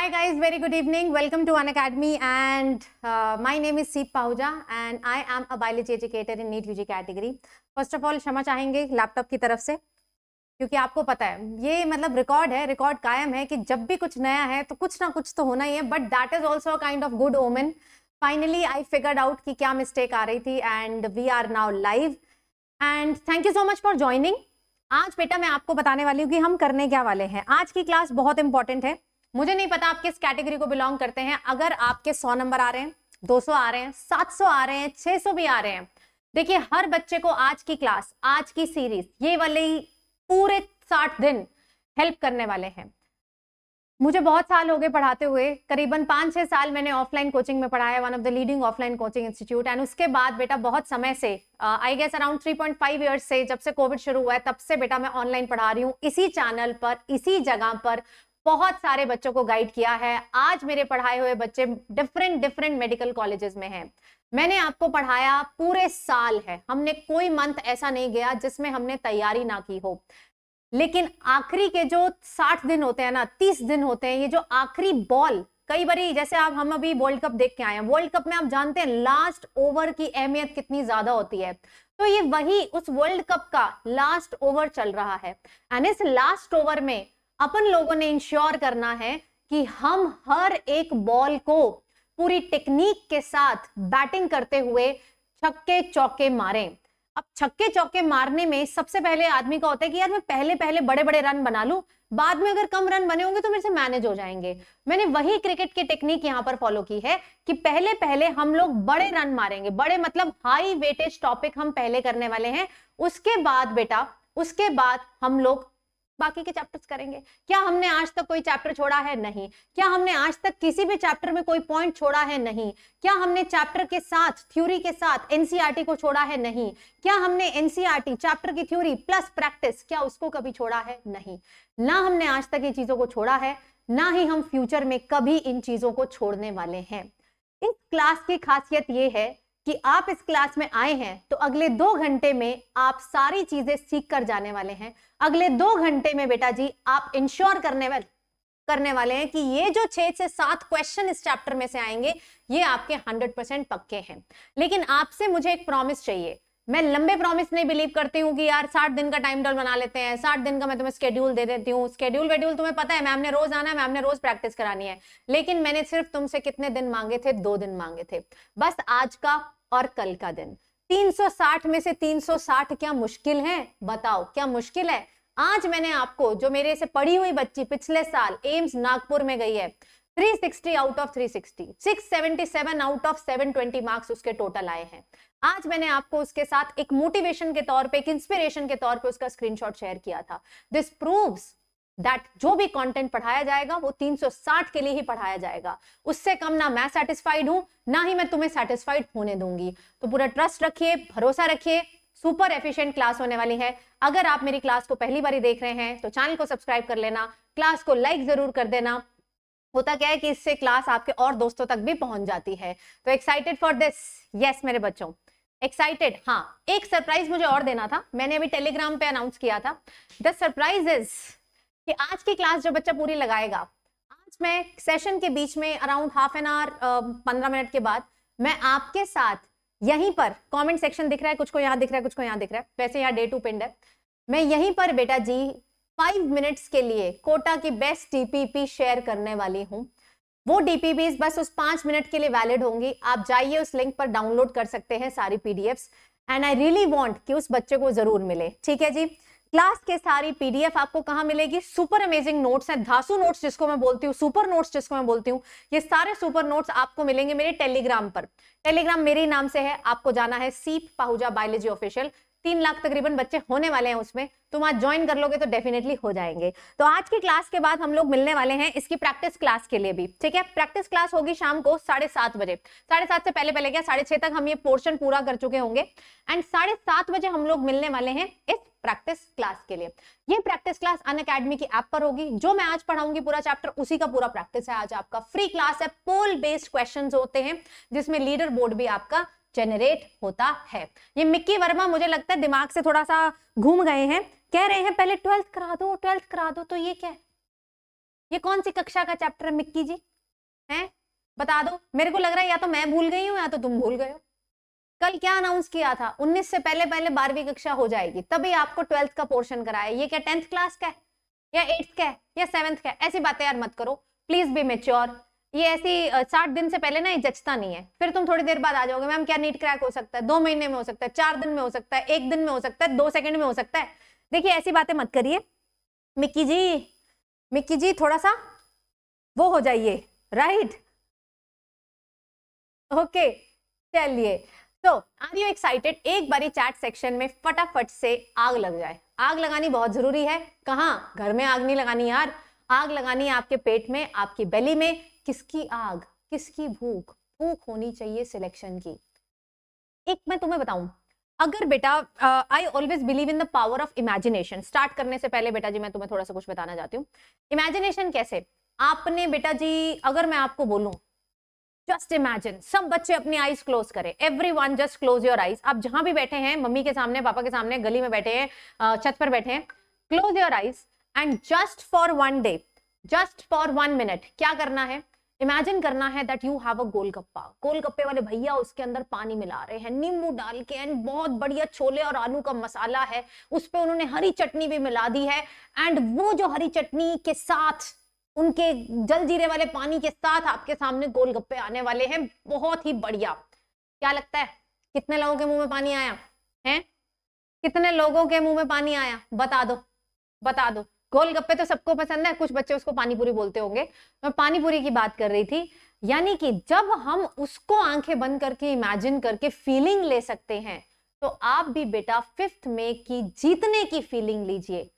Hi guys, very good evening. Welcome to One Academy and uh, my name is Seep Pahuja and I am a biology educator in NEET UG category. First of all, क्षमा चाहेंगे laptop की तरफ से क्योंकि आपको पता है ये मतलब रिकॉर्ड है रिकॉर्ड कायम है कि जब भी कुछ नया है तो कुछ ना कुछ तो होना ही है but that is also kind of good omen finally I figured out कि क्या मिस्टेक आ रही थी and we are now live and thank you so much for joining आज बेटा मैं आपको बताने वाली हूँ कि हम करने क्या वाले हैं आज की क्लास बहुत इंपॉर्टेंट है मुझे नहीं पता आप किस कैटेगरी को बिलोंग करते हैं अगर आपके सौ नंबर आ रहे हैं 200 आ रहे हैं 700 आ रहे हैं 600 भी आ रहे हैं देखिए हर बच्चे को आज की क्लास आज की सीरीज ये वाली पूरे साठ दिन हेल्प करने वाले हैं मुझे बहुत साल हो गए पढ़ाते हुए करीबन पाँच छः साल मैंने ऑफलाइन कोचिंग में पढ़ाया one of the leading offline coaching institute and उसके बाद बेटा बहुत समय से I guess around 3.5 point years से जब से कोविड शुरू हुआ है तब से बेटा मैं ऑनलाइन पढ़ा रही हूँ इसी चैनल पर इसी जगह पर बहुत सारे बच्चों को गाइड किया है आज मेरे पढ़ाए हुए बच्चे डिफरेंट डिफरेंट मेडिकल कॉलेजेस में हैं मैंने आपको पढ़ाया पूरे साल है हमने कोई मंथ ऐसा नहीं गया जिसमें हमने तैयारी ना की हो लेकिन आखिरी के जो साठ दिन होते हैं ना तीस दिन होते हैं ये जो आखिरी बॉल कई बारी जैसे आप हम अभी वर्ल्ड कप देख के आए हैं वर्ल्ड कप में आप जानते हैं लास्ट ओवर की अहमियत कितनी ज्यादा होती है तो ये वही उस वर्ल्ड कप का लास्ट ओवर चल रहा है एंड इस लास्ट ओवर में अपन लोगों ने इंश्योर करना है कि हम हर एक बॉल को पूरी टेक्निक के साथ बैटिंग करते हुए छक्के चौके मारें अब छक्के चौके मारने में सबसे पहले आदमी का होता है कि यार मैं पहले पहले बड़े बड़े रन बना लूं बाद में अगर कम रन बने होंगे तो मेरे से मैनेज हो जाएंगे मैंने वही क्रिकेट की टेक्निक यहाँ पर फॉलो की है कि पहले पहले हम लोग बड़े रन मारेंगे बड़े मतलब हाई वेटेज टॉपिक हम पहले करने वाले हैं उसके बाद बेटा उसके बाद हम लोग बाकी के चैप्टर्स करेंगे क्या हमने आज तक कोई चैप्टर छोड़ा है नहीं क्या हमने आज तक किसी भी चैप्टर में कोई पॉइंट छोड़ा है नहीं क्या हमने चैप्टर के साथ थ्योरी के साथ एनसीईआरटी e को छोड़ा है नहीं क्या हमने एनसीईआरटी चैप्टर e की थ्योरी प्लस प्रैक्टिस क्या उसको कभी छोड़ा है नहीं ना हमने आज तक ये चीजों को छोड़ा है ना ही हम फ्यूचर में कभी इन चीजों को छोड़ने वाले हैं इस क्लास की खासियत ये है कि आप इस क्लास में आए हैं तो अगले दो घंटे में आप सारी चीजें सीख कर जाने वाले हैं अगले दो घंटे में बेटा जी आप इंश्योर करने वाले करने वाले हैं कि ये जो छह से सात क्वेश्चन इस चैप्टर में से आएंगे ये आपके हंड्रेड परसेंट पक्के हैं लेकिन आपसे मुझे एक प्रॉमिस चाहिए मैं लंबे प्रॉमिस नहीं बिलीव करती हूँ कि यार साठ दिन का टाइम डॉल बना लेते हैं साठ दिन का मैं तुम्हें स्केड्यूल दे देती हूँ स्केड्यूल वेड्यूल तुम्हें पता है मैम ने रोज आना है मैम ने रोज प्रैक्टिस करानी है लेकिन मैंने सिर्फ तुमसे कितने दिन मांगे थे दो दिन मांगे थे बस आज का और कल का दिन 360 में से 360 क्या मुश्किल है बताओ क्या मुश्किल है आज मैंने आपको जो मेरे से पढ़ी हुई बच्ची पिछले साल एम्स नागपुर में गई है 360 out of 360, 677 out of 720 marks उसके टोटल आए हैं आज मैंने आपको उसके साथ एक मोटिवेशन के तौर पे एक इंस्पिरेशन के तौर पे उसका स्क्रीनशॉट शेयर किया था दिस प्रूव्स दैट जो भी कंटेंट पढ़ाया जाएगा वो 360 के लिए ही पढ़ाया जाएगा उससे कम ना मैं सेटिस्फाइड हूं ना ही मैं तुम्हें सेटिस्फाइड होने दूंगी तो पूरा ट्रस्ट रखिए भरोसा रखिए सुपर एफिशिएंट क्लास होने वाली है अगर आप मेरी क्लास को पहली बार देख रहे हैं तो चैनल को सब्सक्राइब कर लेना क्लास को लाइक जरूर कर देना होता क्या है कि इससे क्लास आपके और दोस्तों तक भी पहुंच जाती है तो एक्साइटेड फॉर दिस यस मेरे बच्चों एक्साइटेड हाँ एक सरप्राइज मुझे और देना था मैंने अभी टेलीग्राम पे अनाउंस किया था द सरप्राइज इज कि आज की क्लास जब बच्चा पूरी लगाएगा आज मैं सेशन के बीच में अराउंड हाफ एन आवर पंद्रह मिनट के बाद मैं आपके साथ यहीं पर कमेंट सेक्शन दिख रहा है कुछ को यहाँ दिख रहा है कुछ को यहाँ दिख रहा है वैसे यहाँ डे टू पिंड है मैं यहीं पर बेटा जी फाइव मिनट्स के लिए कोटा की बेस्ट डीपीपी शेयर करने वाली हूँ वो डीपीपी बस उस पांच मिनट के लिए वैलिड होंगी आप जाइए उस लिंक पर डाउनलोड कर सकते हैं सारी PDF and I really want कि उस बच्चे को जरूर मिले ठीक है जी क्लास के सारी पीडीएफ आपको कहाँ मिलेगी सुपर अमेजिंग नोट्स हैं धासु नोट्स जिसको मैं बोलती हूँ सुपर नोट्स जिसको मैं बोलती हूँ ये सारे सुपर नोट्स आपको मिलेंगे मेरे टेलीग्राम पर टेलीग्राम मेरे नाम से है आपको जाना है सीप पाहुजा बायोलॉजी ऑफिशियल तीन लाख तकरीबन बच्चे होने वाले हैं उसमें तुम आज ज्वाइन कर लोगे तो डेफिनेटली हो जाएंगे तो आज की क्लास के बाद हम लोग मिलने वाले हैं इसकी प्रैक्टिस क्लास के लिए भी ठीक है प्रैक्टिस क्लास होगी शाम को साढ़े सात बजे साढ़े सात से पहले पहले क्या साढ़े छह तक हम ये पोर्शन पूरा कर चुके होंगे एंड साढ़े सात बजे हम लोग मिलने वाले हैं इस प्रैक्टिस क्लास के लिए ये प्रैक्टिस क्लास अन अकेडमी की ऐप पर होगी जो मैं आज पढ़ाऊंगी पूरा चैप्टर उसी का पूरा प्रैक्टिस है आज आपका फ्री क्लास है पोल बेस्ड क्वेश्चन होते हैं जिसमें लीडर बोर्ड भी आपका जेनरेट होता है ये मिक्की वर्मा मुझे लगता है दिमाग से थोड़ा सा घूम गए हैं कह रहे हैं पहले ट्वेल्थ करा दो ट्वेल्थ करा दो तो ये क्या ये कौन सी कक्षा का चैप्टर है मिक्की जी हैं बता दो मेरे को लग रहा है या तो मैं भूल गई हूँ या तो तुम भूल गए हो कल क्या अनाउंस किया था 19 से पहले पहले बारहवीं कक्षा हो जाएगी तभी आपको ट्वेल्थ का पोर्शन कराया ये क्या टेंथ क्लास का है या एट्थ का है या सेवंथ का है ऐसी बातें यार मत करो प्लीज बी मेच्योर ये ऐसी साठ दिन से पहले ना ये जचता नहीं है फिर तुम थोड़ी देर बाद आ जाओगे मैम क्या नीट क्रैक हो सकता है दो महीने में हो सकता है चार दिन में हो सकता है एक दिन में हो सकता है दो सेकंड में हो सकता है देखिए ऐसी बातें मत करिए मिक्की जी मिक्की जी थोड़ा सा वो हो जाइए राइट ओके चलिए तो आर यू एक्साइटेड एक बारी चैट सेक्शन में फटाफट से आग लग जाए आग लगानी बहुत जरूरी है कहा घर में आग नहीं लगानी यार आग लगानी आपके पेट में आपकी बेली में किसकी आग किसकी भूख भूख होनी चाहिए सिलेक्शन की एक मैं तुम्हें बताऊं अगर बेटा I always believe in the power of imagination start करने से पहले बेटा जी मैं तुम्हें थोड़ा सा कुछ बताना चाहती हूँ इमेजिनेशन कैसे आपने बेटा जी अगर मैं आपको बोलूँ जस्ट इमेजिन सब बच्चे अपनी आईज क्लोज करें everyone just close your eyes आप जहां भी बैठे हैं मम्मी के सामने पापा के सामने गली में बैठे हैं छत पर बैठे हैं close your eyes and just for one day just for one minute क्या करना है इमेजिन करना है that you have a golgappa गोलगप्पे वाले भैया उसके अंदर पानी मिला रहे हैं नींबू डाल के एंड बहुत बढ़िया छोले और आलू का मसाला है उस पर उन्होंने हरी चटनी भी मिला दी है एंड वो जो हरी चटनी के साथ उनके जल जीरे वाले पानी के साथ आपके सामने गोलगप्पे आने वाले हैं बहुत ही बढ़िया क्या लगता है कितने लोगों के मुंह में पानी आया है कितने लोगों के मुंह में पानी आया बता दो बता दो गोलगप्पे तो सबको पसंद है कुछ बच्चे उसको पानी पूरी बोलते होंगे मैं पानी पूरी की बात कर रही थी यानी कि जब हम उसको आंखें बंद करके इमेजिन करके फीलिंग ले सकते हैं तो आप भी बेटा फिफ्थ में की जीतने की फीलिंग लीजिए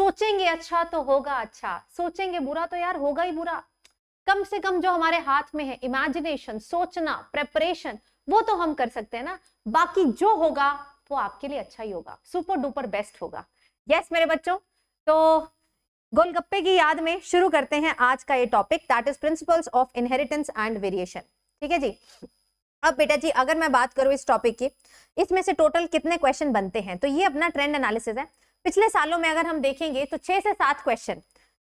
सोचेंगे अच्छा तो होगा अच्छा सोचेंगे बुरा तो यार होगा ही बुरा कम से कम जो हमारे हाथ में है इमेजिनेशन सोचना प्रेपरेशन वो तो हम कर सकते हैं ना बाकी जो होगा वो आपके लिए अच्छा ही होगा सुपर डुपर बेस्ट होगा यस yes, मेरे बच्चों तो गोलगप्पे की याद में शुरू करते हैं आज का ये topic that is principles of inheritance and variation ठीक है जी अब बेटा जी अगर मैं बात करूं इस टॉपिक की इसमें से टोटल कितने क्वेश्चन बनते हैं तो ये अपना ट्रेंड एनालिसिस है पिछले सालों में अगर हम देखेंगे तो छह से सात क्वेश्चन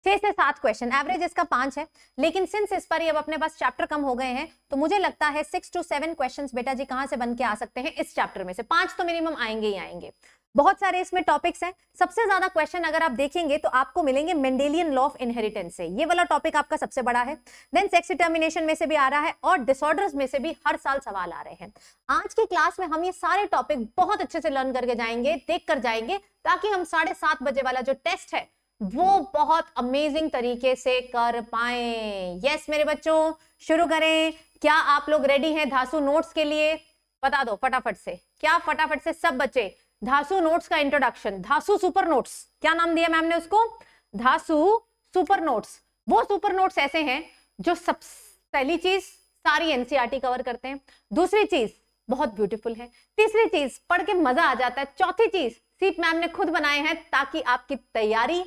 छह से सात क्वेश्चन एवरेज इसका पांच है लेकिन सिंस इस पर अब अपने पास चैप्टर कम हो गए हैं तो मुझे लगता है सिक्स टू सेवन क्वेश्चन बेटा जी कहां से बन के आ सकते हैं इस चैप्टर में से पांच तो मिनिमम आएंगे ही आएंगे बहुत सारे इसमें टॉपिक्स हैं सबसे ज्यादा क्वेश्चन अगर आप देखेंगे तो आपको मिलेंगे मेंडेलियन लॉ ऑफ इनहेरिटेंस से ये वाला टॉपिक आपका सबसे बड़ा है देन सेक्स डिटर्मिनेशन में से भी आ रहा है और डिसऑर्डर्स में से भी हर साल सवाल आ रहे हैं आज की क्लास में हम ये सारे टॉपिक बहुत अच्छे से लर्न करके जाएंगे देख कर जाएंगे ताकि हम साढ़े सात बजे वाला जो टेस्ट है वो बहुत अमेजिंग तरीके से कर पाए यस मेरे बच्चों शुरू करें क्या आप लोग रेडी हैं धासु नोट्स के लिए बता दो फटाफट से क्या फटाफट से सब बच्चे धासु नोट्स का इंट्रोडक्शन धासु सुपर नोट्स क्या नाम दिया मैम ने उसको धासु सुपर नोट्स वो सुपर नोट्स ऐसे हैं जो सब पहली चीज सारी एनसीईआरटी कवर e करते हैं दूसरी चीज बहुत ब्यूटीफुल है तीसरी चीज पढ़ के मजा आ जाता है चौथी चीज सीप मैम ने खुद बनाए हैं ताकि आपकी तैयारी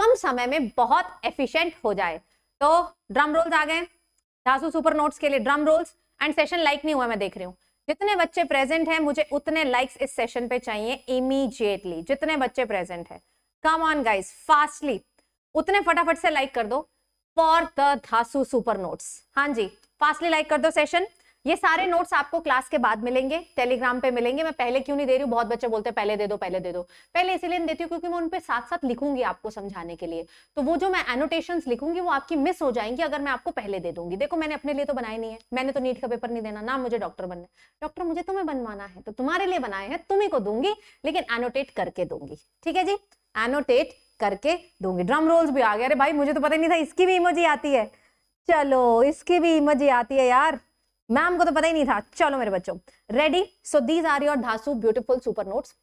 कम समय में बहुत एफिशिएंट हो जाए तो ड्रम रोल्स आ गए धासु सुपर नोट्स के लिए drum rolls and session like नहीं हुआ मैं देख रही हूँ जितने बच्चे प्रेजेंट हैं मुझे उतने लाइक्स इस सेशन पे चाहिए इमीजिएटली जितने बच्चे प्रेजेंट हैं कम ऑन गाइस फास्टली उतने फटाफट से लाइक कर दो फॉर द धासु सुपर नोट्स हाँ जी फास्टली लाइक कर दो सेशन ये सारे नोट्स आपको क्लास के बाद मिलेंगे टेलीग्राम पे मिलेंगे मैं पहले क्यों नहीं दे रही हूँ बहुत बच्चे बोलते हैं पहले दे दो पहले दे दो पहले इसीलिए देती हूँ क्योंकि मैं उनपे साथ साथ लिखूंगी आपको समझाने के लिए तो वो जो मैं एनोटेशन लिखूंगी वो आपकी मिस हो जाएंगी अगर मैं आपको पहले दे दूंगी देखो मैंने अपने लिए तो बनाए नहीं है मैंने तो नीट का पेपर नहीं देना ना मुझे डॉक्टर बनना डॉक्टर मुझे तुम्हें बनवाना है तो तुम्हारे लिए बनाए हैं तुम्हें को दूंगी लेकिन एनोटेट करके दूंगी ठीक है जी एनोटेट करके दूंगी ड्रम रोल्स भी आ गया अरे भाई मुझे तो पता नहीं था इसकी भी इमोजी आती है चलो इसकी भी इमोजी आती है यार मैम को तो पता ही नहीं था चलो मेरे बच्चों ready so these are your धासु beautiful super notes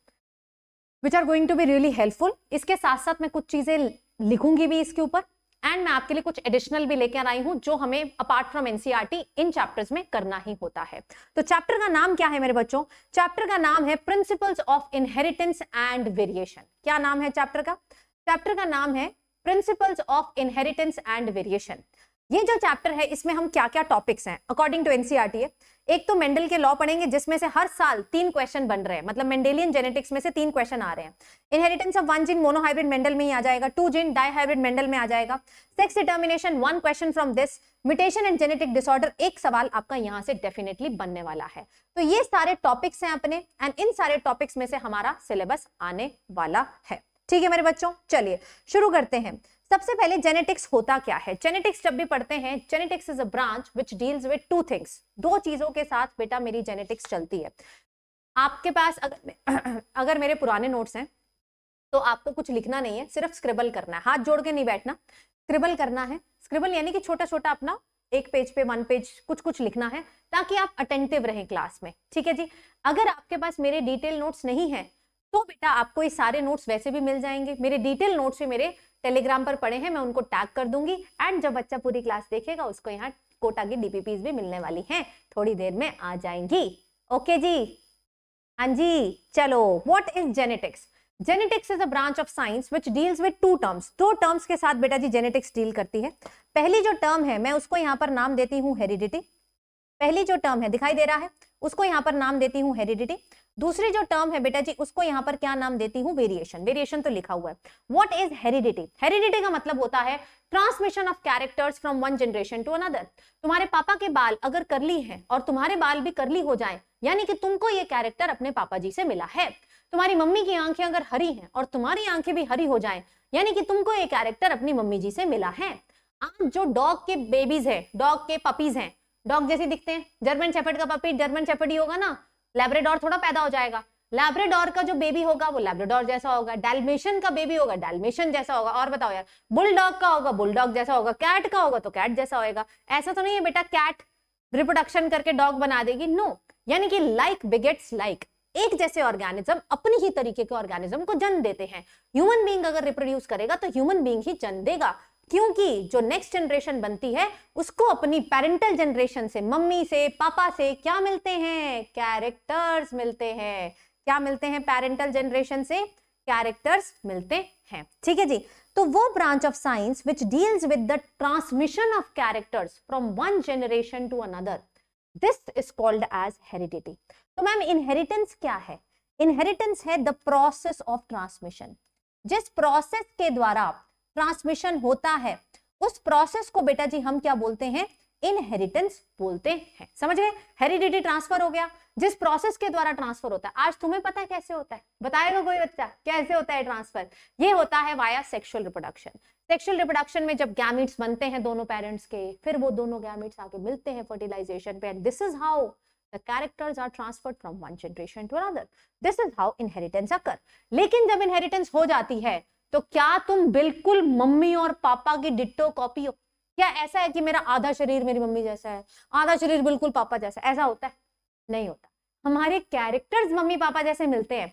which are going to be really helpful इसके साथ साथ मैं कुछ चीजें लिखूंगी भी इसके ऊपर एंड मैं आपके लिए कुछ एडिशनल भी लेकर आई हूं जो हमें अपार्ट फ्रॉम एनसीआरटी इन चैप्टर्स में करना ही होता है तो चैप्टर का नाम क्या है मेरे बच्चों चैप्टर का नाम है principles of inheritance and variation क्या नाम है चैप्टर का चैप्टर का नाम है principles of inheritance and variation ये जो चैप्टर है इसमें हम क्या क्या टॉपिक्स हैं अकॉर्डिंग टू एनसीआरटी एक तो मेंडल के लॉ पढ़ेंगे जिसमें से हर साल तीन क्वेश्चन बन रहे हैं मतलब मेंडेलियन जेनेटिक्स में से तीन क्वेश्चन आ रहे हैं inheritance of one gene monohybrid Mendel में ही आ जाएगा टू जिन डाईहाइब्रिड मेंडल में आ जाएगा sex determination one question from this mutation and genetic disorder एक सवाल आपका यहाँ से डेफिनेटली बनने वाला है तो ये सारे टॉपिक्स हैं अपने एंड इन सारे टॉपिक्स में से हमारा सिलेबस आने वाला है ठीक है मेरे बच्चों चलिए शुरू करते हैं सबसे पहले जेनेटिक्स होता क्या है जेनेटिक्स जब भी पढ़ते हैं genetics is a branch which deals with two things दो चीजों के साथ बेटा मेरी जेनेटिक्स चलती है आपके पास अगर अगर मेरे पुराने नोट्स हैं तो आपको कुछ लिखना नहीं है सिर्फ स्क्रिबल करना है हाथ जोड़ के नहीं बैठना स्क्रिबल करना है स्क्रिबल यानी कि छोटा छोटा अपना एक पेज पे वन पेज कुछ कुछ लिखना है ताकि आप अटेंटिव रहें क्लास में ठीक है जी अगर आपके पास मेरे डिटेल नोट्स नहीं है तो बेटा आपको ये सारे नोट्स वैसे भी मिल जाएंगे मेरे डिटेल नोट्स भी मेरे टेलीग्राम पर पड़े हैं मैं उनको टैग कर दूंगी एंड जब बच्चा पूरी क्लास देखेगा उसको यहाँ कोटा की डीपीपीज भी मिलने वाली हैं थोड़ी देर में आ जाएंगी ओके जी हाँ जी चलो what is genetics genetics is a branch of science which deals with two terms दो टर्म्स के साथ बेटा जी जेनेटिक्स डील करती है पहली जो टर्म है मैं उसको यहाँ पर नाम देती हूँ हेरिडिटी पहली जो टर्म है दिखाई दे रहा है उसको यहाँ पर नाम देती हूँ हेरिडिटी दूसरी जो टर्म है बेटा जी उसको यहाँ पर क्या नाम देती हूँ वेरिएशन वेरिएशन तो लिखा हुआ है वॉट इज हेरिडिटी हेरिडिटी का मतलब होता है transmission of characters from one generation to another तुम्हारे पापा के बाल अगर करली है और तुम्हारे बाल भी करली हो जाए यानी कि तुमको ये कैरेक्टर अपने पापा जी से मिला है तुम्हारी मम्मी की आंखें अगर हरी हैं और तुम्हारी आंखें भी हरी हो जाए यानी कि तुमको ये कैरेक्टर अपनी मम्मी जी से मिला है आप जो डॉग के बेबीज है डॉग के पपीज हैं डॉग जैसे दिखते हैं जर्मन चैपेट का पपी जर्मन चैपेट ही होगा ना लेब्रेडोर थोड़ा पैदा हो जाएगा लेब्रेडोर का जो बेबी होगा वो लेब्रेडोर जैसा होगा डेलमेशन का बेबी होगा डेलमेशन जैसा होगा और बताओ यार बुलडॉग का होगा बुलडॉग जैसा होगा कैट का होगा तो कैट जैसा होगा ऐसा तो नहीं है बेटा कैट रिप्रोडक्शन करके डॉग बना देगी नो यानी कि लाइक बिगेट्स लाइक एक जैसे ऑर्गेनिज्म अपनी ही तरीके के ऑर्गेनिज्म को जन्म देते हैं ह्यूमन बींग अगर रिप्रोड्यूस करेगा तो ह्यूमन बींग ही जन्म देगा क्योंकि जो नेक्स्ट जनरेशन बनती है उसको अपनी पेरेंटल जनरेशन से मम्मी से पापा से क्या मिलते हैं कैरेक्टर्स मिलते हैं क्या मिलते हैं पेरेंटल जनरेशन से कैरेक्टर्स मिलते हैं ठीक है जी तो वो branch of science which deals with the transmission of characters from one generation to another this is called as heredity तो मैम इनहेरिटेंस क्या है इनहेरिटेंस है द प्रोसेस ऑफ ट्रांसमिशन जिस प्रोसेस के द्वारा ट्रांसमिशन होता है उस प्रोसेस को बेटा जी हम क्या बोलते हैं इनहेरिटेंस बोलते हैं समझ गए हेरिडिटी ट्रांसफर हो गया जिस प्रोसेस के द्वारा ट्रांसफर होता है आज तुम्हें पता है कैसे होता है बताएगा कोई बच्चा कैसे होता है ट्रांसफर ये होता है via sexual reproduction sexual reproduction में जब गैमिट्स बनते हैं दोनों पेरेंट्स के फिर वो दोनों गैमिट्स आके मिलते हैं फर्टिलाइजेशन पे this is how the characters are transferred from one generation to another this is how inheritance occur लेकिन जब inheritance हो जाती है तो क्या तुम बिल्कुल मम्मी और पापा की डिट्टो कॉपी हो क्या ऐसा है कि मेरा आधा शरीर मेरी मम्मी जैसा है आधा शरीर बिल्कुल पापा जैसा ऐसा होता है नहीं होता हमारे कैरेक्टर्स मम्मी पापा जैसे मिलते हैं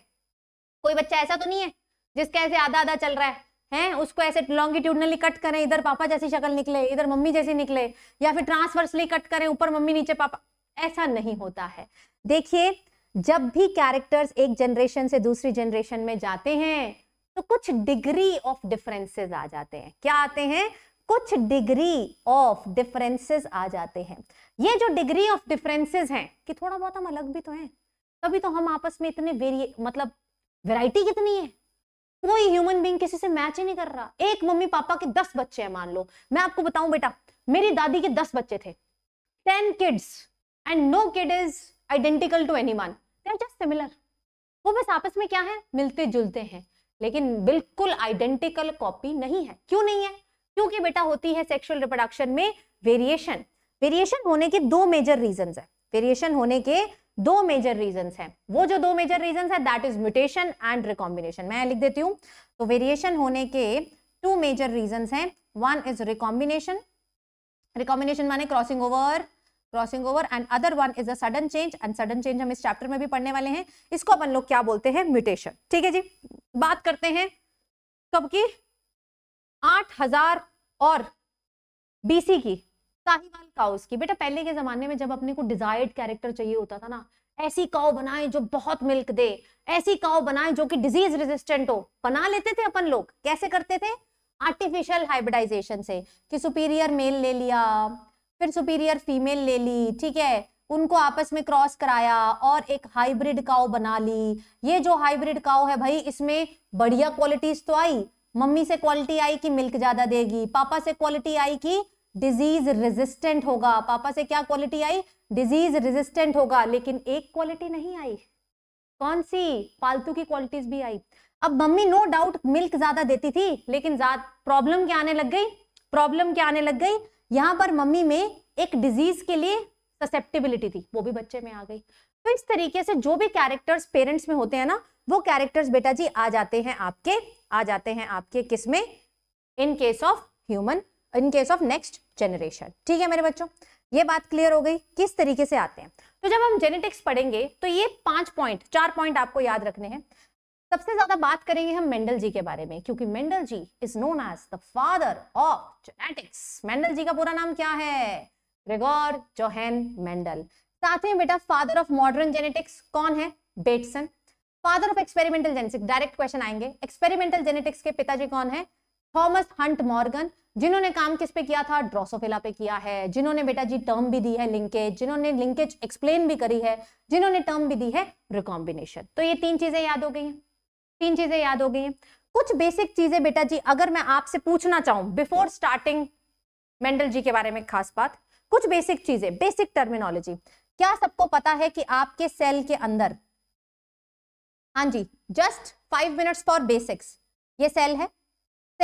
कोई बच्चा ऐसा तो नहीं है जिसके ऐसे आधा आधा चल रहा है हैं उसको ऐसे लॉन्गिट्यूडनली कट करें इधर पापा जैसी शक्ल निकले इधर मम्मी जैसी निकले या फिर ट्रांसवर्सली कट करें ऊपर मम्मी नीचे पापा ऐसा नहीं होता है देखिए जब भी कैरेक्टर्स एक जनरेशन से दूसरी जनरेशन में जाते हैं तो कुछ डिग्री ऑफ डिफरेंसेस आ जाते हैं क्या आते हैं कुछ डिग्री ऑफ डिफरेंसेस आ जाते हैं ये जो डिग्री ऑफ डिफरेंसेस हैं कि थोड़ा बहुत हम अलग भी तो हैं तभी तो हम आपस में इतने वेरिए मतलब वैरायटी कितनी है कोई ह्यूमन बींग किसी से मैच ही नहीं कर रहा एक मम्मी पापा के दस बच्चे हैं मान लो मैं आपको बताऊं बेटा मेरी दादी के दस बच्चे थे ten kids and no kid is identical to any one they are just similar वो बस आपस में क्या है मिलते जुलते हैं लेकिन बिल्कुल आइडेंटिकल कॉपी नहीं है क्यों नहीं है क्योंकि बेटा होती है सेक्सुअल रिप्रोडक्शन में वेरिएशन वेरिएशन होने के दो मेजर रीजन है वेरिएशन होने के दो मेजर रीजन है वो जो दो मेजर रीजन है that is mutation and recombination मैं लिख देती हूँ तो वेरिएशन होने के टू मेजर रीजन है वन इज रिकॉम्बिनेशन रिकॉम्बिनेशन माने crossing over crossing over and other one is a sudden change and sudden change हम इस चैप्टर में भी पढ़ने वाले हैं इसको अपन लोग क्या बोलते हैं म्यूटेशन ठीक है जी बात करते हैं कब की आठ हजार और बीसी की साहिवाल काउस की बेटा पहले के जमाने में जब अपने को डिजायर्ड कैरेक्टर चाहिए होता था ना ऐसी काओ बनाए जो बहुत मिल्क दे ऐसी काओ बनाए जो कि डिजीज रेजिस्टेंट हो बना लेते थे अपन लोग कैसे करते थे आर्टिफिशियल हाइब्रिडाइजेशन से कि सुपीरियर मेल ले लिया फिर सुपीरियर फीमेल ले ली ठीक है उनको आपस में क्रॉस कराया और एक हाइब्रिड काओ बना ली ये जो हाइब्रिड काओ है भाई इसमें बढ़िया क्वालिटीज तो आई मम्मी से क्वालिटी आई कि मिल्क ज्यादा देगी पापा से क्वालिटी आई कि डिजीज रेजिस्टेंट होगा पापा से क्या क्वालिटी आई डिजीज रेजिस्टेंट होगा लेकिन एक क्वालिटी नहीं आई कौन सी पालतू की क्वालिटीज भी आई अब मम्मी नो डाउट मिल्क ज्यादा देती थी लेकिन प्रॉब्लम क्या आने लग गई प्रॉब्लम क्या आने लग गई यहाँ पर मम्मी में एक डिजीज के लिए ससेप्टेबिलिटी थी वो भी बच्चे में आ गई तो इस तरीके से जो भी कैरेक्टर्स पेरेंट्स में होते हैं ना वो कैरेक्टर्स बेटा जी आ जाते हैं आपके आ जाते हैं आपके किस में in case of human in case of next generation ठीक है मेरे बच्चों ये बात क्लियर हो गई किस तरीके से आते हैं तो जब हम जेनेटिक्स पढ़ेंगे तो ये पांच पॉइंट चार पॉइंट आपको याद रखने हैं सबसे ज्यादा बात करेंगे हम मेंडल जी के बारे में क्योंकि Mendel ji is known as the father of genetics Mendel ji का पूरा नाम क्या है ग्रेगोर जोहेन मेंडल साथ में बेटा फादर ऑफ मॉडर्न जेनेटिक्स कौन है Bateson father of experimental genetics direct question आएंगे एक्सपेरिमेंटल जेनेटिक्स के पिताजी कौन है थॉमस हंट मॉर्गन जिन्होंने काम किस पे किया था ड्रोसोफिला पे किया है जिन्होंने बेटा जी टर्म भी दी है लिंकेज जिन्होंने लिंकेज एक्सप्लेन भी करी है जिन्होंने टर्म भी दी है रिकॉम्बिनेशन तो ये तीन चीजें याद हो गई हैं तीन चीजें याद हो गई हैं कुछ बेसिक चीजें बेटा जी अगर मैं आपसे पूछना चाहूं बिफोर स्टार्टिंग मेंडल जी के बारे में खास बात कुछ बेसिक चीजें बेसिक टर्मिनोलॉजी क्या सबको पता है कि आपके सेल के अंदर हाँ जी just five minutes for basics ये सेल है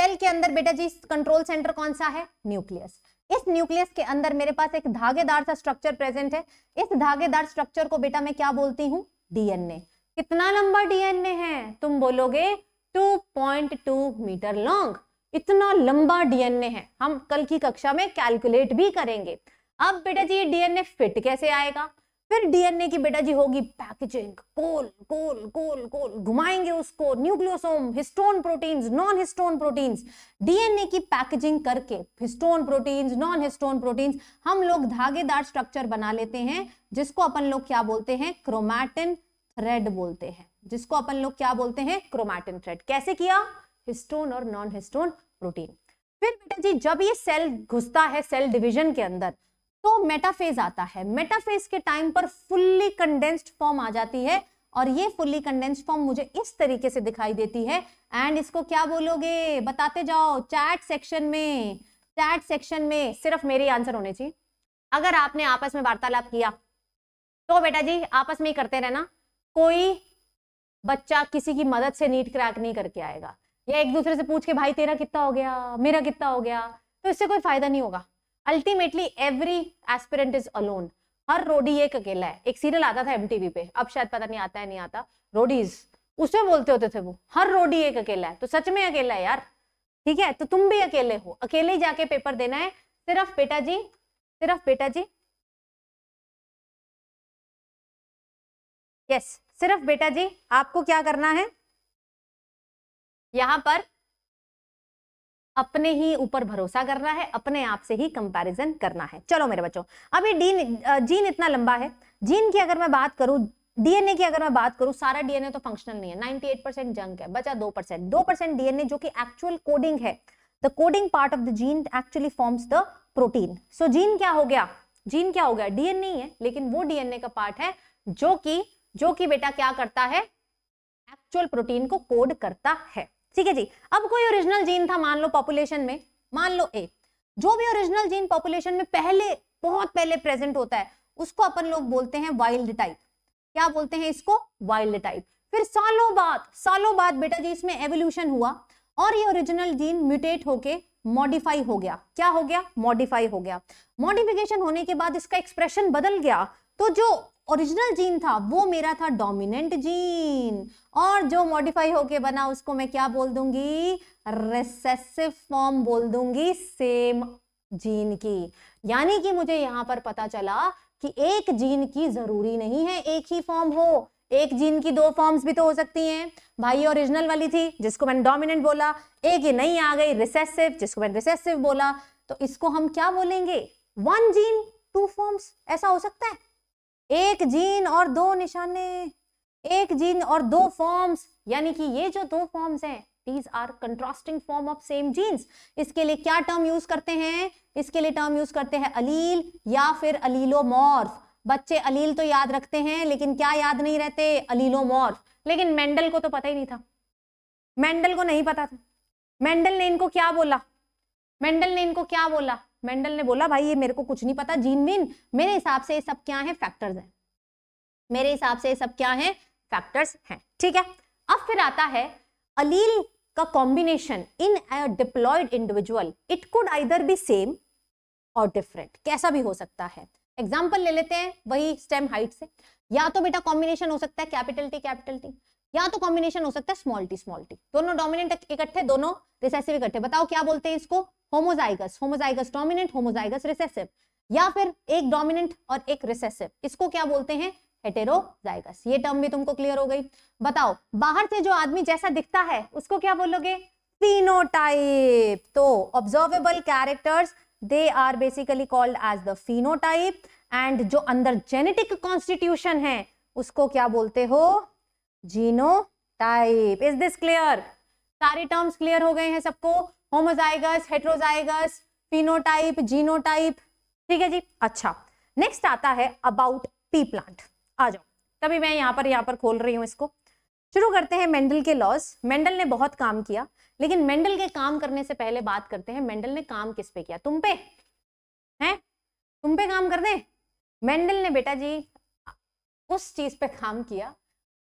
सेल के अंदर बेटा जी कंट्रोल सेंटर कौन सा है न्यूक्लियस इस न्यूक्लियस के अंदर मेरे पास एक धागेदार सा स्ट्रक्चर प्रेजेंट है इस धागेदार स्ट्रक्चर को बेटा मैं क्या बोलती हूँ डीएनए कितना लंबा डीएनए है तुम बोलोगे 2.2 मीटर लॉन्ग इतना लंबा डीएनए है हम कल की कक्षा में कैलकुलेट भी करेंगे अब बेटा जी डीएनए फिट कैसे आएगा फिर डीएनए की बेटा जी होगी पैकेजिंग कोल कोल कोल कोल घुमाएंगे उसको nucleosome histone proteins non histone proteins DNA की पैकेजिंग करके histone proteins non histone proteins हम लोग धागेदार स्ट्रक्चर बना लेते हैं जिसको अपन लोग क्या बोलते हैं क्रोमैटिन रेड बोलते हैं जिसको अपन लोग क्या बोलते हैं क्रोमैटिन थ्रेड कैसे किया हिस्टोन और नॉन हिस्टोन प्रोटीन फिर बेटा जी जब ये सेल घुसता है सेल डिवीजन के अंदर तो मेटाफेज आता है मेटाफेज के टाइम पर फुल्ली कंडेंस्ड फॉर्म आ जाती है और ये फुल्ली कंडेंस्ड फॉर्म मुझे इस तरीके से दिखाई देती है एंड इसको क्या बोलोगे बताते जाओ चैट सेक्शन में चैट सेक्शन में सिर्फ मेरे आंसर होने चाहिए अगर आपने आपस में वार्तालाप किया तो बेटा जी आपस में ही करते रहना कोई बच्चा किसी की मदद से नीट क्रैक नहीं करके आएगा या एक दूसरे से पूछ के भाई तेरा कितना हो गया मेरा कितना हो गया तो इससे कोई फायदा नहीं होगा ultimately every aspirant is alone हर रोडी एक अकेला है एक सीरियल आता था एमटीवी पे अब शायद पता नहीं आता है नहीं आता रोडीज उसमें बोलते होते थे वो हर रोडी एक अकेला है तो सच में अकेला है यार ठीक है तो तुम भी अकेले हो अकेले जाके पेपर देना है सिर्फ बेटा जी सिर्फ बेटा जी यस सिर्फ बेटा जी आपको क्या करना है यहां पर अपने ही ऊपर भरोसा करना है अपने आप से ही कंपैरिजन करना है चलो मेरे बच्चों अभी डीन जीन इतना लंबा है जीन की अगर मैं बात करूं डीएनए की अगर मैं बात करूं सारा डीएनए तो फंक्शनल नहीं है 98 परसेंट जंक है बचा 2 परसेंट दो परसेंट डीएनए जो कि एक्चुअल कोडिंग है the coding part of the gene actually forms the protein so gene क्या हो गया जीन क्या हो गया डीएनए है लेकिन वो डीएनए का पार्ट है जो कि जो कि बेटा क्या करता है एक्चुअल प्रोटीन को कोड करता है ठीक है जी अब कोई ओरिजिनल जीन था मान लो पॉपुलेशन में मान लो ए जो भी ओरिजिनल जीन पॉपुलेशन में पहले बहुत पहले प्रेजेंट होता है उसको अपन लोग बोलते हैं वाइल्ड टाइप क्या बोलते हैं इसको वाइल्ड टाइप फिर सालों बाद सालों बाद बेटा जी इसमें एवोल्यूशन हुआ और ये ओरिजिनल जीन म्यूटेट होके मॉडिफाई हो गया क्या हो गया मॉडिफाई हो गया मॉडिफिकेशन होने के बाद इसका एक्सप्रेशन बदल गया तो जो ओरिजिनल जीन था वो मेरा था डोमिनेंट जीन और जो मॉडिफाई होके बना उसको मैं क्या बोल दूंगी रेसेसिव फॉर्म बोल दूंगी सेम जीन की यानी कि मुझे यहां पर पता चला कि एक जीन की जरूरी नहीं है एक ही फॉर्म हो एक जीन की दो फॉर्म्स भी तो हो सकती हैं भाई ओरिजिनल वाली थी जिसको मैंने डोमिनेंट बोला एक ये नहीं आ गई रिसेसिव जिसको मैंने रिसेसिव बोला तो इसको हम क्या बोलेंगे वन जीन टू फॉर्म्स ऐसा हो सकता है एक जीन और दो निशाने एक जीन और दो फॉर्म्स यानी कि ये जो दो फॉर्म्स हैं these are contrasting form of same genes इसके लिए क्या टर्म यूज करते हैं इसके लिए टर्म यूज करते हैं अलील या फिर अलीलोमॉर्फ बच्चे अलील तो याद रखते हैं लेकिन क्या याद नहीं रहते अलीलोमॉर्फ लेकिन मेंडल को तो पता ही नहीं था मेंडल को नहीं पता था मेंडल ने इनको क्या बोला मेंडल ने इनको क्या बोला मेंडल ने बोला भाई ये मेरे को कुछ नहीं पता जीन विन मेरे हिसाब से ये सब क्या है फैक्टर्स हैं मेरे हिसाब से ये सब क्या है फैक्टर्स हैं ठीक है अब फिर आता है अलील का combination in diploid individual it could either be same और डिफरेंट कैसा भी हो सकता है एग्जाम्पल ले लेते हैं वही स्टेम हाइट से या तो बेटा कॉम्बिनेशन हो सकता है कैपिटल टी कैपिटल टी या तो कॉम्बिनेशन हो सकता है स्मॉल टी स्मॉल टी दोनों डोमिनेंट इकट्ठे दोनों रिसेसिव इकट्ठे बताओ क्या बोलते हैं इसको homozygous homozygous dominant homozygous recessive या फिर एक डोमिनेंट और एक रिसेसिव इसको क्या बोलते हैं हेटेरोजाइगस ये टर्म भी तुमको क्लियर हो गई बताओ बाहर से जो आदमी जैसा दिखता है उसको क्या बोलोगे फिनोटाइप तो observable characters they are basically called as the phenotype and जो अंदर जेनेटिक कॉन्स्टिट्यूशन है उसको क्या बोलते हो जीनोटाइप इज दिस क्लियर सारे टर्म्स क्लियर हो गए हैं सबको होमोजाइगस हेट्रोजाइगस फिनोटाइप जीनोटाइप ठीक है जी अच्छा नेक्स्ट आता है अबाउट पी प्लांट आ जाओ तभी मैं यहाँ पर यहाँ पर खोल रही हूँ इसको शुरू करते हैं मेंडल के लॉज मेंडल ने बहुत काम किया लेकिन मेंडल के काम करने से पहले बात करते हैं मेंडल ने काम किस पे किया तुम पे हैं तुम पे काम कर दे मेंडल ने बेटा जी उस चीज पे काम किया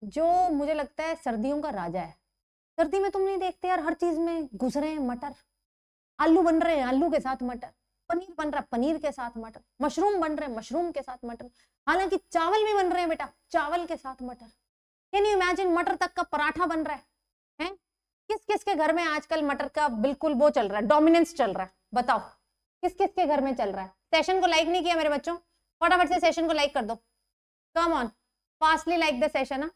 जो मुझे लगता है सर्दियों का राजा है सर्दी में तुम नहीं देखते यार हर चीज में घुस रहे हैं मटर आलू बन रहे हैं आलू के साथ मटर पनीर बन रहा पनीर के साथ मटर मशरूम बन रहे हैं मशरूम के साथ मटर हालांकि चावल भी बन रहे हैं बेटा चावल के साथ मटर कैन यू इमेजिन मटर तक का पराठा बन रहा है हैं किस किस के घर में आजकल मटर का बिल्कुल वो चल रहा है डोमिनेंस चल रहा है बताओ किस किस के घर में चल रहा है सेशन को लाइक नहीं किया मेरे बच्चों फटाफट से सेशन को लाइक कर दो come on fastly like the session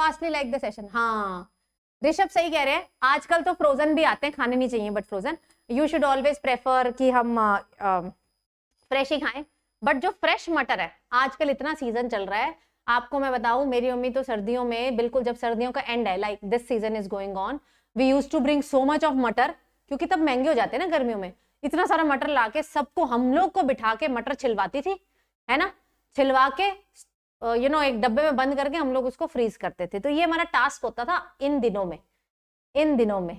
fastly like the session हाँ ऋषभ सही कह रहे हैं आजकल तो फ्रोजन भी आते हैं खाने नहीं चाहिए but frozen you should always prefer कि हम फ्रेश ही खाएं बट जो फ्रेश मटर है आजकल इतना सीजन चल रहा है आपको मैं बताऊं मेरी मम्मी तो सर्दियों में बिल्कुल जब सर्दियों का एंड है like this season is going on we use to bring so much of matar क्योंकि तब महंगे हो जाते हैं ना गर्मियों में इतना सारा मटर लाके सबको हम लोग को बिठा के मटर छिलवाती थी है ना छिलवा के यू नो एक डब्बे में बंद करके हम लोग उसको फ्रीज करते थे तो ये हमारा टास्क होता था इन दिनों में इन दिनों में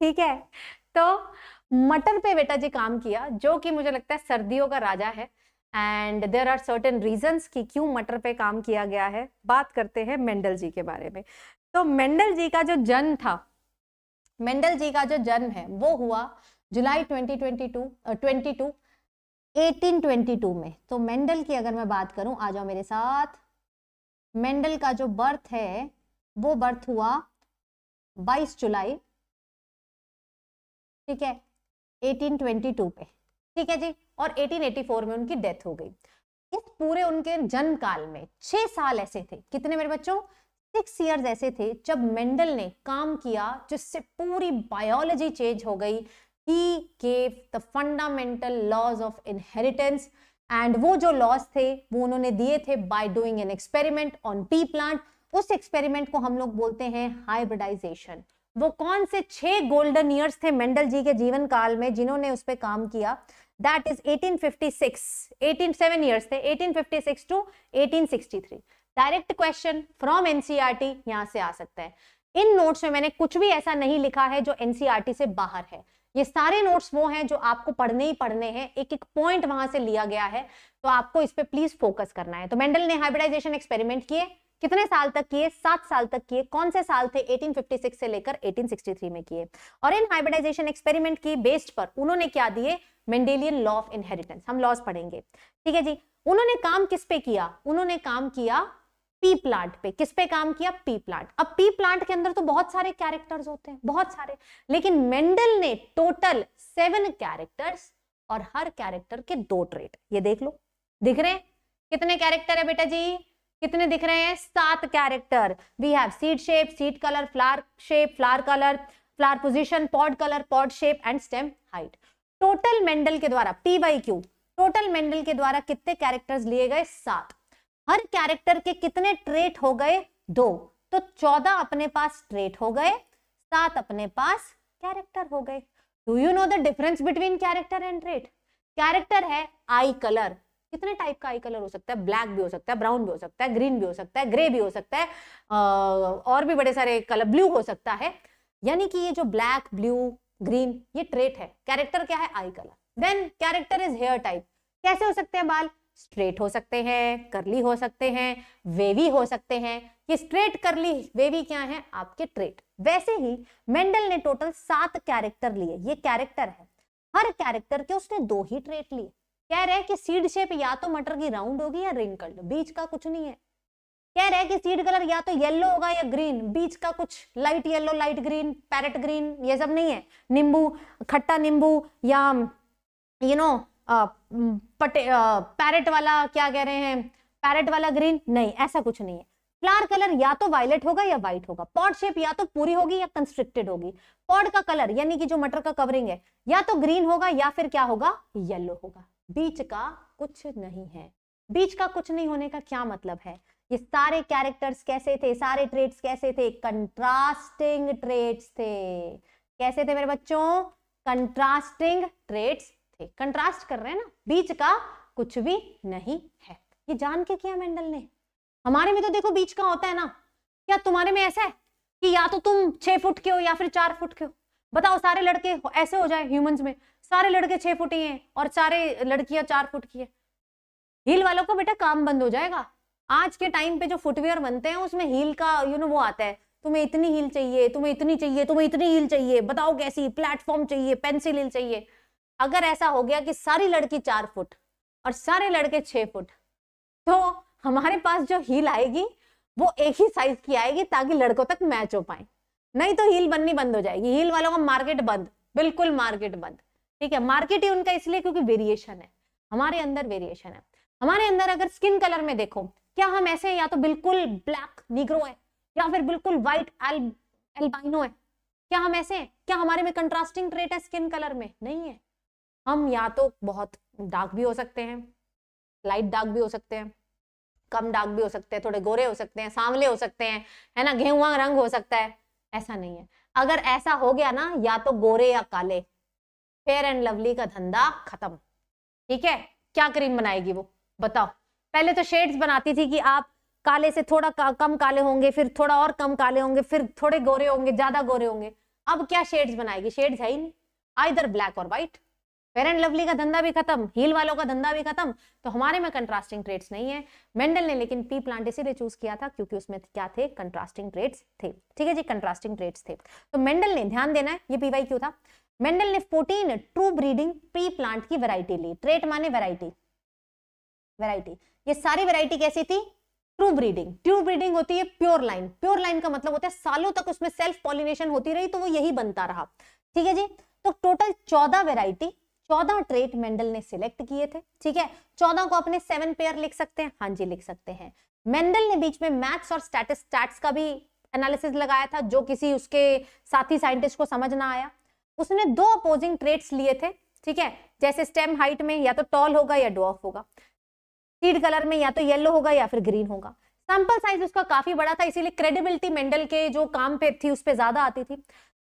ठीक है तो मटर पे बेटा जी काम किया जो कि मुझे लगता है सर्दियों का राजा है and there are certain reason कि क्यों मटर पे काम किया गया है बात करते हैं मेंडल जी के बारे में तो मेंडल जी का जो जन्म था मेंडल जी का जो जन्म है वो हुआ जुलाई टू ट्वेंटी टू 1822 में तो मेंडल की अगर मैं बात करूं आ जाओ मेरे साथ मेंडल का जो बर्थ है वो बर्थ हुआ 22 जुलाई ठीक है 1822 पे ठीक है जी और 1884 में उनकी डेथ हो गई इस पूरे उनके जन्म काल में छह साल ऐसे थे कितने मेरे बच्चों सिक्स ईयर ऐसे थे जब मेंडल ने काम किया जिससे पूरी बायोलॉजी चेंज हो गई he gave the fundamental laws of inheritance and वो जो laws थे वो उन्होंने दिए थे by doing an experiment on pea plant us experiment ko hum log bolte hain hybridization वो कौन से छह गोल्डन ईयर्स थे मेंडल जी के जीवन काल में जिन्होंने उस पर काम किया दैट इज 1856 187 सेवन ईयर्स थे 1856 to 1863 direct question from NCERT यहां से आ सकता है इन नोट्स में मैंने कुछ भी ऐसा नहीं लिखा है जो एनसीईआरटी e से बाहर है ये सारे नोट्स वो हैं जो आपको पढ़ने ही पढ़ने हैं एक एक पॉइंट वहां से लिया गया है तो आपको इस पर प्लीज फोकस करना है तो मेंडल ने हाइब्रिडाइजेशन एक्सपेरिमेंट किए कितने साल तक किए सात साल तक किए कौन से साल थे 1856 से लेकर 1863 में किए और इन हाइब्रिडाइजेशन एक्सपेरिमेंट की बेस्ड पर उन्होंने क्या दिए मेंडेलियन लॉ ऑफ इनहेरिटेंस हम लॉज पढ़ेंगे ठीक है जी उन्होंने काम किस पे किया उन्होंने काम किया पी प्लांट पे किस पे काम किया पी प्लांट अब पी प्लांट के अंदर तो बहुत सारे कैरेक्टर्स होते हैं बहुत सारे लेकिन मेंडल ने टोटल सेवन कैरेक्टर्स और हर कैरेक्टर के दो ट्रेट ये देख लो दिख रहे हैं कितने कैरेक्टर है बेटा जी कितने दिख रहे हैं सात character we have seed shape seed colour flower shape flower colour flower position pod colour pod shape and stem height total Mendel के द्वारा P by Q total Mendel के द्वारा कितने कैरेक्टर्स लिए गए सात हर कैरेक्टर के कितने ट्रेट हो गए दो तो चौदह अपने पास ट्रेट हो गए सात अपने पास कैरेक्टर हो गए do you know the difference between character and trait character है आई कलर कितने टाइप का आई कलर हो सकता है ब्लैक भी हो सकता है ब्राउन भी हो सकता है ग्रीन भी हो सकता है ग्रे भी हो सकता है और भी बड़े सारे कलर ब्लू हो सकता है यानी कि ये जो ब्लैक ब्लू ग्रीन ये ट्रेट है कैरेक्टर क्या है eye colour then character is hair type कैसे हो सकते हैं बाल स्ट्रेट हो सकते हैं करली हो सकते हैं वेवी हो सकते हैं ये स्ट्रेट करली वेवी क्या है आपके ट्रेट वैसे ही मेंडल ने टोटल सात कैरेक्टर लिए ये कैरेक्टर है हर कैरेक्टर के उसने दो ही ट्रेट लिए कह रहे हैं कि सीड शेप या तो मटर की राउंड होगी या रिंकल्ड बीच का कुछ नहीं है कह रहे हैं कि सीड कलर या तो येलो होगा या ग्रीन बीच का कुछ light yellow light green parrot green ये सब नहीं है नींबू खट्टा नींबू या यू नो पटे पैरेट वाला क्या कह रहे हैं पैरेट वाला ग्रीन नहीं ऐसा कुछ नहीं है फ्लावर कलर या तो वायलेट होगा या व्हाइट होगा पॉड शेप या तो पूरी होगी या कंस्ट्रिक्टेड होगी पॉड का कलर यानी कि जो मटर का कवरिंग है या तो ग्रीन होगा या फिर क्या होगा येलो होगा बीच का कुछ नहीं है बीच का कुछ नहीं होने का क्या मतलब है ये सारे कैरेक्टर्स कैसे थे सारे ट्रेड्स कैसे थे कंट्रास्टिंग ट्रेड्स थे कैसे थे मेरे बच्चों कंट्रास्टिंग ट्रेड्स थे कंट्रास्ट कर रहे हैं ना बीच का कुछ भी नहीं है ये जान के किया मेंडल ने हमारे में तो देखो बीच का होता है ना क्या तुम्हारे में ऐसा है कि या तो तुम छह फुट के हो या फिर चार फुट के हो बताओ सारे लड़के ऐसे हो जाए ह्यूमंस में सारे लड़के छह फुट ही हैं और सारे लड़कियां चार फुट की है हील वालों का बेटा काम बंद हो जाएगा आज के टाइम पे जो फुटवेयर बनते हैं उसमें हील का यू you नो know, वो आता है तुम्हें इतनी हील चाहिए तुम्हें इतनी चाहिए तुम्हें इतनी हील चाहिए बताओ कैसी प्लेटफॉर्म चाहिए पेंसिल हिल चाहिए अगर ऐसा हो गया कि सारी लड़की चार फुट और सारे लड़के छः फुट तो हमारे पास जो हील आएगी वो एक ही साइज की आएगी ताकि लड़कों तक मैच हो पाए नहीं तो हील बननी बंद हो जाएगी हील वालों का मार्केट बंद बिल्कुल मार्केट बंद ठीक है मार्केट ही उनका इसलिए क्योंकि वेरिएशन है हमारे अंदर वेरिएशन है हमारे अंदर अगर स्किन कलर में देखो क्या हम ऐसे या तो बिल्कुल ब्लैक निग्रो है या फिर बिल्कुल व्हाइट एल्बाइनो है क्या हम ऐसे हैं क्या हमारे में कंट्रास्टिंग ट्रेट है स्किन कलर में नहीं है हम या तो बहुत डार्क भी हो सकते हैं लाइट डार्क भी हो सकते हैं कम डार्क भी हो सकते हैं थोड़े गोरे हो सकते हैं सांवले हो सकते हैं है ना गेहुआ रंग हो सकता है ऐसा नहीं है अगर ऐसा हो गया ना या तो गोरे या काले फेयर एंड लवली का धंधा खत्म ठीक है क्या क्रीम बनाएगी वो बताओ पहले तो शेड्स बनाती थी कि आप काले से थोड़ा का, कम काले होंगे फिर थोड़ा और कम काले होंगे फिर थोड़े गोरे होंगे ज्यादा गोरे होंगे अब क्या शेड्स बनाएगी शेड्स है ही नहीं आइदर ब्लैक और व्हाइट फेयर एंड लवली का धंधा भी खत्म हील वालों का धंधा भी खत्म तो हमारे में कंट्रास्टिंग ट्रेड्स नहीं है मेंडल ने लेकिन पी प्लांट इसीलिए चूज किया था क्योंकि उसमें क्या थे कंट्रास्टिंग ट्रेड्स थे ठीक है जी कंट्रास्टिंग ट्रेड्स थे तो मेंडल ने ध्यान देना है ये पीवाई क्यों था मेंडल ने fourteen true breeding pea plant की वैरायटी ली ट्रेट माने वेराइटी वेराइटी ये सारी वेराइटी कैसी थी ट्रू ब्रीडिंग ट्रू ब्रीडिंग होती है प्योर लाइन प्योर लाइन का मतलब होता है सालों तक उसमें सेल्फ पॉलिनेशन होती रही तो वो यही बनता रहा ठीक है जी तो टोटल चौदह वेराइटी चौदह ट्रेट मेंडल ने सिलेक्ट किए थे ठीक है चौदह को अपने सेवन पेयर लिख सकते हैं हाँ जी लिख सकते हैं मेंडल ने बीच में मैथ्स और स्टैटिस्टैट्स का भी एनालिसिस लगाया था जो किसी उसके साथी साइंटिस्ट को समझ ना आया उसने दो अपोजिंग ट्रेट्स लिए थे ठीक है जैसे स्टेम हाइट में या तो टॉल होगा या डॉफ होगा सीड कलर में या तो येलो होगा या फिर ग्रीन होगा सैंपल साइज उसका काफी बड़ा था इसीलिए क्रेडिबिलिटी मेंडल के जो काम पे थी उस पर ज्यादा आती थी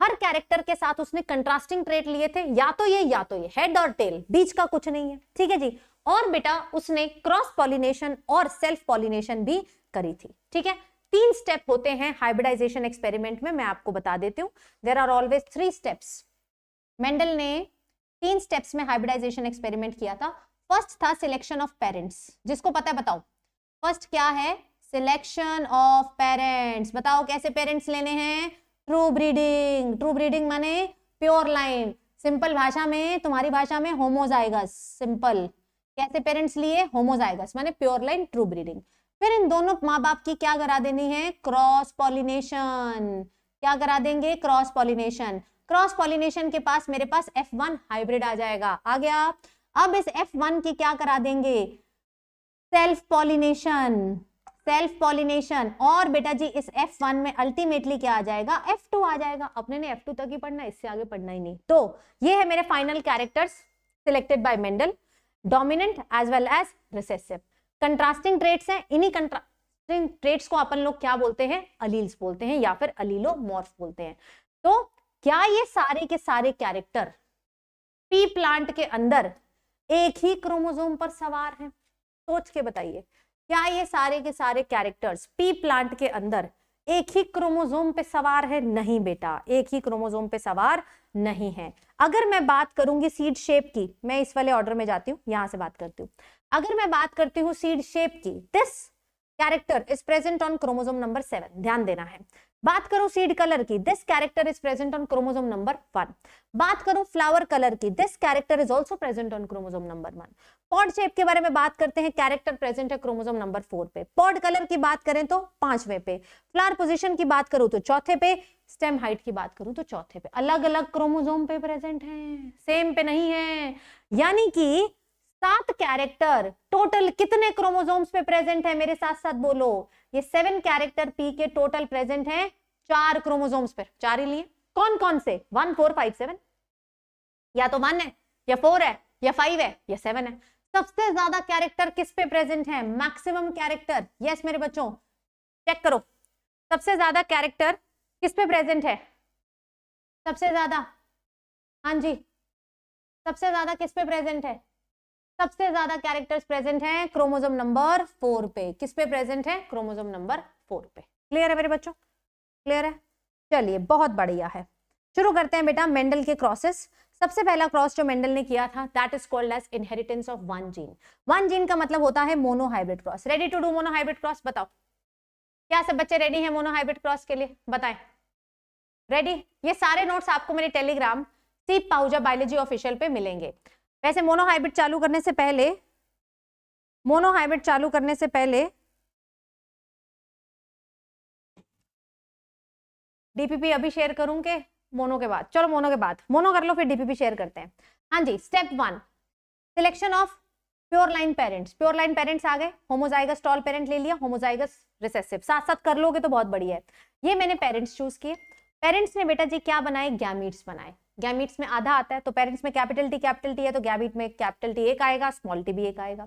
हर कैरेक्टर के साथ उसने कंट्रास्टिंग ट्रेट लिए थे या तो ये या तो ये हेड और टेल बीच का कुछ नहीं है ठीक है जी और बेटा उसने क्रॉस पॉलिनेशन और सेल्फ पॉलिनेशन भी करी थी ठीक है तीन स्टेप होते हैं हाइब्रिडाइजेशन एक्सपेरिमेंट में मैं आपको बता देती हूँ there are always three steps Mendel ने तीन स्टेप्स में हाइब्रिडाइजेशन एक्सपेरिमेंट किया था फर्स्ट था सिलेक्शन ऑफ पेरेंट्स जिसको पता है बताओ फर्स्ट क्या है सिलेक्शन ऑफ पेरेंट्स बताओ कैसे पेरेंट्स लेने हैं ट्रू ब्रीडिंग ट्रू ब्रीडिंग माने प्योर लाइन सिंपल भाषा में तुम्हारी भाषा में होमोजाइगस सिंपल कैसे पेरेंट्स लिए होमोजाइगस माने प्योर लाइन ट्रू ब्रीडिंग फिर इन दोनों माँ बाप की क्या करा देनी है क्रॉस पॉलिनेशन क्या करा देंगे क्रॉस पॉलिनेशन क्रॉस पॉलिनेशन के पास मेरे पास एफ वन हाइब्रिड आ जाएगा आ गया अब इस एफ वन की क्या करा देंगे सेल्फ पॉलिनेशन सेल्फ पॉलिनेशन और बेटा जी इस F1 में अल्टीमेटली क्या आ जाएगा F2 आ जाएगा अपने ने F2 तक ही पढ़ना इससे आगे पढ़ना ही नहीं तो ये है मेरे final characters selected by Mendel dominant as well as recessive contrasting traits हैं इन्हीं कंट्रास्टिंग ट्रेट्स को अपन लोग क्या बोलते हैं अलील्स बोलते हैं या फिर अलीलो मॉर्फ बोलते हैं तो क्या ये सारे के सारे कैरेक्टर पी प्लांट के अंदर एक ही क्रोमोजोम पर सवार हैं सोच के बताइए क्या ये सारे के सारे कैरेक्टर्स पी प्लांट के अंदर एक ही क्रोमोजोम पे सवार है नहीं बेटा एक ही क्रोमोजोम पे सवार नहीं है अगर मैं बात करूंगी सीड शेप की मैं इस वाले ऑर्डर में जाती हूँ यहां से बात करती हूँ अगर मैं बात करती हूँ सीड शेप की this character is present on chromosome number seven ध्यान देना है बात करूं सीड कलर की this character is present on chromosome number one बात करूं फ्लावर कलर की this character is also present on chromosome number one pod shape के बारे में बात करते हैं कैरेक्टर प्रेजेंट है क्रोमोजोम नंबर फोर पे पॉड कलर की बात करें तो पांचवें पे फ्लावर पोजीशन की बात करूं तो चौथे पे स्टेम हाइट की बात करूं तो चौथे पे अलग अलग क्रोमोजोम पे प्रेजेंट है सेम पे नहीं है यानी कि सात कैरेक्टर टोटल कितने क्रोमोजोम्स पे प्रेजेंट है मेरे साथ साथ बोलो ये सेवन कैरेक्टर पी के टोटल प्रेजेंट है चार क्रोमोजोम्स पे चार ही लिए कौन कौन से वन फोर फाइव सेवन या तो वन है या फोर है या फाइव है या सेवन है सबसे ज्यादा कैरेक्टर किस पे प्रेजेंट है मैक्सिमम कैरेक्टर यस मेरे बच्चों चेक करो सबसे ज्यादा कैरेक्टर किस पे प्रेजेंट है सबसे ज्यादा हाँ जी सबसे ज्यादा किस पे प्रेजेंट है सबसे ज्यादा कैरेक्टर्स प्रेजेंट हैं क्रोमोजोम नंबर फोर पे किस पे प्रेजेंट है क्रोमोजोम नंबर फोर पे क्लियर है मेरे बच्चों क्लियर है चलिए बहुत बढ़िया है शुरू करते हैं बेटा मेंडल के क्रॉसेस सबसे पहला क्रॉस जो मेंडल ने किया था that is called as inheritance of one gene one gene का मतलब होता है monohybrid cross ready to do monohybrid cross बताओ क्या सब बच्चे रेडी हैं मोनोहाइब्रिड क्रॉस के लिए बताएं रेडी ये सारे नोट्स आपको मेरे Telegram C Pahuja biology official पे मिलेंगे वैसे मोनोहाइब्रिड चालू करने से पहले मोनोहाइब्रिड चालू करने से पहले डीपीपी अभी शेयर करूं के मोनो के बाद चलो मोनो के बाद मोनो कर लो फिर डीपीपी शेयर करते हैं हाँ जी step one selection of pure line parents pure line parents आ गए होमोजाइगस टॉल पेरेंट ले लिया होमोजाइगस रिसेसिव साथ साथ कर लोगे तो बहुत बढ़िया है ये मैंने पेरेंट्स चूज किए पेरेंट्स ने बेटा जी क्या बनाए गैमीट्स बनाए गैमीट्स में आधा आता है तो पेरेंट्स में कैपिटल टी कैपिटल टी है तो गैमीट में कैपिटल टी एक आएगा स्मॉल टी भी एक आएगा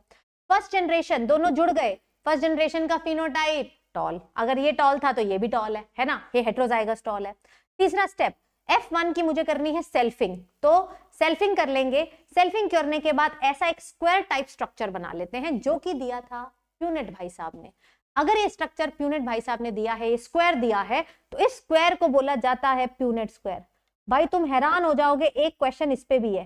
फर्स्ट जनरेशन दोनों जुड़ गए फर्स्ट जनरेशन का फिनोटाइप टॉल अगर ये टॉल था तो ये भी टॉल है है ना ये हेट्रोजाइगस टॉल है तीसरा स्टेप एफ वन की मुझे करनी है सेल्फिंग तो सेल्फिंग कर लेंगे सेल्फिंग करने के बाद ऐसा एक स्क्वायर टाइप स्ट्रक्चर बना लेते हैं जो कि दिया था प्यूनेट भाई साहब ने अगर ये स्ट्रक्चर प्यूनेट भाई साहब ने दिया है ये स्क्वायर दिया है तो इस स्क्वायर को बोला जाता है प्यूनेट स्क्वायर भाई तुम हैरान हो जाओगे एक क्वेश्चन इस पे भी है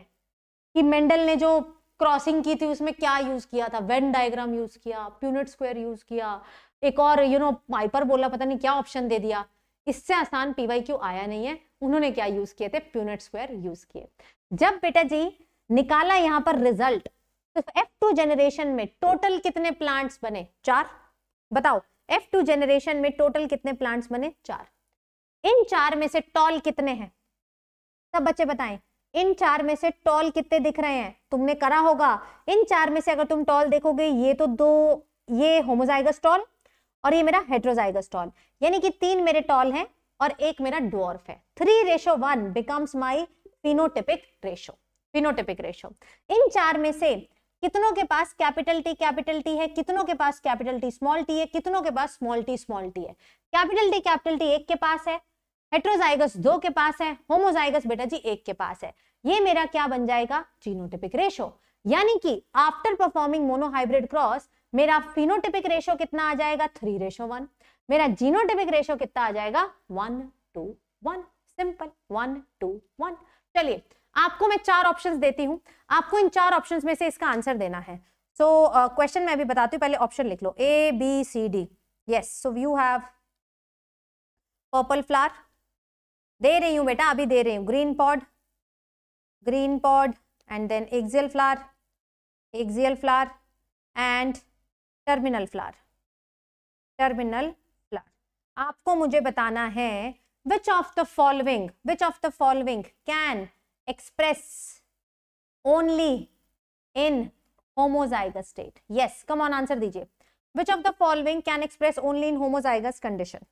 कि मेंडल ने जो क्रॉसिंग की थी उसमें क्या यूज किया था वेन डायग्राम यूज किया प्यूनेट स्क्वायर यूज किया एक और यू नो माइपर बोला पता नहीं क्या ऑप्शन दे दिया इससे आसान पीवाई क्यों आया नहीं है उन्होंने क्या यूज किए थे प्यूनिट स्क्वायर यूज किए जब बेटा जी निकाला यहां पर रिजल्ट तो F2 जनरेशन में टोटल कितने प्लांट्स बने चार बताओ F2 जनरेशन में टोटल कितने प्लांट्स बने चार इन चार में से टॉल कितने हैं सब बच्चे बताएं इन चार में से टॉल कितने दिख रहे हैं तुमने करा होगा इन चार में से अगर तुम टॉल देखोगे ये तो दो ये होमोजाइगस टॉल और ये मेरा हेट्रोजाइगस टॉल यानी कि तीन मेरे टॉल हैं और एक मेरा डॉर्फ है three ratio one becomes my phenotypic ratio phenotypic ratio इन चार में से कितनों के पास कैपिटल टी कैपिटल टी है कितनों के पास कैपिटल टी स्मॉल टी है कितनों के पास स्मॉल टी स्मॉल टी है कैपिटल टी कैपिटल टी एक के पास है हेट्रोजाइगस दो के पास है होमोजाइगस बेटा जी एक के पास है ये मेरा क्या बन जाएगा जीनोटिपिक रेशो यानी कि आफ्टर परफॉर्मिंग मोनोहाइब्रिड क्रॉस मेरा फिनोटिपिक रेशो कितना आ जाएगा थ्री रेशो वन मेरा जीनोटिपिक रेशियो कितना आ जाएगा one two one simple one two one चलिए आपको मैं चार ऑप्शंस देती हूँ आपको इन चार ऑप्शंस में से इसका आंसर देना है सो so, क्वेश्चन uh, मैं अभी बताती हूँ पहले ऑप्शन लिख लो A B C D yes so you have purple flower दे रही हूँ बेटा अभी दे रही हूँ green pod green pod and then axial flower axial flower and terminal flower terminal आपको मुझे बताना है which of the following which of the following can express only in homozygous state yes come on answer दीजिए which of the following can express only in homozygous condition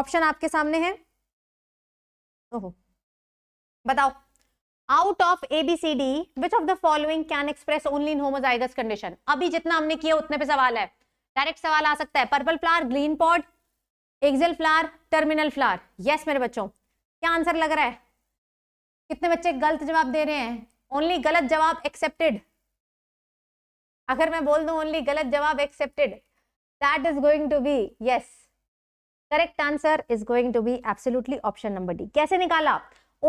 option आपके सामने है ओहो बताओ out of A B C D which of the following can express only in homozygous condition अभी जितना हमने किया उतने पे सवाल है डायरेक्ट सवाल आ सकता है purple flower green pod axial flower terminal flower yes मेरे बच्चों क्या आंसर लग रहा है कितने बच्चे गलत जवाब दे रहे हैं ओनली गलत जवाब एक्सेप्टेड अगर मैं बोल दूं ओनली गलत जवाब accepted that is going to be yes correct answer is going to be absolutely option number D कैसे निकाला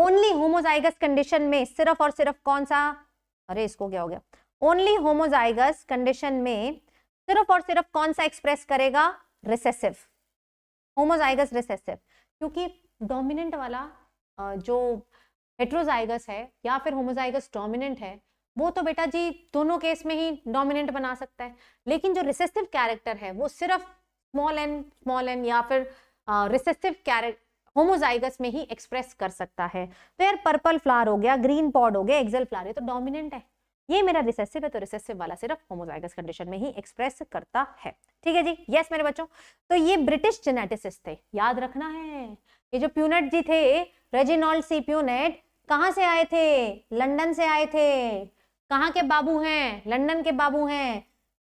ओनली होमोजाइगस कंडीशन में सिर्फ और सिर्फ कौन सा अरे इसको क्या हो गया ओनली होमोजाइगस कंडीशन में सिर्फ और सिर्फ कौन सा एक्सप्रेस करेगा रिसेसिव होमोजाइगस रिसेसिव क्योंकि डोमिनेंट वाला जो हेट्रोजाइगस है या फिर होमोजाइगस डोमिनेंट है वो तो बेटा जी दोनों केस में ही डोमिनेंट बना सकता है लेकिन जो रिसेसिव कैरेक्टर है वो सिर्फ स्मॉल एन स्मॉल एन या फिर रिसेसिव कैरेक्टर होमोजाइगस में ही एक्सप्रेस कर सकता है तो यार पर्पल फ्लावर हो गया ग्रीन पॉड हो गया एक्सेल फ्लावर ये तो डोमिनेंट है ये मेरा रिसेसिव है तो रिसेसिव वाला सिर्फ होमोजाइगस कंडीशन में ही एक्सप्रेस करता है ठीक है जी यस मेरे बच्चों तो ये ब्रिटिश जेनेटिसिस्ट थे याद रखना है ये जो प्यूनेट जी थे रेजिनॉल्ड सी प्यूनेट कहाँ से आए थे लंदन से आए थे कहाँ के बाबू हैं लंदन के बाबू हैं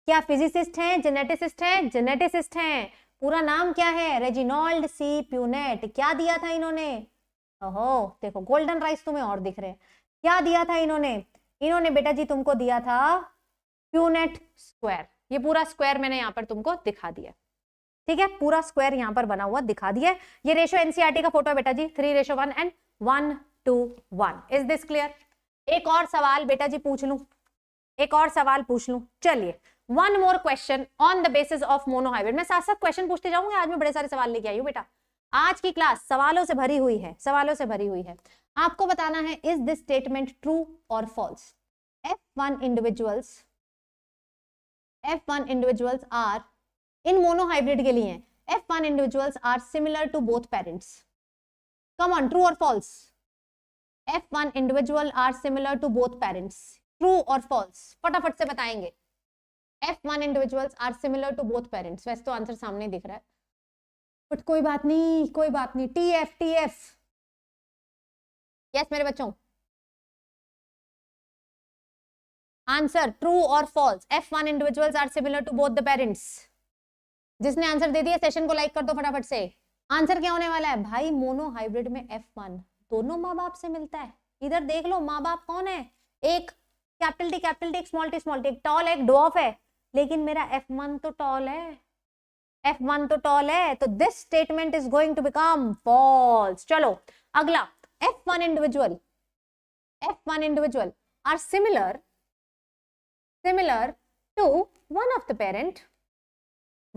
क्या फिजिसिस्ट हैं जेनेटिसिस्ट हैं जेनेटिसिस्ट हैं पूरा नाम क्या है रेजिनॉल्ड सी प्यूनेट क्या दिया था इन्होंने ओहो देखो गोल्डन राइस तुम्हें और दिख रहे हैं क्या दिया था इन्होंने इन्होंने बेटा जी तुमको दिया था क्यूनेट स्क्वायर ये पूरा स्क्वायर मैंने यहाँ पर तुमको दिखा दिया ठीक है पूरा स्क्वायर यहाँ पर बना हुआ दिखा दिया ये रेशो एनसीआरटी e का फोटो है बेटा जी three ratio one and one two one is this clear एक और सवाल बेटा जी पूछ लू एक और सवाल पूछ लू चलिए one more question on the basis of monohybrid मैं साथ साथ क्वेश्चन पूछते जाऊंगी आज मैं बड़े सारे सवाल लेके आई हूँ बेटा आज की क्लास सवालों से भरी हुई है सवालों से भरी हुई है आपको बताना है इज दिस स्टेटमेंट ट्रू और false F one individuals F one individuals are in monohybrid के लिए F one individuals are similar to both parents come on true और false F one individual are similar to both parents true और false फटाफट से बताएंगे F one individuals are similar to both parents वैसे तो answer सामने दिख रहा है बट कोई बात नहीं कोई बात नहीं T F T F yes मेरे बच्चों आंसर ट्रू और false F one individuals are similar to both the parents जिसने आंसर दे दिया सेशन को लाइक कर दो फटाफट से आंसर क्या होने वाला है भाई मोनो हाइब्रिड में एफ वन दोनों माँ बाप से मिलता है इधर देख लो माँ बाप कौन है एक capital T capital T small T small T tall एक डॉफ है लेकिन मेरा एफ वन तो टॉल है एफ वन तो टॉल है तो this statement is going to become false चलो अगला F one individual F one individual are similar similar to one of the parent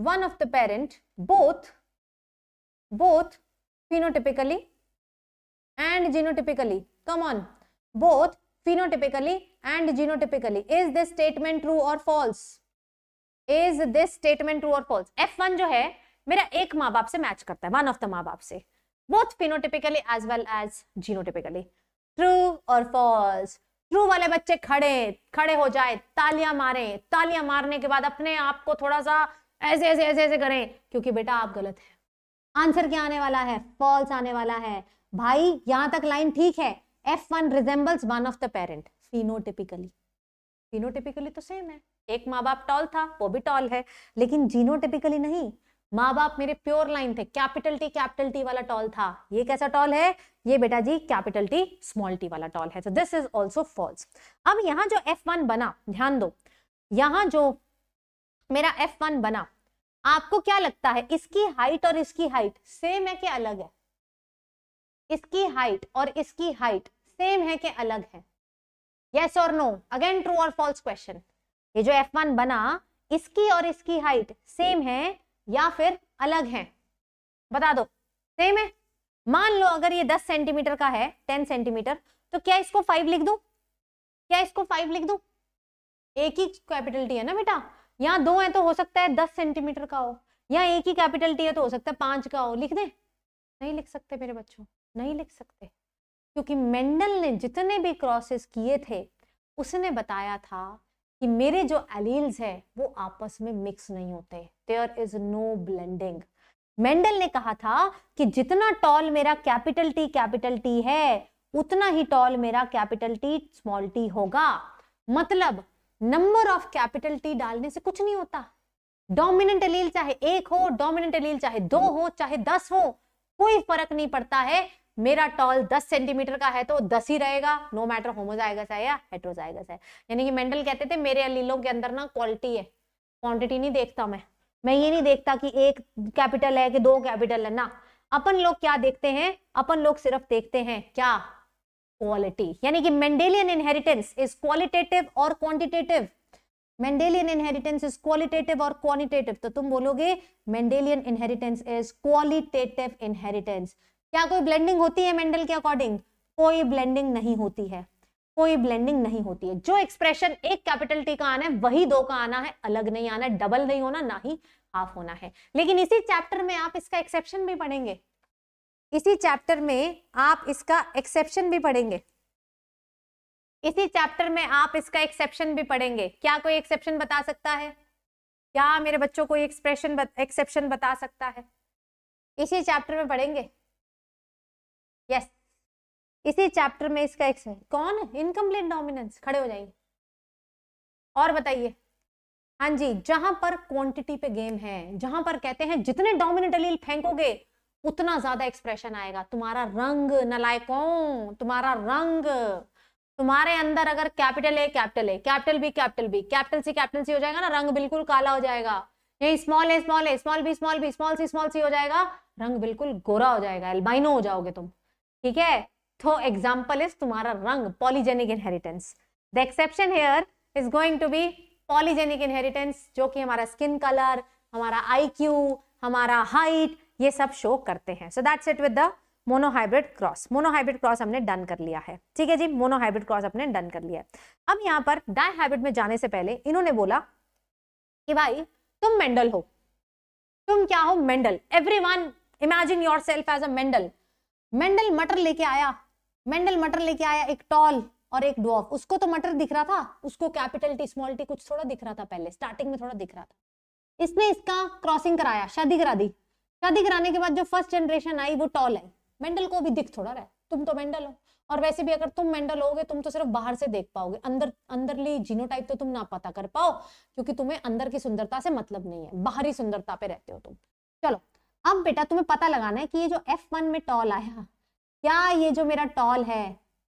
one of the parent both both phenotypically and genotypically come on both phenotypically and genotypically is this statement true और false is this statement true और false F one जो है मेरा एक माँ बाप से match करता है वन ऑफ द माँ बाप से both phenotypically as well as genotypically true और फॉल्स ट्रू वाले बच्चे खड़े खड़े हो जाए तालियां मारे तालियां मारने के बाद अपने आप को थोड़ा सा ऐसे ऐसे ऐसे ऐसे करें क्योंकि बेटा आप गलत है आंसर क्या आने वाला है फॉल्स आने वाला है भाई यहां तक लाइन ठीक है F one resembles one of the parent phenotypically phenotypically तो सेम है एक माँ बाप टॉल था वो भी टॉल है लेकिन जीनो टिपिकली नहीं माँ बाप मेरे प्योर लाइन थे कैपिटल टी कैपिटल टी वाला टॉल था ये कैसा टॉल है ये बेटा जी कैपिटल टी स्मॉल टी वाला टॉल है तो दिस इज ऑल्सो फॉल्स अब यहाँ जो एफ वन बना ध्यान दो यहाँ जो मेरा एफ वन बना आपको क्या लगता है इसकी हाइट और इसकी हाइट सेम है कि अलग है इसकी हाइट और इसकी हाइट सेम है कि अलग है यस और नो अगेन ट्रू और फॉल्स क्वेश्चन ये जो एफ वन बना इसकी और इसकी हाइट सेम है या फिर अलग है बता दो सेम है मान लो अगर ये दस सेंटीमीटर का है टेन सेंटीमीटर तो क्या इसको फाइव लिख दू क्या इसको 5 लिख दू एक ही कैपिटल टी है ना बेटा यहाँ दो है तो हो सकता है दस सेंटीमीटर का हो या एक ही कैपिटल टी है तो हो सकता है पांच का हो लिख दे नहीं लिख सकते मेरे बच्चों नहीं लिख सकते क्योंकि मेंडल ने जितने भी क्रॉसेस किए थे उसने बताया था कि मेरे जो एलील्स हैं वो आपस में मिक्स नहीं होते there is no blending Mendel ने कहा था कि जितना टॉल मेरा कैपिटल टी कैपिटल टी है उतना ही टॉल मेरा कैपिटल टी स्मॉल टी होगा मतलब नंबर ऑफ कैपिटल टी डालने से कुछ नहीं होता डोमिनेंट एलील चाहे एक हो डोमिनेंट एलील चाहे दो हो चाहे दस हो कोई फर्क नहीं पड़ता है मेरा टॉल 10 सेंटीमीटर का है तो 10 ही रहेगा नो मैटर होमोजाइगस है या हेट्रोजाइगस है यानी कि मेंडल कहते थे मेरे अलीलों के अंदर ना क्वालिटी है क्वांटिटी नहीं देखता मैं मैं ये नहीं देखता कि एक कैपिटल है कि दो कैपिटल है ना अपन लोग क्या देखते हैं अपन लोग सिर्फ देखते हैं क्या क्वालिटी यानी कि मेंडेलियन इनहेरिटेंस इज क्वालिटेटिव और quantitative Mendelian inheritance is qualitative और क्वानिटेटिव तो तुम बोलोगे Mendelian inheritance is qualitative inheritance क्या कोई ब्लेंडिंग होती है मेंडल के अकॉर्डिंग कोई ब्लेंडिंग नहीं होती है कोई ब्लेंडिंग नहीं होती है जो एक्सप्रेशन एक कैपिटल टी का आना है वही दो का आना है अलग नहीं आना डबल नहीं होना ना ही हाफ होना है लेकिन इसी चैप्टर में आप इसका एक्सेप्शन भी पढ़ेंगे इसी चैप्टर में आप इसका एक्सेप्शन भी पढ़ेंगे इसी चैप्टर में आप इसका एक्सेप्शन भी पढ़ेंगे क्या कोई एक्सेप्शन बता सकता है क्या मेरे बच्चों को एक्सप्रेशन एक्सेप्शन बता सकता है इसी चैप्टर में पढ़ेंगे यस इसी चैप्टर में इसका एक कौन इनकम्प्लीट डोमिनेंस खड़े हो जाइए और बताइए हाँ जी जहां पर क्वांटिटी पे गेम है जहां पर कहते हैं जितने डोमिनेंट अलील फेंकोगे उतना ज्यादा एक्सप्रेशन आएगा तुम्हारा रंग नलायकों तुम्हारा रंग तुम्हारे अंदर अगर capital A capital A capital B capital B capital C capital C हो जाएगा ना रंग बिल्कुल काला हो जाएगा यही small A small A small B small B small C small C हो जाएगा रंग बिल्कुल गोरा हो जाएगा एल्बाइनो हो जाओगे तुम ठीक है तो एग्जाम्पल इज तुम्हारा रंग polygenic inheritance the exception here is going to be polygenic inheritance जो कि हमारा स्किन कलर हमारा क्यू हमारा हाइट ये सब शो करते हैं so that's it with the monohybrid cross monohybrid cross हमने डन कर लिया है ठीक है जी मोनोहाइब्रिड क्रॉस हमने डन कर लिया है अब यहाँ पर डायहाइब्रिड में जाने से पहले इन्होंने बोला कि भाई तुम मेंडल हो तुम क्या हो Mendel everyone imagine yourself as a Mendel Mendel मटर लेके आया मेंडल मटर लेके आया एक टॉल और एक डॉफ उसको तो मटर दिख रहा था उसको कैपिटल टी स्मॉल टी कुछ थोड़ा दिख रहा था पहले स्टार्टिंग में थोड़ा दिख रहा था इसने इसका क्रॉसिंग कराया शादी करा दी शादी कराने के बाद जो फर्स्ट जनरेशन आई वो टॉल है मेंडल को भी दिख थोड़ा रहा है तुम तो मेंडल हो और वैसे भी अगर तुम मेंडल होगे तुम तो सिर्फ बाहर से देख पाओगे अंदर अंदरली जीनो तो तुम ना पता कर पाओ क्योंकि तुम्हें अंदर की सुंदरता से मतलब नहीं है बाहरी सुंदरता पे रहते हो तुम चलो अब बेटा तुम्हें पता लगाना है कि ये जो F1 में टॉल आया क्या ये जो मेरा टॉल है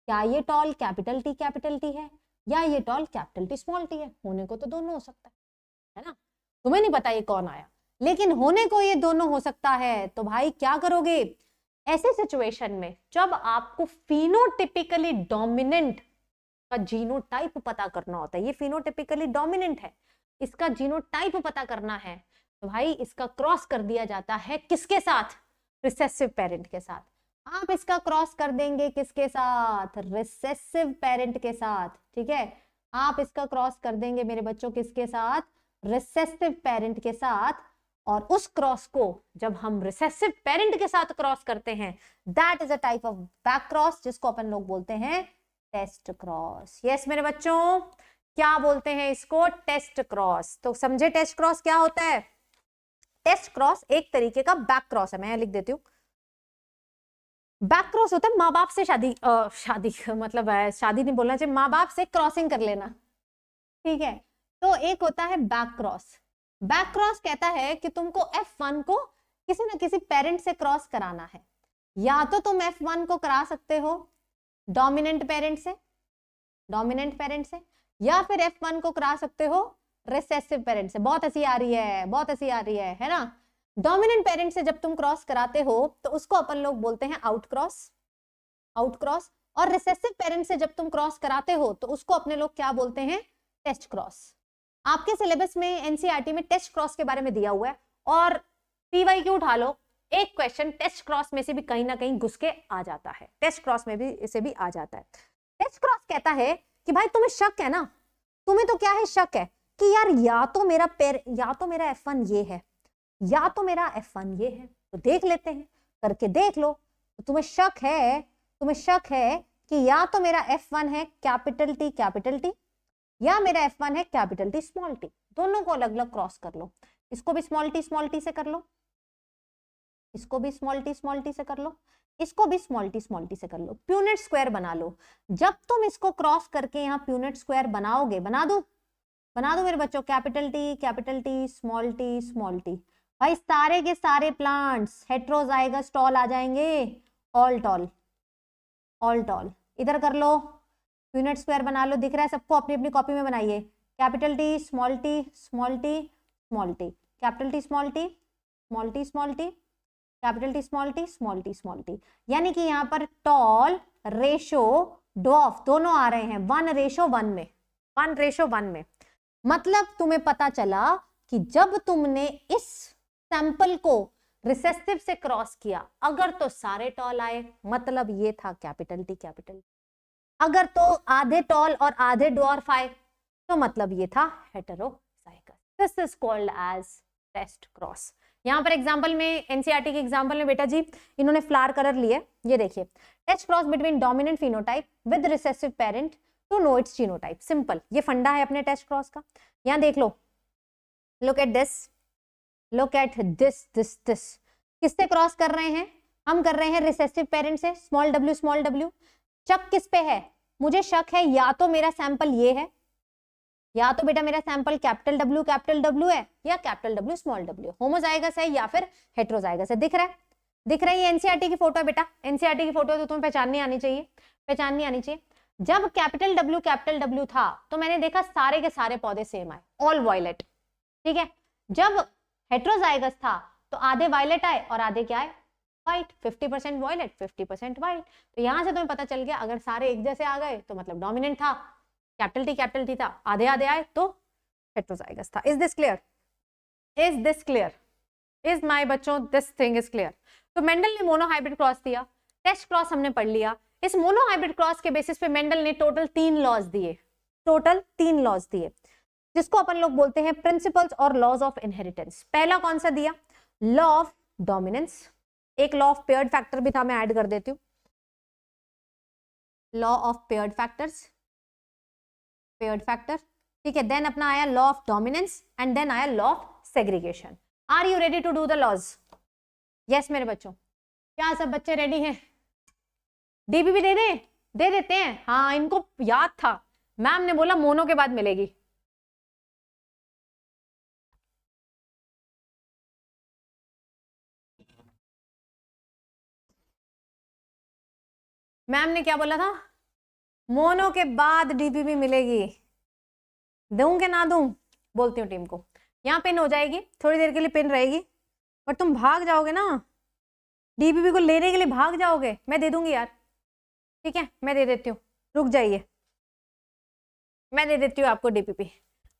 क्या ये tall capital T capital T है या ये tall capital T small T है होने को तो दोनों हो सकता है है ना तुम्हें नहीं पता ये कौन आया लेकिन होने को ये दोनों हो सकता है तो भाई क्या करोगे ऐसे सिचुएशन में जब आपको फिनोटिपिकली डोमिनेंट का जीनोटाइप पता करना होता है ये फिनोटिपिकली डोमिनेंट है इसका जीनोटाइप पता करना है भाई इसका क्रॉस कर दिया जाता है किसके साथ रिसेसिव पेरेंट के साथ आप इसका क्रॉस कर देंगे किसके साथ रिसेसिव पेरेंट के साथ ठीक है आप इसका क्रॉस कर देंगे मेरे बच्चों किसके साथ रिसेसिव पेरेंट के साथ और उस क्रॉस को जब हम रिसेसिव पेरेंट के साथ क्रॉस करते हैं that is a type of back cross जिसको अपन लोग बोलते हैं टेस्ट क्रॉस यस मेरे बच्चों क्या बोलते हैं इसको टेस्ट क्रॉस तो समझे टेस्ट क्रॉस क्या होता है टेस्ट क्रॉस एक तरीके का बैक क्रॉस है मैं लिख देती हूँ बैक क्रॉस होता है माँ बाप से शादी आ, शादी मतलब है, शादी नहीं बोलना चाहिए माँ बाप से क्रॉसिंग कर लेना ठीक है तो एक होता है बैक क्रॉस बैक क्रॉस कहता है कि तुमको एफ वन को किसी ना किसी पेरेंट से क्रॉस कराना है या तो तुम एफ वन को करा सकते हो डोमिनेंट पेरेंट से डोमिनेंट पेरेंट से या फिर एफ वन को करा सकते हो रिसेसिव पेरेंट्स से बहुत ऐसी आ रही है बहुत ऐसी आ रही है है ना डोमिनेंट पेरेंट से जब तुम क्रॉस कराते हो तो उसको अपन लोग बोलते हैं आउट क्रॉस आउट क्रॉस और रिसेसिव पेरेंट से जब तुम क्रॉस कराते हो तो उसको अपने लोग क्या बोलते हैं टेस्ट क्रॉस आपके सिलेबस में एनसीईआरटी e में टेस्ट क्रॉस के बारे में दिया हुआ है और पीवाई क्यू उठा लो एक क्वेश्चन टेस्ट क्रॉस में से भी कहीं ना कहीं घुस के आ जाता है टेस्ट क्रॉस में भी इसे भी आ जाता है टेस्ट क्रॉस कहता है कि भाई तुम्हें शक है ना तुम्हें तो क्या है शक है कि यार या तो मेरा पैर या तो मेरा एफ वन ये है या तो मेरा एफ वन ये है तो देख लेते हैं करके देख लो तो तुम्हें शक है तुम्हें शक है कि या तो मेरा एफ वन है कैपिटल टी कैपिटल टी या मेरा एफ वन है कैपिटल टी स्मॉल टी दोनों को अलग अलग क्रॉस कर लो इसको भी स्मॉल टी स्मॉल टी से कर लो इसको भी स्मॉल टी स्मॉल टी से कर लो इसको भी स्मॉल टी स्मॉल टी से कर लो प्यूनिट स्क्वायर बना लो जब तुम इसको क्रॉस करके यहाँ प्यूनिट स्क्वायर बनाओगे बना दो बना दो मेरे बच्चों capital T capital T small T small T भाई सारे के सारे प्लांट्स हेट्रोज आएगा स्टॉल आ जाएंगे ऑल टॉल ऑल टॉल इधर कर लो यूनिट स्क्वायर बना लो दिख रहा है सबको अपनी अपनी कॉपी में बनाइए capital T small T small T small T capital T small T small T small T capital T small T small T small T यानी कि यहाँ पर टॉल रेशो डॉफ दोनों आ रहे हैं वन रेशो वन में वन रेशो वन में मतलब तुम्हें पता चला कि जब तुमने इस सैंपल को रिसेसिव से क्रॉस किया अगर तो सारे टॉल आए मतलब ये था कैपिटल टी कैपिटल अगर तो आधे टॉल और आधे डॉर्फ आए तो मतलब ये था hetero this is called as test cross यहाँ पर एग्जाम्पल में एनसीआरटी के एग्जाम्पल में बेटा जी इन्होंने फ्लार कलर लिए ये देखिए test cross between dominant phenotype with recessive parent to तो नो इट्स जीनोटाइप सिंपल ये फंडा है अपने टेस्ट क्रॉस का यहाँ देख लो look at this look at this this this किससे क्रॉस कर रहे हैं हम कर रहे हैं रिसेसिव पेरेंट से स्मॉल डब्ल्यू स्मॉल डब्ल्यू शक किस पे है मुझे शक है या तो मेरा सैंपल ये है या तो बेटा मेरा sample capital W capital W है या capital W small W homozygous है या फिर हेट्रोजाइगस है दिख रहा है दिख रहा है ये एनसीआरटी e की फोटो है बेटा एनसीआरटी e की फोटो है तो तुम्हें पहचाननी आनी चाहिए पहचाननी आनी चाहिए जब कैपिटल डब्ल्यू कैपिटल डब्ल्यू था तो मैंने देखा सारे के सारे पौधे सेम आए ऑल वायलेट ठीक है जब हेट्रोजाइगस था तो आधे वायलेट आए और आधे क्या आए white 50 percent violet fifty percent white तो यहां से तुम्हें पता चल गया अगर सारे एक जैसे आ गए तो मतलब डोमिनेंट था कैपिटल टी कैपिटल टी था आधे आधे आए तो हेट्रोजाइगस था is this clear is this clear is my बच्चों दिस थिंग इज क्लियर तो मेंडल ने मोनोहाइब्रिड क्रॉस दिया टेस्ट क्रॉस हमने पढ़ लिया इस मोनो हाइब्रिड क्रॉस के बेसिस पे मेंडल ने टोटल तीन लॉज दिए टोटल तीन लॉज दिए जिसको अपन लोग बोलते हैं प्रिंसिपल्स और लॉज ऑफ इनहेरिटेंस पहला कौन सा दिया लॉ ऑफ डोमिनेंस एक लॉ ऑफ पेयर्ड फैक्टर भी था मैं ऐड कर देती हूँ law of paired factors paired factor ठीक है देन अपना आया law of dominance and then आया law of segregation are you ready to do the laws yes मेरे बच्चों क्या सब बच्चे रेडी हैं भी दे दें दे देते हैं हाँ इनको याद था मैम ने बोला मोनो के बाद मिलेगी मैम ने क्या बोला था मोनो के बाद डीपीपी मिलेगी दूं के ना दूं बोलती हूँ टीम को यहाँ पिन हो जाएगी थोड़ी देर के लिए पिन रहेगी पर तुम भाग जाओगे ना डीपीपी को लेने के लिए भाग जाओगे मैं दे दूंगी यार ठीक है मैं दे देती हूँ रुक जाइए मैं दे देती हूँ आपको डीपीपी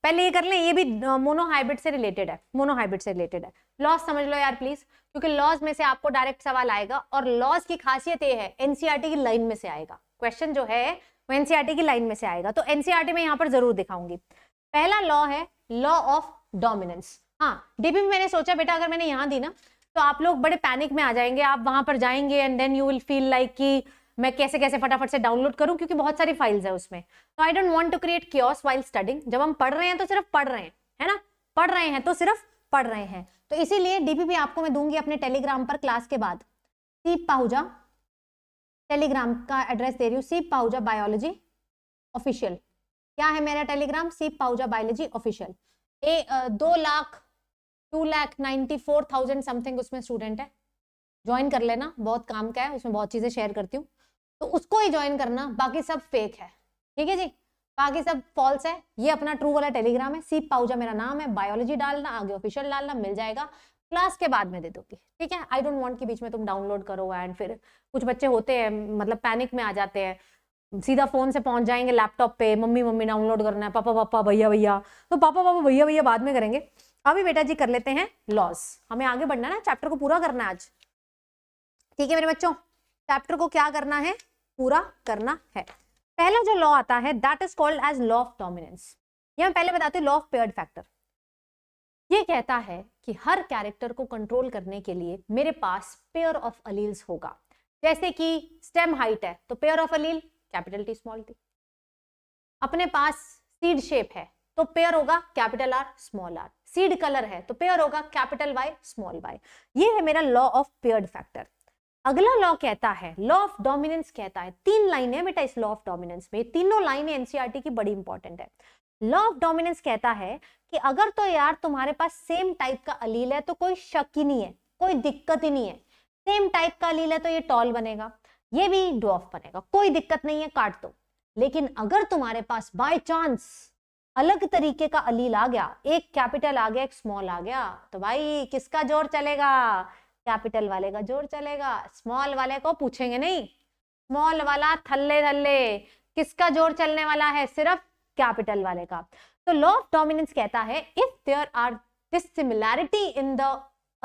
पहले ये कर लें ये भी मोनोहाइब्रिड से रिलेटेड है मोनोहाइब्रिड से रिलेटेड है लॉज समझ लो यार प्लीज क्योंकि लॉज में से आपको डायरेक्ट सवाल आएगा और लॉज की खासियत ये है एनसीईआरटी e की लाइन में से आएगा क्वेश्चन जो है वो एनसीईआरटी e की लाइन में से आएगा तो एनसीईआरटी e में यहाँ पर जरूर दिखाऊंगी पहला लॉ है लॉ ऑफ डोमिनेंस हाँ डीपी में मैंने सोचा बेटा अगर मैंने यहाँ दी ना तो आप लोग बड़े पैनिक में आ जाएंगे आप वहां पर जाएंगे and then you will feel like की मैं कैसे कैसे फटाफट से डाउनलोड करूँ क्योंकि बहुत सारी फाइल्स है उसमें तो I don't want to create chaos while studying जब हम पढ़ रहे हैं तो सिर्फ पढ़ रहे हैं है ना पढ़ रहे हैं तो सिर्फ पढ़ रहे हैं तो इसीलिए डीपीपी आपको मैं दूंगी अपने टेलीग्राम पर क्लास के बाद सीप पाहुजा टेलीग्राम का एड्रेस दे रही हूँ सीप पाहुजा बायोलॉजी ऑफिशियल क्या है मेरा टेलीग्राम सीप पाहुजा बायोलॉजी ऑफिशियल ए दो lakh two lakh ninety four thousand something उसमें स्टूडेंट है ज्वाइन कर लेना बहुत काम का है उसमें बहुत चीज़ें शेयर करती हूँ तो उसको ही ज्वाइन करना बाकी सब फेक है ठीक है जी बाकी सब फॉल्स है ये अपना ट्रू वाला टेलीग्राम है सीप पाउजा मेरा नाम है बायोलॉजी डालना आगे ऑफिशियल डालना मिल जाएगा क्लास के बाद में दे दूंगी ठीक है आई डोंट वांट के बीच में तुम डाउनलोड करो एंड फिर कुछ बच्चे होते हैं मतलब पैनिक में आ जाते हैं सीधा फोन से पहुंच जाएंगे लैपटॉप पे मम्मी मम्मी डाउनलोड करना है पापा पापा भैया भैया तो पापा पापा भैया भैया बाद में करेंगे अभी बेटा जी कर लेते हैं लॉस हमें आगे बढ़ना है ना चैप्टर को पूरा करना है आज ठीक है मेरे बच्चों चैप्टर को क्या करना है पूरा करना है पहला जो लॉ आता है that is called as law of dominance ये मैं पहले बताते लॉ ऑफ पेयर्ड फैक्टर ये कहता है कि हर कैरेक्टर को कंट्रोल करने के लिए मेरे पास पेयर ऑफ अलील्स होगा जैसे कि स्टेम हाइट है तो pair of allele capital T small T अपने पास सीड शेप है तो पेयर होगा capital R small R seed colour है तो पेयर होगा कैपिटल वाई स्मॉल वाई ये है मेरा लॉ ऑफ पेयर्ड फैक्टर अगला लॉ कहता है लॉ ऑफ डोमिनेंस कहता है तीन लाइन है बेटा इस लॉ ऑफ डोमिनेंस में तीनों लाइन एनसीईआरटी e की बड़ी इंपॉर्टेंट है लॉ ऑफ डोमिनेंस कहता है कि अगर तो यार तुम्हारे पास सेम टाइप का अलील है तो कोई शक ही नहीं है कोई दिक्कत ही नहीं है सेम टाइप का अलील है तो ये टॉल बनेगा ये भी डॉफ बनेगा कोई दिक्कत नहीं है काट दो लेकिन अगर तुम्हारे पास बाय चांस अलग तरीके का अलील आ गया एक कैपिटल आ गया एक स्मॉल आ गया तो भाई किसका जोर चलेगा कैपिटल वाले का जोर चलेगा स्मॉल वाले को पूछेंगे नहीं स्मॉल वाला थल्ले थल्ले किसका जोर चलने वाला है सिर्फ कैपिटल वाले का तो लॉ ऑफ डोमिनेंस कहता है if there are dissimilarity in the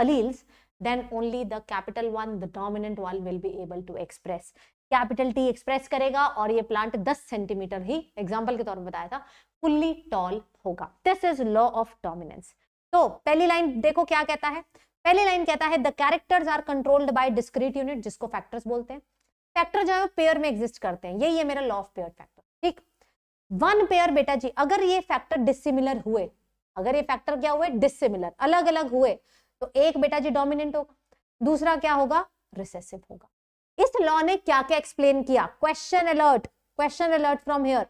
alleles then only the capital one the dominant one will be able to express capital T express करेगा और ये प्लांट 10 सेंटीमीटर ही एग्जाम्पल के तौर पर बताया था फुल्ली टॉल होगा this is law of dominance तो पहली लाइन देखो क्या कहता है पहली लाइन कहता है the characters are controlled by discrete unit जिसको फैक्टर्स बोलते हैं फैक्टर जो है पेयर में एग्जिस्ट करते हैं यही है मेरा लॉ ऑफ पेयर फैक्टर ठीक वन पेयर बेटा जी अगर ये फैक्टर डिसिमिलर हुए अगर ये फैक्टर क्या हुए डिसिमिलर अलग अलग हुए तो एक बेटा जी डोमिनेंट होगा दूसरा क्या होगा रिसेसिव होगा इस लॉ ने क्या क्या एक्सप्लेन किया question alert question alert from here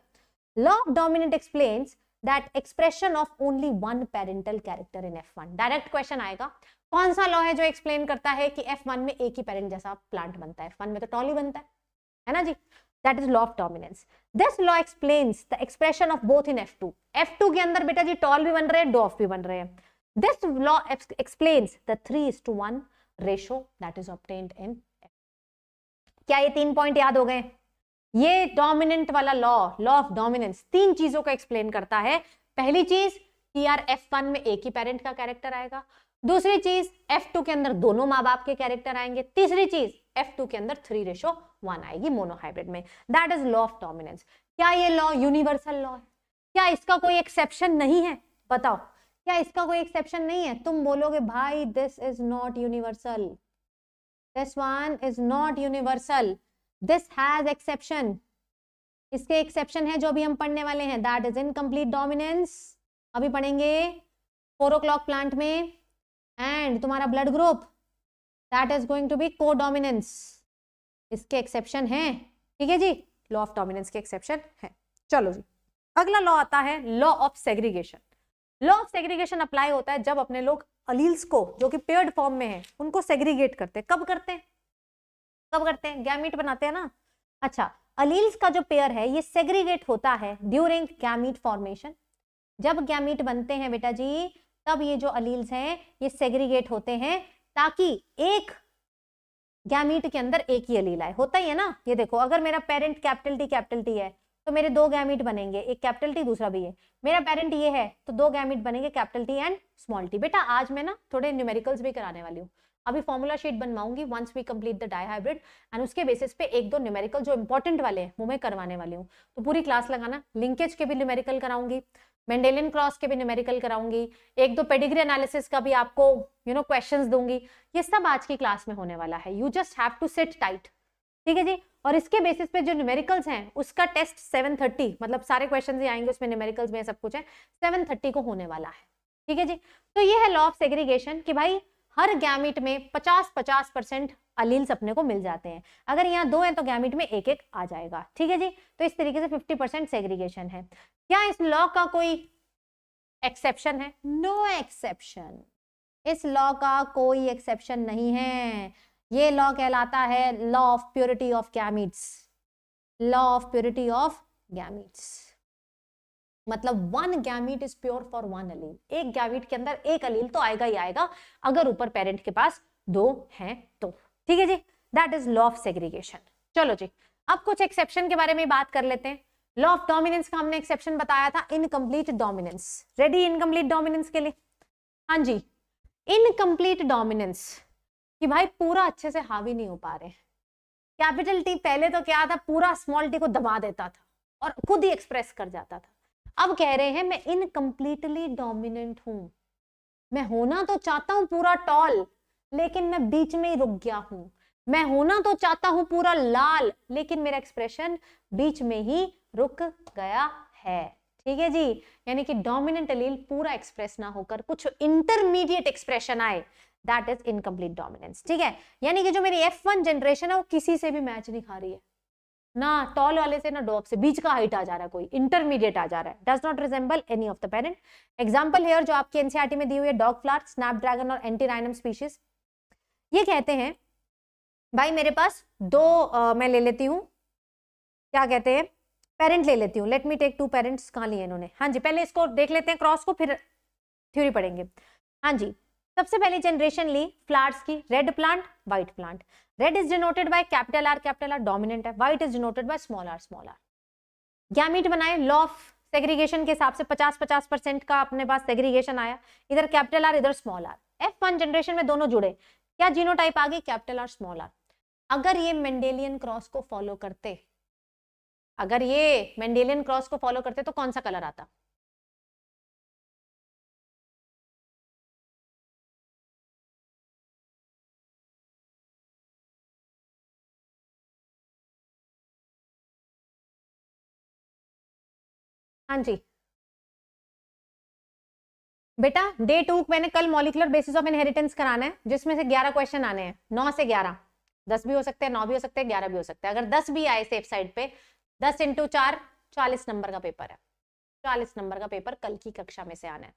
law of dominant explains that expression of only one parental character in F1. Direct question आएगा कौन सा लॉ है जो एक्सप्लेन करता है कि एफ में एक ही पेरेंट जैसा प्लांट बनता है एफ में तो टॉली बनता है है ना जी that is law of dominance this law explains the expression of both in F two F two के अंदर बेटा जी टॉल भी बन रहे हैं डॉफ भी बन रहे हैं this law explains the three is to one ratio that is obtained in क्या ये तीन पॉइंट याद हो गए ये डोमिनेंट वाला लॉ लॉ ऑफ डोमिनेंस तीन चीजों को एक्सप्लेन करता है पहली चीज कि यार एफ वन में एक ही पेरेंट का कैरेक्टर आएगा दूसरी चीज F2 के अंदर दोनों माँ बाप के कैरेक्टर आएंगे तीसरी चीज F2 के अंदर थ्री रेशो वन आएगी मोनोहाइब्रिड में that is law of dominance क्या ये लॉ यूनिवर्सल लॉ है क्या इसका कोई एक्सेप्शन नहीं है बताओ क्या इसका कोई एक्सेप्शन नहीं है तुम बोलोगे भाई this is not universal this one is not universal this has exception इसके एक्सेप्शन है जो अभी हम पढ़ने वाले हैं दैट इज इनकम्प्लीट डोमिनेंस अभी पढ़ेंगे फोर ओ क्लॉक प्लांट में एंड तुम्हारा blood group that is going to be codominance इसके एक्सेप्शन है ठीक है जी लॉ ऑफ डोमिनेंस के एक्सेप्शन है चलो जी अगला लॉ आता है law of segregation law of segregation apply होता है जब अपने लोग अलील्स को जो कि पेयर्ड फॉर्म में है उनको सेग्रीगेट करते हैं कब करते हैं कब करते हैं गैमिट बनाते हैं ना अच्छा अलील्स का जो पेयर है ये सेग्रीगेट होता है ड्यूरिंग गैमीट फॉर्मेशन जब गैमिट बनते हैं बेटा जी तब ये जो अलील्स हैं ये सेग्रीगेट होते हैं ताकि एक गैमीट के अंदर एक ही अलील आए होता ही है ना ये देखो अगर मेरा parent capital T capital T है तो मेरे दो गैमीट बनेंगे एक कैपिटल टी दूसरा भी है मेरा पेरेंट ये है तो दो गैमीट बनेंगे capital T and small T बेटा आज मैं ना थोड़े न्यूमेरिकल्स भी कराने वाली हूँ अभी फॉर्मूला शीट बनवाऊंगी once we complete the dihybrid and उसके बेसिस पे एक दो न्यूमेरिकल जो इंपॉर्टेंट वाले हैं वो मैं करवाने वाली हूँ तो पूरी क्लास लगाना लिंकेज के भी न्यूमेरिकल कराऊंगी मेंडेलियन क्रॉस के भी न्यूमेरिकल कराऊंगी एक दो पेडिग्री एनालिसिस का भी आपको यू नो क्वेश्चंस दूंगी ये सब आज की क्लास में होने वाला है you just have to sit tight ठीक है जी और इसके बेसिस पे जो न्यूमेरिकल्स हैं उसका टेस्ट 7:30 मतलब सारे क्वेश्चन ही आएंगे उसमें न्यूमेरिकल्स में सब कुछ है सेवन को होने वाला है ठीक है जी तो ये है लॉ ऑफ सेग्रीगेशन की भाई हर गैमिट में पचास पचास परसेंट अलील्स अपने को मिल जाते हैं अगर यहाँ दो हैं तो गैमिट में एक एक आ जाएगा ठीक है जी तो इस तरीके से 50 परसेंट सेग्रीगेशन है क्या इस लॉ का कोई एक्सेप्शन है नो no एक्सेप्शन इस लॉ का कोई एक्सेप्शन नहीं है ये लॉ कहलाता है law of purity of gametes law of purity of gametes मतलब one gamete is pure for one allele एक गैमिट के अंदर एक अलील तो आएगा ही आएगा अगर ऊपर पेरेंट के पास दो हैं तो ठीक है जी that is law of segregation चलो जी अब कुछ एक्सेप्शन के बारे में बात कर लेते हैं लॉ ऑफ डोमिनेंस का हमने एक्सेप्शन बताया था incomplete dominance ready incomplete dominance के लिए हाँ जी इनकम्प्लीट डोमिनेंस कि भाई पूरा अच्छे से हावी नहीं हो पा रहे कैपिटल टी पहले तो क्या था पूरा स्मॉल टी को दबा देता था और खुद ही एक्सप्रेस कर जाता था अब कह रहे हैं मैं इनकम्प्लीटली डोमिनेंट हूं मैं होना तो चाहता हूं पूरा टॉल लेकिन मैं बीच में ही रुक गया हूं मैं होना तो चाहता हूं पूरा लाल लेकिन मेरा एक्सप्रेशन बीच में ही रुक गया है ठीक है जी यानी कि डोमिनेंट अलील पूरा एक्सप्रेस ना होकर कुछ इंटरमीडिएट एक्सप्रेशन आए दैट इज इनकम्प्लीट डोमिनेंस ठीक है यानी कि जो मेरी एफ वन जनरेशन है वो किसी से भी मैच नहीं खा रही है ना टॉल वाले से ना डॉप से बीच का हाइट आ जा रहा है कोई इंटरमीडिएट आ जा रहा है does not resemble any of the parent example here जो आपकी एनसीआरटी e में दी हुई है डॉग फ्लार ड्रैगन और एंटीराइनम स्पीशीज ये कहते हैं भाई मेरे पास दो आ, मैं ले लेती हूँ क्या कहते हैं पेरेंट ले लेती हूँ let me take two parents कहाँ लिए इन्होंने हाँ जी पहले इसको देख लेते हैं क्रॉस को फिर थ्योरी पढ़ेंगे हाँ जी सबसे पहले जनरेशन ली फ्लावर्स की red plant white plant red is denoted by capital R capital R dominant है white is denoted by small R small R gamete बनाए लॉ ऑफ सेग्रीगेशन के हिसाब से 50 50 परसेंट का अपने पास सेग्रीगेशन आया इधर कैपिटल आर इधर small R F one generation में दोनों जुड़े क्या जीनोटाइप आ गई कैपिटल आर स्मॉल आर अगर ये मेंडेलियन क्रॉस को फॉलो करते अगर ये मेंडेलियन क्रॉस को फॉलो करते तो कौन सा कलर आता हाँ जी बेटा डे टू मैंने कल मॉलिकुलर बेसिस ऑफ इनहेरिटेंस कराना है जिसमें से ग्यारह क्वेश्चन आने हैं नौ से ग्यारह दस भी हो सकते हैं नौ भी हो सकते हैं ग्यारह भी हो सकते हैं अगर दस भी आए सेफ साइड पे दस इंटू चार चालीस नंबर का पेपर है चालीस नंबर का पेपर कल की कक्षा में से आना है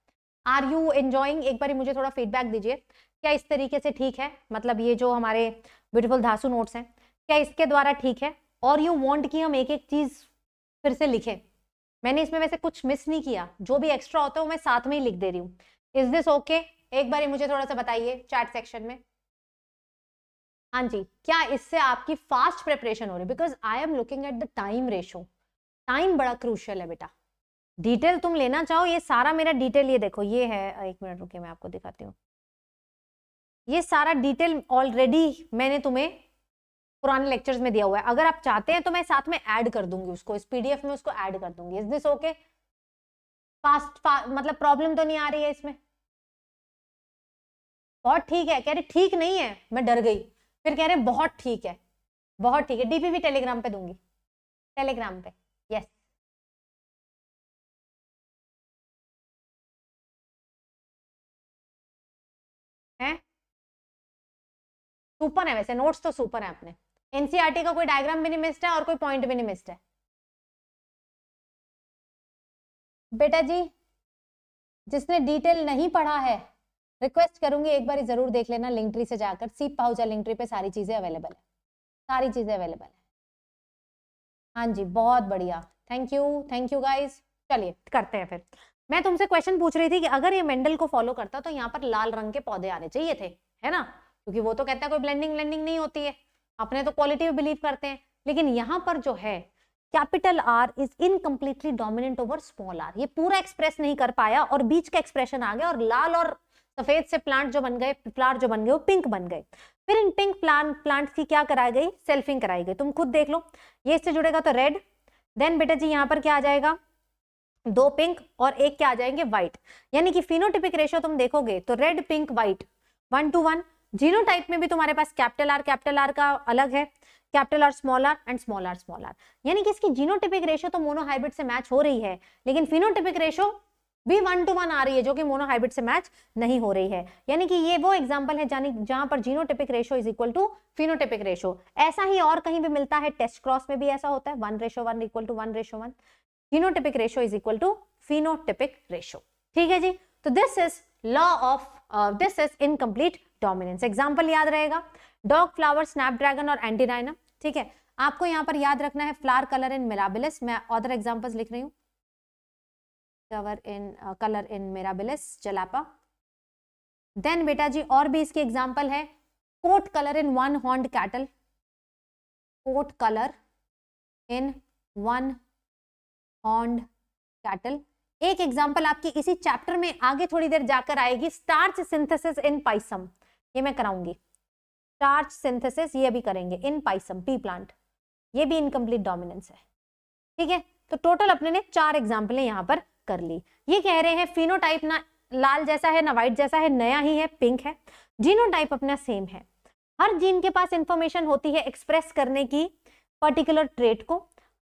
आर यू एंजॉइंग एक बार मुझे थोड़ा फीडबैक दीजिए क्या इस तरीके से ठीक है मतलब ये जो हमारे ब्यूटिफुल धासु नोट्स हैं क्या इसके द्वारा ठीक है और यू वॉन्ट कि हम एक एक चीज़ फिर से लिखें मैंने इसमें वैसे कुछ मिस नहीं किया जो भी एक्स्ट्रा होता है वो मैं साथ में ही लिख दे रही हूँ इज दिस ओके एक बार मुझे थोड़ा सा बताइए चैट सेक्शन में हाँ जी क्या इससे आपकी फास्ट प्रिपरेशन हो रही है because I am looking at the time ratio time बड़ा क्रूशल है बेटा डिटेल तुम लेना चाहो ये सारा मेरा डिटेल ये देखो ये है एक मिनट रुके मैं आपको दिखाती हूँ ये सारा डिटेल ऑलरेडी मैंने तुम्हें पुराने लेक्चर्स में दिया हुआ है अगर आप चाहते हैं तो मैं साथ में ऐड कर दूंगी उसको इस पीडीएफ में उसको ऐड कर दूंगी इज दिस ओके फास्ट मतलब प्रॉब्लम तो नहीं आ रही है इसमें बहुत ठीक है कह रही ठीक नहीं है मैं डर गई फिर कह रहे हैं बहुत ठीक है बहुत ठीक है डीपी भी टेलीग्राम पे दूंगी टेलीग्राम पे यस है सुपर है वैसे नोट्स तो सुपर है अपने एनसीईआरटी e का कोई डायग्राम भी नहीं मिस्ड है और कोई पॉइंट भी नहीं मिस्ड है बेटा जी जिसने डिटेल नहीं पढ़ा है रिक्वेस्ट करूंगी एक बार जरूर देख लेना लिंक ट्री से जाकर सी पाउजा लिंक ट्री पे सारी चीजें अवेलेबल है सारी चीजें अवेलेबल है हाँ जी बहुत बढ़िया thank you thank you guys चलिए करते हैं फिर मैं तुमसे क्वेश्चन पूछ रही थी कि अगर ये मेंडल को फॉलो करता तो यहाँ पर लाल रंग के पौधे आने चाहिए थे है ना क्योंकि वो तो कहता है कोई ब्लेंडिंग ब्लेंडिंग नहीं होती है अपने तो क्वालिटी में बिलीव करते हैं लेकिन यहाँ पर जो है capital R is incompletely dominant over small R ये पूरा एक्सप्रेस नहीं कर पाया और बीच का एक्सप्रेशन आ गया और लाल और सफेद से प्लांट जो बन गए फ्लावर जो बन गए वो पिंक बन गए फिर इन पिंक प्लांट प्लांट की क्या कराई गई सेल्फिंग कराई गई तुम खुद देख लो ये इससे जुड़ेगा तो रेड देन बेटा जी यहाँ पर क्या आ जाएगा दो पिंक और एक क्या आ जाएंगे व्हाइट यानी कि फिनोटिपिक रेशो तुम देखोगे तो red pink white one two one genotype में भी तुम्हारे पास कैपिटल आर कैपिटल आर का अलग है capital R small R and small R small R यानी कि इसकी जीनोटिपिक रेशो तो मोनोहाइब्रिड से मैच हो रही है लेकिन फिनोटिपिक रेशो भी वन टू वन आ रही है जो कि मोनोहाइब्रिड से मैच नहीं हो रही है यानी कि ये वो एग्जाम्पल है जहां पर genotypic ratio is equal to phenotypic ratio ऐसा ही और कहीं भी मिलता है टेस्ट क्रॉस में भी ऐसा होता है one ratio one equal to one ratio one genotypic ratio is equal to phenotypic ratio ठीक है जी तो this is law of this is incomplete dominance example याद रहेगा डॉग फ्लावर स्नैपड्रैगन और एंटीनाइनम ठीक है आपको यहाँ पर याद रखना है फ्लावर कलर इन मिलाबिलिस मैं अदर एग्जाम्पल्स लिख रही हूँ cover in uh, color in mirabilis jalapa then बेटा जी और भी इसकी एग्जाम्पल है coat colour in one horn cattle coat colour in one horn cattle एक एग्जाम्पल आपकी इसी चैप्टर में आगे थोड़ी देर जाकर आएगी स्टार्च सिंथेसिस इन पाइसम ये मैं कराऊंगी स्टार्च सिंथेसिस ये भी करेंगे इन पाइसम पी प्लांट ये भी इनकम्प्लीट डोमिनेंस है ठीक है तो टोटल अपने ने चार एग्जाम्पल है यहाँ पर कर ली ये कह रहे हैं फिनोटाइप ना लाल जैसा है ना व्हाइट जैसा है नया ही है पिंक है जीनोटाइप अपना सेम है हर जीन के पास इंफॉर्मेशन होती है एक्सप्रेस करने की पर्टिकुलर ट्रेट को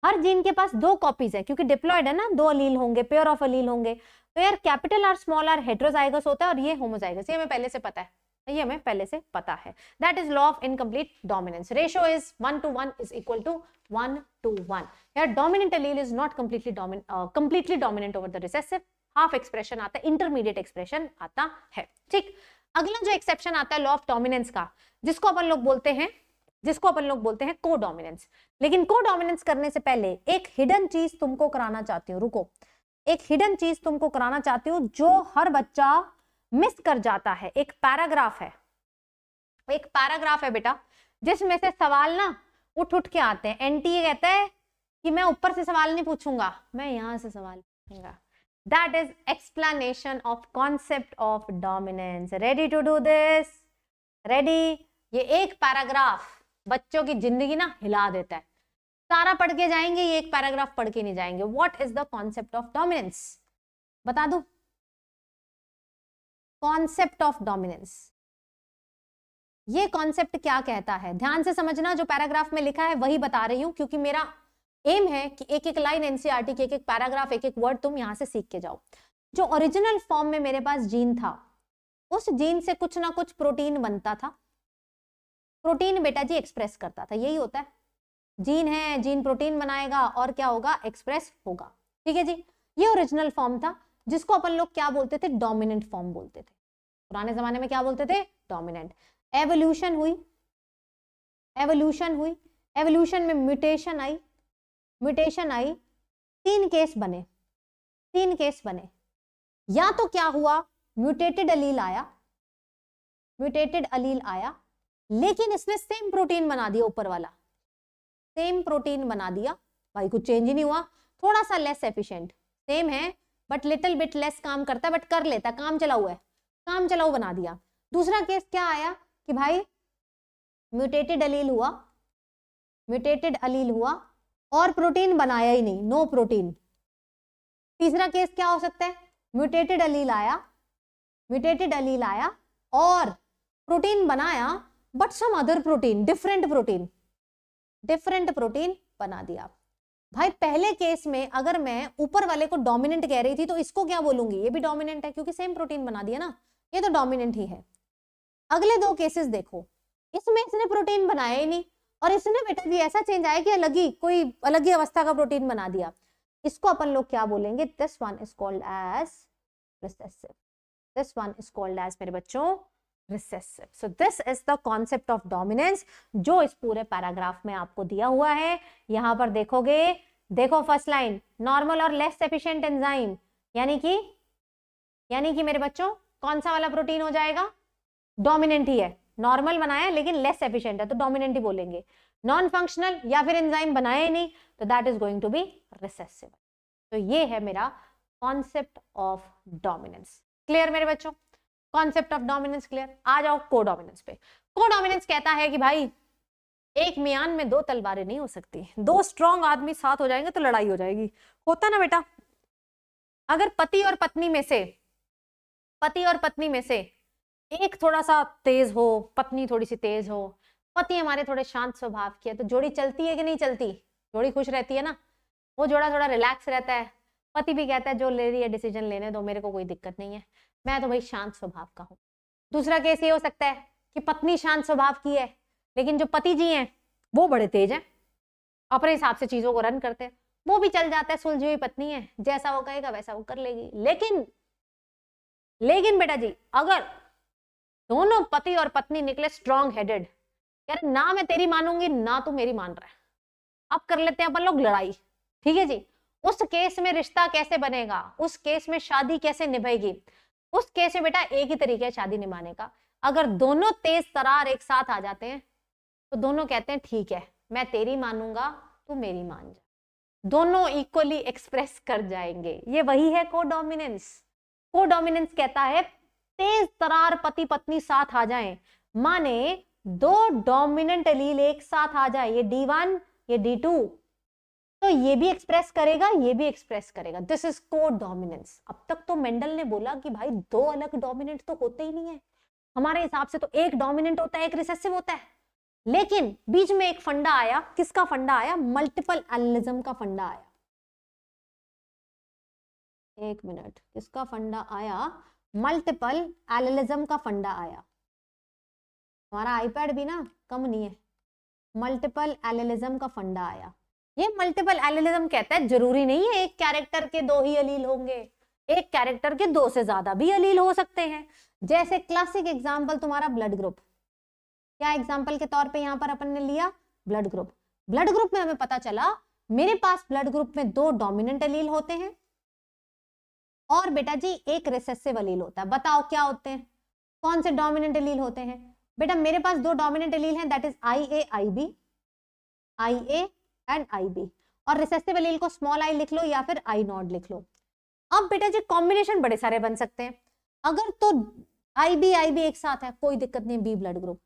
हर जीन के पास दो कॉपीज है क्योंकि डिप्लॉयड है ना दो अलील होंगे पेयर ऑफ अलील होंगे तो यार capital R small R heterozygous होता है और ये होमोजाइगस ये हमें पहले से पता है ये हमें पहले से पता है that is law of incomplete dominance ratio is one two one is equal to one two one या dominant allele is not completely completely dominant over the recessive half expression आता है इंटरमीडिएट एक्सप्रेशन आता है ठीक अगला जो exception आता है लॉ ऑफ डोमिनेंस का जिसको अपन लोग बोलते हैं जिसको अपन लोग बोलते हैं को डोमिनेंस लेकिन को डोमिनेंस करने से पहले एक हिडन चीज तुमको कराना चाहती हूँ रुको एक हिडन चीज तुमको कराना चाहती हूँ जो हर बच्चा मिस कर जाता है एक पैराग्राफ है एक पैराग्राफ है बेटा जिसमें से सवाल ना उठ उठ के आते हैं एनटीए कहता है कि मैं ऊपर से सवाल नहीं पूछूंगा मैं यहाँ से सवाल पूछूंगा that is explanation of concept of dominance ready to do this ready ये एक पैराग्राफ बच्चों की जिंदगी ना हिला देता है सारा पढ़ के जाएंगे ये एक पैराग्राफ पढ़ के नहीं जाएंगे what is the concept of dominance बता दू कॉन्सेप्ट ऑफ डोमिनेंस ये कॉन्सेप्ट क्या कहता है ध्यान से समझना जो पैराग्राफ में लिखा है वही बता रही हूं क्योंकि मेरा एम है कि एक एक लाइन एनसीआर के एक एक पैराग्राफ एक एक वर्ड तुम यहाँ से सीख के जाओ जो ओरिजिनल फॉर्म में मेरे पास जीन था उस जीन से कुछ ना कुछ प्रोटीन बनता था प्रोटीन बेटा जी एक्सप्रेस करता था यही होता है जीन है जीन प्रोटीन बनाएगा और क्या होगा एक्सप्रेस होगा ठीक है जी ये ओरिजिनल फॉर्म था जिसको अपन लोग क्या बोलते थे डोमिनेंट फॉर्म बोलते थे पुराने जमाने में क्या बोलते थे डोमिनेंट एवोल्यूशन हुई एवोल्यूशन हुई एवोल्यूशन में म्यूटेशन आई म्यूटेशन आई तीन केस बने तीन केस बने या तो क्या हुआ म्यूटेटेड अलील आया म्यूटेटेड अलील आया लेकिन इसने सेम प्रोटीन बना दिया ऊपर वाला सेम प्रोटीन बना दिया भाई कुछ चेंज ही नहीं हुआ थोड़ा सा लेस एफिशिएंट सेम है बट लिटिल बिट लेस काम करता है बट कर लेता काम चला हुआ है काम चलाऊ बना दिया दूसरा केस क्या आया कि भाई म्यूटेटेड अलील हुआ म्यूटेटेड अलील हुआ और प्रोटीन बनाया ही नहीं नो no प्रोटीन तीसरा केस क्या हो सकता है म्यूटेटेड अलील आया म्यूटेटेड अलील आया और प्रोटीन बनाया but some other protein different protein different protein बना दिया भाई पहले केस में अगर मैं ऊपर वाले को डोमिनेंट कह रही थी तो इसको क्या बोलूंगी ये भी डोमिनेंट है क्योंकि सेम प्रोटीन बना दिया ना ये तो डोमिनेंट ही है अगले दो केसेस देखो इसमें इसने प्रोटीन बनाया ही नहीं और इसमें बेटा जी ऐसा चेंज आया कि अलग ही कोई अलग ही अवस्था का प्रोटीन बना दिया इसको अपन लोग क्या बोलेंगे this one is called as recessive this one is called as मेरे बच्चों recessive so this is the concept of dominance जो इस पूरे पैराग्राफ में आपको दिया हुआ है यहां पर देखोगे देखो फर्स्ट लाइन नॉर्मल और लेस एफिशिएंट एंजाइम यानी कि यानी कि मेरे बच्चों कौन सा वाला प्रोटीन हो जाएगा डोमिनेंट ही है नॉर्मल बनाया लेकिन लेस एफिशिएंट है तो डोमिनेंट ही बोलेंगे नॉन फंक्शनल या फिर एंजाइम बनाया ही नहीं तो that is going to be recessive तो ये है मेरा कॉन्सेप्ट ऑफ डोमिनेंस क्लियर मेरे बच्चों कॉन्सेप्ट ऑफ डोमिनेंस क्लियर आ जाओ को डोमिनेंस पे को डोमिनेंस कहता है कि भाई एक मियान में दो तलवारें नहीं हो सकती दो स्ट्रॉन्ग आदमी साथ हो जाएंगे तो लड़ाई हो जाएगी होता ना बेटा अगर पति और पत्नी में से पति और पत्नी में से एक थोड़ा सा तेज हो पत्नी थोड़ी सी तेज हो पति हमारे थोड़े शांत स्वभाव की है तो जोड़ी चलती है कि नहीं चलती जोड़ी खुश रहती है ना वो जोड़ा थोड़ा रिलैक्स रहता है पति भी कहता है जो ले रही है डिसीजन लेने दो मेरे को कोई दिक्कत नहीं है मैं तो भाई शांत स्वभाव का हूँ दूसरा केस ये हो सकता है कि पत्नी शांत स्वभाव की है लेकिन जो पति जी हैं वो बड़े तेज हैं अपने हिसाब से चीज़ों को रन करते हैं वो भी चल जाता है सुलझी हुई पत्नी है जैसा वो कहेगा वैसा वो कर लेगी लेकिन लेकिन बेटा जी अगर दोनों पति और पत्नी निकले स्ट्रॉन्ग हेडेड कह रहे ना मैं तेरी मानूंगी ना तू मेरी मान रहा है अब कर लेते हैं अपन लोग लड़ाई ठीक है जी उस केस में रिश्ता कैसे बनेगा उस केस में शादी कैसे निभेगी उस केस में बेटा एक ही तरीके है शादी निभाने का अगर दोनों तेज तरार एक साथ आ जाते हैं तो दोनों कहते हैं ठीक है मैं तेरी मानूंगा तू मेरी मान जा दोनों इक्वली एक्सप्रेस कर जाएंगे ये वही है को डोमिनेंस को डोमिनेंस कहता है तेज तरार पति पत्नी साथ आ जाएं माने दो डोमिनेंट एलील एक साथ आ जाए ये डी वन ये डी टू तो ये भी एक्सप्रेस करेगा ये भी एक्सप्रेस करेगा दिस इज को डोमिनेंस अब तक तो मेंडल ने बोला कि भाई दो अलग डोमिनेंट तो होते ही नहीं है हमारे हिसाब से तो एक डोमिनेंट होता है एक रिसेसिव होता है लेकिन बीच में एक फंडा आया किसका फंडा आया मल्टीपल एलिज्म का फंडा आया एक मिनट किसका फंडा आया मल्टीपल एलिज्म का फंडा आया हमारा आईपैड भी ना कम नहीं है मल्टीपल एलिज्म का फंडा आया ये मल्टीपल एलिज्म कहता है जरूरी नहीं है एक कैरेक्टर के दो ही अलील होंगे एक कैरेक्टर के दो से ज्यादा भी अलील हो सकते हैं जैसे क्लासिक एग्जाम्पल तुम्हारा ब्लड ग्रुप क्या एग्जाम्पल के तौर पर यहाँ पर अपन ने लिया ब्लड ग्रुप ब्लड ग्रुप में हमें पता चला मेरे पास ब्लड ग्रुप में दो डोमिनेंट अलील होते हैं और बेटा जी एक रिसेसिव अलील होता है बताओ क्या होते हैं कौन से डोमिनेंट अलील होते हैं बेटा मेरे पास दो डोमिनेंट अलील हैं that is I A I B I A and I B और रिसेसिव अलील को स्मॉल आई लिख लो या फिर आई नॉट लिख लो अब बेटा जी कॉम्बिनेशन बड़े सारे बन सकते हैं अगर तो आई बी आई बी एक साथ है कोई दिक्कत नहीं B blood group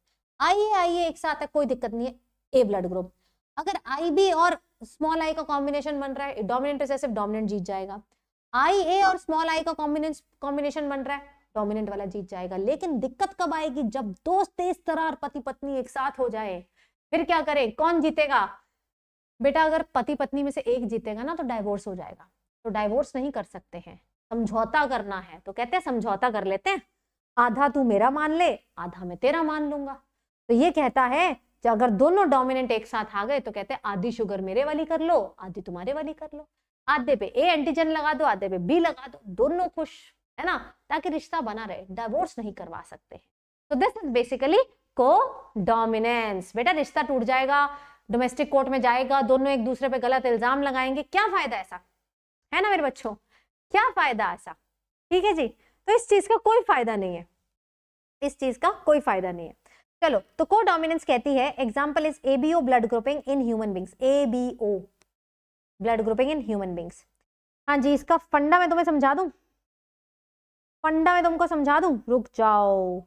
I A I A एक साथ है कोई दिक्कत नहीं है ए ब्लड ग्रुप अगर आई बी और स्मॉल आई का कॉम्बिनेशन बन रहा है डोमिनेंट रिसेसिव डोमिनेंट जीत जाएगा आई ए और स्मॉल आई का कॉम्बिनेशन बन रहा है डोमिनेंट वाला जीत जाएगा लेकिन दिक्कत कब आएगी जब दोस्त इस तरह और पति पत्नी एक साथ हो जाए फिर क्या करें कौन जीतेगा बेटा अगर पति पत्नी में से एक जीतेगा ना तो डाइवोर्स हो जाएगा तो डाइवोर्स नहीं कर सकते हैं समझौता करना है तो कहते हैं समझौता कर लेते हैं आधा तू मेरा मान ले आधा मैं तेरा मान लूंगा तो ये कहता है कि अगर दोनों डोमिनेंट एक साथ आ गए तो कहते हैं आधी शुगर मेरे वाली कर लो आधी तुम्हारे वाली कर लो आधे पे ए एंटीजन लगा दो आधे पे बी लगा दो दोनों खुश है ना ताकि रिश्ता बना रहे डाइवोर्स नहीं करवा सकते तो this is basically codominance बेटा रिश्ता टूट जाएगा डोमेस्टिक कोर्ट में जाएगा दोनों एक दूसरे पे गलत इल्जाम लगाएंगे क्या फायदा ऐसा है ना मेरे बच्चों क्या फायदा ऐसा ठीक है जी तो इस चीज का कोई फायदा नहीं है इस चीज का कोई फायदा नहीं है चलो तो को डोमिनेंस कहती है example is ABO blood grouping in human beings ABO blood grouping in human beings हाँ जी इसका फंडा मैं तुम्हें समझा दूँ फंडा मैं तुमको समझा दूँ रुक जाओ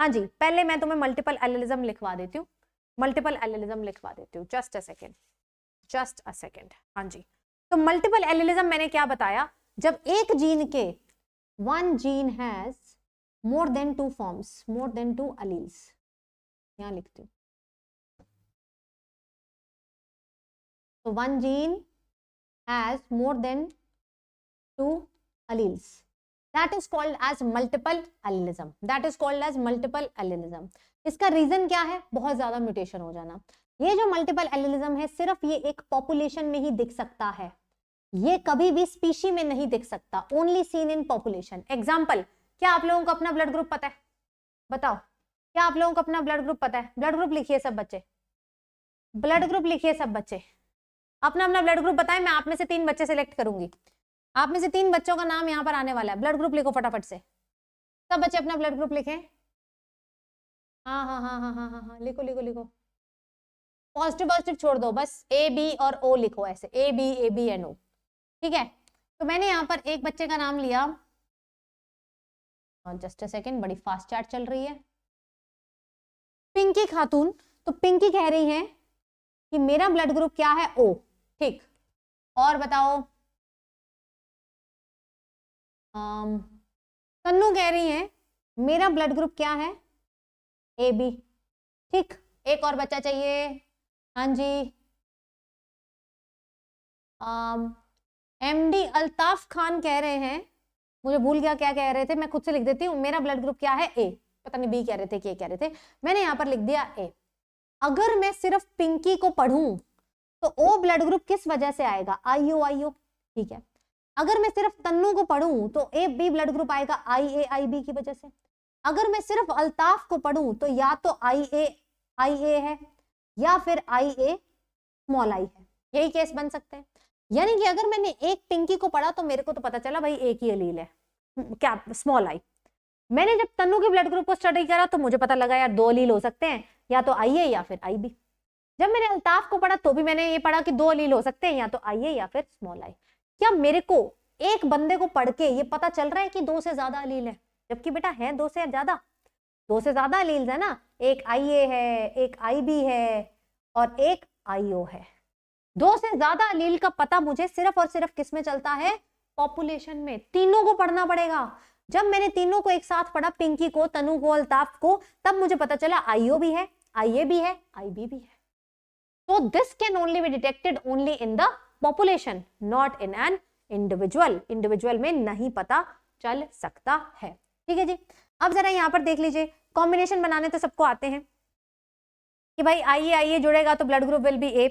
हाँ जी पहले मैं तुम्हें मल्टीपल एलिज्म लिखवा देती हूँ मल्टीपल एलिज्म लिखवा देती हूँ just a second just a second हाँ जी तो मल्टीपल एलिज्म मैंने क्या बताया जब एक जीन के one gene has more than two forms more than two alleles यहां लिखती हूँ तो one gene has more than two alleles. That is called as multiple allelism. That is called as multiple allelism. इसका reason क्या है बहुत ज्यादा mutation हो जाना ये जो मल्टीपल एलिलिज्म है सिर्फ ये एक पॉपुलेशन में ही दिख सकता है ये कभी भी स्पीशी में नहीं दिख सकता only seen in population example क्या आप लोगों को अपना ब्लड ग्रुप पता है बताओ क्या आप लोगों को अपना ब्लड ग्रुप पता है ब्लड ग्रुप लिखिए सब बच्चे ब्लड ग्रुप लिखिए सब बच्चे अपना अपना ब्लड ग्रुप बताएं मैं आप में से तीन बच्चे सेलेक्ट करूंगी आप में से तीन बच्चों का नाम यहाँ पर आने वाला है ब्लड ग्रुप लिखो फटाफट से सब बच्चे अपना ब्लड ग्रुप लिखें हाँ हाँ हाँ हाँ हाँ हाँ हाँ लिखो लिखो लिखो पॉजिटिव पॉजिटिव छोड़ दो बस ए बी और ओ लिखो ऐसे A B A B and O ठीक है तो मैंने यहाँ पर एक बच्चे का नाम लिया जस्ट अ सेकेंड बड़ी फास्ट चार्ट चल रही है पिंकी खातून तो पिंकी कह रही है कि मेरा ब्लड ग्रुप क्या है ओ ठीक और बताओ तन्नू कह रही है मेरा ब्लड ग्रुप क्या है ए बी ठीक एक और बच्चा चाहिए हाँ जी एम डी अल्ताफ खान कह रहे हैं मुझे भूल गया क्या कह रहे थे मैं खुद से लिख देती हूँ मेरा ब्लड ग्रुप क्या है ए पता नहीं बी कह रहे थे के कह रहे थे मैंने यहाँ पर लिख दिया ए अगर मैं सिर्फ पिंकी को पढ़ूं तो ओ ब्लड ग्रुप किस वजह से आएगा आईओ आईओ ठीक है अगर मैं सिर्फ तन्नू को पढ़ूं तो ए बी ब्लड ग्रुप आएगा आई ए आई बी की वजह से अगर मैं सिर्फ अल्ताफ को पढ़ूं तो या तो आई ए आई ए है या फिर आई ए स्मॉल आई है यही केस बन सकते हैं यानी कि अगर मैंने एक पिंकी को पढ़ा तो मेरे को तो पता चला भाई एक ही अलील है क्या स्मॉल आई मैंने जब तन्नू के ब्लड ग्रुप को स्टडी करा तो मुझे पता लगा यार दो अलील हो सकते हैं या तो आई ए या फिर आई बी जब मैंने अल्ताफ को पढ़ा तो भी मैंने ये पढ़ा कि दो अलील हो सकते हैं या तो आई या फिर स्मॉल आई क्या मेरे को एक बंदे को पढ़ के ये पता चल रहा है कि दो से ज्यादा अलील है जबकि बेटा है दो से ज्यादा दो से ज्यादा अलील है ना एक आई ए है एक आई बी है और एक आई ओ है दो से ज्यादा अलील का पता मुझे सिर्फ और सिर्फ किस में चलता है पॉपुलेशन में तीनों को पढ़ना पड़ेगा जब मैंने तीनों को एक साथ पढ़ा पिंकी को तनु को अल्ताफ को तब मुझे पता चला आईओ भी है आईए भी है आईबी भी है So this can only be detected only in the population, not in an individual. Individual में नहीं पता चल सकता है ठीक है जी अब जरा यहाँ पर देख लीजिए कॉम्बिनेशन बनाने तो सबको आते हैं कि भाई आइए आइए जुड़ेगा तो blood group will be A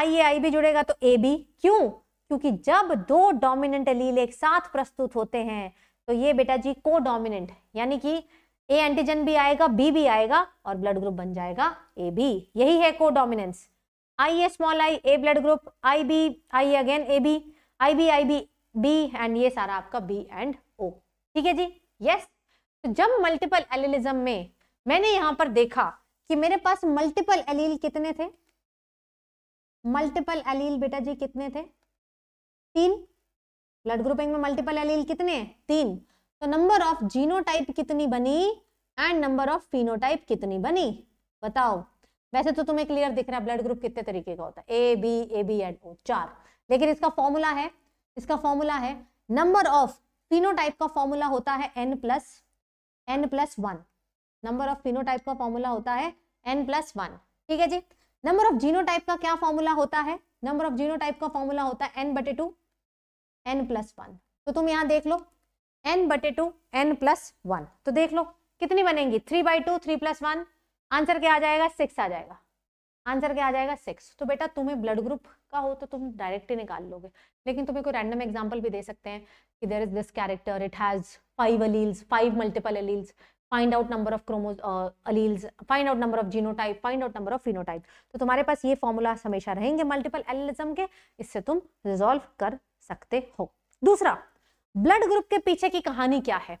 I A I भी जुड़ेगा तो ए बी क्यों क्योंकि जब दो डोमिनेंट एलील एक साथ प्रस्तुत होते हैं तो ये बेटा जी को डोमिनेंट यानी कि ए एंटीजन भी आएगा बी भी आएगा और ब्लड ग्रुप बन जाएगा ए बी यही है codominance I A small I A blood group I B I again A B I B I B B and ये सारा आपका बी एंड ओ ठीक है जी यस तो जब मल्टीपल एलिलिज्म में मैंने यहां पर देखा कि मेरे पास मल्टीपल एलील कितने थे मल्टीपल एलील बेटा जी कितने थे तीन ब्लड ग्रुपिंग में मल्टीपल एलील कितने तीन तो नंबर ऑफ जीनोटाइप कितनी बनी एंड नंबर ऑफ फिनोटाइप कितनी बनी बताओ वैसे तो तुम्हें क्लियर दिख रहा है ब्लड ग्रुप कितने तरीके का होता है A B A B and O चार लेकिन इसका फॉर्मूला है इसका फॉर्मूला है नंबर ऑफ फिनोटाइप का फॉर्मूला होता है N plus N plus one number of phenotype का फॉर्मूला होता है एन प्लस वन ठीक है जी नंबर ऑफ जीनोटाइप का क्या फॉर्मूला होता है नंबर ऑफ जीनोटाइप का फॉर्मूला होता है एन बटे टू एन प्लस वन तो तुम यहाँ देख लो एन बटे टू एन प्लस वन तो देख लो कितनी बनेंगी three by two three plus one answer क्या आ जाएगा सिक्स आ जाएगा आंसर क्या आ जाएगा सिक्स तो बेटा तुम्हें ब्लड ग्रुप का हो तो तुम डायरेक्ट ही निकाल लोगे लेकिन तुम्हें कोई रैंडम एग्जाम्पल भी दे सकते हैं कि there is this character it has five alleles five multiple alleles find out number of chromo alleles find out number of genotype find out number of phenotype तो तुम्हारे पास ये फॉर्मूला हमेशा रहेंगे मल्टीपल एलिज्म के इससे तुम रिजोल्व कर सकते हो दूसरा ब्लड ग्रुप के पीछे की कहानी क्या है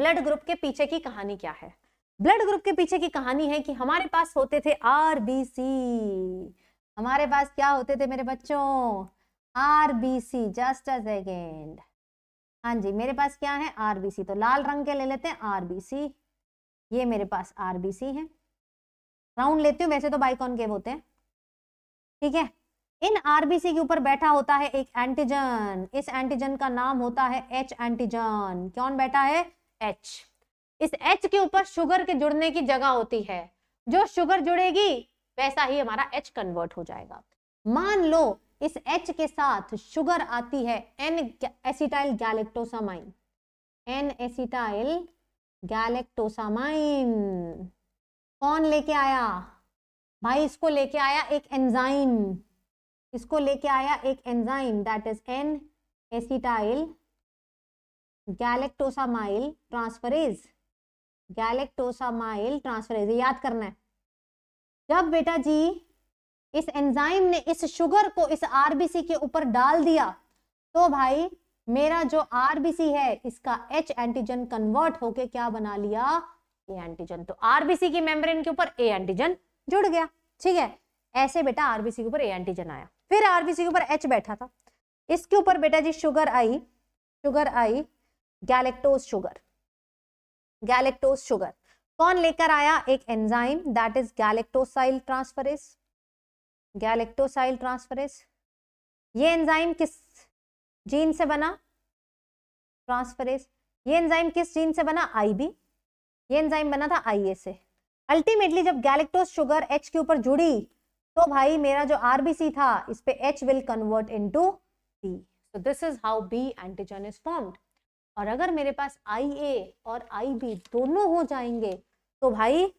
ब्लड ग्रुप के पीछे की कहानी क्या है ब्लड ग्रुप के पीछे की कहानी है कि हमारे पास होते थे आर बी सी हमारे पास क्या होते थे मेरे बच्चों R B C just a second हाँ जी मेरे पास क्या है आर बी सी तो लाल रंग के ले लेते हैं आर बी सी ये मेरे पास आर बी सी है राउंड लेती हूँ वैसे तो बाइकॉन के होते हैं ठीक है इन आरबीसी के ऊपर बैठा होता है एक एंटीजन इस एंटीजन का नाम होता है एच एंटीजन कौन बैठा है एच इस एच के ऊपर शुगर के जुड़ने की जगह होती है जो शुगर जुड़ेगी वैसा ही हमारा एच कन्वर्ट हो जाएगा मान लो इस एच के साथ शुगर आती है N acetyl galactosamine N acetyl galactosamine कौन लेके आया भाई इसको लेके आया एक एंजाइम इसको लेके आया एक enzyme that is an acetyl galactosaminyl transferase galactosaminyl transfer याद करना है जब बेटा जी इस एंजाइम ने इस शुगर को इस आरबीसी के ऊपर डाल दिया तो भाई मेरा जो आरबीसी है इसका एच एंटीजन कन्वर्ट होके क्या बना लिया ए एंटीजन तो आरबीसी की मेम्ब्रेन के ऊपर ए एंटीजन जुड़ गया ठीक है ऐसे बेटा आरबीसी के ऊपर ए एंटीजन आया फिर आरबीसी के ऊपर एच बैठा था इसके ऊपर बेटा जी शुगर आई शुगर आई गैलेक्टोज शुगर गैलेक्टोज शुगर कौन लेकर आया एक enzyme that is galactosyl transferase galactosyl transferase ये एंजाइम किस जीन से बना ट्रांसफरेस ये एंजाइम किस जीन से बना आईबी ये एंजाइम बना था आईए से अल्टीमेटली जब गैलेक्टोज शुगर एच के ऊपर जुड़ी तो भाई मेरा जो आरबीसी था इस पे H will convert into B so this is how B antigen is formed और अगर मेरे पास आई ए और आई बी दोनों हो जाएंगे तो भाई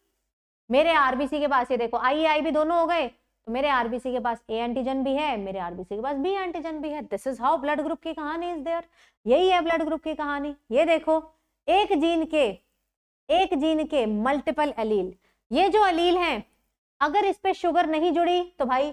मेरे आरबीसी के पास ये देखो आई ए आई बी दोनों हो गए तो मेरे आरबीसी के पास ए एंटीजन भी है मेरे आरबीसी के पास बी एंटीजन भी है this is how blood group की कहानी इज देयर यही है ब्लड ग्रुप की कहानी ये देखो एक जीन के एक जीन के मल्टीपल अलील ये जो अलील है अगर इस पे शुगर नहीं जुड़ी तो भाई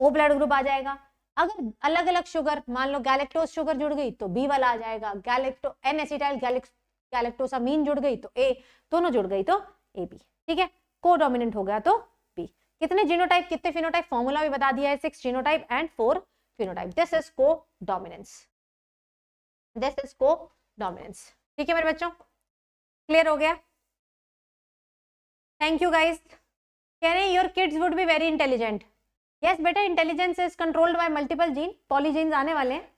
वो ब्लड ग्रुप आ जाएगा अगर अलग अलग शुगर मान लो गैलेक्टोज शुगर जुड़ गई तो बी वाला आ जाएगा गैलेक्टो एन एसिटाइल गैलेक्टोसामीन जुड़ गई तो ए दोनों जुड़ गई तो ए बी ठीक है को डोमिनेंट हो गया तो बी कितने जीनोटाइप कितने फिनोटाइप फॉर्मूला भी बता दिया है six genotype and four phenotype this is codominance this is codominance ठीक है मेरे बच्चों क्लियर हो गया थैंक यू गाइज कह कहने your kids would be very intelligent yes बेटा intelligence is controlled by multiple gene polygenes आने वाले हैं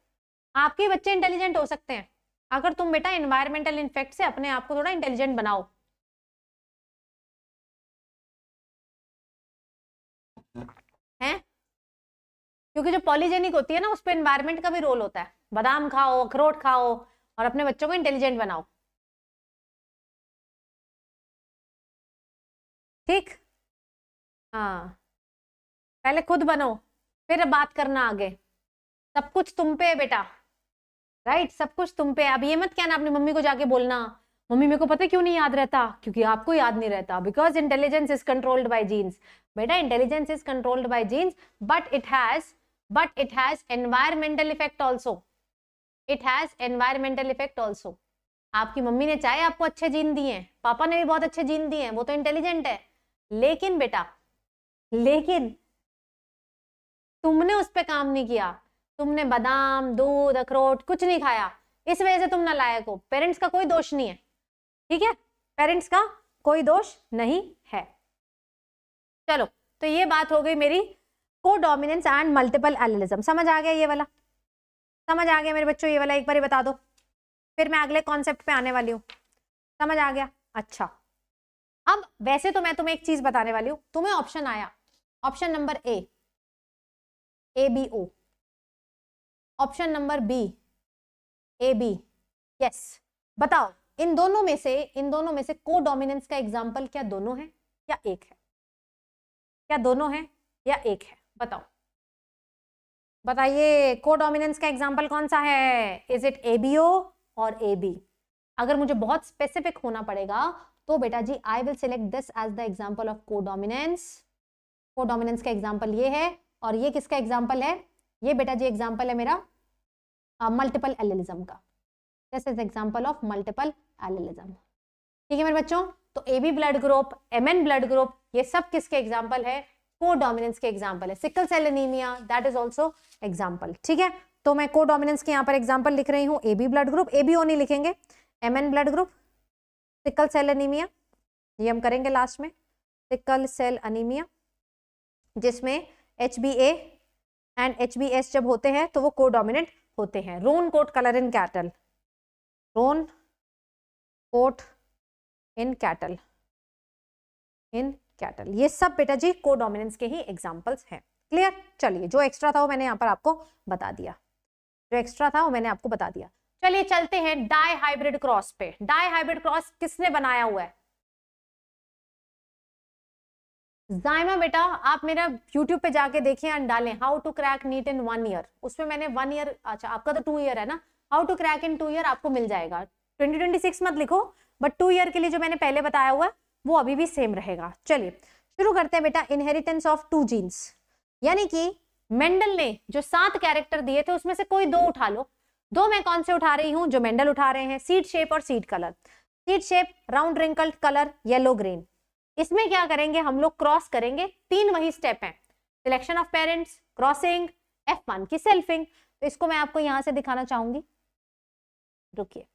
आपके बच्चे इंटेलिजेंट हो सकते हैं अगर तुम बेटा एनवायरमेंटल इन्फेक्ट से अपने आप को थोड़ा इंटेलिजेंट बनाओ हैं क्योंकि जो पॉलीजेनिक होती है ना उस पर इन्वायरमेंट का भी रोल होता है बादाम खाओ अखरोट खाओ और अपने बच्चों को इंटेलिजेंट बनाओ ठीक हाँ पहले खुद बनो फिर बात करना आगे सब कुछ तुम पे है बेटा राइट सब कुछ तुम पे है अब ये मत कहना अपनी मम्मी को जाके बोलना मम्मी मेरे को पता क्यों नहीं याद रहता क्योंकि आपको याद नहीं रहता because intelligence is controlled by genes बेटा intelligence is controlled by genes but it has but it has environmental effect also it has environmental effect also आपकी मम्मी ने चाहे आपको अच्छे जीन दिए हैं पापा ने भी बहुत अच्छे जीन दिए हैं वो तो इंटेलिजेंट है लेकिन बेटा लेकिन तुमने उस पर काम नहीं किया तुमने बादाम दूध अखरोट कुछ नहीं खाया इस वजह से तुम लायक हो पेरेंट्स का कोई दोष नहीं है ठीक है पेरेंट्स का कोई दोष नहीं है चलो तो ये बात हो गई मेरी को डोमिनेंस एंड मल्टीपल एलिज्म समझ आ गया ये वाला समझ आ गया मेरे बच्चों ये वाला एक बार बता दो फिर मैं अगले कॉन्सेप्ट पे आने वाली हूँ समझ आ गया अच्छा अब वैसे तो मैं तुम्हें एक चीज बताने वाली हूँ तुम्हें ऑप्शन आया option number A A B O option number B A B yes बताओ इन दोनों में से इन दोनों में से को डोमिनेंस का एग्जाम्पल क्या दोनों है या एक है क्या दोनों है या एक है बताओ बताइए को डोमिनेंस का एग्जाम्पल कौन सा है is it A B O और ए बी अगर मुझे बहुत स्पेसिफिक होना पड़ेगा तो बेटा जी I will select this as the example of codominance codominance का एग्जाम्पल ये है और ये किसका एग्जाम्पल है ये बेटा जी एग्जाम्पल है मेरा मल्टीपल uh, एलिज्म का this is example of multiple allelism ठीक है मेरे बच्चों तो A B blood group M N blood group ये सब किसके एग्जाम्पल है को डोमिनेंस के एग्जाम्पल है sickle cell anaemia that is also example ठीक है तो मैं को डोमिनेंस के यहाँ पर एग्जाम्पल लिख रही हूँ A B blood group A B O नहीं लिखेंगे M N blood group sickle cell anaemia ये हम करेंगे लास्ट में सिकल सेल अनिमिया जिसमें H B A and H B S जब होते हैं तो वो कोडोमिनेंट होते हैं roan coat colour in cattle roan coat in cattle in cattle ये सब बेटा जी कोडोमिनेंस के ही एग्जाम्पल्स हैं क्लियर चलिए जो एक्स्ट्रा था वो मैंने यहाँ पर आपको बता दिया जो एक्स्ट्रा था वो मैंने आपको बता दिया चलिए चलते हैं डाई हाइब्रिड क्रॉस पे डाई हाइब्रिड क्रॉस किसने बनाया हुआ है जायमा बेटा आप मेरा YouTube पे जाके देखें एंड डालें how to crack NEET in one year उसमें मैंने वन ईयर अच्छा आपका तो टू ईयर है ना how to crack in two year आपको मिल जाएगा 2026 मत लिखो बट टू ईयर के लिए जो मैंने पहले बताया हुआ है वो अभी भी सेम रहेगा चलिए शुरू करते हैं बेटा इनहेरिटेंस ऑफ टू जीन्स यानी कि मेंडल ने जो सात कैरेक्टर दिए थे उसमें से कोई दो उठा लो दो मैं कौन से उठा रही हूँ जो मेंडल उठा रहे हैं सीट शेप और seed colour seed shape round wrinkled colour yellow green इसमें क्या करेंगे हम लोग क्रॉस करेंगे तीन वही स्टेप हैं selection of parents crossing F one की सेल्फिंग तो इसको मैं आपको यहाँ से दिखाना चाहूंगी रुकिए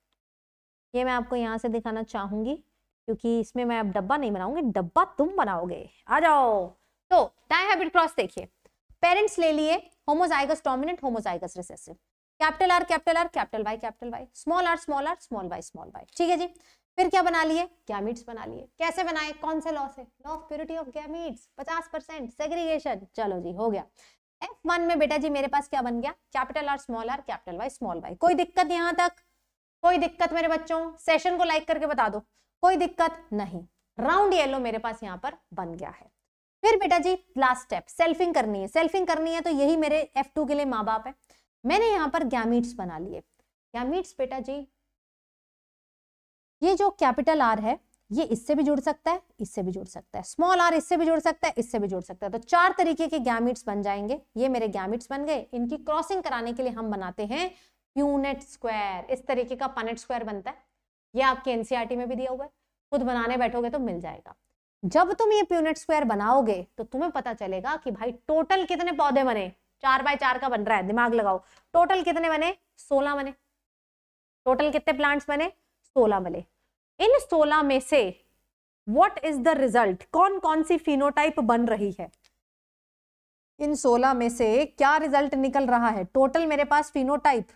ये मैं आपको यहाँ से दिखाना चाहूंगी क्योंकि इसमें मैं अब डब्बा नहीं बनाऊंगी डब्बा तुम बनाओगे आ जाओ तो डाय हैबिट क्रॉस देखिए पेरेंट्स ले लिए homozygous dominant homozygous recessive capital R capital R capital Y capital Y small R small R small Y small Y ठीक है जी फिर क्या बना लिए गैमिट्स बना लिए कैसे बनाए कौन से लॉ से law of purity of gametes 50 percent segregation चलो जी हो गया एफ वन में बेटा जी मेरे पास क्या बन गया capital R small R capital Y small Y कोई दिक्कत यहाँ तक कोई दिक्कत मेरे बच्चों सेशन को लाइक करके बता दो कोई दिक्कत नहीं राउंड येलो मेरे पास यहाँ पर बन गया है फिर बेटा जी लास्ट स्टेप सेल्फिंग करनी है सेल्फिंग करनी है तो यही मेरे एफ के लिए माँ बाप है मैंने यहाँ पर गैमिट्स बना लिए गैमिट्स बेटा जी ये जो कैपिटल आर है ये इससे भी जुड़ सकता है इससे भी जुड़ सकता है स्मॉल आर इससे भी जुड़ सकता है इससे भी जुड़ सकता है तो चार तरीके के गैमिट्स बन जाएंगे ये मेरे गैमिट्स बन गए इनकी क्रॉसिंग कराने के लिए हम बनाते हैं प्यूनेट स्क्वायर इस तरीके का पनेट स्क्वायर बनता है ये आपके एनसीईआरटी e में भी दिया हुआ है खुद बनाने बैठोगे तो मिल जाएगा जब तुम ये प्यूनिट स्क्वायर बनाओगे तो तुम्हें पता चलेगा कि भाई टोटल कितने पौधे बने चार बाय चार का बन रहा है दिमाग लगाओ टोटल कितने बने सोलह बने टोटल कितने प्लांट्स बने सोलह मिले इन सोलह में से वट इज द रिजल्ट कौन कौन सी फिनोटाइप बन रही है इन सोलह में से क्या रिजल्ट निकल रहा है टोटल मेरे पास फिनोटाइप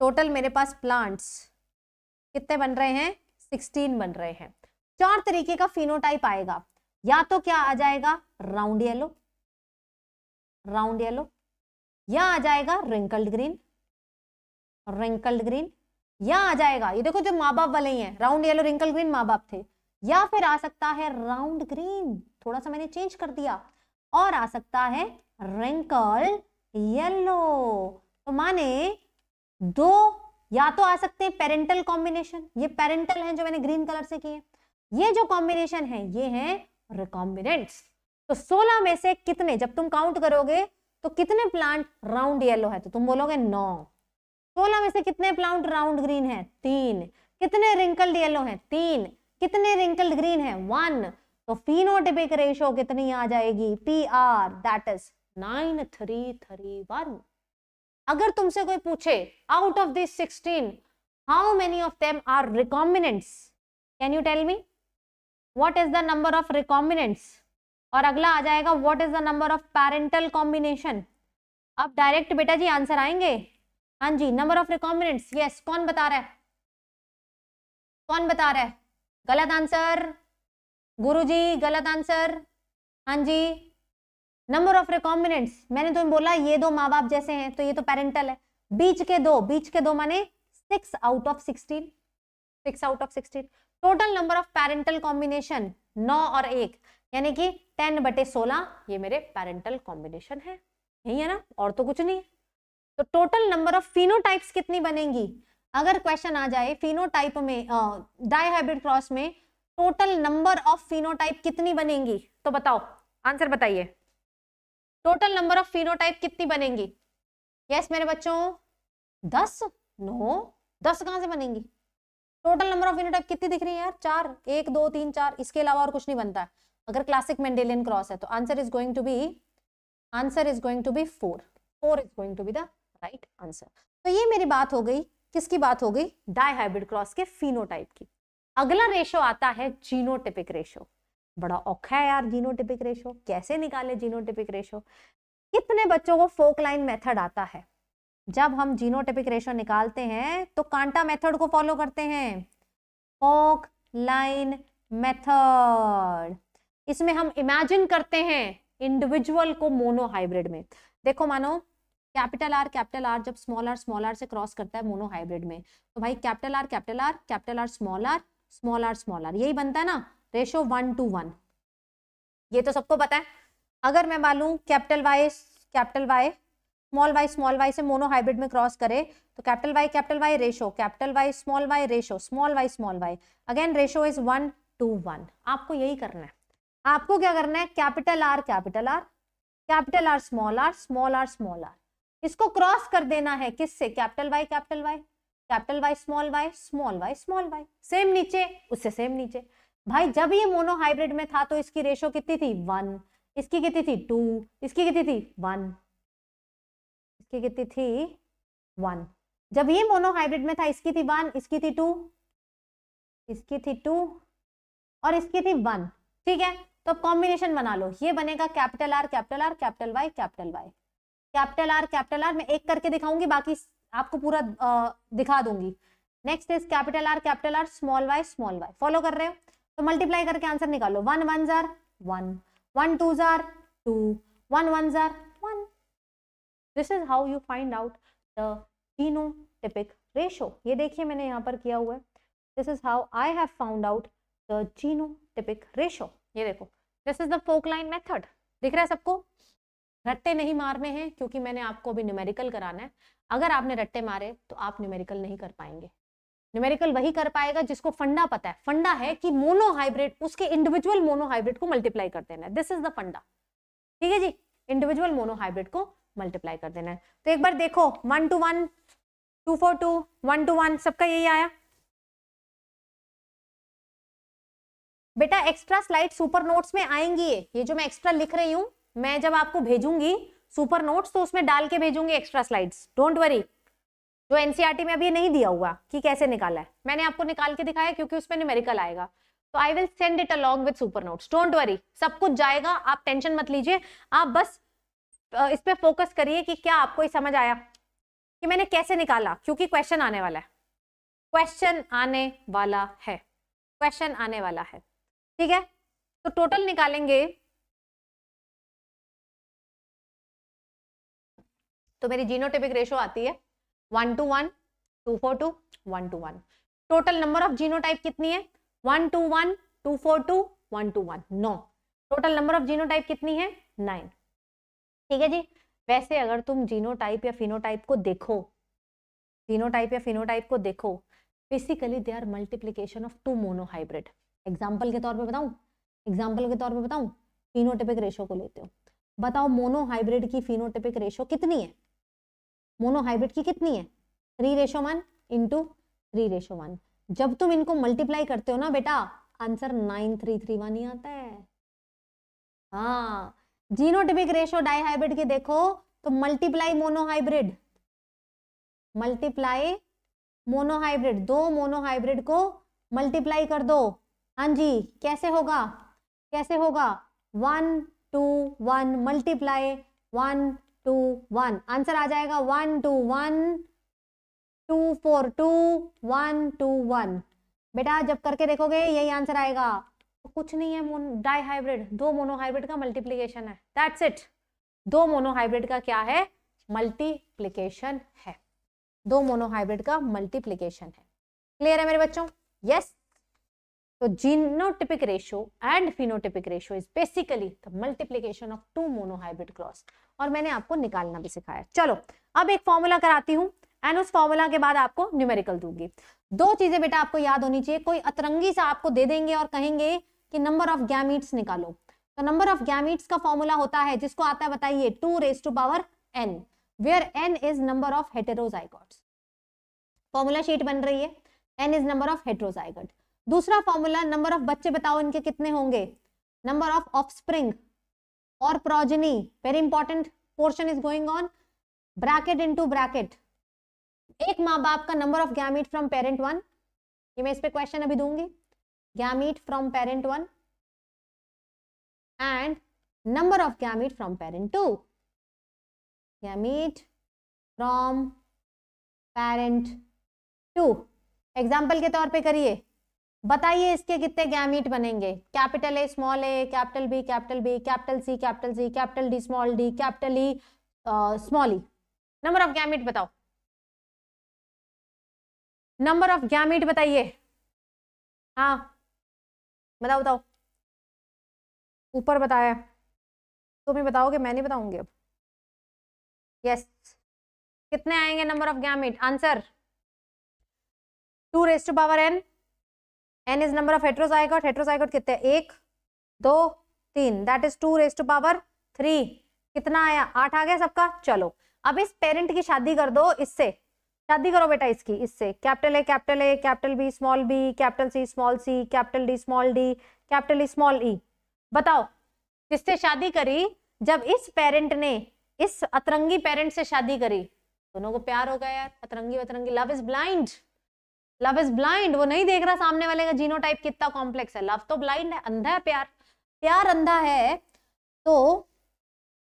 टोटल मेरे पास प्लांट्स कितने बन रहे हैं सिक्सटीन बन रहे हैं चार तरीके का फिनोटाइप आएगा या तो क्या आ जाएगा राउंड येलो राउंड येलो या आ जाएगा रिंकल्ड ग्रीन रिंकल्ड ग्रीन या आ जाएगा ये देखो जो माँ बाप वाले ही हैं राउंड येलो रिंकल ग्रीन माँ बाप थे या फिर आ सकता है राउंड ग्रीन थोड़ा सा मैंने चेंज कर दिया और आ सकता है रिंकल येलो तो माने दो या तो आ सकते हैं पेरेंटल कॉम्बिनेशन ये पेरेंटल हैं जो मैंने ग्रीन कलर से किए ये जो कॉम्बिनेशन है ये है रिकॉम्बिनेंट तो सोलह में से कितने जब तुम काउंट करोगे तो कितने प्लांट राउंड येलो है तो तुम बोलोगे नौ सोलह में से कितने प्लांट राउंड ग्रीन है तीन कितने रिंकल्ड येलो है तीन कितने रिंकल्ड ग्रीन है वन तो फिनोटिपिक रेशो कितनी आ जाएगी P R that is nine three three one अगर तुमसे कोई पूछे out of this sixteen how many of them are recombinants can you tell me what is the number of recombinants और अगला आ जाएगा what is the number of parental combination अब direct बेटा जी आंसर आएंगे हाँ जी नंबर ऑफ रिकॉम्बिनेंट्स यस कौन बता रहा है कौन बता रहा है गलत आंसर गुरुजी गलत आंसर हाँ जी नंबर ऑफ रिकॉम्बिनेंट्स मैंने तुम्हें बोला ये दो माँ बाप जैसे हैं तो ये तो पेरेंटल है बीच के दो बीच के दो माने six out of sixteen six out of sixteen total number of parental combination नौ और एक यानी कि टेन बटे सोलह ये मेरे पेरेंटल कॉम्बिनेशन है यही है ना और तो कुछ नहीं है तो टोटल नंबर ऑफ फिनोटाइप्स कितनी बनेंगी अगर क्वेश्चन आ जाए फिनोटाइप में डाईहाइब्रिड क्रॉस में टोटल नंबर ऑफ फिनोटाइप कितनी बनेंगी तो बताओ आंसर बताइए टोटल नंबर ऑफ फिनोटाइप कितनी बनेंगी यस मेरे बच्चों दस नो दस कहां से बनेंगी टोटल नंबर ऑफ फिनोटाइप कितनी दिख रही है यार चार एक दो तीन चार इसके अलावा और कुछ नहीं बनता है अगर क्लासिक मेंडेलियन क्रॉस है तो answer is going to be answer is going to be four four is going to be the right answer तो ये मेरी बात हो गई किसकी बात हो गई डायहाइब्रिड क्रॉस के फिनोटाइप की अगला रेशो आता है जीनोटिपिक रेशो बड़ा औखा है यार जीनोटिपिक रेशो कैसे निकाले जीनोटिपिक रेशो कितने बच्चों को फोक लाइन मेथड आता है जब हम जीनोटिपिक रेशो निकालते हैं तो कांटा मेथड को फॉलो करते हैं फोक लाइन मेथड इसमें हम इमेजिन करते हैं इंडिविजुअल को मोनोहाइब्रिड में देखो मानो कैपिटल आर कैपिटल आर जब स्मॉल आर स्मॉल आर से क्रॉस करता है मोनोहाइब्रिड में तो भाई capital R capital R capital R small R small R small R यही बनता है ना रेशो वन टू वन ये तो सबको पता है अगर मैं मालूम capital Y capital Y small Y small Y से मोनोहाइब्रिड में क्रॉस करे तो capital Y capital Y ratio capital Y small Y ratio small Y small Y again ratio is one two one आपको यही करना है आपको क्या करना है capital R capital R capital R small R small R small R इसको cross कर देना है किससे capital Y capital Y capital Y small Y small Y small Y same नीचे उससे सेम नीचे भाई जब ये मोनोहाइब्रिड में था तो इसकी रेशो कितनी थी वन इसकी कितनी थी टू इसकी कितनी थी वन इसकी कितनी थी वन जब ये मोनोहाइब्रिड में था इसकी थी वन इसकी थी टू इसकी थी टू और इसकी थी वन ठीक है तो अब कॉम्बिनेशन बना लो ये बनेगा capital R capital R capital Y capital Y capital R capital R मैं एक करके दिखाऊंगी बाकी आपको पूरा दिखा दूंगी next is capital R capital R small Y small Y follow कर रहे हो तो मल्टीप्लाई करके आंसर निकालो वन वन जार वन वन टू जार टू वन वन जार one this is how you find out the typic ratio ये देखिए मैंने यहाँ पर किया हुआ है this is how I have found out the genotypic ratio ये देखो this is the fork line method दिख रहा है सबको रट्टे नहीं मारने हैं क्योंकि मैंने आपको अभी न्यूमेरिकल कराना है अगर आपने रट्टे मारे तो आप न्यूमेरिकल नहीं कर पाएंगे न्यूमेरिकल वही कर पाएगा जिसको फंडा पता है फंडा है कि मोनोहाइब्रिड उसके इंडिविजुअल मोनोहाइब्रिड को मल्टीप्लाई कर देना है दिस इज द फंडा ठीक है जी इंडिविजुअल मोनोहाइब्रिड को मल्टीप्लाई कर देना है तो एक बार देखो one two one two four two one two one सबका यही आया बेटा एक्स्ट्रा स्लाइड सुपर नोट्स में आएंगी ये ये जो मैं एक्स्ट्रा लिख रही हूँ मैं जब आपको भेजूंगी सुपर नोट्स तो उसमें डाल के भेजूंगी एक्स्ट्रा स्लाइड्स डोंट वरी जो एनसीईआरटी e में अभी नहीं दिया हुआ कि कैसे निकाला है मैंने आपको निकाल के दिखाया क्योंकि उसमें न्यूमेरिकल आएगा तो I will send it along with super notes don't worry सब कुछ जाएगा आप टेंशन मत लीजिए आप बस इस पर फोकस करिए कि क्या आपको ये समझ आया कि मैंने कैसे निकाला क्योंकि क्वेश्चन आने वाला है क्वेश्चन आने वाला है क्वेश्चन आने वाला है ठीक है तो टोटल निकालेंगे तो मेरी जीनोटिपिक रेशो आती है one two one two four two one two one total number of genotype कितनी है one two one two four two one two one नौ टोटल नंबर ऑफ जीनोटाइप कितनी है नाइन ठीक है जी वैसे अगर तुम जीनोटाइप या फिनोटाइप को देखो जीनोटाइप या फिनोटाइप को देखो basically they are multiplication of two monohybrid example के तौर पर बताऊं एग्जाम्पल के तौर पर बताऊं फिनोटिपिक रेशो को लेते हो बताओ मोनोहाइब्रिड की फिनोटिपिक रेशो कितनी है मोनोहाइब्रिड की कितनी है three ratio one into three ratio one जब तुम इनको मल्टीप्लाई करते हो ना बेटा answer nine three three one ही आता है हाँ जीनोटिपिक रेशो डाईहाइब्रिड की देखो तो मल्टीप्लाई मोनोहाइब्रिड मल्टीप्लाई मोनोहाइब्रिड दो मोनोहाइब्रिड को मल्टीप्लाई कर दो हाँ जी कैसे होगा कैसे होगा one two one multiply one two one answer आ जाएगा one two one two four two one two one बेटा जब करके देखोगे यही आंसर आएगा तो कुछ नहीं है डाई हाइब्रिड दो मोनो हाइब्रिड का मल्टीप्लीकेशन है दैट्स इट दो मोनो हाइब्रिड का क्या है मल्टीप्लीकेशन है दो मोनो हाइब्रिड का मल्टीप्लीकेशन है क्लियर है मेरे बच्चों यस yes? तो genotypic ratio and phenotypic ratio is basically the multiplication of two monohybrid cross और मैंने आपको निकालना भी सिखाया चलो अब एक फॉर्मूला कराती हूँ एंड उस फॉर्मूला के बाद आपको न्यूमेरिकल दूंगी दो चीजें बेटा आपको याद होनी चाहिए कोई अतरंगी सा आपको दे देंगे और कहेंगे कि नंबर ऑफ गैमिट्स निकालो तो नंबर ऑफ गैमिट्स का फॉर्मूला होता है जिसको आता है बताइए two raise to power N where N is number of heterozygotes formula sheet बन रही है N is number of heterozygote दूसरा फॉर्मूला नंबर ऑफ बच्चे बताओ इनके कितने होंगे नंबर ऑफ ऑफ स्प्रिंग और progeny very important portion is going on bracket into bracket एक माँ बाप का number of gamete from parent one ये मैं इस पर क्वेश्चन अभी दूंगी gamete from parent one and number of gamete from parent two gamete from parent two example के तौर पे करिए बताइए इसके कितने गैमिट बनेंगे capital A small A capital B capital B capital C capital C capital D small D capital E small E number of gamete बताओ number of gamete बताइए हाँ बताओ बताओ ऊपर बताया तुम्हें बताओगे मैं नहीं बताऊंगी अब यस कितने आएंगे number of gamete answer two raised power n n is number of heterozygote heterozygote कितने एक दो तीन that is two raise to power three कितना आया आठ आ गया सबका चलो अब इस पेरेंट की शादी कर दो इससे शादी करो बेटा इसकी इससे capital A capital A capital B small B capital C small C capital D small D capital E small E बताओ किससे शादी करी जब इस पेरेंट ने इस अतरंगी पेरेंट से शादी करी दोनों को प्यार हो गया यार अतरंगी अतरंगी love is blind love is blind वो नहीं देख रहा सामने वाले का जीनोटाइप कितना कॉम्प्लेक्स है लव तो ब्लाइंड है अंधा है प्यार प्यार अंधा है तो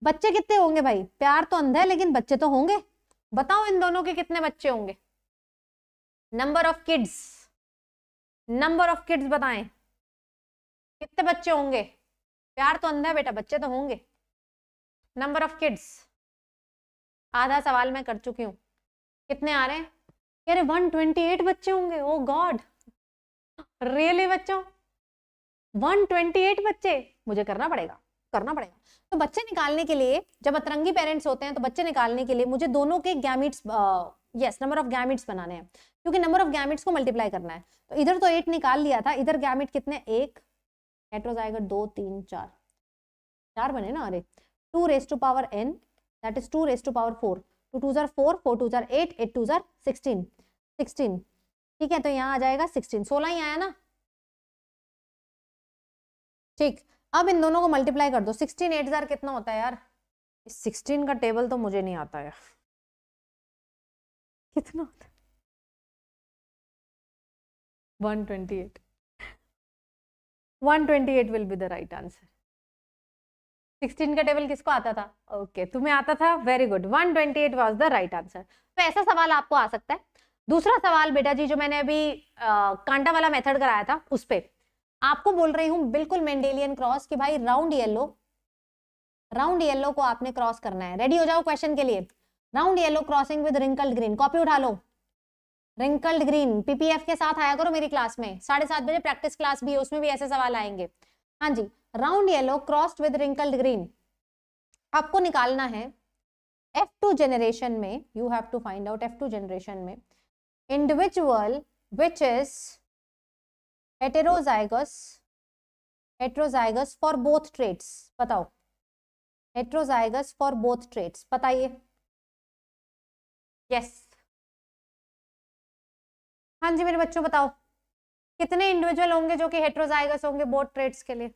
बच्चे कितने होंगे भाई प्यार तो अंधा है लेकिन बच्चे तो होंगे बताओ इन दोनों के कितने बच्चे होंगे number of kids number of kids बताएं कितने बच्चे होंगे प्यार तो अंधा है बेटा बच्चे तो होंगे नंबर ऑफ किड्स आधा सवाल मैं कर चुकी हूँ कितने आ रहे हैं कह अरे 128 बच्चे होंगे ओ गॉड रियली बच्चों 128 बच्चे मुझे करना पड़ेगा करना पड़ेगा तो बच्चे निकालने के लिए जब अतरंगी पेरेंट्स होते हैं तो बच्चे निकालने के लिए मुझे दोनों के gametes yes number of gametes बनाने हैं क्योंकि नंबर ऑफ गैमिट्स को मल्टीप्लाई करना है तो इधर तो एट निकाल लिया था इधर गैमिट कितने एक एट्रोज आएगा दो तीन चार चार बने ना अरे two raise to power n that is two raise to power four two two are four four two are eight eight two are sixteen sixteen ठीक है तो यहाँ आ जाएगा सिक्सटीन सोलह ही आया ना ठीक अब इन दोनों को मल्टीप्लाई कर दो सिक्सटीन एट हजार कितना होता है यार सिक्सटीन का टेबल तो मुझे नहीं आता यार कितना होता one twenty eight one twenty eight will be the right answer sixteen का टेबल किसको आता था ओके okay, तुम्हें आता था very good one twenty eight was the right answer तो ऐसा सवाल आपको आ सकता है दूसरा सवाल बेटा जी जो मैंने अभी आ, कांटा वाला मेथड कराया था उस पर आपको बोल रही हूँ बिल्कुल मेंडेलियन क्रॉस कि भाई राउंड येलो राउंड येलो को आपने क्रॉस करना है रेडी हो जाओ क्वेश्चन के लिए round yellow crossing with wrinkled green copy उठा लो रिंकल्ड ग्रीन पीपीएफ के साथ आया करो मेरी क्लास में साढ़े सात बजे प्रैक्टिस क्लास भी है उसमें भी ऐसे सवाल आएंगे हाँ जी round yellow crossed with wrinkled green आपको निकालना है एफ टू जेनरेशन में you have to find out F two generation में individual which is heterozygous heterozygous for both traits बताओ heterozygous for both traits बताइए yes हाँ जी मेरे बच्चों बताओ कितने इंडिविजुअल होंगे जो कि हेट्रोजाइगस होंगे बोथ ट्रेड्स के लिए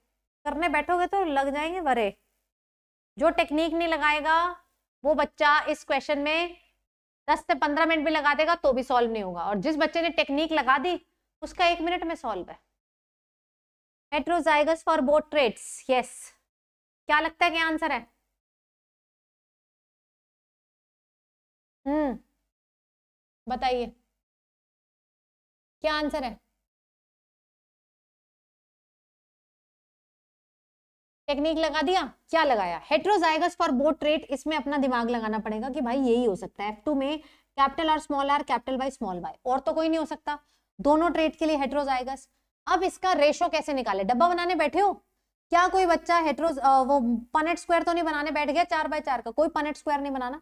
करने बैठोगे तो लग जाएंगे वरे जो टेक्निक नहीं लगाएगा वो बच्चा इस क्वेश्चन में दस से पंद्रह मिनट भी लगा देगा तो भी सॉल्व नहीं होगा और जिस बच्चे ने टेक्निक लगा दी उसका एक मिनट में सॉल्व है heterozygous for both traits yes क्या लगता है क्या आंसर है हम्म बताइए क्या आंसर है टेक्निक लगा दिया क्या लगाया हेट्रोजाइगस फॉर बोट ट्रेट इसमें अपना दिमाग लगाना पड़ेगा कि भाई यही हो सकता है एफ टू में capital R small R capital Y small Y और तो कोई नहीं हो सकता दोनों ट्रेट के लिए हेट्रोजाइगस अब इसका रेशो कैसे निकाले डब्बा बनाने बैठे हो क्या कोई बच्चा हेट्रोज वो पनेट स्क्वायर तो नहीं बनाने बैठ गया चार बाय चार का कोई पनेट स्क्वायर नहीं बनाना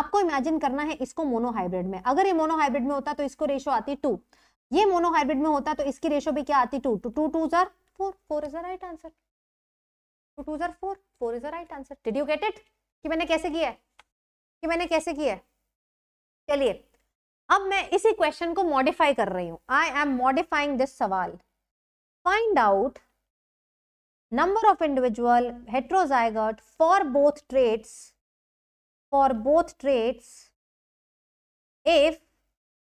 आपको इमेजिन करना है इसको मोनोहाइब्रिड में अगर ये मोनोहाइब्रिड में होता तो इसको रेशो आती टू ये मोनोहाइब्रिड में होता तो इसकी रेशो भी क्या आती two two two two are four four is the right answer right answer did you get it कि मैंने कैसे किया है कि मैंने कैसे किया है चलिए अब मैं इसी क्वेश्चन को मॉडिफाई कर रही हूँ आई एम मॉडिफाइंग दिस सवाल find out number of individual heterozygote for both traits for both traits if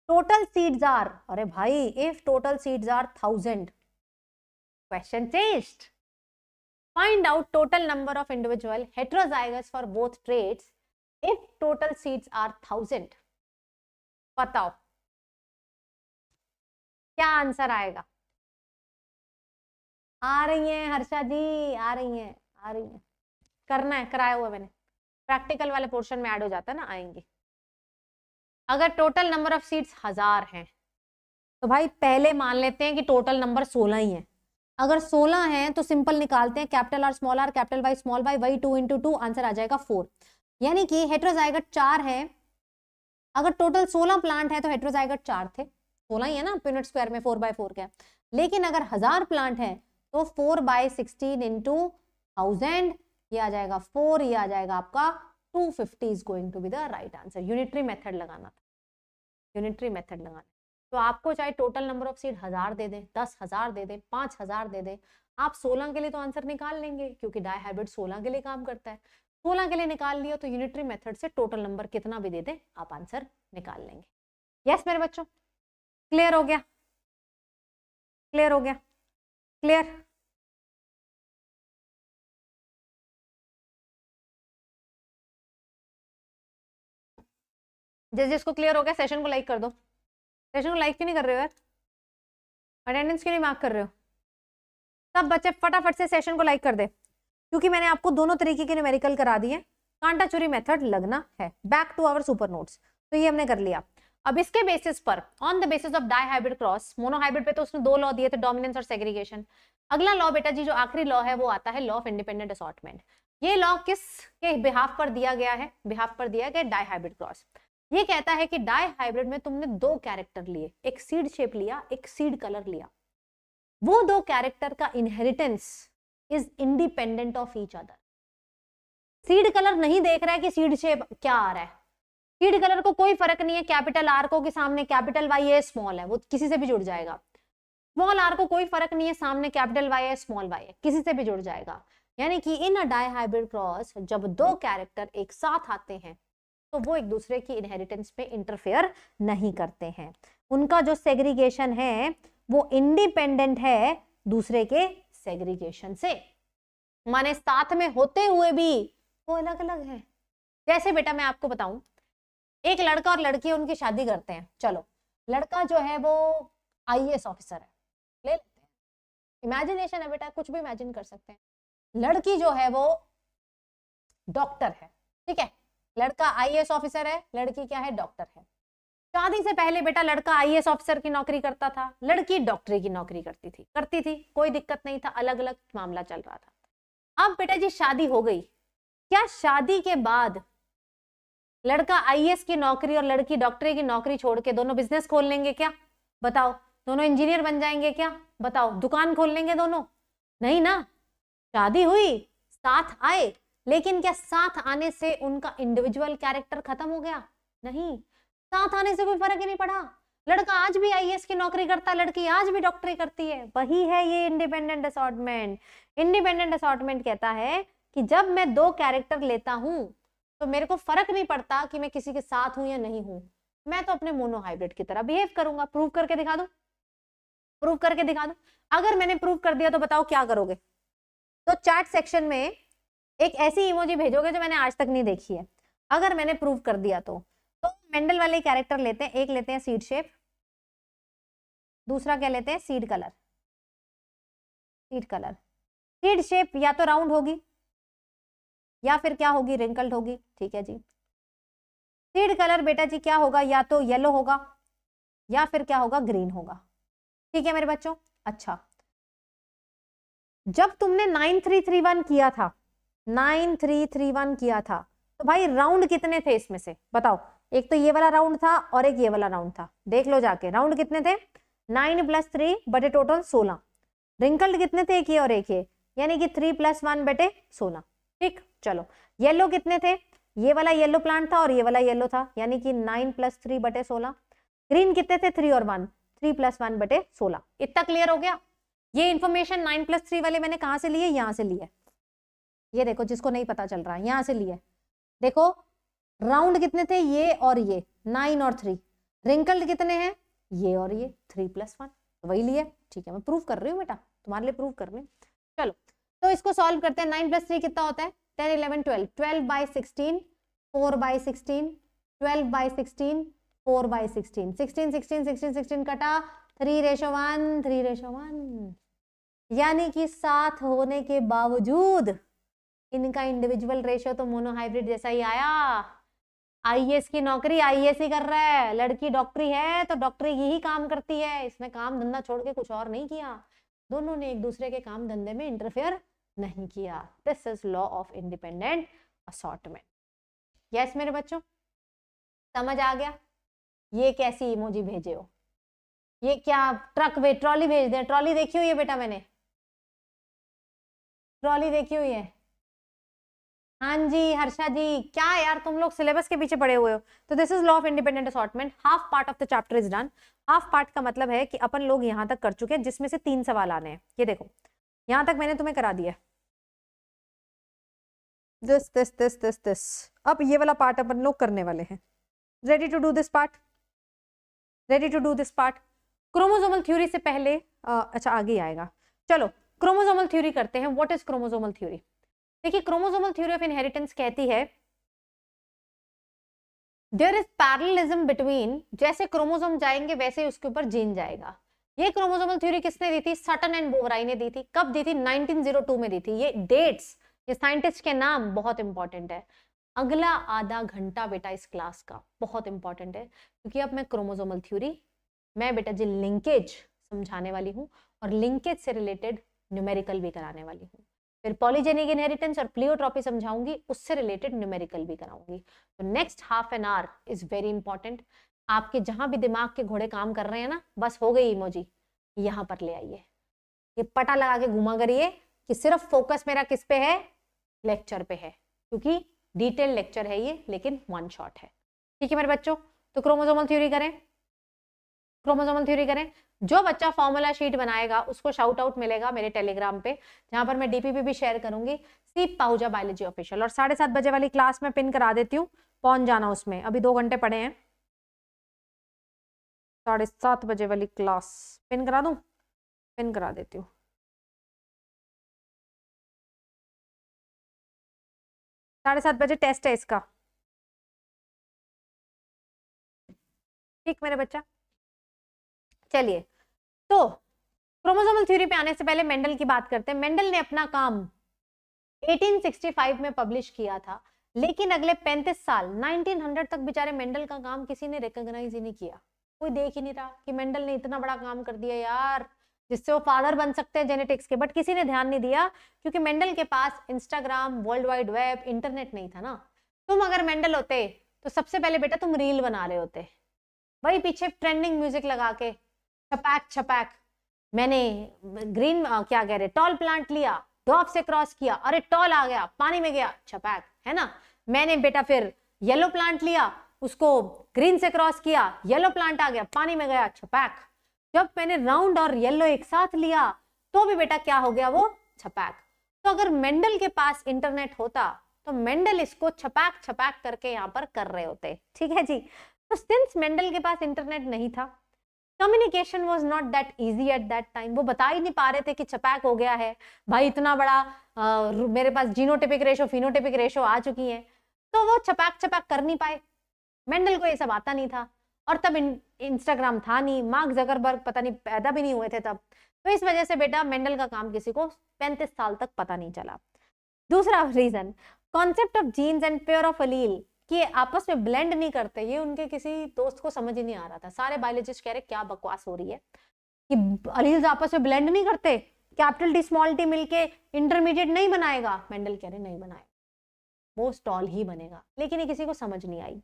total seeds are अरे भाई if total seeds are thousand question चेस्ट Find out total number of individual heterozygous for both traits if total seeds are thousand. बताओ क्या answer आएगा आ रही हैं हर्षा जी आ रही हैं आ रही हैं करना है कराया हुआ मैंने प्रैक्टिकल वाले पोर्शन में ऐड हो जाता है ना आएंगे अगर टोटल नंबर ऑफ सीट्स हजार हैं तो भाई पहले मान लेते हैं कि टोटल नंबर सोलह ही है अगर 16 हैं तो सिंपल निकालते हैं capital R small R capital Y small Y वही टू इंटू टू आंसर आ जाएगा फोर यानी कि हेट्रोजाइगट चार है अगर टोटल सोलह प्लांट है तो हेट्रोजाइगट चार थे सोलह ही है ना यूनिट स्क्वायर में फोर बाय फोर के लेकिन अगर हजार प्लांट है तो four by sixteen into thousand ये आ जाएगा फोर ये आ जाएगा आपका two fifty is going to be the right answer unitary method लगाना था यूनिटरी मेथड लगाना तो आपको चाहे टोटल नंबर ऑफ सीट हजार दे दे दस हजार दे दे पांच हजार दे दे आप सोलह के लिए तो आंसर निकाल लेंगे क्योंकि डायहाइब्रिड सोलह के लिए काम करता है सोलह के लिए निकाल लिया तो यूनिटरी मेथड से टोटल नंबर कितना भी दे दे आप आंसर निकाल लेंगे यस मेरे बच्चों क्लियर हो गया क्लियर हो गया क्लियर जिस जिसको क्लियर हो गया सेशन को लाइक कर दो सेशन को लाइक क्यों नहीं कर रहे हो यार अटेंडेंस क्यों नहीं मार्क कर रहे हो सब बच्चे फटाफट से सेशन को लाइक कर दे क्योंकि मैंने आपको दोनों तरीके के न्यूमेरिकल करा दिए कांटा चोरी मेथड लगना है back to our super notes तो ये हमने कर लिया अब इसके बेसिस पर on the basis of dihybrid cross monohybrid पे तो उसने दो लॉ दिए थे डोमिनेंस और सेग्रीगेशन अगला लॉ बेटा जी जो आखिरी लॉ है वो आता है लॉ ऑफ इंडिपेंडेंट असॉटमेंट ये लॉ किस के बिहाफ पर दिया गया है बिहाफ पर दिया गया डाई हाइब्रिड क्रॉस ये कहता है कि डाई हाइब्रिड में तुमने दो कैरेक्टर लिए एक सीड शेप लिया एक सीड कलर लिया वो दो कैरेक्टर का inheritance is independent of each other seed colour नहीं देख रहा है कि सीड शेप क्या आ रहा है सीड कलर को कोई फर्क नहीं है कैपिटल आर को के सामने कैपिटल वाई है स्मॉल है वो किसी से भी जुड़ जाएगा स्मॉल आर को कोई फर्क नहीं है सामने कैपिटल वाई है स्मॉल वाई है किसी से भी जुड़ जाएगा यानी कि in a dihybrid cross जब दो कैरेक्टर एक साथ आते हैं तो वो एक दूसरे की इनहेरिटेंस में इंटरफेयर नहीं करते हैं उनका जो सेग्रीगेशन है वो इंडिपेंडेंट है दूसरे के सेग्रीगेशन से माने साथ में होते हुए भी वो अलग अलग है जैसे बेटा मैं आपको बताऊं एक लड़का और लड़की उनकी शादी करते हैं चलो लड़का जो है वो आईएएस ऑफिसर है ले लेते हैं इमेजिनेशन है बेटा कुछ भी इमेजिन कर सकते हैं लड़की जो है वो डॉक्टर है ठीक है लड़का आईएएस ऑफिसर है लड़की क्या है डॉक्टर है शादी से पहले बेटा लड़का आईएएस ऑफिसर की नौकरी करता था लड़की डॉक्टरी की नौकरी करती थी करती थी कोई दिक्कत नहीं था अलग अलग मामला चल रहा था अब बेटा जी शादी हो गई क्या शादी के बाद लड़का आईएएस की नौकरी और लड़की डॉक्टरी की नौकरी छोड़ के दोनों बिजनेस खोल लेंगे क्या बताओ दोनों इंजीनियर बन जाएंगे क्या बताओ दुकान खोल लेंगे दोनों नहीं ना शादी हुई साथ आए लेकिन क्या साथ आने से उनका इंडिविजुअल कैरेक्टर खत्म हो गया नहीं साथ आने से कोई फर्क ही नहीं पड़ा लड़का आज भी आईएएस की नौकरी करता है लड़की आज भी डॉक्टरी करती है वही है ये इंडिपेंडेंट असॉटमेंट इंडिपेंडेंट असॉटमेंट कहता है कि जब मैं दो कैरेक्टर लेता हूँ तो मेरे को फर्क नहीं पड़ता कि मैं किसी के साथ हूं या नहीं हूं मैं तो अपने मोनोहाइब्रिड की तरह बिहेव करूंगा प्रूव करके दिखा दो प्रूव करके दिखा दो अगर मैंने प्रूव कर दिया तो बताओ क्या करोगे तो चार्ट सेक्शन में एक ऐसी इमोजी भेजोगे जो मैंने आज तक नहीं देखी है अगर मैंने प्रूव कर दिया तो तो मेंडल वाले कैरेक्टर लेते हैं एक लेते हैं सीड शेप दूसरा क्या लेते हैं seed colour seed colour seed shape या तो राउंड होगी या फिर क्या होगी रिंकल्ड होगी ठीक है जी सीड कलर बेटा जी क्या होगा या तो येलो होगा या फिर क्या होगा ग्रीन होगा ठीक है मेरे बच्चों अच्छा जब तुमने नाइन थ्री थ्री वन किया था नाइन थ्री थ्री वन किया था तो भाई राउंड कितने थे इसमें से बताओ एक तो ये वाला राउंड था और एक ये वाला राउंड था देख लो जाके राउंड कितने थे नाइन प्लस थ्री बटे टोटल सोलह रिंकल्ड कितने थे एक ये और एक ये यानी कि थ्री प्लस वन बटे सोलह ठीक चलो येलो कितने थे ये वाला येलो प्लांट था और ये वाला येलो था यानी कि नाइन प्लस थ्री बटे सोलह ग्रीन कितने थे थ्री और वन थ्री प्लस वन बटे सोलह इतना क्लियर हो गया ये इन्फॉर्मेशन नाइन प्लस थ्री वाले मैंने कहा से लिए यहां से लिए ये देखो जिसको नहीं पता चल रहा है यहाँ से लिए देखो राउंड कितने थे ये और ये नाइन और थ्री रिंकल्ड कितने हैं ये और ये थ्री प्लस वन वही लिए ठीक है मैं प्रूफ कर रही हूँ बेटा तुम्हारे लिए प्रूफ कर रही हूँ चलो तो इसको सॉल्व करते हैं नाइन प्लस थ्री कितना होता है ten eleven twelve twelve by sixteen four by sixteen twelve by sixteen four by sixteen sixteen sixteen sixteen sixteen कटा three ratio one three ratio one यानी कि सात होने के बावजूद इनका इंडिविजुअल रेशियो तो मोनोहाइब्रिड जैसा ही आया आईएएस की नौकरी आईएएस ही कर रहा है लड़की डॉक्टरी है तो डॉक्टरी यही काम करती है इसने काम धंधा छोड़ के कुछ और नहीं किया दोनों ने एक दूसरे के काम धंधे में इंटरफेयर नहीं किया this is law of independent assortment yes मेरे बच्चों समझ आ गया ये कैसी इमोजी भेजे हो ये क्या ट्रक वे ट्रॉली भेज दे ट्रॉली देखी हुई है बेटा मैंने ट्रॉली देखी हुई है हाँ जी हर्षा जी क्या यार तुम लोग सिलेबस के पीछे पड़े हुए हो तो this is law of independent assortment half part of the chapter is done half part का मतलब है कि अपन लोग यहाँ तक कर चुके हैं जिसमें से तीन सवाल आने हैं ये देखो यहाँ तक मैंने तुम्हें करा दिया this this this this this अब ये वाला पार्ट अपन लोग करने वाले हैं ready to do this part ready to do this part chromosomal theory से पहले आ, अच्छा आगे आएगा चलो क्रोमोजोमल थ्योरी करते हैं व्हाट इज क्रोमोजोमल थ्योरी देखिए क्रोमोजोमल थ्योरी ऑफ इनहेरिटेंस कहती है देयर इज पैरलिज्म बिटवीन जैसे क्रोमोजोम जाएंगे वैसे उसके ऊपर जीन जाएगा ये क्रोमोजोमल थ्योरी किसने दी थी सटन एंड बोवराई ने दी थी कब दी थी 1902 में दी थी ये डेट्स ये साइंटिस्ट के नाम बहुत इंपॉर्टेंट है अगला आधा घंटा बेटा इस क्लास का बहुत इंपॉर्टेंट है क्योंकि अब मैं क्रोमोजोमल थ्योरी मैं बेटा जी लिंकेज समझाने वाली हूँ और लिंकेज से रिलेटेड न्यूमेरिकल भी कराने वाली हूँ फिर पॉलीजेनिक इनहेरिटेंस और प्लियोट्रॉपी समझाऊंगी उससे रिलेटेड न्यूमेरिकल भी कराऊंगी तो next half an hour is very important आपके जहां भी दिमाग के घोड़े काम कर रहे हैं ना बस हो गई इमोजी यहां पर ले आइए ये पटा लगा के घुमा करिए कि सिर्फ फोकस मेरा किस पे है लेक्चर पे है क्योंकि डिटेल लेक्चर है ये लेकिन वन शॉट है ठीक है मेरे बच्चों तो क्रोमोजोमल थ्योरी करें क्रोमोजोमल थ्योरी करें जो बच्चा फॉर्मूला शीट बनाएगा उसको शाउट आउट मिलेगा मेरे टेलीग्राम पे जहां पर मैं डीपीपी भी शेयर करूंगी सी पाहुजा बायोलॉजी ऑफिशियल और साढ़े सात बजे वाली क्लास में पिन करा देती हूँ पहुंच जाना उसमें अभी दो घंटे पड़े हैं साढ़े सात बजे वाली क्लास पिन करा दू पिन करा देती हूँ साढ़े सात बजे टेस्ट है इसका ठीक मेरे बच्चा चलिए तो क्रोमोसोमल थ्योरी पे आने से पहले मेंडल की बात करते हैं मेंडल ने अपना काम 1865 में पब्लिश किया था लेकिन अगले 35 साल 1900 तक बेचारे मेंडल का काम किसी ने रिकॉग्नाइज ही नहीं किया कोई देख ही नहीं रहा कि मेंडल ने इतना बड़ा काम कर दिया यार जिससे वो फादर बन सकते हैं जेनेटिक्स के बट किसी ने ध्यान नहीं दिया क्योंकि मेंडल के पास Instagram world wide web internet नहीं था ना तुम अगर मेंडल होते तो सबसे पहले बेटा तुम रील बना रहे होते वही पीछे ट्रेंडिंग म्यूजिक लगा के छपैक छपैक मैंने ग्रीन क्या कह रहे टॉल प्लांट लिया डॉप से क्रॉस किया अरे टॉल आ गया पानी में गया छपैक है ना मैंने बेटा फिर येलो प्लांट लिया उसको ग्रीन से क्रॉस किया येलो प्लांट आ गया पानी में गया छपैक जब मैंने राउंड और येलो एक साथ लिया तो भी बेटा क्या हो गया वो छपैक तो अगर मेंडल के पास इंटरनेट होता तो मेंडल इसको छपैक छपैक करके यहाँ पर कर रहे होते ठीक है जी तो सिंस मेंडल के पास इंटरनेट नहीं था communication was not that easy at that time वो बता ही नहीं पा रहे थे कि चपैक हो गया है भाई इतना बड़ा आ, मेरे पास जीनोटिपिक रेशो फिनोटिपिक रेशो आ चुकी है तो वो चपैक चपैक कर नहीं पाए मेंडल को ये सब आता नहीं था और तब इंस्टाग्राम था नहीं मार्क जगरबर्ग पता नहीं पैदा भी नहीं हुए थे तब तो इस वजह से बेटा मेंडल का काम किसी को पैंतीस साल तक पता नहीं चला दूसरा reason concept of genes and pure of allele कि आपस में ब्लेंड नहीं करते ये उनके किसी दोस्त को समझ ही नहीं आ रहा था सारे बायोलॉजिस्ट कह रहे क्या बकवास हो रही है कि अलील्स आपस में ब्लेंड नहीं करते कैपिटल डी स्मॉल टी मिलके इंटरमीडिएट नहीं बनाएगा मेंडल कह रहे नहीं बनाएगा वो स्टॉल ही बनेगा लेकिन ये किसी को समझ नहीं आई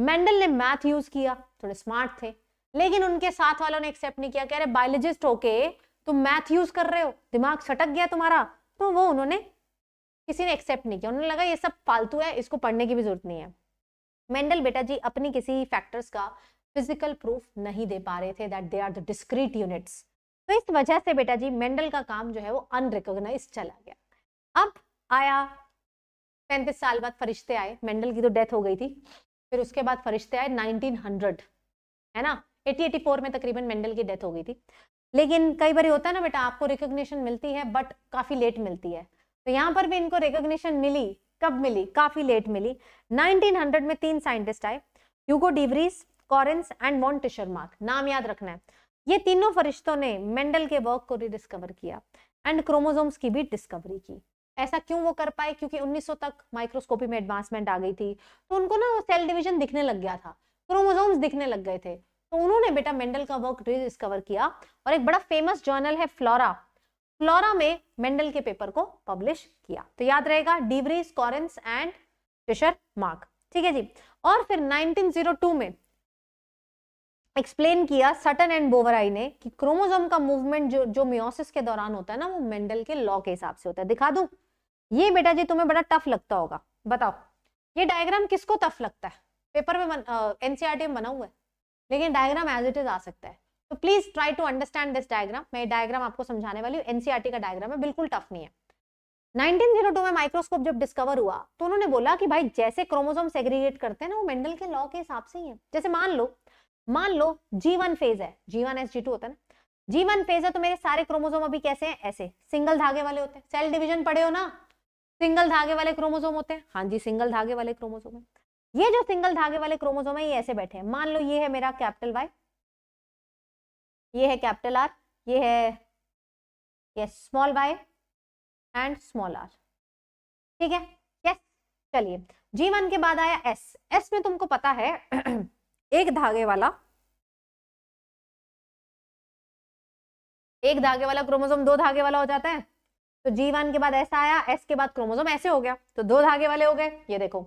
मेंडल ने मैथ यूज किया थोड़े स्मार्ट थे लेकिन उनके साथ वालों ने एक्सेप्ट नहीं किया कह रहे बायोलॉजिस्ट होके तुम मैथ यूज कर रहे हो दिमाग सटक गया तुम्हारा तो वो उन्होंने किसी ने एक्सेप्ट नहीं किया उन्होंने लगा ये सब फालतू है इसको पढ़ने की भी जरूरत नहीं है मेंडल बेटा जी अपनी किसी फैक्टर्स का फिजिकल प्रूफ नहीं दे पा रहे थे that they are the discrete units तो इस वजह से बेटा जी मेंडल का काम जो है वो अनरिकोगनाइज चला गया अब आया पैंतीस साल बाद फरिश्ते आए मेंडल की तो डेथ हो गई थी फिर उसके बाद फरिश्ते आए 1900 है ना फोर में तकरीबन मेंडल की डेथ हो गई थी लेकिन कई बार होता है ना बेटा आपको रिकग्निशन मिलती है बट काफ़ी लेट मिलती है तो यहाँ पर भी इनको रिकॉग्निशन मिली कब मिली काफी लेट मिली 1900 में तीन साइंटिस्ट आए Hugo de Vries Correns and Tschermak नाम याद रखना है ये तीनों फरिश्तों ने मेंडल के वर्क को रिडिस्कवर किया एंड क्रोमोजोम्स की भी डिस्कवरी की ऐसा क्यों वो कर पाए क्योंकि 1900 तक माइक्रोस्कोपी में एडवांसमेंट आ गई थी तो उनको ना सेल डिवीजन दिखने लग गया था क्रोमोजोम्स दिखने लग गए थे तो उन्होंने बेटा मेंडल का वर्क रिडिस्कवर किया और एक बड़ा फेमस जर्नल है फ्लोरा फ्लोरा में मेंडल के पेपर को पब्लिश किया तो याद रहेगा de Vries Correns and Tschermak ठीक है जी और फिर 1902 में एक्सप्लेन किया सटन एंड बोवराई ने कि क्रोमोजोम का मूवमेंट जो जो मियोसिस के दौरान होता है ना वो मेंडल के लॉ के हिसाब से होता है दिखा दू ये बेटा जी तुम्हें बड़ा टफ लगता होगा बताओ ये डायग्राम किसको टफ लगता है पेपर में एनसीआर e में बना हुआ है लेकिन डायग्राम एज इट इज आ सकता है तो please try to understand this diagram मैं डायग्राम आपको समझाने वाली हूँ एनसीआरटी e का डायग्राम है बिल्कुल टफ नहीं है 1902 में माइक्रोस्कोप जब डिस्कवर हुआ तो उन्होंने बोला कि भाई जैसे क्रोमोसोम सेग्रीगेट करते हैं ना वो मेंडल के लॉ के हिसाब से ही है जैसे मान लो मान लो जी फेज है जी वन एस जी होता है ना जी फेज है तो मेरे सारे क्रोमोसोम अभी कैसे हैं ऐसे सिंगल धागे वाले होते हैं सेल डिवीजन पड़े हो ना सिंगल धागे वाले क्रोमोसोम होते हैं हाँ जी सिंगल धागे वाले क्रोमोसोम है ये जो सिंगल धागे वाले क्रोमोसोम है ये ऐसे बैठे हैं मान लो ये है मेरा कैपिटल वाई ये है कैपिटल आर ये है yes small Y and small R ठीक है यस चलिए जी वन के बाद आया एस एस में तुमको पता है एक धागे वाला एक धागे वाला क्रोमोसोम दो धागे वाला हो जाता है तो जी वन के बाद ऐसा आया एस के बाद क्रोमोसोम ऐसे हो गया तो दो धागे वाले हो गए ये देखो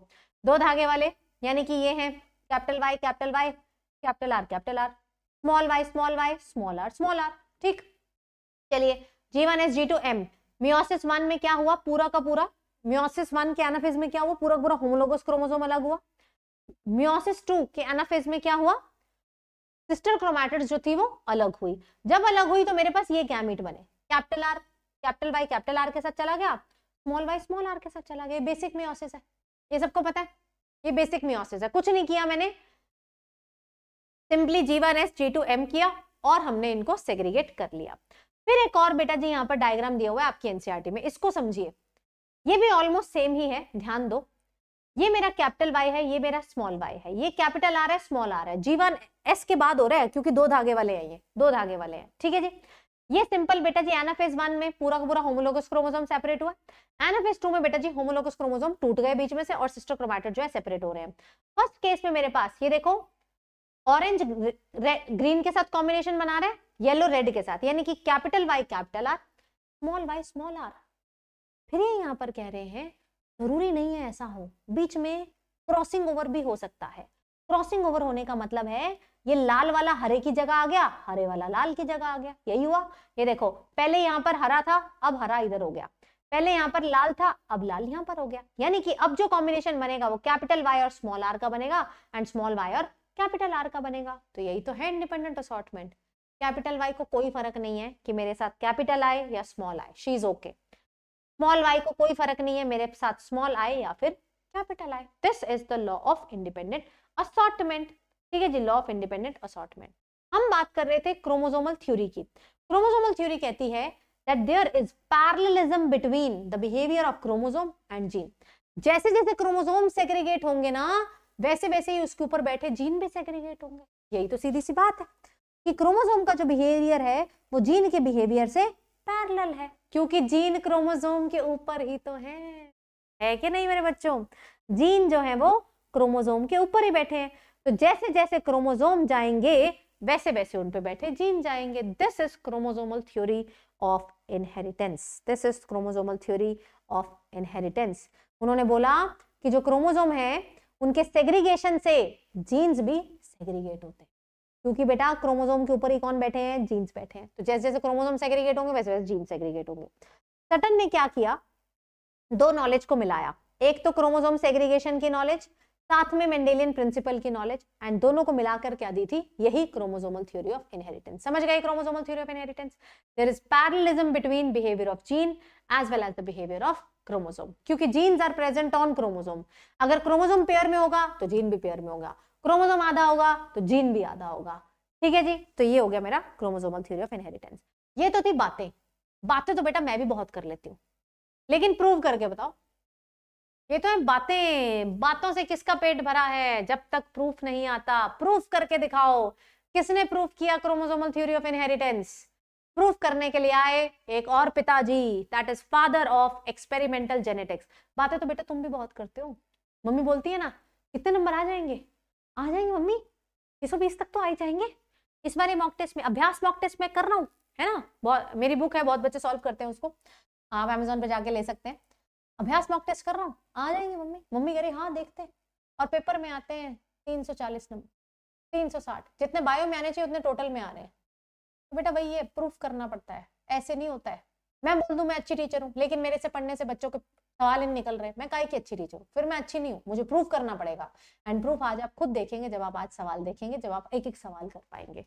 दो धागे वाले यानी कि ये हैं capital Y capital Y capital R capital R small Y small Y small R small R ठीक चलिए G one S G two M meiosis one में क्या हुआ पूरा का पूरा म्योसिस वन के एनाफेज में क्या हुआ पूरा पूरा होमोलोगस क्रोमोसोम अलग हुआ म्योसिस टू के एनाफेज में क्या हुआ सिस्टर क्रोमैटिड्स जो थी वो अलग हुई जब अलग हुई तो मेरे पास ये गैमेट बने capital R capital Y capital R के साथ चला गया स्मॉल वाई स्मॉल आर के साथ चला गया बेसिक म्योसिस है ये सबको पता है ये बेसिक म्योसिस है कुछ नहीं किया मैंने simply G one S G two M किया और हमने इनको सेग्रीगेट कर लिया फिर एक और बेटा जी यहाँ पर डायग्राम दिया हुआ है आपकी एनसीआरटी e में इसको समझिए ये भी ऑलमोस्ट सेम ही है ध्यान दो ये मेरा कैपिटल वाई है ये मेरा स्मॉल वाई है ये कैपिटल आ रहा है स्मॉल आ रहा है जी वन एस के बाद हो रहा है क्योंकि दो धागे वाले हैं ये दो धागे वाले हैं ठीक है जी ये सिंपल बेटा जी एनाफेज वन में पूरा का पूरा होमोलोगस क्रोमोसोम सेपरेट हुआ एनाफेज टू में बेटा जी होमोलोगस क्रोमोसोम टूट गए बीच में से और सिस्टर क्रोमैटोड जो है सेपरेट हो रहे हैं फर्स्ट केस में मेरे पास ये देखो ऑरेंज ग्रीन के साथ कॉम्बिनेशन बना रहे हैं येलो रेड के साथ यानी कि capital Y capital R small Y small R फिर ये यहाँ पर कह रहे हैं जरूरी नहीं है ऐसा हो बीच में क्रॉसिंग ओवर भी हो सकता है क्रॉसिंग ओवर होने का मतलब है ये लाल वाला हरे की जगह आ गया हरे वाला लाल की जगह आ गया यही हुआ ये देखो पहले यहाँ पर हरा था अब हरा इधर हो गया पहले यहाँ पर लाल था अब लाल यहाँ पर हो गया यानी कि अब जो कॉम्बिनेशन बनेगा वो कैपिटल वाई और स्मॉल आर का बनेगा एंड स्मॉल वाई और कैपिटल आर का बनेगा तो यही तो है इंडिपेंडेंट असॉटमेंट कैपिटल वाई को कोई फर्क नहीं है कि मेरे साथ कैपिटल आए या स्मॉल आए she is okay small Y को कोई फर्क नहीं है मेरे साथ स्मॉल आए या फिर कैपिटल आए this is the law of independent assortment ठीक है जी लॉ ऑफ इंडिपेंडेंट असॉटमेंट हम बात कर रहे थे क्रोमोजोमल थ्योरी की क्रोमोजोमल थ्योरी कहती है that there is parallelism between the behaviour of chromosome and gene जैसे जैसे क्रोमोजोम सेग्रीगेट होंगे ना वैसे वैसे ही उसके ऊपर बैठे जीन भी सेग्रीगेट होंगे यही तो सीधी सी बात है कि क्रोमोसोम का जो बिहेवियर है वो जीन के बिहेवियर से पैरेलल है क्योंकि जीन क्रोमोसोम के ऊपर ही तो है है कि नहीं मेरे बच्चों जीन जो है वो क्रोमोजोम के ऊपर ही बैठे हैं तो जैसे जैसे क्रोमोजोम जाएंगे वैसे वैसे उन पे बैठे जीन जाएंगे this is chromosomal theory of inheritance this is chromosomal theory of inheritance उन्होंने बोला कि जो क्रोमोजोम है उनके सेग्रीगेशन से जीन्स भी सेग्रीगेट होते हैं क्योंकि बेटा क्रोमोसोम के ऊपर ही कौन बैठे हैं जीन्स बैठे हैं तो जैसे जैसे क्रोमोसोम सेग्रीगेट होंगे वैसे वैसे जीन सेग्रीगेट होंगे सटन ने क्या किया दो नॉलेज को मिलाया एक तो क्रोमोसोम सेग्रीगेशन की नॉलेज साथ में मेंडेलियन प्रिंसिपल की नॉलेज एंड दोनों को मिलाकर क्या दी थी यही क्रोमोसोमल थ्योरी ऑफ इनहेरिटेंस समझ गए chromosomal theory of inheritance there is parallelism between behaviour of gene as well as the behaviour of chromosome क्योंकि genes are present on chromosome अगर क्रोमोसोम पेयर में होगा तो जीन भी पेयर में होगा क्रोमोसोम आधा होगा तो जीन भी आधा होगा ठीक है जी तो ये हो गया मेरा क्रोमोसोमल थ्योरी ऑफ इनहेरिटेंस ये तो थी बातें बातें तो बेटा मैं भी बहुत कर लेती हूँ लेकिन प्रूव करके बताओ ये तो है बातें बातों से किसका पेट भरा है जब तक प्रूफ नहीं आता प्रूफ करके दिखाओ किसने प्रूफ किया chromosomal theory of inheritance proof करने के लिए आए एक और पिताजी that is father of experimental genetics बातें तो बेटा तुम भी बहुत करते हो मम्मी बोलती है ना कितने नंबर आ जाएंगे आ जाएंगे मम्मी एक सौ बीस तक तो आ जाएंगे इस बार मॉक टेस्ट में अभ्यास मॉक टेस्ट में कर रहा हूँ है ना बहुत मेरी बुक है बहुत बच्चे सॉल्व करते हैं उसको आप अमेजोन पर जाके ले सकते हैं अभ्यास मॉक टेस्ट कर रहा हूँ आ जाएंगे मम्मी मम्मी कह रही हाँ देखते हैं और पेपर में आते हैं तीन नंबर तीन जितने बायो में आने चाहिए उतने टोटल में आ रहे हैं तो बेटा वही है प्रूफ करना पड़ता है ऐसे नहीं होता है मैं बोल दूँ मैं अच्छी टीचर हूँ लेकिन मेरे से पढ़ने से बच्चों के सवाल इन निकल रहे हैं मैं काहे की अच्छी टीचर हूँ फिर मैं अच्छी नहीं हूँ मुझे प्रूफ करना पड़ेगा एंड प्रूफ आज आप खुद देखेंगे जब आप आज सवाल देखेंगे जब आप एक एक सवाल कर पाएंगे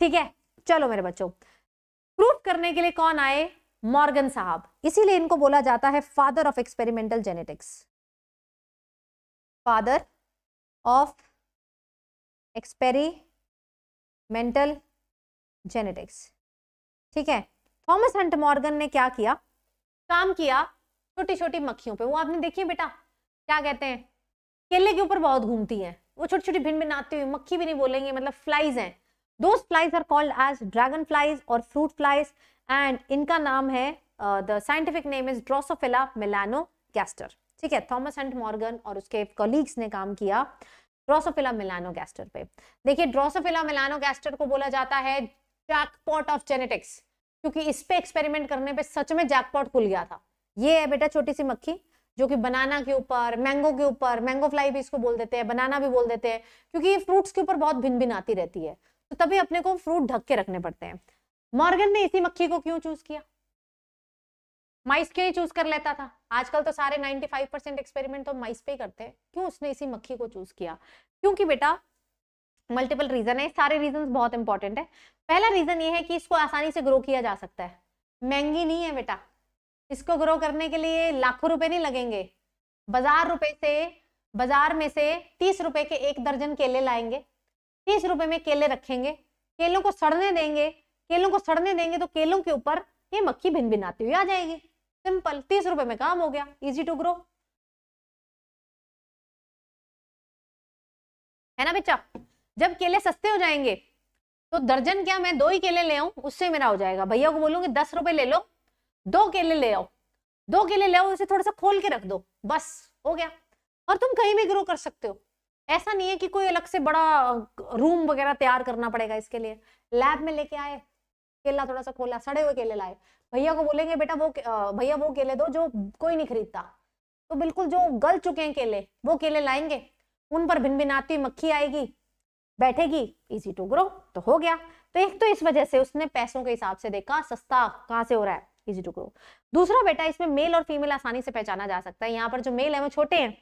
ठीक है चलो मेरे बच्चों प्रूफ करने के लिए कौन आए मॉर्गन साहब इसीलिए इनको बोला जाता है father of experimental genetics father of experimental genetics ठीक है थॉमस हंट मॉर्गन ने क्या किया काम किया छोटी छोटी मक्खियों पे वो आपने देखी बेटा क्या कहते हैं केले के ऊपर बहुत घूमती हैं वो छोटी छोटी भिन भिन आती हुई मक्खी भी नहीं बोलेंगे मतलब फ्लाइज हैं दो flies are called as dragon flies और फ्रूट फ्लाइज एंड इनका नाम है the scientific name is Drosophila melanogaster ठीक है थॉमस एंड मॉर्गन और उसके कॉलीग्स ने काम किया ड्रोसोफिला मिलानो गैस्टर पे देखिए ड्रोसोफिला मिलानो गैस्टर को बोला जाता है जैकपॉट ऑफ जेनेटिक्स क्योंकि इस पे एक्सपेरिमेंट करने पे सच में जैकपॉट खुल गया था ये है बेटा छोटी सी मक्खी जो कि बनाना के ऊपर मैंगो के ऊपर मैंगो फ्लाई भी इसको बोल देते हैं बनाना भी बोल देते हैं क्योंकि ये फ्रूट्स के ऊपर बहुत भिन भिन आती रहती है तो तभी अपने को फ्रूट ढक के रखने पड़ते हैं मॉर्गन ने इसी मक्खी को क्यों चूज किया माइस क्यों ही चूज कर लेता था आजकल तो सारे 95 परसेंट एक्सपेरिमेंट तो माइस पे ही करते हैं क्यों उसने इसी मक्खी को चूज किया क्योंकि बेटा मल्टीपल रीजन है सारे रीजन बहुत इंपॉर्टेंट है पहला रीजन ये है कि इसको आसानी से ग्रो किया जा सकता है महंगी नहीं है बेटा इसको ग्रो करने के लिए लाखों रुपए नहीं लगेंगे बाजार रुपए से बाजार में से तीस रुपए के एक दर्जन केले लाएंगे तीस रुपए में केले रखेंगे केलों को सड़ने देंगे केलों को सड़ने देंगे तो केलों के ऊपर ये मक्खी भिन भिन आती हुई आ जाएगी सिंपल तीस रुपए में काम हो गया इजी टू ग्रो है ना बेचा जब केले सस्ते हो जाएंगे तो दर्जन क्या मैं दो ही केले ले आऊ उससे मेरा हो जाएगा भैया को बोलूंगी दस रुपए ले लो दो केले ले आओ दो केले ले आओ उसे थोड़ा सा खोल के रख दो बस हो गया और तुम कहीं भी ग्रो कर सकते हो ऐसा नहीं है कि कोई अलग से बड़ा रूम वगैरह तैयार करना पड़ेगा इसके लिए लैब में लेके आए केला थोड़ा सा खोला सड़े हुए केले लाए भैया को बोलेंगे बेटा वो भैया वो केले दो जो कोई नहीं खरीदता तो बिल्कुल जो गल चुके हैं केले वो केले लाएंगे उन पर भिन भिनाती मक्खी आएगी बैठेगी इजी टू ग्रो तो हो गया तो एक तो इस वजह से उसने पैसों के हिसाब से देखा सस्ता कहाँ से हो रहा है इजी टू ग्रो दूसरा बेटा इसमें मेल और फीमेल आसानी से पहचाना जा सकता है यहाँ पर जो मेल है वो छोटे हैं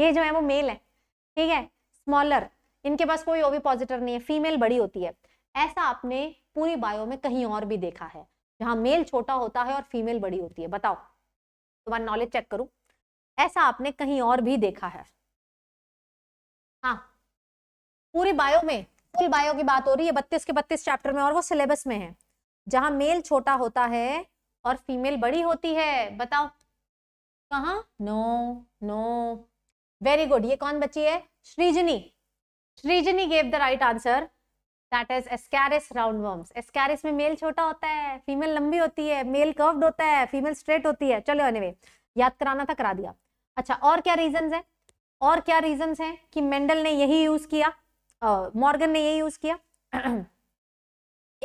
ये जो है वो मेल है ठीक है स्मॉलर इनके पास कोई ओविपॉजिटर नहीं है फीमेल बड़ी होती है ऐसा आपने पूरी बायो में कहीं और भी देखा है जहां मेल छोटा होता है और फीमेल बड़ी होती है बताओ तुम्हारा नॉलेज चेक करूं ऐसा आपने कहीं और भी देखा है हाँ पूरी बायो में फुल बायो की बात हो रही है बत्तीस के बत्तीस चैप्टर में और वो सिलेबस में है जहां मेल छोटा होता है और फीमेल बड़ी होती है बताओ कहा नो नो वेरी गुड ये कौन बची है Srijani Srijani gave the right answer that is Ascaris round worms Ascaris में मेल छोटा होता है फीमेल लंबी होती है मेल कर्व्ड होता है फीमेल स्ट्रेट होती है चलो एनीवे याद कराना था करा दिया अच्छा और क्या रीजंस है और क्या रीजंस है कि मेंडल ने यही यूज किया मॉर्गन ने यही यूज़ किया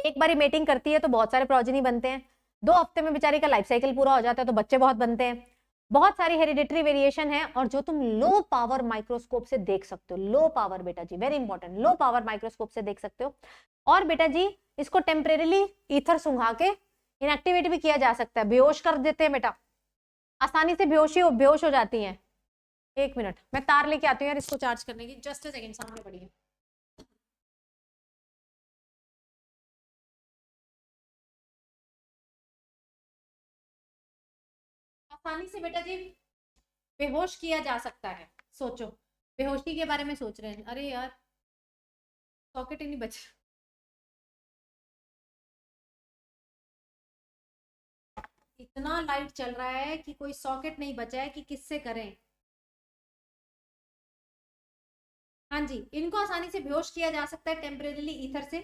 एक बारी मेटिंग करती है तो बहुत सारे प्रोजनी बनते हैं दो हफ्ते में बेचारी का लाइफ साइकिल पूरा हो जाता है तो बच्चे बहुत बनते हैं बहुत सारी हेरिडिटरी वेरिएशन है और जो तुम लो पावर माइक्रोस्कोप से देख सकते हो लो पावर बेटा जी very important low power microscope से देख सकते हो और बेटा जी इसको टेम्परेली ईथर सुंघा के इनएक्टिवेट भी किया जा सकता है बेहोश कर देते हैं बेटा आसानी से बेहोशी बेहोश हो जाती है एक मिनट मैं तार लेके आती हूँ यार इसको चार्ज करने की जस्ट सेकेंड सामने पड़ी है आसानी से बेटा जी बेहोश किया जा सकता है सोचो बेहोशी के बारे में सोच रहे हैं अरे यार सॉकेट ही नहीं बच रहा इतना लाइट चल रहा है कि कोई सॉकेट नहीं बचा है कि किससे करें हाँ जी इनको आसानी से बेहोश किया जा सकता है टेम्परेली ईथर से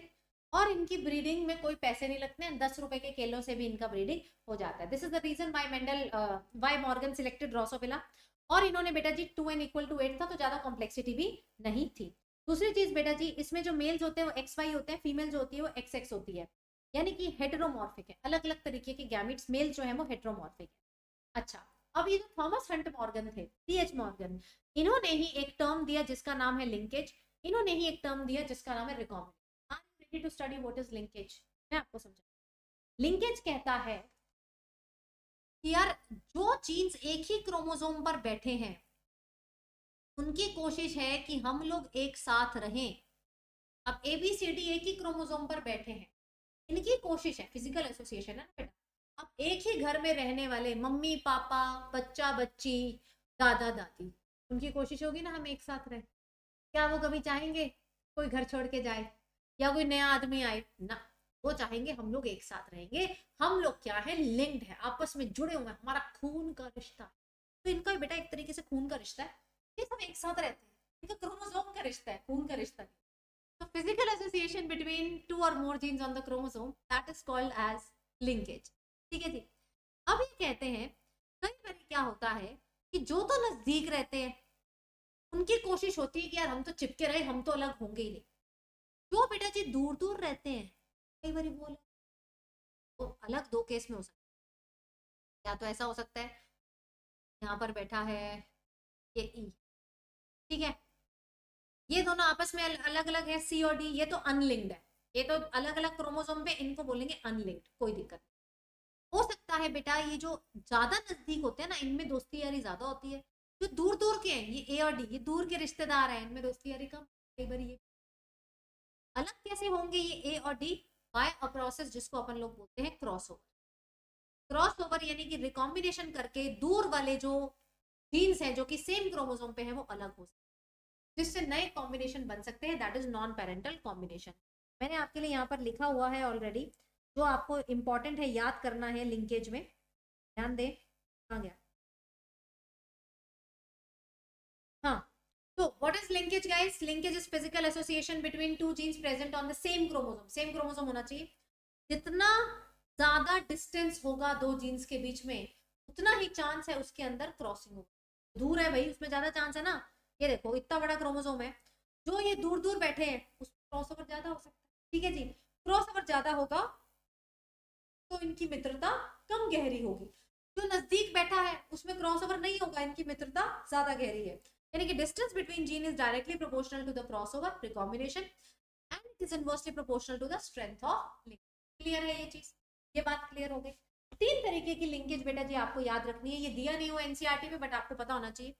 और इनकी ब्रीडिंग में कोई पैसे नहीं लगते हैं दस रुपए के केलों से भी इनका ब्रीडिंग हो जाता है this is the reason why Mendel why Morgan selected Drosophila और इन्होंने बेटा जी two N equal to eight था तो ज्यादा कॉम्प्लेक्सिटी भी नहीं थी दूसरी चीज बेटा जी इसमें जो मेल्स होते हैं वो एक्स वाई होते हैं फीमेल जो होती है वो एक्स एक्स होती है यानी कि हेटरोमॉर्फिक है अलग अलग तरीके के गैमिट्स मेल जो है वो हेटरोमॉर्फिक है अच्छा अब ये जो थॉमस हंट मॉर्गन थे टी एच मॉर्गन इन्होंने ही एक टर्म दिया जिसका नाम है लिंकेज इन्होंने ही एक टर्म दिया जिसका नाम है recombination ability to study what is linkage मैं आपको समझा लिंकेज कहता है कि यार जो जीन्स एक ही क्रोमोजोम पर बैठे हैं उनकी कोशिश है कि हम लोग एक साथ रहें अब ए बी सी डी एक ही क्रोमोजोम पर बैठे हैं इनकी कोशिश है फिजिकल एसोसिएशन है ना बेटा अब एक ही घर में रहने वाले मम्मी पापा बच्चा बच्ची दादा दादी उनकी कोशिश होगी ना हम एक साथ रहें क्या वो कभी चाहेंगे कोई घर छोड़ के जाए या कोई नया आदमी आए ना वो चाहेंगे हम लोग एक साथ रहेंगे हम लोग क्या है लिंक्ड है आपस में जुड़े हुए हैं हमारा खून का रिश्ता तो इनका भी बेटा एक तरीके से खून का रिश्ता है ये सब एक साथ रहते हैं इनका क्रोमोजोम का रिश्ता है खून का रिश्ता है तो फिजिकल एसोसिएशन बिटवीन टू और more genes on the chromosome that is called as linkage ठीक है जी अब ये कहते हैं कई बार क्या होता है कि जो तो नजदीक रहते हैं उनकी कोशिश होती है कि यार हम तो चिपके रहे हम तो अलग होंगे ही नहीं जो बेटा जी दूर दूर रहते हैं कई बार बोले तो अलग दो केस में हो सकता है या तो ऐसा हो सकता है यहाँ पर बैठा है ये ई ठीक है ये दोनों आपस में अलग अलग है सी और डी ये तो अनलिंक्ड है ये तो अलग अलग क्रोमोसोम पे इनको बोलेंगे अनलिंक्ड कोई दिक्कत हो सकता है बेटा ये जो ज्यादा नजदीक होते हैं ना इनमें दोस्ती यारी ज्यादा होती है जो दूर दूर के हैं ये ए और डी ये दूर के रिश्तेदार हैं इनमें दोस्ती यारी कम कई बार ये अलग कैसे होंगे ये ए और डी बाय अ प्रोसेस जिसको अपन लोग बोलते हैं क्रॉस ओवर क्रॉस ओवर यानी कि रिकॉम्बिनेशन करके दूर वाले जो जीन्स हैं जो कि सेम क्रोमोसोम पे हैं वो अलग हो सकते हैं जिससे नए कॉम्बिनेशन बन सकते हैं that is non parental combination मैंने आपके लिए यहाँ पर लिखा हुआ है ऑलरेडी जो आपको इम्पॉर्टेंट है याद करना है लिंकेज में ध्यान दें गया हाँ So what is linkage guys? Linkage is physical association between two genes present on the same chromosome. Same chromosome होना चाहिए जितना ज्यादा डिस्टेंस होगा दो जीन्स के बीच में उतना ही चांस है उसके अंदर क्रॉसिंग होगा दूर है भाई उसमें ज्यादा चांस है ना ये देखो इतना बड़ा क्रोमोजोम है जो ये दूर दूर बैठे हैं उस क्रॉस ओवर ज्यादा हो सकता है ठीक है जी क्रॉस ओवर ज्यादा होगा तो इनकी मित्रता कम गहरी होगी जो नजदीक बैठा है उसमें क्रॉस ओवर नहीं होगा इनकी मित्रता ज्यादा गहरी है यानी कि distance between gene is directly proportional to the crossover recombination and it is inversely proportional to the strength of link clear है ये चीज ये बात क्लियर हो गई तीन तरीके की लिंकेज बेटा जी आपको याद रखनी है ये दिया नहीं हुआ एनसीईआरटी में बट आपको पता होना चाहिए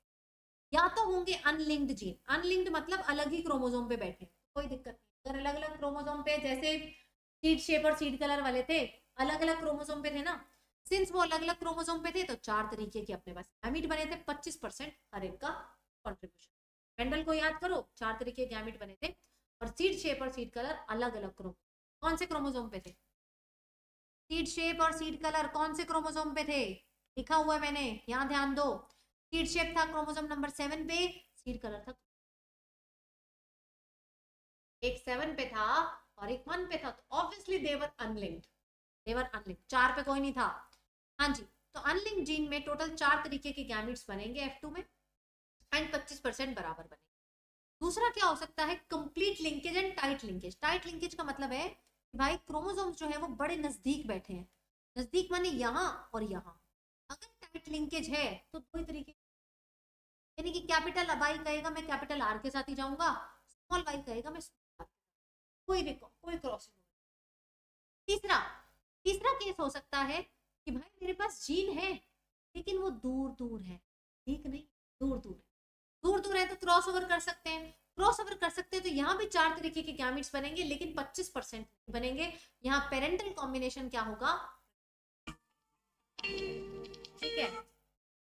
या तो होंगे अनलिंक्ड जीन अनलिंक्ड मतलब अलग ही क्रोमोसोम पे बैठे कोई दिक्कत नहीं अगर अलग अलग क्रोमोसोम पे जैसे सीड शेप और सीड कलर वाले थे अलग अलग क्रोमोसोम पे थे ना सिंस वो अलग अलग क्रोमोसोम पे थे तो चार तरीके के अपने पास एमिड बने थे पच्चीस परसेंट हर एक का कॉन्ट्रीब्यूशन वेंडल को याद करो चार तरीके गैमिट बने थे और सीड शेप और सीड कलर अलग अलग क्रोम कौन से क्रोमोजोम पे थे सीड शेप और सीड कलर कौन से क्रोमोजोम पे थे लिखा हुआ है मैंने यहाँ ध्यान दो सीड शेप था क्रोमोजोम नंबर सेवन पे सीड कलर था एक सेवन पे था और एक वन पे था तो obviously they're unlinked they're unlink चार पे कोई नहीं था हाँ जी तो अनलिंक जीन में टोटल चार तरीके के गैमिट्स बनेंगे एफ टू में एंड पच्चीस परसेंट बराबर बने दूसरा क्या हो सकता है complete linkage and tight linkage tight linkage का मतलब है भाई क्रोमोजोम जो है वो बड़े नजदीक बैठे हैं नजदीक माने यहाँ और यहाँ अगर टाइट लिंकेज है तो दो ही तरीके यानी कि कैपिटल अबाई कहेगा मैं कैपिटल आर के साथ ही जाऊंगा स्मॉल वाई कहेगा मैं कोई भी कोई क्रॉसिंग तीसरा तीसरा केस हो सकता है कि भाई मेरे पास जीन है लेकिन वो दूर दूर है ठीक नहीं दूर दूर है दूर दूर है तो क्रॉस ओवर कर सकते हैं क्रॉस ओवर कर सकते हैं तो यहाँ भी चार तरीके के गैमिट्स बनेंगे लेकिन 25 परसेंट बनेंगे यहाँ पेरेंटल कॉम्बिनेशन क्या होगा ठीक है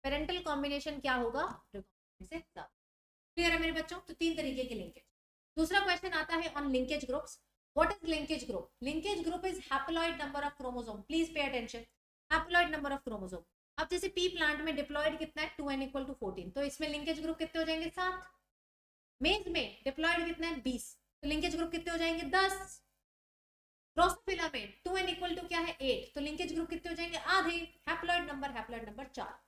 पेरेंटल कॉम्बिनेशन क्या होगा क्लियर है मेरे बच्चों तो तीन तरीके के लिंकेज दूसरा क्वेश्चन आता है on linkage groups what is linkage group linkage group is haploid number of chromosome please pay attention haploid number of chromosome अब जैसे पी प्लांट में डिप्लॉयड कितना है two N equal to fourteen तो इसमें लिंकेज ग्रुप कितने हो जाएंगे सात मेज में डिप्लॉयड कितना है बीस तो लिंकेज ग्रुप कितने हो जाएंगे दस में टू एन इक्वल टू क्या है एट तो लिंकेज ग्रुप कितने हो जाएंगे आधे हैप्लॉयड नंबर हैप्लॉयड नंबर चार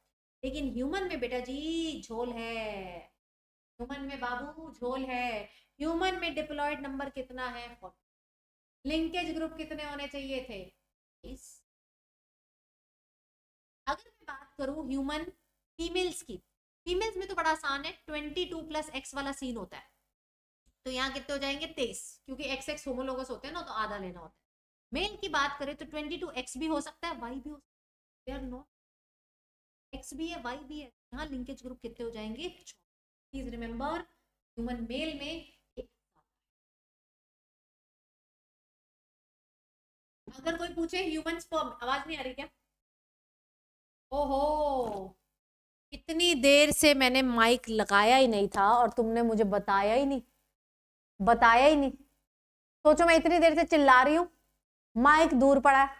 लेकिन ह्यूमन में बेटा जी झोल है ह्यूमन में बाबू झोल है ह्यूमन में डिप्लॉयड नंबर कितना है लिंकेज ग्रुप कितने होने चाहिए थे इस करूँ ह्यूमन फीमेल्स की फीमेल्स में तो बड़ा आसान है ट्वेंटी टू प्लस एक्स वाला सीन होता है तो यहाँ कितने हो जाएंगे तेईस क्योंकि एक्स एक्स होमोलोगस होते हैं ना तो आधा लेना होता है मेल की बात करें तो ट्वेंटी टू एक्स भी हो सकता है वाई भी हो सकता है नॉट एक्स भी है वाई भी है यहाँ लिंकेज ग्रुप कितने हो जाएंगे प्लीज रिमेम्बर ह्यूमन मेल में अगर कोई पूछे ह्यूमन स्पर्म आवाज नहीं आ रही क्या ओहो इतनी देर से मैंने माइक लगाया ही नहीं था और तुमने मुझे बताया ही नहीं बताया ही नहीं सोचो मैं इतनी देर से चिल्ला रही हूँ माइक दूर पड़ा है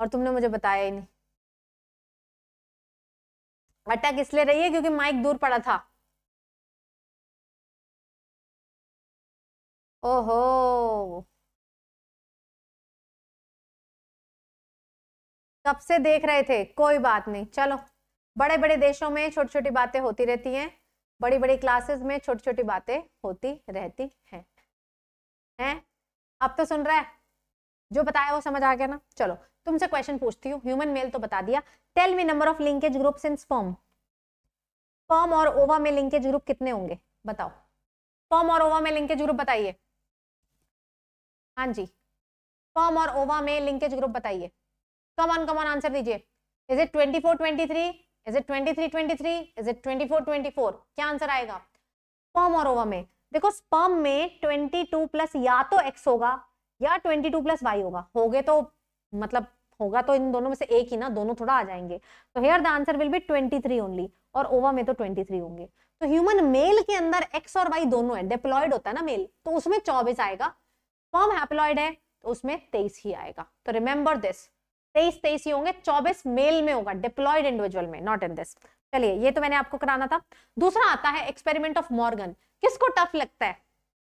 और तुमने मुझे बताया ही नहीं अटक इसलिए रही है क्योंकि माइक दूर पड़ा था ओहो कब से देख रहे थे कोई बात नहीं चलो बड़े बड़े देशों में छोटी छोटी बातें होती रहती हैं बड़ी बड़ी क्लासेस में छोटी छोटी बातें होती रहती हैं हैं अब तो सुन रहा है जो बताया वो समझ आ गया ना चलो तुमसे क्वेश्चन पूछती हूँ ह्यूमन मेल तो बता दिया tell me number of linkage group in sperm sperm और ओवा में लिंकेज ग्रुप कितने होंगे बताओ स्पर्म और ओवा में लिंकेज ग्रुप बताइए हाँ जी स्पर्म और ओवा में लिंकेज ग्रुप बताइए कमॉन कमॉन आंसर दीजिए is it twenty four twenty three is it twenty three twenty three is it twenty four twenty four क्या आंसर आएगा स्पर्म और ओवा में देखो स्पर्म में ट्वेंटी टू प्लस या तो एक्स होगा या ट्वेंटी टू प्लस वाई होगा हो गए तो मतलब होगा तो इन दोनों में से एक ही ना दोनों थोड़ा आ जाएंगे तो here the answer will be twenty three only और ओवा में तो ट्वेंटी थ्री होंगे तो ह्यूमन मेल के अंदर एक्स और वाई दोनों है डिप्लॉयड होता है ना मेल तो उसमें चौबीस आएगा फॉर्म हैप्लॉयड है तो उसमें तेईस ही आएगा तो रिमेंबर दिस तेईस तेईस ही होंगे चौबीस मेल में होगा डिप्लॉयड इंडिविजुअल में नॉट इन दिस चलिए ये तो मैंने आपको कराना था दूसरा आता है एक्सपेरिमेंट ऑफ मॉर्गन किसको टफ लगता है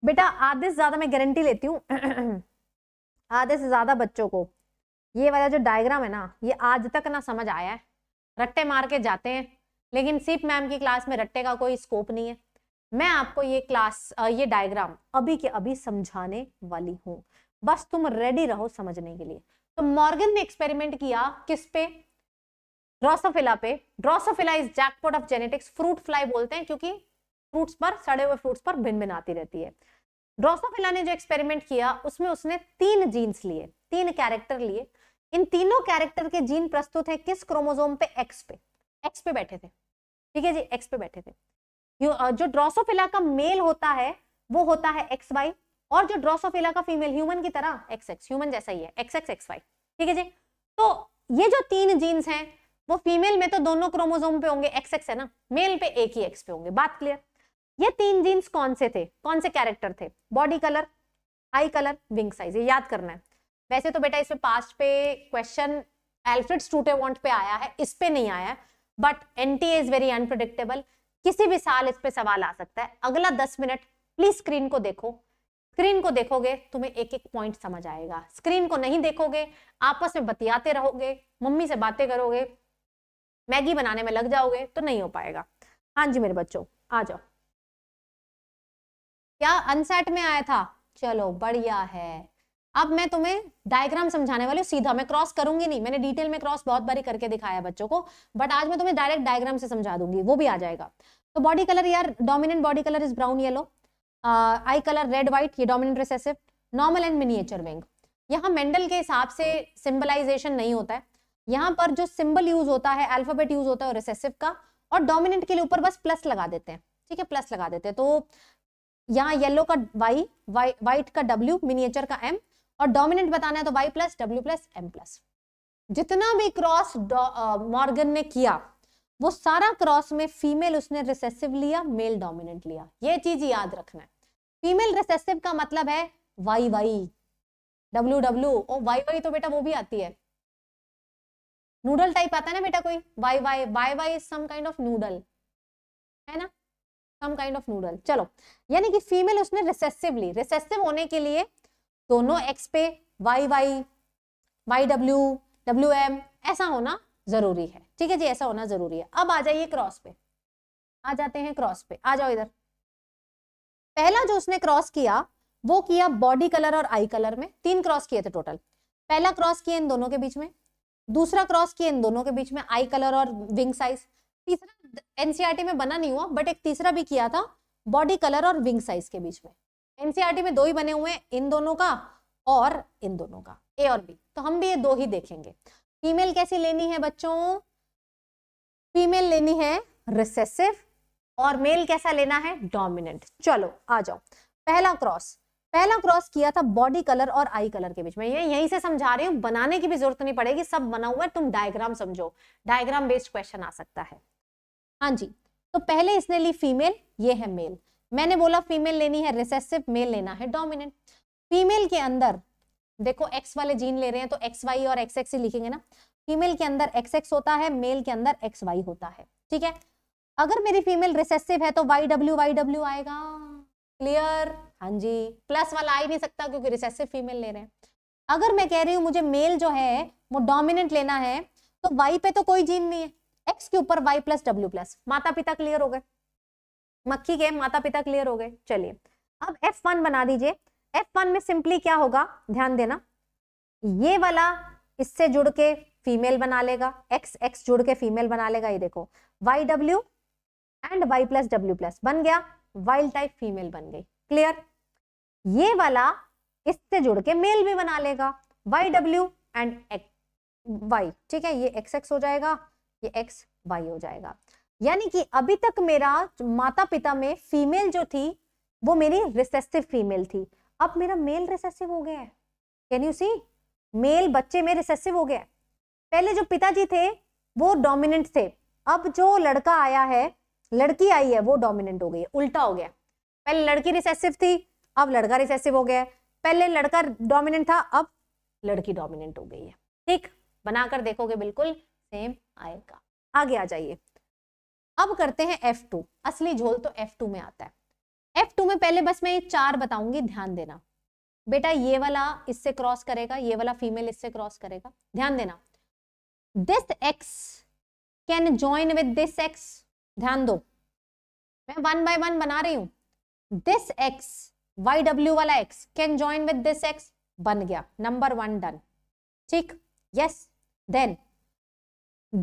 बेटा आधे से ज्यादा मैं गारंटी लेती हूँ आधे से ज्यादा बच्चों को ये वाला जो डायग्राम है ना ये आज तक ना समझ आया है रट्टे मार के जाते हैं लेकिन सिर्फ मैम की क्लास में रट्टे का कोई स्कोप नहीं है मैं आपको ये क्लास ये डायग्राम अभी के अभी समझाने वाली हूँ बस तुम रेडी रहो समझने के लिए तो मॉर्गन ने एक्सपेरिमेंट किया किस पे ड्रोसोफिला पे Drosophila is jackpot of genetics fruit fly बोलते हैं क्योंकि फ्रूट्स पर सड़े हुए फ्रूट्स पर भिन भिन आती रहती है ड्रोसोफिला ने जो एक्सपेरिमेंट किया उसमें उसने तीन जीन्स लिए तीन कैरेक्टर लिए इन तीनों कैरेक्टर के जीन प्रस्तुत है किस क्रोमोजोम पे एक्स पे एक्स पे बैठे थे ठीक है जी एक्स पे बैठे थे जो ड्रोसोफिला का मेल होता है वो होता है एक्स वाई और जो ड्रोसोफिला का फीमेल ह्यूमन की तरह एक्स एक्स ह्यूमन जैसा ही है एक्स एक्स एक्स वाई ठीक है जी तो ये जो तीन जीन्स हैं वो फीमेल में तो दोनों क्रोमोजोम पे होंगे एक्स एक्स है ना मेल पे एक ही एक्स पे होंगे बात क्लियर ये तीन जीन्स कौन से थे कौन से कैरेक्टर थे body colour eye colour wing size ये याद करना है वैसे तो बेटा इसमें पास्ट पे क्वेश्चन एल्फ्रेड स्टूटेवॉन्ट पे आया है इस पे नहीं आया but N T is very unpredictable किसी भी साल इस पे सवाल आ सकता है अगला दस मिनट प्लीज स्क्रीन को देखो स्क्रीन को देखोगे तुम्हें एक एक पॉइंट समझ आएगा स्क्रीन को नहीं देखोगे आपस में बतियाते रहोगे मम्मी से बातें करोगे मैगी बनाने में लग जाओगे तो नहीं हो पाएगा हाँ जी मेरे बच्चों आ जाओ क्या अनसेट में आया था चलो बढ़िया है अब मैं तुम्हें डायग्राम समझाने वाली हूँ सीधा मैं क्रॉस करूंगी नहीं मैंने डिटेल में क्रॉस बहुत बारी करके दिखाया बच्चों को बट आज मैं तुम्हें डायरेक्ट डायग्राम से समझा दूंगी वो भी आ जाएगा तो बॉडी कलर यार dominant body colour is brown yellow eye colour red white ये dominant recessive normal and miniature wing यहाँ मेंडल के हिसाब से सिंबलाइजेशन नहीं होता है यहाँ पर जो सिंबल यूज होता है अल्फाबेट यूज होता है रिसेसिव का और डोमिनेंट के लिए ऊपर बस प्लस लगा देते हैं ठीक है प्लस लगा देते हैं तो यहाँ येलो का वाई वाइट का डब्ल्यू मिनिएचर का एम और डोमिनेंट बताना है तो Y plus W plus M plus जितना भी क्रॉस मॉर्गन ने किया वो सारा क्रॉस में फीमेल उसने रिसेसिव लिया मेल डोमिनेंट लिया ये चीज याद रखना है फीमेल रिसेसिव का मतलब है Y Y W W oh Y Y तो बेटा वो भी आती है नूडल टाइप आता है ना बेटा कोई Y Y Y Y is some kind of noodle है ना सम काइंड ऑफ नूडल चलो यानी कि फीमेल उसने रिसेसिवली रिसेसिव होने के लिए दोनों एक्स पे Y Y Y W W M ऐसा होना जरूरी है ठीक है जी ऐसा होना जरूरी है अब आ जाइए क्रॉस पे आ जाते हैं क्रॉस पे आ जाओ इधर पहला जो उसने क्रॉस किया वो किया बॉडी कलर और आई कलर में तीन क्रॉस किए थे टोटल पहला क्रॉस किया इन दोनों के बीच में दूसरा क्रॉस किया इन दोनों के बीच में आई कलर और विंग साइज तीसरा एनसीआरटी e में बना नहीं हुआ बट एक तीसरा भी किया था बॉडी कलर और विंग साइज के बीच में एनसीआरटी e में दो ही बने हुए इन दोनों का और इन दोनों का ए और बी तो हम भी ये दो ही देखेंगे फीमेल कैसी लेनी है बच्चों फीमेल लेनी है रिसेसिव और मेल कैसा लेना है डोमिनेंट चलो आ जाओ पहला क्रॉस पहला क्रॉस किया था बॉडी कलर और आई कलर के बीच में ये यहीं से समझा रही हूँ बनाने की भी जरूरत नहीं पड़ेगी सब बना हुआ है तुम डायग्राम समझो डायग्राम बेस्ड क्वेश्चन आ सकता है हाँ जी तो पहले इसने ली फीमेल ये है मेल मैंने बोला फीमेल लेनी है रिसेसिव मेल लेना है डोमिनेंट फीमेल के अंदर देखो एक्स वाले जीन ले रहे हैं तो एक्स वाई और एक्स एक्स ही लिखेंगे ना फीमेल के अंदर एक्स एक्स होता है मेल के अंदर एक्स वाई होता है ठीक है अगर मेरी फीमेल रिसेसिव है तो वाई डब्ल्यू वाई डब्ल्यू आएगा क्लियर हाँ जी प्लस वाला आ ही नहीं सकता क्योंकि रिसेसिव फीमेल ले रहे हैं अगर मैं कह रही हूँ मुझे मेल जो है वो डोमिनेंट लेना है तो वाई पे तो कोई जीन नहीं है एक्स के ऊपर वाई प्लस डब्ल्यू प्लस माता पिता क्लियर हो गए मक्खी के माता पिता क्लियर हो गए चलिए अब एफ वन बना दीजिए एफ वन में सिंपली क्या होगा ध्यान देना ये वाला इससे जुड़ के फीमेल बना लेगा एक्स एक्स जुड़ के फीमेल बना लेगा ये देखो Y W and Y plus W plus बन गया वाइल्ड टाइप फीमेल बन गई क्लियर ये वाला इससे जुड़ के मेल भी बना लेगा वाई डब्ल्यू एंड वाई ठीक है ये एक्स एक्स हो जाएगा ये एक्स वाई हो जाएगा यानी कि अभी तक मेरा माता पिता में फीमेल जो थी वो मेरी रिसेसिव फीमेल थी अब मेरा मेल रिसेसिव हो गया है कैन यू सी मेल बच्चे में रिसेसिव हो गया पहले जो पिताजी थे वो डोमिनेंट थे अब जो लड़का आया है लड़की आई है वो डोमिनेंट हो गई है उल्टा हो गया पहले लड़की रिसेसिव थी अब लड़का रिसेसिव हो गया है पहले लड़का डोमिनेंट था अब लड़की डोमिनेंट हो गई है ठीक बनाकर देखोगे बिल्कुल सेम आएगा आगे आ जाइए अब करते हैं F2 असली झोल तो F2 में आता है F2 में पहले बस मैं ये चार बताऊंगी ध्यान देना बेटा ये वाला इससे क्रॉस करेगा ये वाला फीमेल इससे क्रॉस करेगा ध्यान देना this X can join with this X ध्यान दो मैं वन बाय वन बना रही हूं दिस एक्स वाई डब्ल्यू वाला X can join with this X बन गया नंबर वन डन ठीक yes then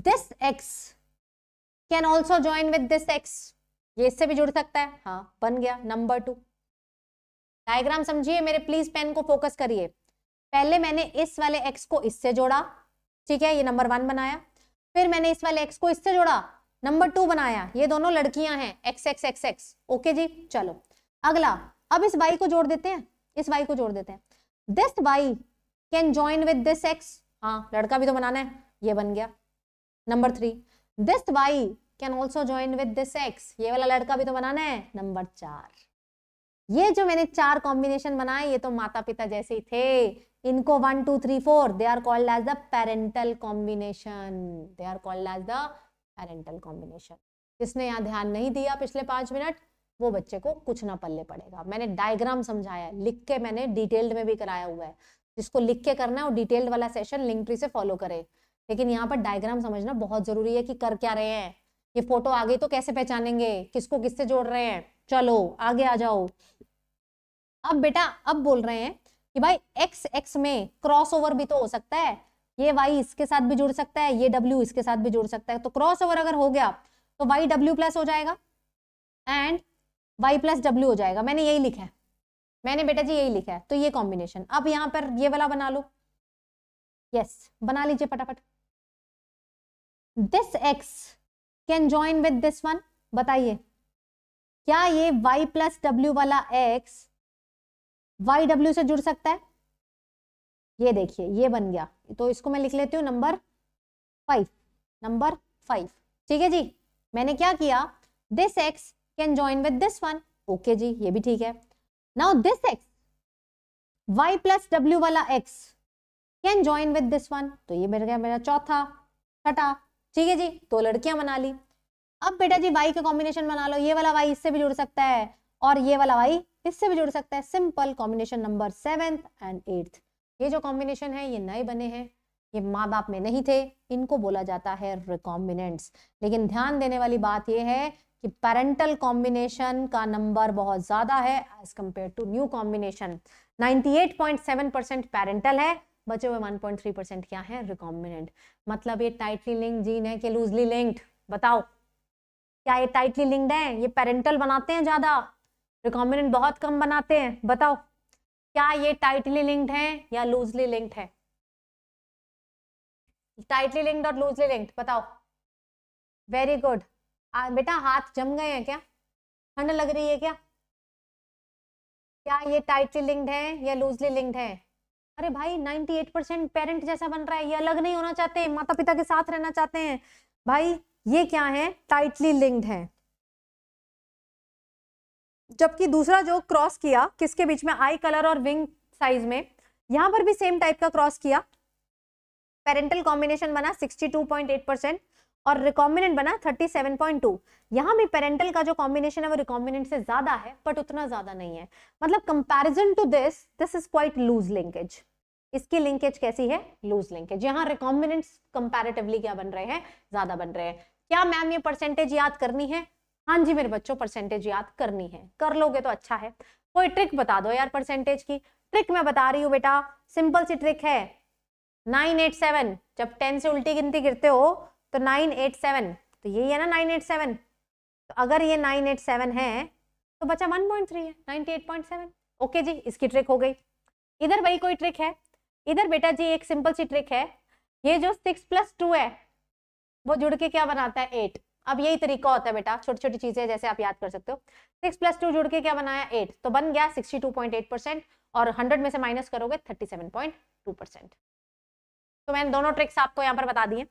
this X can also join with this X ये इससे भी जुड़ सकता है हाँ बन गया नंबर टू डायग्राम समझिए मेरे प्लीज पेन को फोकस करिए पहले मैंने इस वाले एक्स को इससे जोड़ा ठीक है ये नंबर वन बनाया फिर मैंने इस वाले एक्स को इससे जोड़ा नंबर टू बनाया ये दोनों लड़कियां हैं X X X X okay जी चलो अगला अब इस वाई को जोड़ देते हैं इस वाई को जोड़ देते हैं this Y can join with this X हाँ लड़का भी तो बनाना है ये बन गया number three this Y can also join with this X ये वाला लड़का भी तो बनाना है नंबर चार ये जो मैंने चार कॉम्बिनेशन बनाए ये तो माता पिता जैसे ही थे इनको one two three four they are called as the parental combination they are called as the parental combination जिसने यहाँ ध्यान नहीं दिया पिछले पांच मिनट वो बच्चे को कुछ ना पल्ले पड़ेगा मैंने डायग्राम समझाया लिख के मैंने डिटेल्ड में भी कराया हुआ है जिसको लिख के करना है वो डिटेल्ड वाला सेशन लिंक ट्री से फॉलो करे लेकिन यहाँ पर डायग्राम समझना बहुत जरूरी है कि कर क्या रहे हैं ये फोटो आ गई तो कैसे पहचानेंगे किसको किससे जोड़ रहे हैं चलो आगे आ जाओ अब बेटा अब बोल रहे हैं कि भाई एक्स एक्स में क्रॉस भी तो हो सकता है ये वाई इसके साथ भी जुड़ सकता है ये डब्ल्यू इसके साथ भी जुड़ सकता है तो क्रॉस ओवर अगर हो गया तो वाई डब्ल्यू प्लस हो जाएगा एंड वाई प्लस डब्ल्यू हो जाएगा मैंने यही लिखा है मैंने बेटा जी यही लिखा है तो ये कॉम्बिनेशन अब यहाँ पर ये वाला बना लो यस बना लीजिए फटाफट this X can join with this one बताइए क्या ये वाई प्लस डब्ल्यू वाला एक्स वाई डब्ल्यू से जुड़ सकता है ये देखिए ये बन गया तो इसको मैं लिख लेती हूँ नंबर फाइव नंबर फाइव ठीक है जी मैंने क्या किया this X can join with this one okay जी ये भी ठीक है now this X Y plus W वाला X can join with this one तो ये मेरा मेरा चौथा छठा ठीक है जी तो लड़कियां बना ली अब बेटा जी वाई का कॉम्बिनेशन बना लो ये वाला वाई इससे भी जुड़ सकता है और ये वाला वाई इससे भी जुड़ सकता है simple combination number seventh and eighth ये जो कॉम्बिनेशन है ये नए बने हैं ये माँ बाप में नहीं थे इनको बोला जाता है रिकॉम्बिनेंट्स लेकिन ध्यान देने वाली बात यह है कि पेरेंटल कॉम्बिनेशन का नंबर बहुत ज़्यादा है as compared to new combination 98.7 percent parental है बचे हुए 1.3 परसेंट क्या है रिकॉम्बिनेंट मतलब ये टाइटली लिंक जीन है कि लूजली लिंक्ड बताओ क्या ये टाइटली लिंक्ड है ये पेरेंटल बनाते हैं ज़्यादा रिकॉम्बिनेंट बहुत कम बनाते हैं बताओ क्या ये टाइटली लिंक्ड है या लूजली लिंक्ड है टाइटली लिंक्ड और लूजली लिंक्ड बताओ वेरी गुड बेटा हाथ जम गए हैं क्या ठंड लग रही है क्या क्या ये टाइटली लिंक्ड है या लूजली लिंक्ड है अरे भाई 98 परसेंट पेरेंट जैसा बन रहा है ये अलग नहीं होना चाहते माता पिता के साथ रहना चाहते हैं भाई ये क्या है टाइटली लिंक्ड है जबकि दूसरा जो क्रॉस किया किसके बीच में आई कलर और विंग साइज में यहां पर भी सेम टाइप का क्रॉस किया पेरेंटल कॉम्बिनेशन बना 62.8 परसेंट और रिकॉम्बिनेंट बना 37.2 यहां भी पेरेंटल का जो कॉम्बिनेशन है वो रिकॉम्बिनेंट से ज्यादा है बट उतना ज्यादा नहीं है मतलब comparison to this this is quite loose linkage इसकी लिंकेज कैसी है लूज लिंकेज यहाँ रिकॉम्बिनेंट कंपेरेटिवली क्या बन रहे हैं ज्यादा बन रहे हैं क्या मैम ये परसेंटेज याद करनी है हाँ जी मेरे बच्चों परसेंटेज याद करनी है कर लोगे तो अच्छा है कोई ट्रिक बता दो यार परसेंटेज की ट्रिक मैं बता रही हूँ बेटा सिंपल सी ट्रिक है नाइन एट सेवन जब टेन से उल्टी गिनती गिरते हो तो नाइन एट सेवन तो यही है ना नाइन एट सेवन तो अगर ये नाइन एट सेवन है तो बच्चा वन पॉइंट थ्री है ninety eight point seven okay जी इसकी ट्रिक हो गई इधर भाई कोई ट्रिक है इधर बेटा जी एक सिंपल सी ट्रिक है ये जो सिक्स प्लस टू है वो जुड़ के क्या बनाता है एट अब यही तरीका होता है बेटा छोटी छोटी चीजें जैसे आप याद कर सकते हो सिक्स प्लस टू जुड़ के क्या बनाया एट तो बन गया sixty two point eight percent और हंड्रेड में से माइनस करोगे thirty seven point two percent तो मैंने दोनों ट्रिक्स आपको यहाँ पर बता दिए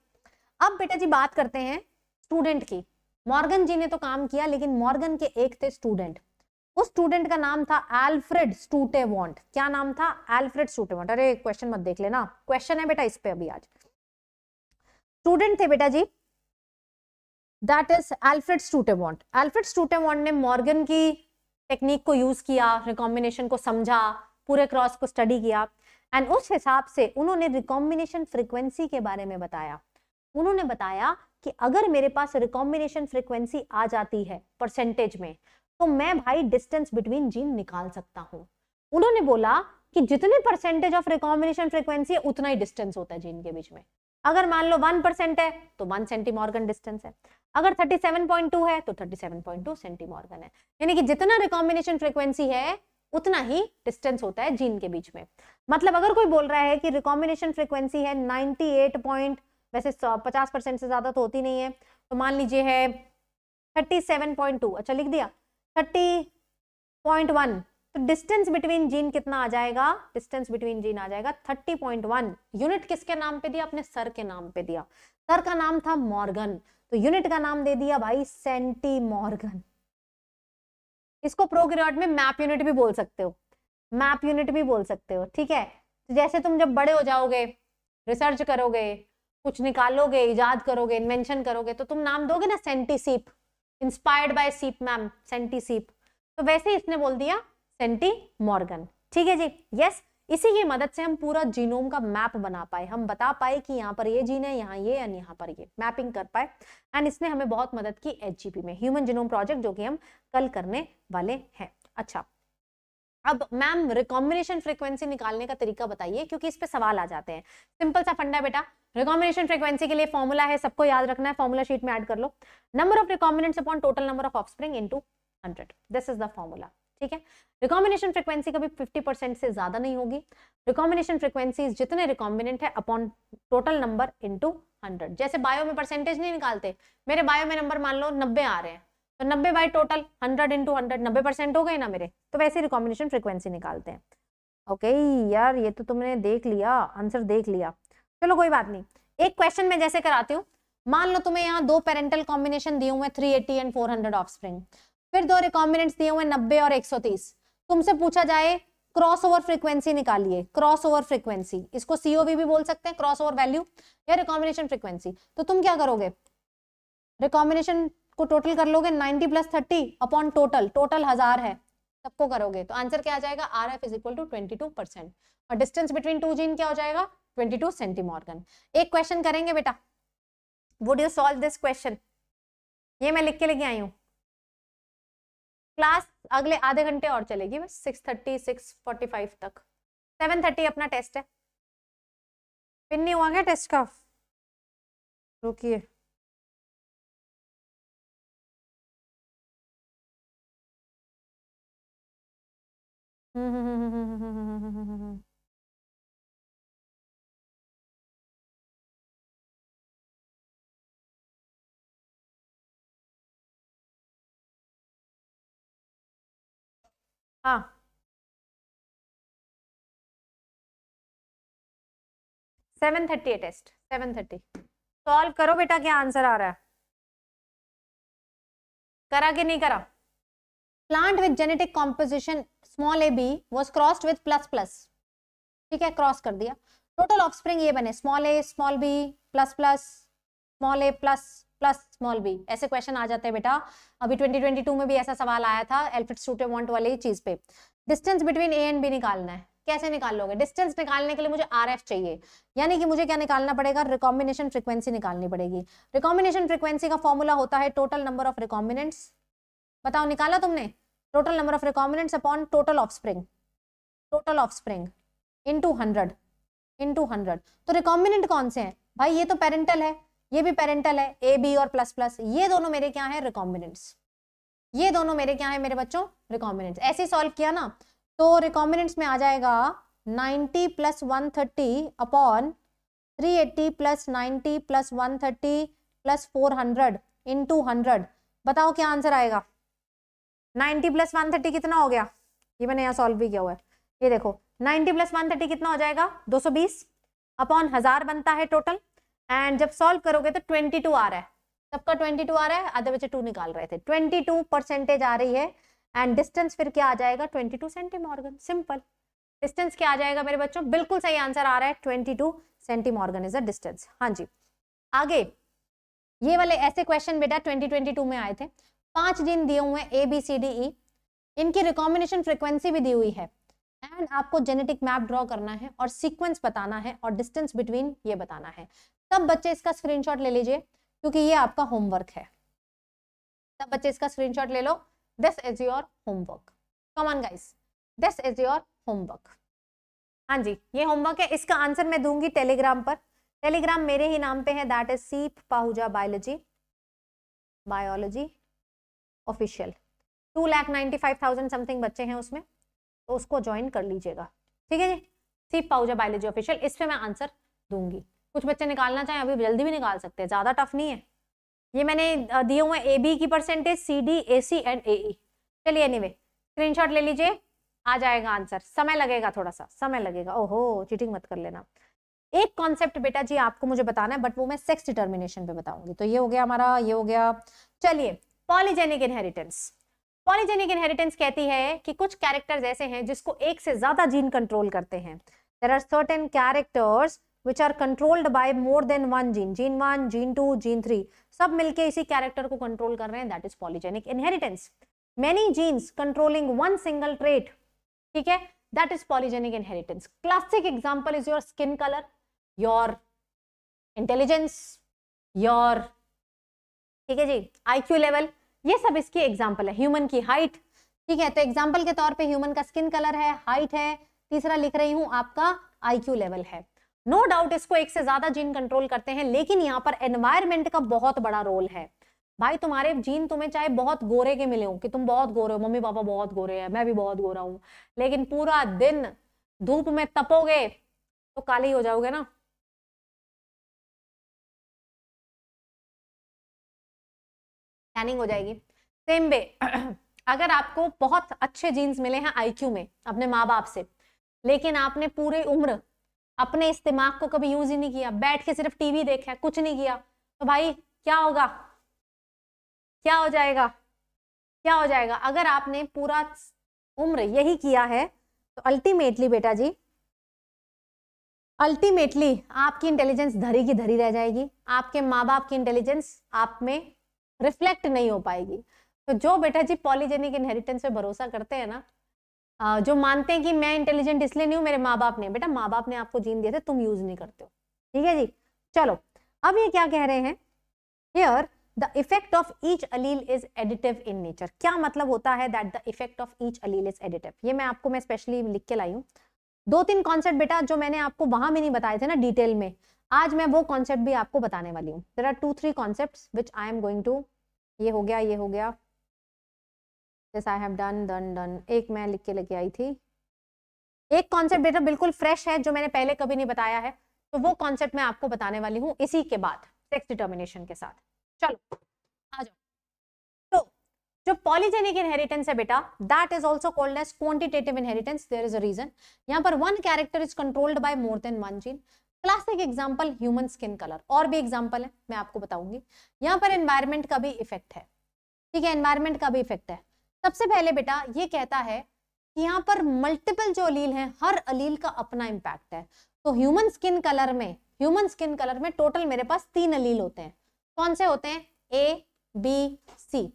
अब बेटा जी बात करते हैं स्टूडेंट की मॉर्गन जी ने तो काम किया लेकिन मॉर्गन के एक थे स्टूडेंट उस स्टूडेंट का नाम था एल्फ्रेड स्टूटेवॉन्ट क्या नाम था एल्फ्रेड स्टूटेवॉन्ट अरे क्वेश्चन मत देख लेना क्वेश्चन है बेटा इस पे अभी आज स्टूडेंट थे बेटा जी that is Alfred Sturtevant Alfred Sturtevant ने मॉर्गन की टेक्निक को यूज किया रिकॉम्बिनेशन को समझा पूरे क्रॉस को स्टडी किया एंड उस हिसाब से उन्होंने रिकॉम्बिनेशन फ्रिक्वेंसी के बारे में बताया उन्होंने बताया कि अगर मेरे पास रिकॉम्बिनेशन फ्रिक्वेंसी आ जाती है परसेंटेज में तो मैं भाई डिस्टेंस बिटवीन जीन निकाल सकता हूँ उन्होंने बोला कि जितने परसेंटेज ऑफ रिकॉम्बिनेशन फ्रिक्वेंसी है उतना ही डिस्टेंस होता है जीन के बीच में अगर मान लो वन परसेंट है तो वन सेंटीमॉर्गन डिस्टेंस है अगर थर्टी सेवन पॉइंट टू है तो थर्टी सेवन टू सेंटीमॉर्गन है यानी कि जितना रिकॉम्बिनेशन फ्रिक्वेंसी है उतना ही डिस्टेंस होता है जीन के बीच में मतलब अगर कोई बोल रहा है कि रिकॉम्बिनेशन फ्रिक्वेंसी है नाइनटी एट पॉइंट वैसे पचास परसेंट से ज़्यादा तो होती नहीं है तो मान लीजिए है टू अच्छा लिख दिया थर्टी पॉइंट वन तो डिस्टेंस बिटवीन जीन कितना आ जाएगा डिस्टेंस बिटवीन जीन आ जाएगा 30.1 यूनिट किसके नाम पे दिया अपने सर के नाम पे दिया सर का नाम था मॉर्गन तो यूनिट का नाम दे दिया भाई सेंटी मॉर्गन इसको प्रोकैरियोट में मैप यूनिट भी बोल सकते हो मैप यूनिट भी बोल सकते हो ठीक है तो जैसे तुम जब बड़े हो जाओगे रिसर्च करोगे कुछ निकालोगे इजाद करोगे इन्वेंशन करोगे तो तुम नाम दोगे ना सेंटीसीप इंस्पायर्ड बाय सीप मैम सेंटीसीप तो वैसे इसने बोल दिया सेंटी मॉर्गन ठीक है जी यस इसी की मदद से हम पूरा जीनोम का मैप बना पाए हम बता पाए कि यहाँ पर ये जीन है यहाँ ये एंड यहाँ पर ये मैपिंग कर पाए एंड इसने हमें बहुत मदद की एच में ह्यूमन जीनोम प्रोजेक्ट जो कि हम कल करने वाले हैं अच्छा अब मैम रिकॉम्बिनेशन फ्रीक्वेंसी निकालने का तरीका बताइए क्योंकि इस पे सवाल आ जाते हैं सिंपल सा फंडा बेटा रिकॉम्बिनेशन फ्रीक्वेंसी के लिए फॉर्मूला है सबको याद रखना है फॉर्मूला शीट में ऐड कर लो number of recombinants upon total number of offspring into 100 this is the formula ठीक है रिकॉम्बिनेशन फ्रिक्वेंसी कभी 50 परसेंट से ज़्यादा नहीं होगी रिकॉम्बिनेशन फ्रिक्वेंसी जितने रिकॉम्बिनेंट है upon total number into hundred जैसे बायो में परसेंटेज नहीं निकालते मेरे बायो में नंबर मान लो नब्बे आ रहे हैं तो नब्बे by total hundred into hundred नब्बे परसेंट हो गए ना मेरे तो वैसे रिकॉम्बिनेशन फ्रिक्वेंसी निकालते हैं ओके यार ये तो तुमने देख लिया आंसर देख लिया चलो कोई बात नहीं एक क्वेश्चन मैं जैसे कराती हूँ मान लो तुम्हें यहाँ दो पेरेंटल कॉम्बिनेशन दिए हुए three eighty and four hundred offspring फिर दो रिकॉम्बिनेंट्स दिए हुए नब्बे और एक सौ तीस तुमसे पूछा जाए क्रॉस ओवर फ्रिक्वेंसी निकालिए क्रॉस ओवर फ्रिक्वेंसी इसको सीओवी भी बोल सकते हैं क्रॉस ओवर वैल्यू या रिकॉम्बिनेशन फ्रिक्वेंसी तो तुम क्या करोगे रिकॉम्बिनेशन को टोटल कर लोगे 90 प्लस 30 अपॉन टोटल टोटल हजार है सबको करोगे तो आंसर क्या आ जाएगा R F is equal to twenty two percent और डिस्टेंस बिटवीन टू जीन क्या हो जाएगा ट्वेंटी टू सेंटीमॉर्गन एक क्वेश्चन करेंगे बेटा would you solve this question ये मैं लिख के लेके आई हूँ क्लास अगले आधे घंटे और चलेगी बस six thirty six forty five तक सेवन थर्टी अपना टेस्ट है फिर नहीं हुआ क्या टेस्ट का रुकिए हम्म हम्म हम्म हम्म हम्म हम्म हम्म हम्म हम्म हम्म हाँ सेवन थर्टी है टेस्ट सेवन थर्टी सॉल्व करो बेटा क्या आंसर आ रहा है करा कि नहीं करा plant with genetic composition small A B was crossed with plus plus ठीक है क्रॉस कर दिया टोटल ऑफ स्प्रिंग ये बने small A small B plus plus small A plus plus small B ऐसे क्वेश्चन आ जाते हैं बेटा अभी 2022 में भी ऐसा सवाल आया था एल्फिट सूटे वॉन्ट वाली चीज पे distance between A and B निकालना है कैसे निकाल लोगे डिस्टेंस निकालने के लिए मुझे आर चाहिए यानी कि मुझे क्या निकालना पड़ेगा रिकॉम्बिनेशन फ्रिक्वेंसी निकालनी पड़ेगी रिकॉम्बिनेशन फ्रिक्वेंसी का फॉर्मूला होता है टोटल नंबर ऑफ रिकॉम्बिनेंट्स बताओ निकाला तुमने total number of recombinants upon total offspring total offspring into hundred into hundred तो रिकॉम्बिनेंट कौन से हैं भाई ये तो पेरेंटल है ये भी पेरेंटल है ए बी और प्लस प्लस ये दोनों मेरे क्या है रिकॉम्बिनेंट्स ये दोनों मेरे क्या है मेरे बच्चों रिकॉम्बिनेंट्स ऐसे सॉल्व किया ना तो रिकॉम्बिनेंट्स में आ जाएगा 90 plus one thirty upon three eighty plus ninety plus one thirty plus four hundred into hundred बताओ क्या आंसर आएगा 90 प्लस वन थर्टी कितना हो गया ये मैंने यहाँ सॉल्व भी किया हुआ है ये देखो 90 प्लस वन थर्टी कितना हो जाएगा 220 अपॉन हजार बनता है टोटल एंड जब सॉल्व करोगे तो ट्वेंटी टू आ रहा है सबका ट्वेंटी टू आ रहा है आधे बच्चे टू निकाल रहे थे ट्वेंटी टू परसेंटेज आ रही है एंड डिस्टेंस फिर क्या आ जाएगा twenty two centimorgan simple distance क्या आ जाएगा मेरे बच्चों बिल्कुल सही आंसर आ रहा है twenty two centimorgan is a distance हाँ जी आगे ये वाले ऐसे क्वेश्चन बेटा 2022 में आए थे पांच जीन दिए हुए A B C D E इनकी रिकॉम्बिनेशन फ्रिक्वेंसी भी दी हुई है एंड आपको जेनेटिक मैप ड्रॉ करना है और सीक्वेंस बताना है और डिस्टेंस बिटवीन ये बताना है तब बच्चे इसका स्क्रीनशॉट ले लीजिए क्योंकि ये आपका होमवर्क है तब बच्चे इसका स्क्रीनशॉट ले लो this is your homework come on guys this is your homework हाँ जी ये होमवर्क है इसका आंसर मैं दूंगी टेलीग्राम पर टेलीग्राम मेरे ही नाम पे है that is Seep Pahuja biology biology official two lakh ninety five thousand something बच्चे हैं उसमें तो उसको ज्वाइन कर लीजिएगा ठीक है जी सीप पाहुजा बायोलॉजी ऑफिशियल इस पर मैं आंसर दूंगी कुछ बच्चे निकालना चाहें अभी जल्दी भी निकाल सकते हैं ज़्यादा टफ नहीं है ये मैंने दिए हुए ए बी की percentage C D A C and A E चलिए एनीवे स्क्रीनशॉट ले लीजिए आ जाएगा आंसर समय लगेगा थोड़ा सा समय लगेगा ओहो चीटिंग मत कर लेना एक कॉन्सेप्ट बेटा जी आपको मुझे बताना है बट वो मैं सेक्स डिटर्मिनेशन पे बताऊंगी तो ये हो गया हमारा ये हो गया चलिए पॉलीजेनिक इनहेरिटेंस पॉलीजेनिक इनहेरिटेंस कहती है कि कुछ कैरेक्टर्स ऐसे हैं जिसको एक से ज्यादा जीन कंट्रोल करते हैं there are certain characters which are controlled by more than one gene gene one gene two gene three सब मिलके इसी कैरेक्टर को कंट्रोल कर रहे हैं that is polygenic inheritance many genes controlling one single trait ठीक है that is polygenic inheritance classic example is your skin colour your intelligence your ठीक है जी आई क्यू लेवल ये सब इसकी एग्जाम्पल है ह्यूमन की हाइट ठीक है तो एग्जाम्पल के तौर पे ह्यूमन का स्किन कलर है हाइट है तीसरा लिख रही हूं आपका आईक्यू लेवल है नो no डाउट इसको एक से ज्यादा जीन कंट्रोल करते हैं लेकिन यहाँ पर एनवायरमेंट का बहुत बड़ा रोल है भाई तुम्हारे जीन तुम्हें चाहे बहुत गोरे के मिले हो कि तुम बहुत गोरे हो मम्मी पापा बहुत गोरे हैं मैं भी बहुत गोरा हूँ लेकिन पूरा दिन धूप में तपोगे तो काले हो जाओगे ना टैनिंग हो जाएगी सेम वे अगर आपको बहुत अच्छे जीन्स मिले हैं आईक्यू में अपने माँ बाप से लेकिन आपने पूरी उम्र अपने इस दिमाग को कभी यूज ही नहीं किया बैठ के सिर्फ टीवी देखा कुछ नहीं किया तो भाई क्या होगा क्या हो जाएगा क्या हो जाएगा अगर आपने पूरा उम्र यही किया है तो अल्टीमेटली बेटा जी अल्टीमेटली आपकी इंटेलिजेंस धरी की धरी रह जाएगी आपके माँ बाप की इंटेलिजेंस आप में रिफ्लेक्ट नहीं हो पाएगी तो जो बेटा जी पॉलीजेनिक इनहेरिटेंस पे भरोसा करते हैं ना जो मानते हैं कि मैं इंटेलिजेंट इसलिए नहीं हूँ मेरे माँ बाप ने बेटा माँ बाप ने आपको जीन दिए थे तुम यूज नहीं करते हो ठीक है जी चलो अब ये क्या कह रहे हैं here the effect of each allele is additive in nature क्या मतलब होता है that the effect of each allele is additive ये मैं आपको मैं स्पेशली लिख के लाई हूँ दो तीन कॉन्सेप्ट बेटा जो मैंने आपको वहां भी नहीं बताए थे ना डिटेल में आज मैं वो कॉन्सेप्ट भी आपको बताने वाली हूँ there are two three concept which I am going to ये हो गया ये हो गया this I have done done done एक मैं लिख के लेके आई थी एक कॉन्सेप्ट बेटा बिल्कुल फ्रेश है जो मैंने पहले कभी नहीं बताया है तो वो कॉन्सेप्ट मैं आपको बताने वाली हूँ इसी के बाद सेक्स डिटर्मिनेशन के साथ चलो आ जाओ तो जो पॉलीजेनिक इनहेरिटेंस है बेटा that is also called as quantitative inheritance there is a reason यहाँ पर one character is controlled by more than one gene classic example human skin colour और भी एग्जाम्पल है मैं आपको बताऊंगी यहाँ पर एनवायरमेंट का भी इफेक्ट है ठीक है एनवायरमेंट का भी इफेक्ट है सबसे पहले बेटा ये कहता है कि यहाँ पर मल्टीपल जो अलील हैं हर अलील का अपना इम्पैक्ट है तो ह्यूमन स्किन कलर में ह्यूमन स्किन कलर में टोटल मेरे पास तीन अलील होते हैं कौन से होते हैं ए बी सी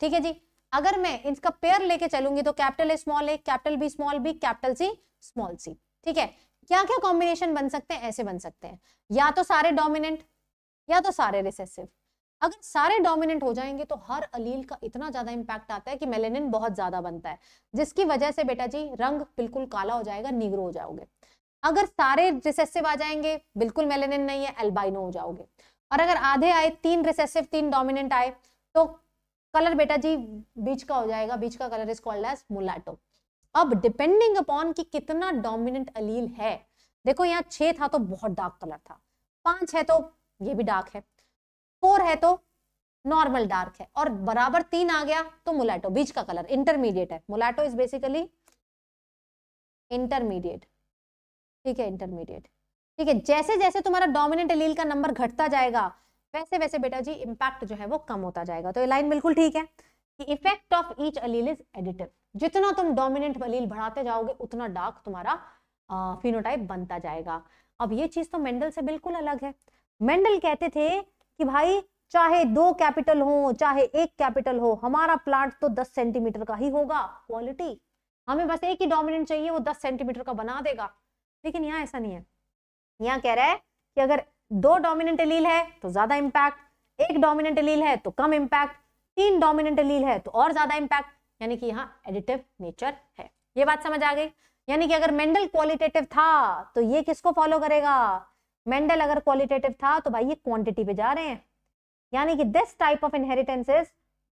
ठीक है जी अगर मैं इसका पेयर लेके चलूंगी तो capital A small A capital B small B capital C small C ठीक है क्या क्या कॉम्बिनेशन बन सकते हैं ऐसे बन सकते हैं या तो सारे डोमिनेंट या तो सारे रिसेसिव अगर सारे डोमिनेंट हो जाएंगे तो हर अलील का इतना ज्यादा इंपैक्ट आता है कि मेलेनिन बहुत ज्यादा बनता है जिसकी वजह से बेटा जी रंग बिल्कुल काला हो जाएगा निग्रो हो जाओगे अगर सारे रिसेसिव आ जाएंगे बिल्कुल मेलेनिन नहीं है एल्बाइनो हो जाओगे और अगर आधे आए तीन रिसेसिव तीन डोमिनेंट आए तो कलर बेटा जी बीच का हो जाएगा बीच का colour is called as mulatto अब डिपेंडिंग अपॉन कि कितना डोमिनेंट अलील है देखो यहाँ छह था तो बहुत डार्क कलर था पांच है तो ये भी डार्क है फोर है तो नॉर्मल डार्क है और बराबर तीन आ गया तो मुलाटो बीच का कलर इंटरमीडिएट है मुलाटो इज बेसिकली इंटरमीडिएट ठीक है इंटरमीडिएट ठीक है जैसे जैसे तुम्हारा डोमिनेंट एलील का नंबर घटता जाएगा वैसे वैसे बेटा जी इम्पैक्ट जो है वो कम होता जाएगा तो ये लाइन बिल्कुल ठीक है कि effect of each allele is additive जितना तुम डोमिनेंट अलील बढ़ाते जाओगे उतना डार्क तुम्हारा फिनोटाइप बनता जाएगा अब ये चीज तो मेंडल से बिल्कुल अलग है मेंडल कहते थे कि भाई चाहे दो कैपिटल हो चाहे एक कैपिटल हो हमारा प्लांट तो दस सेंटीमीटर का ही होगा क्वालिटी हमें बस एक ही डोमिनेंट चाहिए वो दस सेंटीमीटर का बना देगा लेकिन यहाँ ऐसा नहीं है यहाँ कह रहा है कि अगर दो डोमिनेंट एलील है तो ज्यादा इम्पैक्ट एक डोमिनेंट एलील है तो कम इम्पैक्ट तीन डोमिनेंट एलील है तो और ज्यादा इम्पैक्ट यानी कि यहाँ एडिटिव नेचर है ये बात समझ आ गई यानी कि अगर मेंडल क्वालिटेटिव था तो ये किसको फॉलो करेगा मेंडल अगर क्वालिटेटिव था तो भाई ये क्वांटिटी पे जा रहे हैं यानी कि this type of inheritance is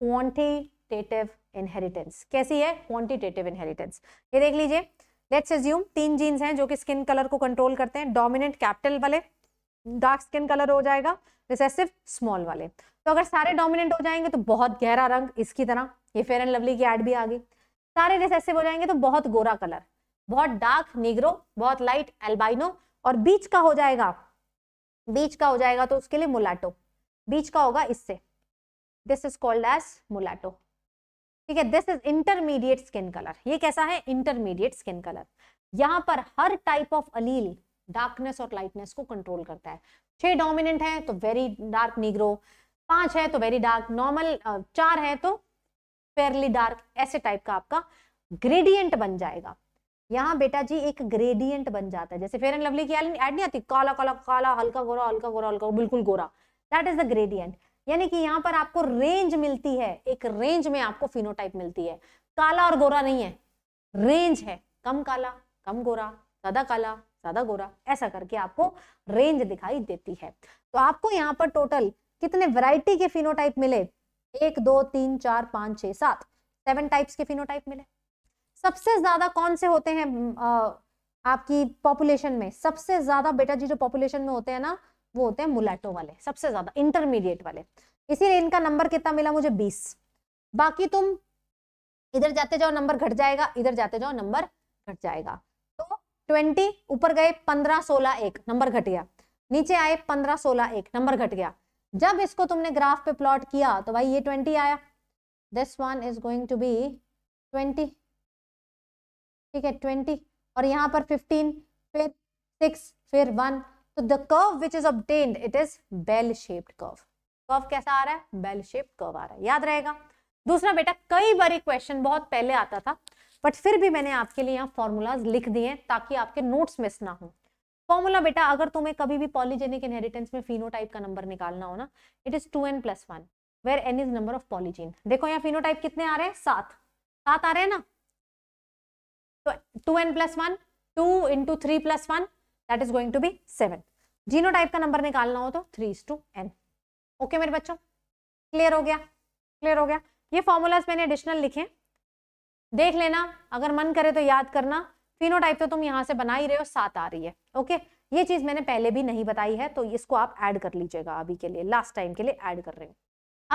quantitative inheritance कैसी है क्वांटिटेटिव इनहेरिटेंस ये देख लीजिए लेट्स एज्यूम तीन जीन्स हैं जो कि स्किन कलर को कंट्रोल करते हैं डोमिनेंट कैपिटल वाले डार्क स्किन कलर हो जाएगा रिसेसिव स्मॉल वाले तो अगर सारे डोमिनेंट हो जाएंगे तो बहुत गहरा रंग इसकी तरह ये फेयर एंड लवली की एड भी आ गई सारे रिसेसिव हो जाएंगे तो बहुत गोरा कलर बहुत डार्क निग्रो बहुत लाइट एल्बाइनो और बीच का हो जाएगा बीच का हो जाएगा तो उसके लिए मुलाटो बीच का होगा इससे this is called as mulatto ठीक है this is intermediate skin colour ये कैसा है इंटरमीडिएट स्किन कलर यहाँ पर हर टाइप ऑफ अलील डार्कनेस और लाइटनेस को कंट्रोल करता है छह डोमिनेंट है तो वेरी डार्क निग्रो पांच है तो वेरी डार्क नॉर्मल चार है तो फेयरली डार्क ऐसे टाइप का आपका ग्रेडियंट बन जाएगा यहाँ बेटा जी एक ग्रेडियंट बन जाता है जैसे फेयर एंड लवली की एड नहीं आती काला काला काला हल्का गोरा हल्का गोरा हल्का बिल्कुल गोरा दैट इज द ग्रेडियंट यानी कि यहाँ पर आपको रेंज मिलती है एक रेंज में आपको फिनोटाइप मिलती है काला और गोरा नहीं है रेंज है कम काला कम गोरा ज्यादा काला ज्यादा गोरा ऐसा करके आपको रेंज दिखाई देती है तो आपको यहाँ पर टोटल कितने वैरायटी के फिनोटाइप मिले एक दो तीन चार पांच छह सात सेवन टाइप्स के फिनोटाइप मिले सबसे ज्यादा कौन से होते हैं आपकी पॉपुलेशन में सबसे ज्यादा बेटा जी जो पॉपुलेशन में होते हैं ना वो होते हैं मुलाटो वाले सबसे ज्यादा इंटरमीडिएट वाले इसीलिए इनका नंबर कितना मिला मुझे बीस बाकी तुम इधर जाते जाओ नंबर घट जाएगा इधर जाते जाओ नंबर घट जाएगा तो ट्वेंटी ऊपर गए पंद्रह सोलह एक नंबर घट गया नीचे आए पंद्रह सोलह एक नंबर घट गया जब इसको तुमने ग्राफ पे प्लॉट किया तो भाई ये ट्वेंटी आया this one is going to be twenty ठीक है ट्वेंटी और यहाँ पर फिफ्टीन फिर सिक्स फिर वन तो the curve which is obtained it is bell shaped curve curve कैसा आ रहा है बेल शेप्ड कर्व आ रहा है याद रहेगा दूसरा बेटा कई बार क्वेश्चन बहुत पहले आता था बट फिर भी मैंने आपके लिए यहाँ फॉर्मूलाज लिख दिए ताकि आपके नोट्स मिस ना हो फॉर्मूला बेटा अगर तुम्हें कभी भी पॉलीजेनिक इनहेरिटेंस में फिनोटाइप का नंबर निकालना हो ना it is two N plus one where N is number of polygene देखो यहाँ फिनोटाइप कितने आ रहे हैं सात सात आ रहे हैं ना तो two N plus one two into three plus one that is going to be seven genotype का नंबर निकालना हो तो three is two N okay मेरे बच्चों क्लियर हो गया क्लियर हो गया ये फॉर्मूलाज मैंने एडिशनल लिखे देख लेना अगर मन करे तो याद करना फिनोटाइप तो तुम यहाँ से बना ही रहे हो सात आ रही है ओके ये चीज़ मैंने पहले भी नहीं बताई है तो इसको आप ऐड कर लीजिएगा अभी के लिए लास्ट टाइम के लिए ऐड कर रहे हो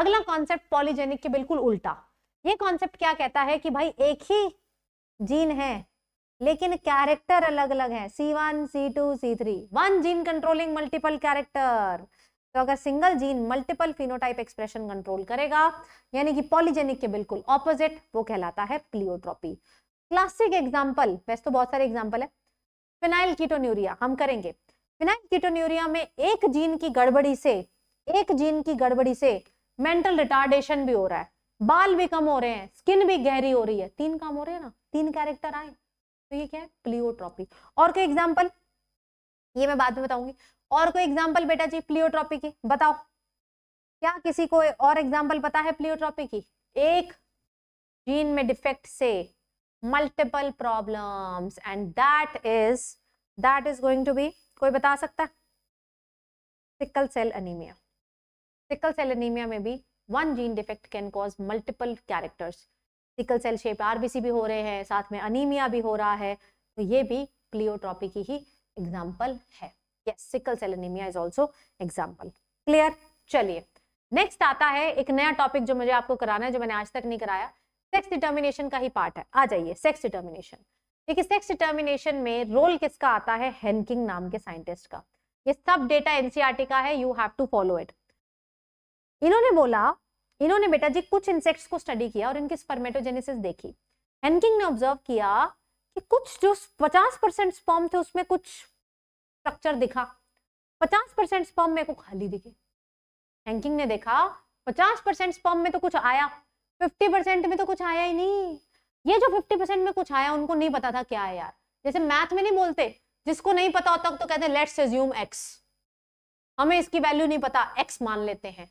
अगला कॉन्सेप्ट पॉलीजेनिक के बिल्कुल उल्टा ये कॉन्सेप्ट क्या कहता है कि भाई एक ही जीन है लेकिन कैरेक्टर अलग अलग है C one C two C three one gene controlling multiple character तो अगर single gene multiple phenotype expression control करेगा यानी कि पॉलीजेनिक के बिल्कुल ऑपोजिट वो कहलाता है प्लियोट्रॉपी क्लासिक एग्जाम्पल वैसे तो बहुत सारे एग्जाम्पल है फिनाइल कीटोन्यूरिया हम करेंगे फिनाइल कीटोन्यूरिया में एक जीन की गड़बड़ी से एक जीन की गड़बड़ी से मेंटल रिटार्डेशन भी हो रहा है बाल भी कम हो रहे हैं स्किन भी गहरी हो रही है तीन काम हो रहे हैं ना तीन कैरेक्टर आए तो ये क्या है प्लियोट्रॉपी और कोई एग्जाम्पल ये मैं बाद में बताऊंगी और कोई एग्जाम्पल बेटा जी प्लियोट्रॉपी की बताओ क्या किसी को और एग्जाम्पल पता है प्लियोट्रॉपी की एक जीन में डिफेक्ट से multiple problems and that is that is going to be कोई बता सकता है sickle cell anaemia sickle cell anaemia में भी one gene defect can cause multiple characters sickle cell shape RBC भी हो रहे हैं साथ में अनिमिया भी हो रहा है तो ये भी प्लियोट्रॉपी की ही एग्जाम्पल है yes sickle cell anaemia is also example clear चलिए नेक्स्ट आता है एक नया टॉपिक जो मुझे आपको कराना है जो मैंने आज तक नहीं कराया सेक्स डिटर्मिनेशन का ही पार्ट है आ जाइए सेक्स डिटर्मिनेशन देखिए सेक्स डिटर्मिनेशन में रोल किसका आता है हैंकिंग नाम के साइंटिस्ट का ये सब डेटा एनसीआरटी e का है you have to follow it इन्होंने बोला इन्होंने बेटा जी कुछ इंसेक्ट्स को स्टडी किया और इनकी स्पर्मेटोजेनेसिस देखी हैंकिंग ने ऑब्जर्व किया कि कुछ जो 50 परसेंट स्पॉम थे उसमें कुछ स्ट्रक्चर दिखा 50 परसेंट स्पॉम मेरे को खाली दिखे हैंकिंग ने देखा 50 परसेंट स्पॉम में तो कुछ आया 50 परसेंट में तो कुछ आया ही नहीं ये जो 50 परसेंट में कुछ आया उनको नहीं पता था क्या है यार जैसे मैथ में नहीं बोलते जिसको नहीं पता होता तो कहते हैं लेट्स एज्यूम एक्स हमें इसकी वैल्यू नहीं पता एक्स मान लेते हैं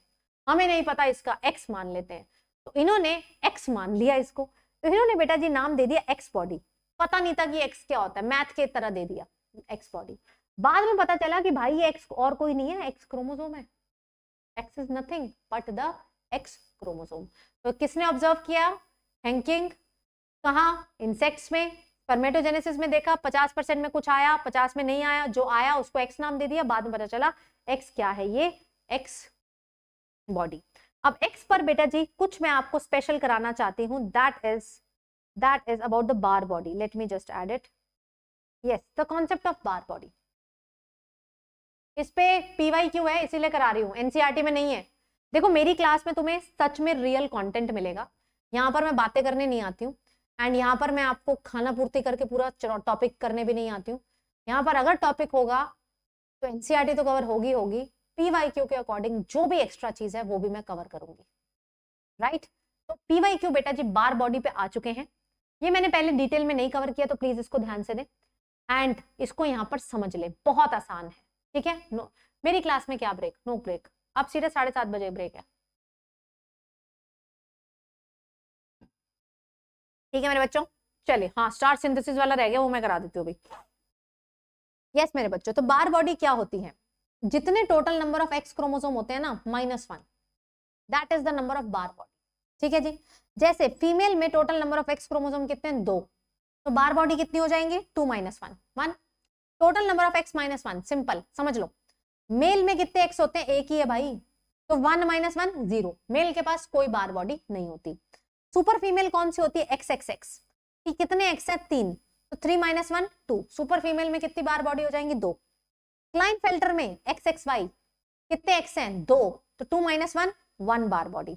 हमें नहीं पता इसका एक्स मान लेते हैं तो इन्होंने एक्स मान लिया इसको तो इन्होंने बेटा जी नाम दे दिया एक्स बॉडी पता नहीं था कि एक्स क्या होता है मैथ के तरह दे दिया एक्स बॉडी बाद में पता चला कि भाई ये एक्स और कोई नहीं है एक्स क्रोमोजोम है X is nothing but the X chromosome तो किसने ऑब्जर्व किया हैंकिंग कहा इंसेक्ट्स में परमेटोजेनेसिस में देखा 50 परसेंट में कुछ आया 50 में नहीं आया जो आया उसको एक्स नाम दे दिया बाद में पता चला एक्स क्या है ये एक्स बॉडी अब एक्स पर बेटा जी कुछ मैं आपको स्पेशल कराना चाहती हूँ that is that is about the Barr body let me just add it yes the concept of Barr body इस पे पीवाई क्यों है इसीलिए करा रही हूँ एनसीईआरटी e में नहीं है देखो मेरी क्लास में तुम्हें सच में रियल कंटेंट मिलेगा यहाँ पर मैं बातें करने नहीं आती हूँ एंड यहाँ पर मैं आपको खाना पूर्ति करके पूरा टॉपिक करने भी नहीं आती हूँ यहाँ पर अगर टॉपिक होगा तो एनसीईआरटी e तो कवर होगी होगी क्यू के अकॉर्डिंग जो भी एक्स्ट्रा चीज है वो भी मैं कवर करूंगी राइट right? तो क्यू बेटा जी बार बॉडी पे आ चुके हैं ये मैंने पहले डिटेल में नहीं कवर किया तो प्लीज इसको ध्यान से दे एंड इसको यहाँ पर समझ लें बहुत आसान है ठीक है नो मेरी क्लास में क्या ब्रेक नो ब्रेक अब सीधे साढ़े सात बजे ब्रेक है ठीक है मेरे बच्चों चलिए हाँ स्टार सिंथेसिस वाला रह गया वो मैं करा देती हूँ अभी यस मेरे बच्चों तो बार बॉडी क्या होती है जितने total number of X chromosome होते हैं ना minus one that is the number of Barr body ठीक है जी जैसे फीमेल में total number of X chromosome कितने हैं दो तो बार बॉडी कितनी हो जाएंगे two minus one one total number of X minus one simple समझ लो मेल में कितने एक्स होते हैं एक ही है भाई तो one minus one zero male के पास कोई बार बॉडी नहीं होती सुपर फीमेल कौन सी होती है एक्स एक्स एक्स कितने एक्स है तीन तो three minus one two super female में कितनी बार बॉडी हो जाएंगी दो क्लाइन फिल्टर में एक्स एक्स वाई कितने एक्स हैं दो तो two minus one one Barr body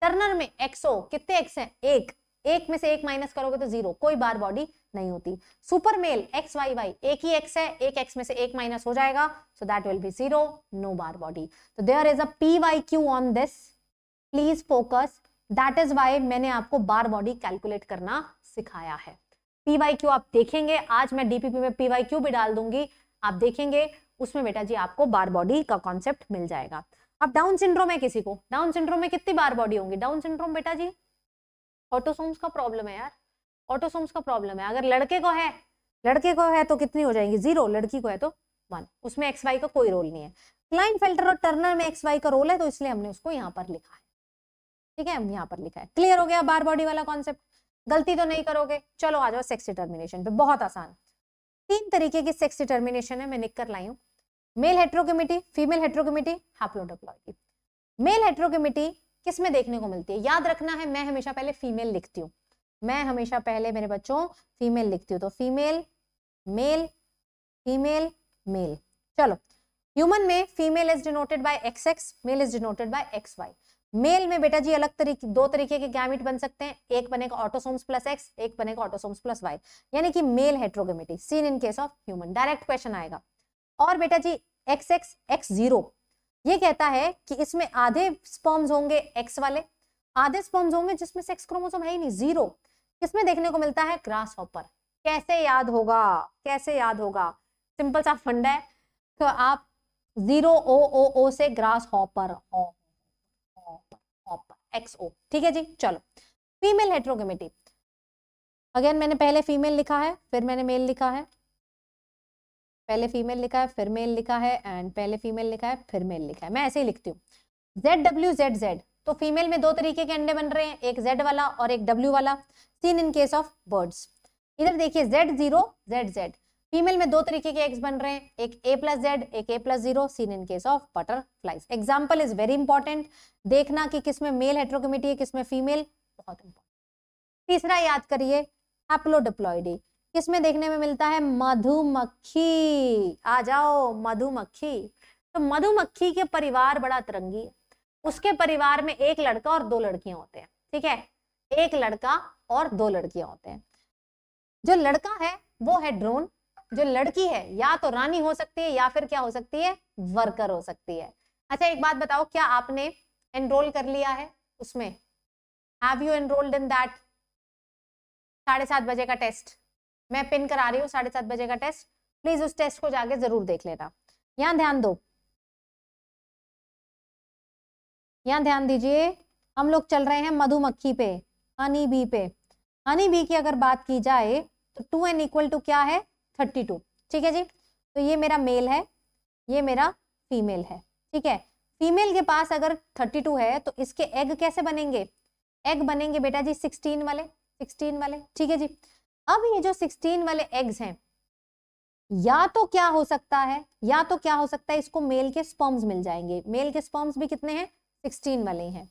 Turner में एक्सओ कितने एक्स हैं एक एक में से एक माइनस करोगे तो जीरो कोई बार बॉडी नहीं होती super male X Y Y एक ही एक्स है एक एक्स में से एक माइनस हो जाएगा so that will be zero no Barr body तो there is a P Y Q on this please focus that is why मैंने आपको बार बॉडी कैलकुलेट करना सिखाया है पी वाई क्यू आप देखेंगे आज मैं डीपीपी में पी वाई क्यू भी डाल दूंगी आप देखेंगे उसमें बेटा जी आपको बार बॉडी का कॉन्सेप्ट मिल जाएगा अब डाउन सिंड्रोम है किसी को डाउन सिंड्रोम में कितनी बार बॉडी होंगी डाउन सिंड्रोम बेटा जी ऑटोसोम्स का प्रॉब्लम है यार ऑटोसोम्स का प्रॉब्लम है अगर लड़के को है लड़के को है तो कितनी हो जाएंगी जीरो लड़की को है तो वन उसमें एक्स वाई का कोई रोल नहीं है क्लाइन फिल्टर और टर्नर में एक्स वाई का रोल है तो इसलिए हमने उसको यहाँ पर लिखा है ठीक है हम यहाँ पर लिखा है क्लियर हो गया बार बॉडी वाला कॉन्सेप्ट गलती तो नहीं करोगे चलो आ जाओ सेक्स डिटर्मिनेशन पे बहुत आसान तीन तरीके की सेक्स डिटर्मिनेशन है मैं निक कर लाई हूँ male heterogamety female heterogamety haplodiploidy male heterogamety किस में देखने को मिलती है याद रखना है मैं हमेशा पहले फीमेल लिखती हूँ मैं हमेशा पहले मेरे बच्चों फीमेल लिखती हूँ तो फीमेल मेल फीमेल मेल चलो ह्यूमन में female is denoted by X X male is denoted by X Y male में बेटा जी अलग तरीके दो तरीके के गैमिट बन सकते हैं एक बनेगा ऑटोसोम्स प्लस एक्स एक बनेगा ऑटोसोम्स प्लस वाई यानी कि male heterogamety seen in case of human direct question आएगा और बेटा जी एक्स एक्स एक्स जीरो ये कहता है कि इसमें आधे स्पर्म्स होंगे एक्स वाले आधे स्पर्म्स होंगे जिसमें सेक्स क्रोमोसोम है ही नहीं जीरो किसमें देखने को मिलता है ग्रास हॉपर कैसे याद होगा कैसे याद होगा सिंपल सा फंडा है तो आप जीरो ओ ओ ओ से grasshopper hopper X O ठीक है जी चलो फीमेल हेट्रोगेमेटी अगेन मैंने पहले फीमेल लिखा है फिर मैंने मेल लिखा है पहले फीमेल लिखा है फिर मेल लिखा है एंड पहले फीमेल लिखा है फिर मेल लिखा है मैं ऐसे ही लिखती हूँ जेड डब्ल्यू जेड जेड तो फीमेल में दो तरीके के अंडे बन रहे हैं एक जेड वाला और एक डब्ल्यू वाला seen in case of birds इधर देखिए Z zero Z Z female में दो तरीके के एग्स बन रहे हैं एक ए प्लस जेड एक A plus zero seen in case of butterflies example is very important देखना कि किसमें मेल हेट्रोकमिटी है किसमें फीमेल बहुत इंपॉर्टेंट तीसरा याद करिए हैप्लोडिप्लॉइडी किसमें देखने में मिलता है मधुमक्खी आ जाओ मधुमक्खी तो मधुमक्खी के परिवार बड़ा तरंगी है उसके परिवार में एक लड़का और दो लड़कियां होते हैं ठीक है एक लड़का और दो लड़कियां होते हैं जो लड़का है वो है ड्रोन जो लड़की है या तो रानी हो सकती है या फिर क्या हो सकती है वर्कर हो सकती है अच्छा एक बात बताओ क्या आपने एनरोल कर लिया है उसमें have you enrolled in that साढ़े सात बजे का टेस्ट मैं पिन करा रही हूँ साढ़े सात बजे का टेस्ट प्लीज उस टेस्ट को जाके जरूर देख लेना यहाँ ध्यान दो यहाँ ध्यान दीजिए हम लोग चल रहे हैं मधुमक्खी पे हनी बी पे हनी बी की अगर बात की जाए तो टू एन इक्वल टू क्या है थर्टी टू ठीक है जी तो ये मेरा मेल है ये मेरा फीमेल है ठीक है फीमेल के पास अगर थर्टी टू है तो इसके एग कैसे बनेंगे एग बनेंगे बेटा जी सिक्सटीन वाले सिक्सटीन वाले ठीक है जी अब ये जो 16 वाले एग्स हैं या तो क्या हो सकता है या तो क्या हो सकता है इसको मेल के स्पर्म्स मिल जाएंगे मेल के स्पर्म्स भी कितने हैं सिक्सटीन वाले हैं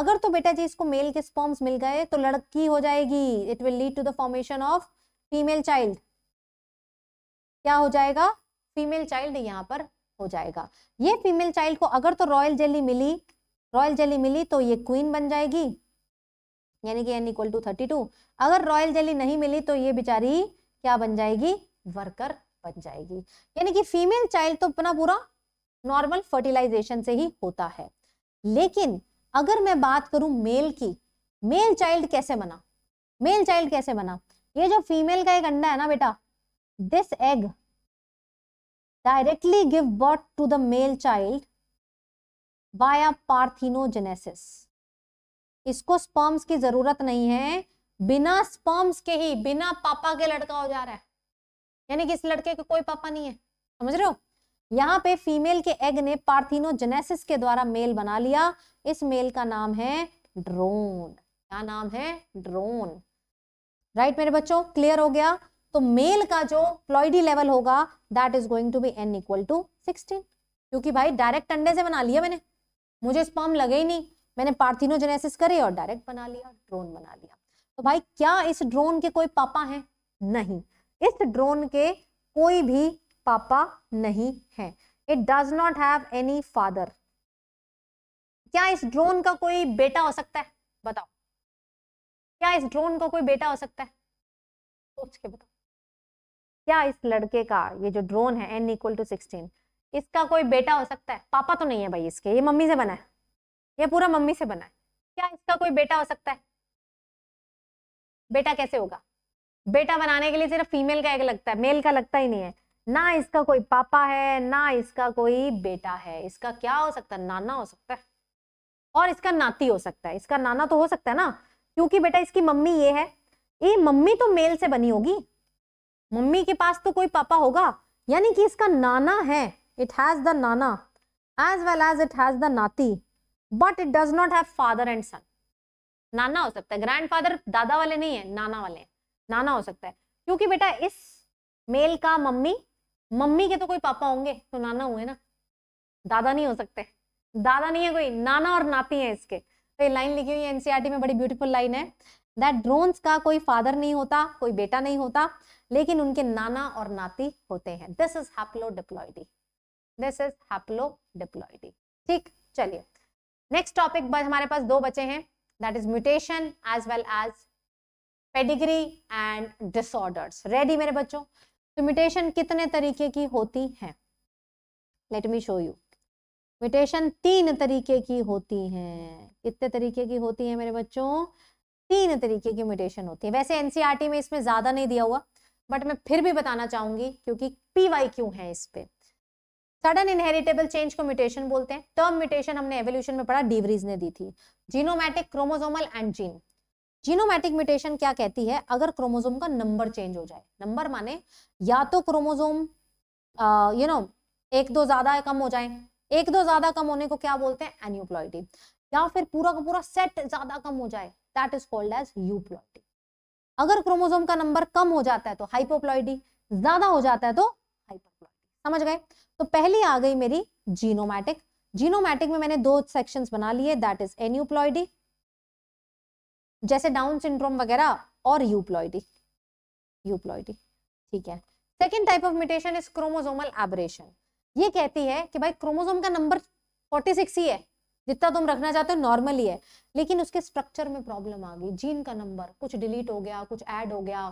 अगर तो बेटा जी इसको मेल के स्पर्म्स मिल गए तो लड़की हो जाएगी it will lead to the formation of female child क्या हो जाएगा फीमेल चाइल्ड यहाँ पर हो जाएगा ये फीमेल चाइल्ड को अगर तो रॉयल जेली मिली रॉयल जेली मिली तो ये क्वीन बन जाएगी यानी कि N equal to thirty two अगर रॉयल जेली नहीं मिली तो ये बेचारी क्या बन जाएगी वर्कर बन जाएगी यानी कि फीमेल चाइल्ड तो अपना पूरा नॉर्मल फर्टिलाइजेशन से ही होता है लेकिन अगर मैं बात करूं मेल की मेल चाइल्ड कैसे बना मेल चाइल्ड कैसे बना ये जो फीमेल का एक अंडा है ना बेटा this egg directly give birth to the male child by parthenogenesis इसको स्पर्म्स की जरूरत नहीं है बिना स्पर्म्स के ही बिना पापा के लड़का हो जा रहा है यानी कि इस लड़के के कोई पापा नहीं है समझ रहे हो यहाँ पे फीमेल के एग ने पार्थिनोजेनेसिस के द्वारा मेल बना लिया इस मेल का नाम है ड्रोन क्या नाम है ड्रोन राइट मेरे बच्चों क्लियर हो गया तो मेल का जो प्लॉइडी लेवल होगा that is going to be N equal to sixteen क्योंकि भाई डायरेक्ट अंडे से बना लिया मैंने मुझे स्पर्म लगे ही नहीं मैंने पार्थिनोजेनेसिस करे और डायरेक्ट बना लिया ड्रोन बना लिया तो भाई क्या इस ड्रोन के कोई पापा हैं नहीं इस ड्रोन के कोई भी पापा नहीं है it does not have any father क्या इस ड्रोन का कोई बेटा हो सकता है बताओ क्या इस ड्रोन का कोई बेटा हो सकता है सोच के बताओ क्या इस लड़के का ये जो ड्रोन है एन इक्वल टू सिक्सटीन इसका कोई बेटा हो सकता है पापा तो नहीं है भाई इसके ये मम्मी से बना है ये पूरा मम्मी से बना है क्या इसका कोई बेटा हो सकता है बेटा कैसे होगा बेटा बनाने के लिए सिर्फ फीमेल का एक लगता है मेल का लगता ही नहीं है ना इसका कोई पापा है ना इसका कोई बेटा है इसका क्या हो सकता है नाना हो सकता है और इसका नाती हो सकता है इसका नाना तो हो सकता है ना क्योंकि बेटा इसकी मम्मी ये है ये मम्मी तो मेल से बनी होगी मम्मी के पास तो कोई पापा होगा यानी कि इसका नाना है इट हैज द नाना as well as it has the नाती but it does not have father and son नाना हो सकता है ग्रैंडफादर दादा वाले नहीं है नाना वाले हैं नाना हो सकता है क्योंकि बेटा इस मेल का मम्मी मम्मी के तो कोई पापा होंगे तो नाना हुए ना दादा नहीं हो सकते दादा नहीं है कोई नाना और नाती है इसके तो ये लाइन लिखी हुई है एनसीईआरटी e में बड़ी ब्यूटीफुल लाइन है दैट ड्रोन्स का कोई फादर नहीं होता कोई बेटा नहीं होता लेकिन उनके नाना और नाती होते हैं this is haplodiploidy this is haplodiploidy ठीक चलिए नेक्स्ट टॉपिक हमारे पास दो बचे हैं that is mutation as well as pedigree and disorders ready मेरे बच्चों तो म्यूटेशन कितने तरीके की होती है let me show you mutation तीन तरीके की होती है कितने तरीके की होती है मेरे बच्चों तीन तरीके की म्यूटेशन होती है वैसे एनसीआरटी e में इसमें ज्यादा नहीं दिया हुआ बट मैं फिर भी बताना चाहूंगी क्योंकि पीवाई क्यू है इस पर सडन इनहेरिटेबल चेंज को म्यूटेशन बोलते हैं टर्म म्यूटेशन हमने एवोल्यूशन में पढ़ा डीवरीज ने दी थी genomatic chromosomal and gene genomatic mutation क्या कहती है अगर क्रोमोजोम का नंबर चेंज हो जाए नंबर माने या तो क्रोमोजोम यू नो एक दो ज्यादा कम हो जाए एक दो ज्यादा कम होने को क्या बोलते हैं एन्यूप्लॉइडी या फिर पूरा का पूरा सेट ज्यादा कम हो जाए that is called as euploidy अगर क्रोमोजोम का नंबर कम हो जाता है तो हाइपोप्लॉइडी ज्यादा हो जाता है तो समझ गए तो पहली आ गई मेरी जीनोमैटिक जीनोमैटिक में मैंने दो सेक्शंस बना लिए दैट इज एन्यूप्लॉयडी जैसे डाउन सिंड्रोम वगैरह और यूप्लॉयडी यूप्लॉयडी ठीक है second type of mutation is chromosomal aberration ये कहती है कि भाई क्रोमोजोम का नंबर 46 ही है जितना तुम रखना चाहते हो नॉर्मल ही है लेकिन उसके स्ट्रक्चर में प्रॉब्लम आ गई जीन का नंबर कुछ डिलीट हो गया कुछ ऐड हो गया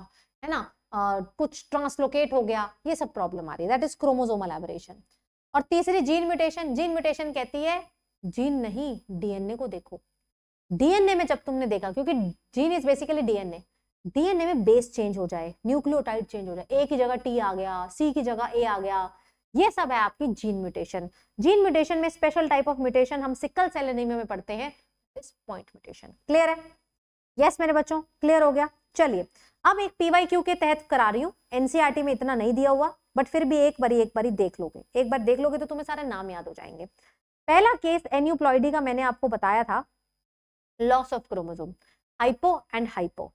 है ना कुछ ट्रांसलोकेट हो गया ये सब प्रॉब्लम आ रही है दैट इज क्रोमोजोमल एबरेशन और तीसरी जीन म्यूटेशन जीन म्यूटेशन कहती है जीन नहीं डीएनए को देखो डीएनए में जब तुमने देखा क्योंकि gene is basically DNA DNA में बेस चेंज हो जाए न्यूक्लियोटाइड चेंज हो जाए ए की जगह टी आ गया सी की जगह ए आ गया ये सब है आपकी जीन म्यूटेशन जीन म्यूटेशन में स्पेशल टाइप ऑफ म्यूटेशन हम सिकल सेल एनीमिया में पढ़ते हैं दिस पॉइंट म्यूटेशन क्लियर है यस yes, मेरे बच्चों क्लियर हो गया चलिए अब एक क्यू के तहत करा रही हूँ एनसीआरटी e में इतना नहीं दिया हुआ बट फिर भी एक बारी एक बारी देख लोगे एक बार देख लोगे तो तुम्हें सारे नाम याद हो जाएंगे पहला केस एन्यूप्लॉयडी का मैंने आपको बताया था loss of chromosome hypo and hypo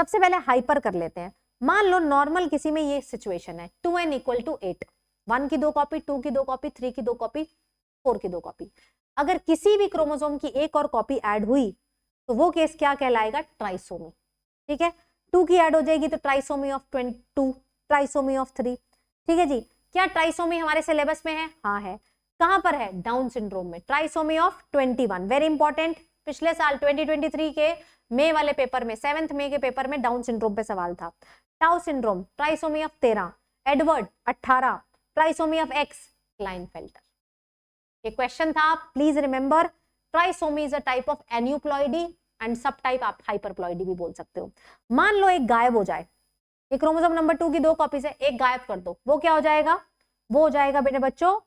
सबसे पहले हाइपर कर लेते हैं मान लो नॉर्मल किसी में ये सिचुएशन है two N equal to eight one की दो कॉपी टू की दो कॉपी थ्री की दो कॉपी फोर की दो कॉपी अगर किसी भी क्रोमोजोम की एक और कॉपी एड हुई तो वो केस क्या कहलाएगा ट्राइसोमी ठीक है टू की एड हो जाएगी तो trisomy of twenty two trisomy of three ठीक है जी क्या ट्राइसोमी हमारे सिलेबस में है हाँ है कहां पर है डाउन सिंड्रोम में trisomy of twenty one very important पिछले साल 2023 के मे वाले पेपर में सेवेंथ मे के पेपर में डाउन सिंड्रोम पे सवाल था टाउ सिंड्रोम ट्राइसोमी ऑफ तेरह Edward 18 trisomy of X Klinefelter ये क्वेश्चन था please remember trisomy is a type of aneuploidy and सब टाइप आप हाइपरप्लॉइडी भी बोल सकते हो मान लो एक गायब हो जाए एक क्रोमोजोम नंबर टू की दो कॉपीज है एक गायब कर दो वो क्या हो जाएगा वो हो जाएगा बेटे बच्चों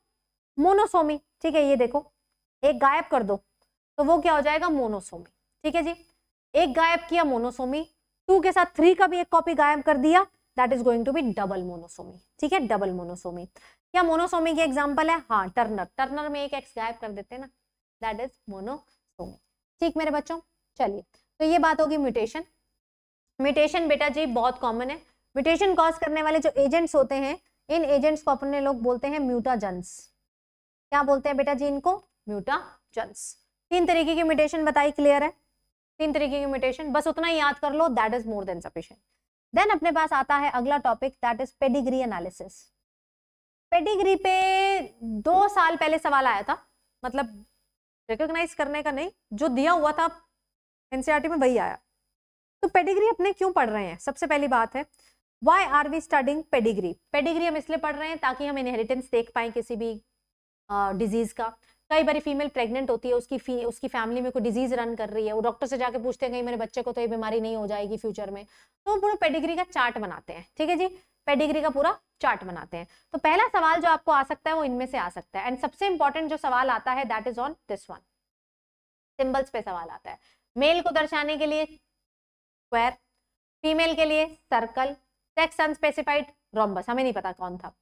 मोनोसोमी ठीक है ये देखो एक गायब कर दो तो वो क्या हो जाएगा मोनोसोमी ठीक है जी एक गायब किया मोनोसोमी टू के साथ थ्री का भी एक कॉपी गायब कर दिया that is going to be double monosomy ठीक है डबल मोनोसोमी क्या मोनोसोमी की एग्जाम्पल है हाँ टर्नर टर्नर में एक एक्स गायब कर देते हैं ना दैट इज मोनोसोमी ठीक मेरे बच्चों चलिए तो ये बात होगी म्यूटेशन म्यूटेशन बेटा जी बहुत कॉमन है म्यूटेशन कॉज करने वाले जो एजेंट्स होते हैं इन एजेंट्स को अपने लोग बोलते हैं म्यूटाजेंस क्या बोलते हैं बेटा जी इनको म्यूटाजेंस तीन तरीके की म्यूटेशन बताई क्लियर है तीन तरीके की म्यूटेशन बस उतना ही याद कर लो that is more than sufficient then अपने पास आता है अगला topic that is pedigree analysis pedigree पे दो साल पहले सवाल आया था मतलब रिकॉग्नाइज करने का नहीं जो दिया हुआ था एनसीईआरटी में वही आया तो पेडिग्री अपने क्यों पढ़ रहे हैं सबसे पहली बात है why are we studying pedigree pedigree हम इसलिए पढ़ रहे हैं ताकि हम इनहेरिटेंस देख पाए किसी भी डिजीज़ का कई बार फीमेल प्रेग्नेंट होती है उसकी फी उसकी फैमिली में कोई डिजीज रन कर रही है वो डॉक्टर से जाके पूछते हैं कहीं मेरे बच्चे को तो ये बीमारी नहीं हो जाएगी फ्यूचर में तो पूरा पेडिग्री का चार्ट बनाते हैं ठीक है जी पेडिग्री का पूरा चार्ट बनाते हैं तो पहला सवाल जो आपको आ सकता है वो इनमें से आ सकता है एंड सबसे इंपॉर्टेंट जो सवाल आता है that is on this one symbols पे सवाल आता है मेल को दर्शाने के लिए स्क्वायर फीमेल के लिए सर्कल सेक्स अनस्पेसिफाइड रोमबस हमें नहीं पता कौन था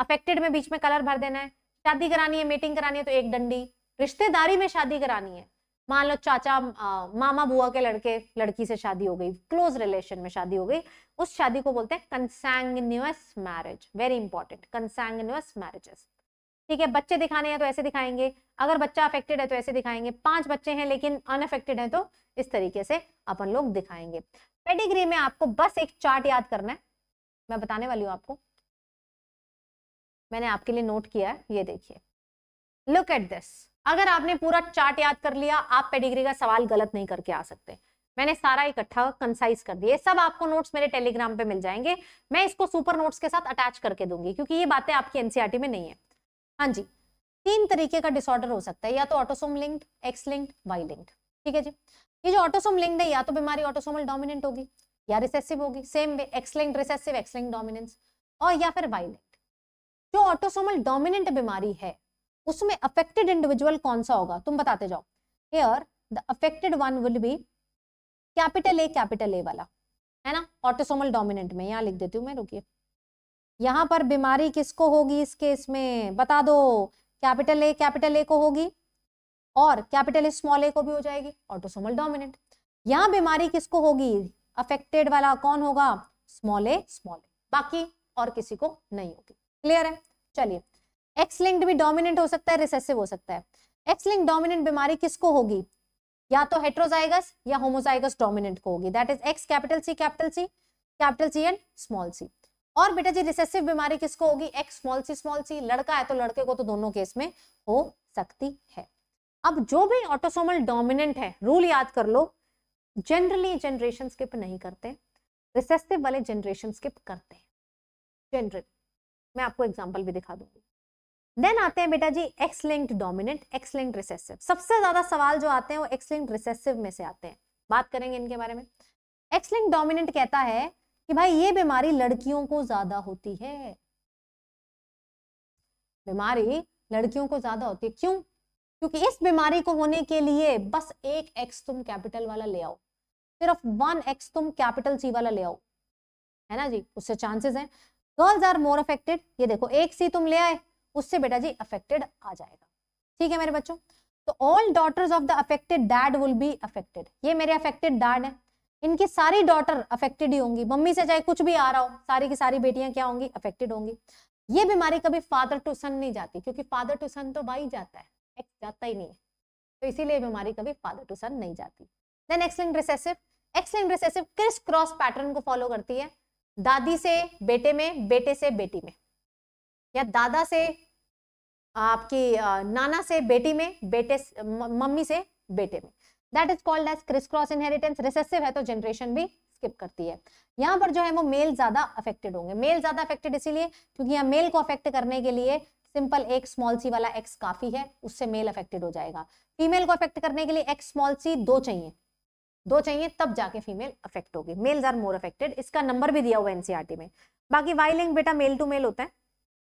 अफेक्टेड में बीच में कलर भर देना है शादी करानी है मीटिंग करानी है तो एक डंडी रिश्तेदारी में शादी करानी है मान लो चाचा आ, मामा बुआ के लड़के लड़की से शादी हो गई क्लोज रिलेशन में शादी हो गई उस शादी को बोलते हैं consang marriage very important consang marriages ठीक है बच्चे दिखाने हैं तो ऐसे दिखाएंगे अगर बच्चा अफेक्टेड है तो ऐसे दिखाएंगे पांच बच्चे हैं लेकिन अनअफेक्टेड है तो इस तरीके से अपन लोग दिखाएंगे पेडिग्री में आपको बस एक चार्ट याद करना है मैं बताने वाली हूँ आपको मैंने आपके लिए नोट किया है ये देखिए लुक एट दिस अगर आपने पूरा चार्ट याद कर लिया आप पेडिग्री का सवाल गलत नहीं करके आ सकते मैंने सारा इकट्ठा कंसाइज कर दिया सब आपको नोट्स मेरे टेलीग्राम पे मिल जाएंगे मैं इसको सुपर नोट्स के साथ अटैच करके दूंगी क्योंकि ये बातें आपकी एनसीआरटी e में नहीं है हाँ जी तीन तरीके का डिसऑर्डर हो सकता है या तो autosome linked X linked Y linked ठीक है जी ये जो ऑटोसोम लिंक्ड है या तो बीमारी ऑटोसोमल डोमिनेंट होगी या रिसेसिव होगी same way X linked recessive X linked dominance और या फिर वाई लिंक्ड जो ऑटोसोमल डोमिनेंट बीमारी है उसमें अफेक्टेड इंडिविजुअल कौन सा होगा तुम बताते जाओ here the affected one will be capital A capital A वाला है ना ऑटोसोमल डोमिनेंट में यहाँ लिख देती हूँ मैं रुकिए यहाँ पर बीमारी किसको होगी इस केस में बता दो कैपिटल ए कैपिटल ए को होगी और कैपिटल स्मॉल ए को भी हो जाएगी ऑटोसोमल डोमिनेंट यहाँ बीमारी किसको होगी अफेक्टेड वाला कौन होगा स्मॉल ए स्मॉल ए बाकी और किसी को नहीं होगी क्लियर है चलिए एक्स लिंक्ड भी डोमिनेंट हो सकता है रिसेसिव हो सकता है एक्स लिंक डोमिनेंट बीमारी किसको होगी या तो हेट्रोजाइगस या होमोजाइगस डोमिनेंट को होगी that is X capital C capital C capital C and small C और बेटा जी रिसेसिव बीमारी किसको होगी X small C small C लड़का है तो लड़के को तो दोनों केस में हो सकती है अब जो भी ऑटोसोमल डोमिनेंट है रूल याद कर लो जनरली जनरेशन स्किप नहीं करते रिसेसिव वाले जनरेशन स्किप करते हैं जनरल मैं आपको एग्जाम्पल भी दिखा दूंगी देन आते हैं बेटा जी X linked dominant X linked recessive सबसे ज्यादा सवाल जो आते हैं वो एक्स लिंक्ड रिसेसिव में से आते हैं बात करेंगे इनके बारे में एक्स लिंक्ड डोमिनेंट कहता है कि भाई ये बीमारी लड़कियों को ज्यादा होती है बीमारी लड़कियों को ज्यादा होती है क्यों क्योंकि इस बीमारी को होने के लिए बस एक एक्स तुम कैपिटल वाला ले आओ सिर्फ वन एक्स तुम कैपिटल सी वाला ले आओ है ना जी उससे चांसेस हैं गर्ल्स आर मोर अफेक्टेड ये देखो एक सी तुम ले आए उससे बेटा जी अफेक्टेड आ जाएगा ठीक है मेरे बच्चों तो all daughters of the affected dad will be affected ये मेरे अफेक्टेड डैड है इनकी सारी डॉटर अफेक्टेड ही होंगी मम्मी से चाहे कुछ भी आ रहा हो सारी की सारी बेटियां क्या होंगी अफेक्टेड होंगी ये बीमारी कभी फादर टू सन नहीं जाती क्योंकि फादर टू सन तो भाई जाता है एक्स जाता ही नहीं है तो इसीलिए बीमारी कभी फादर टू सन नहीं जाती then X linked recessive X linked recessive criss cross pattern को फॉलो करती है दादी से बेटे में बेटे से बेटी में या दादा से आपकी नाना से बेटी में बेटे मम्मी से बेटे में that is called as criss cross inheritance recessive है तो जनरेशन भी स्किप करती है यहाँ पर जो है वो मेल ज्यादा अफेक्टेड होंगे मेल ज्यादा अफेक्टेड इसीलिए क्योंकि यहाँ मेल को अफेक्ट करने के लिए सिंपल एक स्मॉल सी वाला एक्स काफी है उससे मेल अफेक्टेड हो जाएगा फीमेल को अफेक्ट करने के लिए एक्स स्मॉल सी दो चाहिए दो चाहिए तब जाके फीमेल अफेक्ट होगी मेल्स आर मोर अफेक्टेड इसका नंबर भी दिया हुआ एनसीआरटी e में बाकी वाइलिंग बेटा मेल टू मेल होता है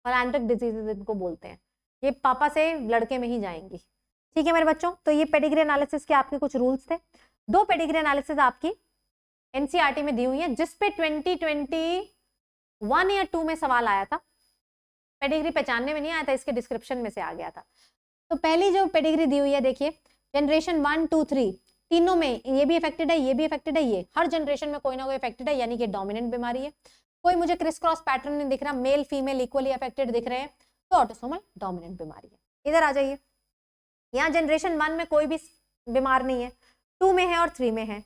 और एंट्रिक डिजीजेज इनको बोलते हैं ये पापा से लड़के में ही जाएंगी ठीक है मेरे बच्चों तो ये पेडिग्री एनालिसिस के आपके कुछ रूल्स थे दो पेडिग्री एनालिसिस आपकी एनसीईआरटी e में दी हुई है जिसपे ट्वेंटी ट्वेंटी वन या टू में सवाल आया था पेडिग्री पहचानने में नहीं आया था इसके डिस्क्रिप्शन में से आ गया था तो पहली जो पेडिग्री दी हुई है देखिए जनरेशन वन टू थ्री तीनों में ये भी इफेक्टेड है ये भी इफेक्टेड है ये हर जनरेशन में कोई ना कोई इफेक्टेड है यानी कि डोमिनेंट बीमारी है कोई मुझे क्रिस क्रॉस पैटर्न नहीं दिख रहा मेल फीमेल इक्वली अफेक्टेड दिख रहे हैं तो ऑटोसोमल डोमिनेंट बीमारी है इधर आ जाइए यहाँ जनरेशन वन में कोई भी बीमार नहीं है टू में है और थ्री में है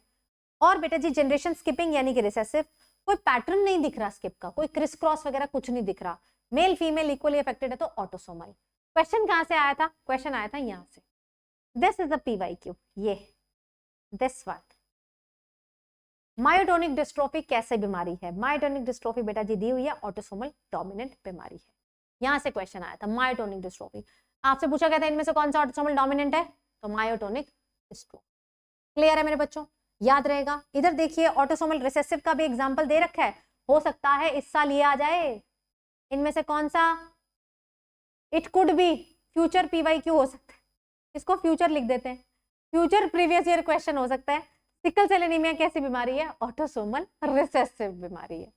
और बेटा जी जनरेशन स्किपिंग यानी कि रिसेसिव कोई पैटर्न नहीं दिख रहा स्किप का कोई क्रिस क्रॉस वगैरह कुछ नहीं दिख रहा मेल फीमेल इक्वली अफेक्टेड है तो ऑटोसोमल क्वेश्चन कहाँ से आया था क्वेश्चन आया था यहाँ से this is the PY Q ये दिस वन मायोटोनिक डिस्ट्रोफी कैसे बीमारी है मायोटोनिक डिस्ट्रोफी बेटा जी दी हुई है ऑटोसोमल डोमिनेंट बीमारी है यहाँ से क्वेश्चन आया था मायोटोनिक डिस्ट्रोफी आपसे पूछा गया था इनमें से कौन सा ऑटोसोमल डोमिनेंट है तो मायोटोनिक स्ट्रोम क्लियर है मेरे बच्चों याद रहेगा इधर देखिए ऑटोसोमल रिसेसिव का भी एग्जाम्पल दे रखा है हो सकता है इस साल ये आ जाए इनमें से कौन सा it could be future PY Q हो सकता है इसको फ्यूचर लिख देते हैं फ्यूचर प्रीवियस ईयर क्वेश्चन हो सकता है सिकल सेल एनीमिया कैसी बीमारी है ऑटोसोमल रिसेसिव बीमारी है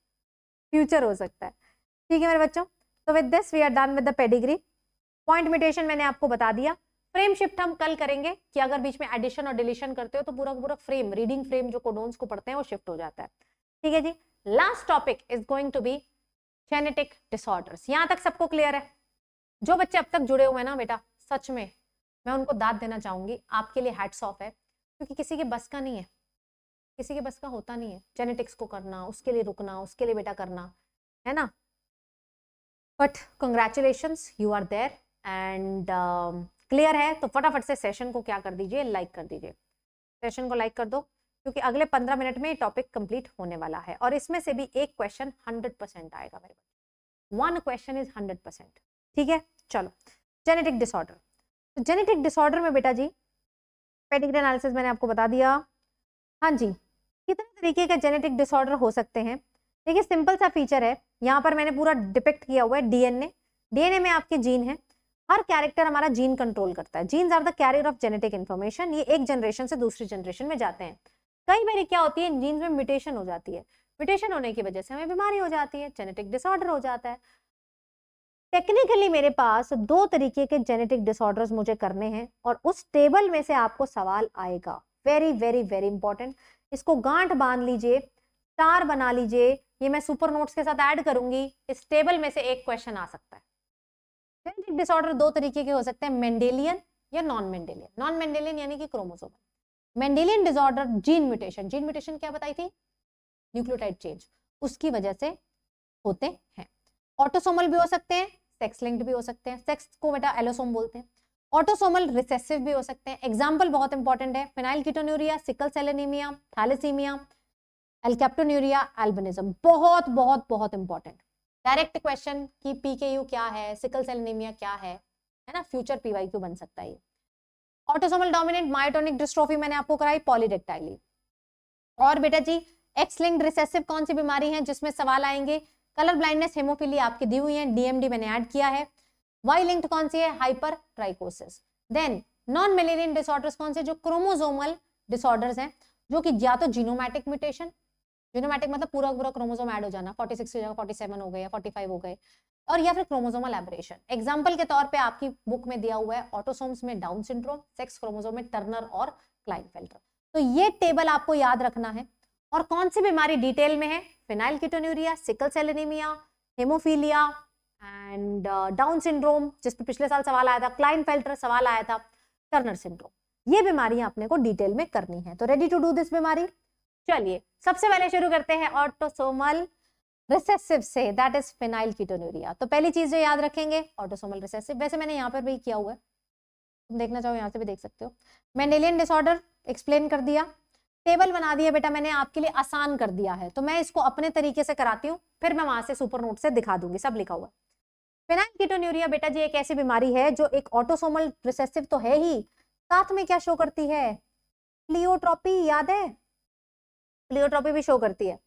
फ्यूचर हो सकता है ठीक है मेरे बच्चों तो with this we are done with the pedigree point mutation मैंने आपको बता दिया फ्रेम शिफ्ट हम कल करेंगे कि अगर बीच में एडिशन और डिलीशन करते हो तो पूरा का पूरा फ्रेम रीडिंग फ्रेम जो कोडोन्स को पढ़ते हैं वो शिफ्ट हो जाता है ठीक है जी last topic is going to be genetic disorders यहाँ तक सबको क्लियर है जो बच्चे अब तक जुड़े हुए हैं ना बेटा सच में मैं उनको दाद देना चाहूंगी आपके लिए हैट्स ऑफ है क्योंकि किसी के बस का नहीं है किसी के बस का होता नहीं है जेनेटिक्स को करना उसके लिए रुकना उसके लिए बेटा करना है ना but congratulation you are there and clear um, है तो फटाफट से सेशन को क्या कर दीजिए लाइक कर दीजिए सेशन को लाइक कर दो क्योंकि अगले पंद्रह मिनट में टॉपिक कंप्लीट होने वाला है और इसमें से भी एक क्वेश्चन हंड्रेड परसेंट आएगा मेरे पास one question is hundred percent ठीक है चलो जेनेटिक डिसऑर्डर तो जेनेटिक डिसऑर्डर में बेटा जी पेडिग्री एनालिसिस मैंने आपको बता दिया हाँ जी कितने तरीके के जेनेटिक डिसऑर्डर हो सकते हैं देखिए सिंपल सा फीचर है यहाँ पर मैंने पूरा डिपेक्ट किया हुआ है डीएनए डीएनए में आपके जीन है हर कैरेक्टर हमारा जीन कंट्रोल करता है genes are the carrier of genetic information ये एक जनरेशन से दूसरी जनरेशन में जाते हैं कई बार क्या होती है जीन्स में म्यूटेशन हो जाती है म्यूटेशन होने की वजह से हमें बीमारी हो जाती है जेनेटिक डिसऑर्डर हो जाता है टेक्निकली मेरे पास दो तरीके के जेनेटिक डिसऑर्डर्स मुझे करने हैं और उस टेबल में से आपको सवाल आएगा वेरी वेरी वेरी इंपॉर्टेंट इसको गांठ बांध लीजिए स्टार बना लीजिए ये मैं सुपर नोट्स के साथ ऐड करूंगी इस टेबल में से एक क्वेश्चन आ सकता है जेनेटिक डिसऑर्डर दो तरीके के हो सकते हैं मेंडेलियन या नॉन मेंडेलियन नॉन मेंडेलियन यानी कि chromosome Mendelian disorder gene mutation gene mutation क्या बताई थी न्यूक्लियोटाइड चेंज उसकी वजह से होते हैं ऑटोसोमल भी हो सकते हैं सेक्स लिंक्ड भी हो सकते हैं सेक्स को बेटा एलोसोम बोलते हैं ऑटोसोमल रिसेसिव भी हो सकते हैं एग्जाम्पल बहुत इंपॉर्टेंट है phenylketonuria sickle cell anaemia thalassaemia alkaptonuria albinism बहुत बहुत बहुत इंपॉर्टेंट डायरेक्ट क्वेश्चन कि पीकेयू क्या है सिकल सेल एनीमिया क्या है है ना फ्यूचर पीवाईक्यू बन सकता है ऑटोसोमल डोमिनेंट मायोटोनिक डिस्ट्रोफी मैंने आपको कराई पॉलीडेक्टाइली और बेटा जी एक्स लिंक्ड रिसेसिव कौन सी बीमारी है जिसमें सवाल आएंगे कलर ब्लाइंडनेस हेमोफिली आपकी दी हुई है डीएमडी मैंने ऐड किया है वाई लिंक्ड कौन सी है hypertrichosis then non Mendelian disorders कौन से जो क्रोमोजोमल डिसऑर्डर्स हैं जो कि या तो जीनोमैटिक म्यूटेशन यूनोमैटिक मतलब पूरा पूरा क्रोमोजोम ऐड हो जाना 46 की जगह 47 हो गए या 45 हो गए और या फिर क्रोमोजोमल एबरेशन एग्जांपल के तौर पे आपकी बुक में दिया हुआ है ऑटोसोम्स में डाउन सिंड्रोम सेक्स क्रोमोजोम में टर्नर और क्लाइनफेल्टर तो ये टेबल आपको याद रखना है और कौन सी बीमारी डिटेल में है phenylketonuria sickle cell anaemia haemophilia and Down syndrome जिस पर पिछले साल सवाल आया था क्लाइनफेल्टर सवाल आया था टर्नर सिंड्रोम ये बीमारियां अपने को डिटेल में करनी है तो रेडी टू डू दिस बीमारी चलिए सबसे पहले शुरू करते हैं ऑटोसोमल रिसेसिव से दैट इज फिनाइल कीटोनूरिया तो पहली चीज जो याद रखेंगे ऑटोसोमल रिसेसिव वैसे मैंने यहाँ पर भी किया हुआ है तुम देखना चाहो यहाँ से भी देख सकते हो मैंडेलियन डिसऑर्डर एक्सप्लेन कर दिया टेबल बना दिया बेटा मैंने आपके लिए आसान कर दिया है तो मैं इसको अपने तरीके से कराती हूँ फिर मैं वहां से सुपर नोट से दिखा दूंगी सब लिखा हुआ फिनाइल कीटोन्यूरिया बेटा जी एक ऐसी बीमारी है जो एक ऑटोसोमल रिसेसिव तो है ही साथ में क्या शो करती है प्लियोट्रॉपी याद है प्लियोट्रॉपी भी शो करती है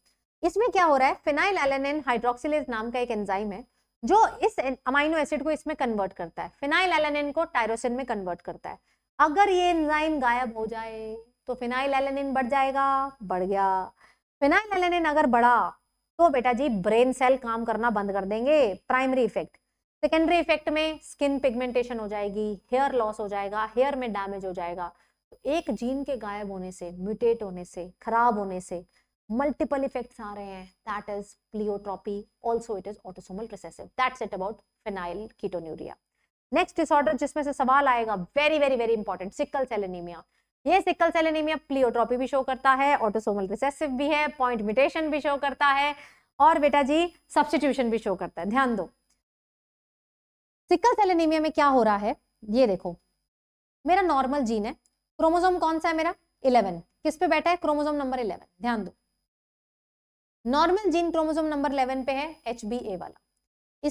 इसमें क्या हो रहा है फिनाइल एलेनिन हाइड्रोक्सिलेज नाम का एक एंजाइम है जो इस अमाइनो एसिड को इसमें कन्वर्ट करता है फिनाइल एलेनिन को टायरोसिन में कन्वर्ट करता है अगर ये एंजाइम गायब हो जाए तो फिनाइल एलेनिन बढ़ जाएगा बढ़ गया फिनाइल एलेनिन अगर बढ़ा तो बेटा जी ब्रेन सेल काम करना बंद कर देंगे प्राइमरी इफेक्ट सेकेंडरी इफेक्ट में स्किन पिगमेंटेशन हो जाएगी हेयर लॉस हो जाएगा हेयर में डैमेज हो जाएगा एक जीन के गायब होने से म्यूटेट होने से खराब होने से मल्टीपल इफेक्ट्स आ रहे हैं that is pleiotropy also it is autosomal recessive that's it about phenylketonuria next disorder जिसमें से सवाल आएगा very very very important sickle cell anaemia ये सिक्कल सेलेनीमिया प्लियोट्रॉपी भी शो करता है ऑटोसोमल प्रोसेसिव भी है पॉइंट म्यूटेशन भी शो करता है और बेटा जी सब्सटीट्यूशन भी शो करता है ध्यान दो सिक्कल सेलेनीमिया में क्या हो रहा है ये देखो मेरा नॉर्मल जीन है क्रोमोजोम कौन सा है मेरा इलेवन किस पे बैठा है क्रोमोजोम नंबर इलेवन ध्यान दो normal gene chromosome number eleven पे है एच बी ए वाला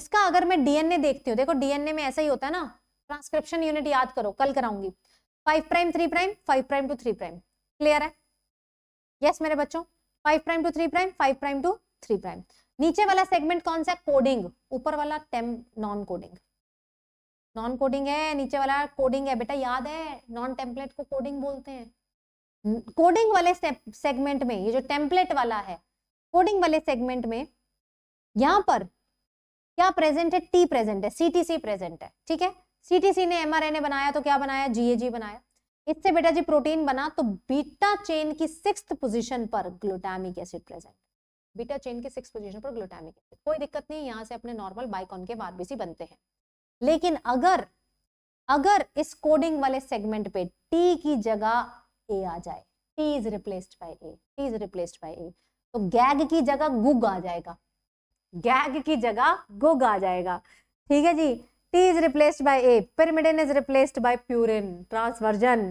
इसका अगर मैं डीएनए देखती हूँ देखो डीएनए में ऐसा ही होता है ना ट्रांसक्रिप्शन यूनिट याद करो कल कराऊंगी five prime three prime five prime to three prime clear है यस yes, मेरे बच्चों five prime to three prime five prime to three prime नीचे वाला सेगमेंट कौन सा है कोडिंग ऊपर वाला टेम नॉन कोडिंग नॉन कोडिंग है नीचे वाला कोडिंग है बेटा याद है नॉन टेम्पलेट को कोडिंग बोलते हैं कोडिंग वाले सेगमेंट में ये जो टेम्पलेट वाला है कोडिंग वाले सेगमेंट में यहाँ पर क्या प्रेजेंट है टी प्रेजेंट है सीटीसी प्रेजेंट है ठीक है सीटीसी ने एमआरएनए बनाया तो क्या बनाया जीएजी बनाया इससे बेटा जी प्रोटीन बना तो बीटा चेन की सिक्स पोजिशन पर glutamic acid present beta chain की सिक्स पोजिशन पर ग्लूटामिक एसिड कोई दिक्कत नहीं यहाँ से अपने नॉर्मल बाइकॉन के बारबीसी बनते हैं लेकिन अगर अगर इस कोडिंग वाले सेगमेंट पे टी की जगह ए आ जाए T is replaced by A T is replaced by A तो गैग की जगह गुग आ जाएगा गैग की जगह गुग आ जाएगा ठीक है जी T is replaced by A pyrimidine is replaced by purine transversion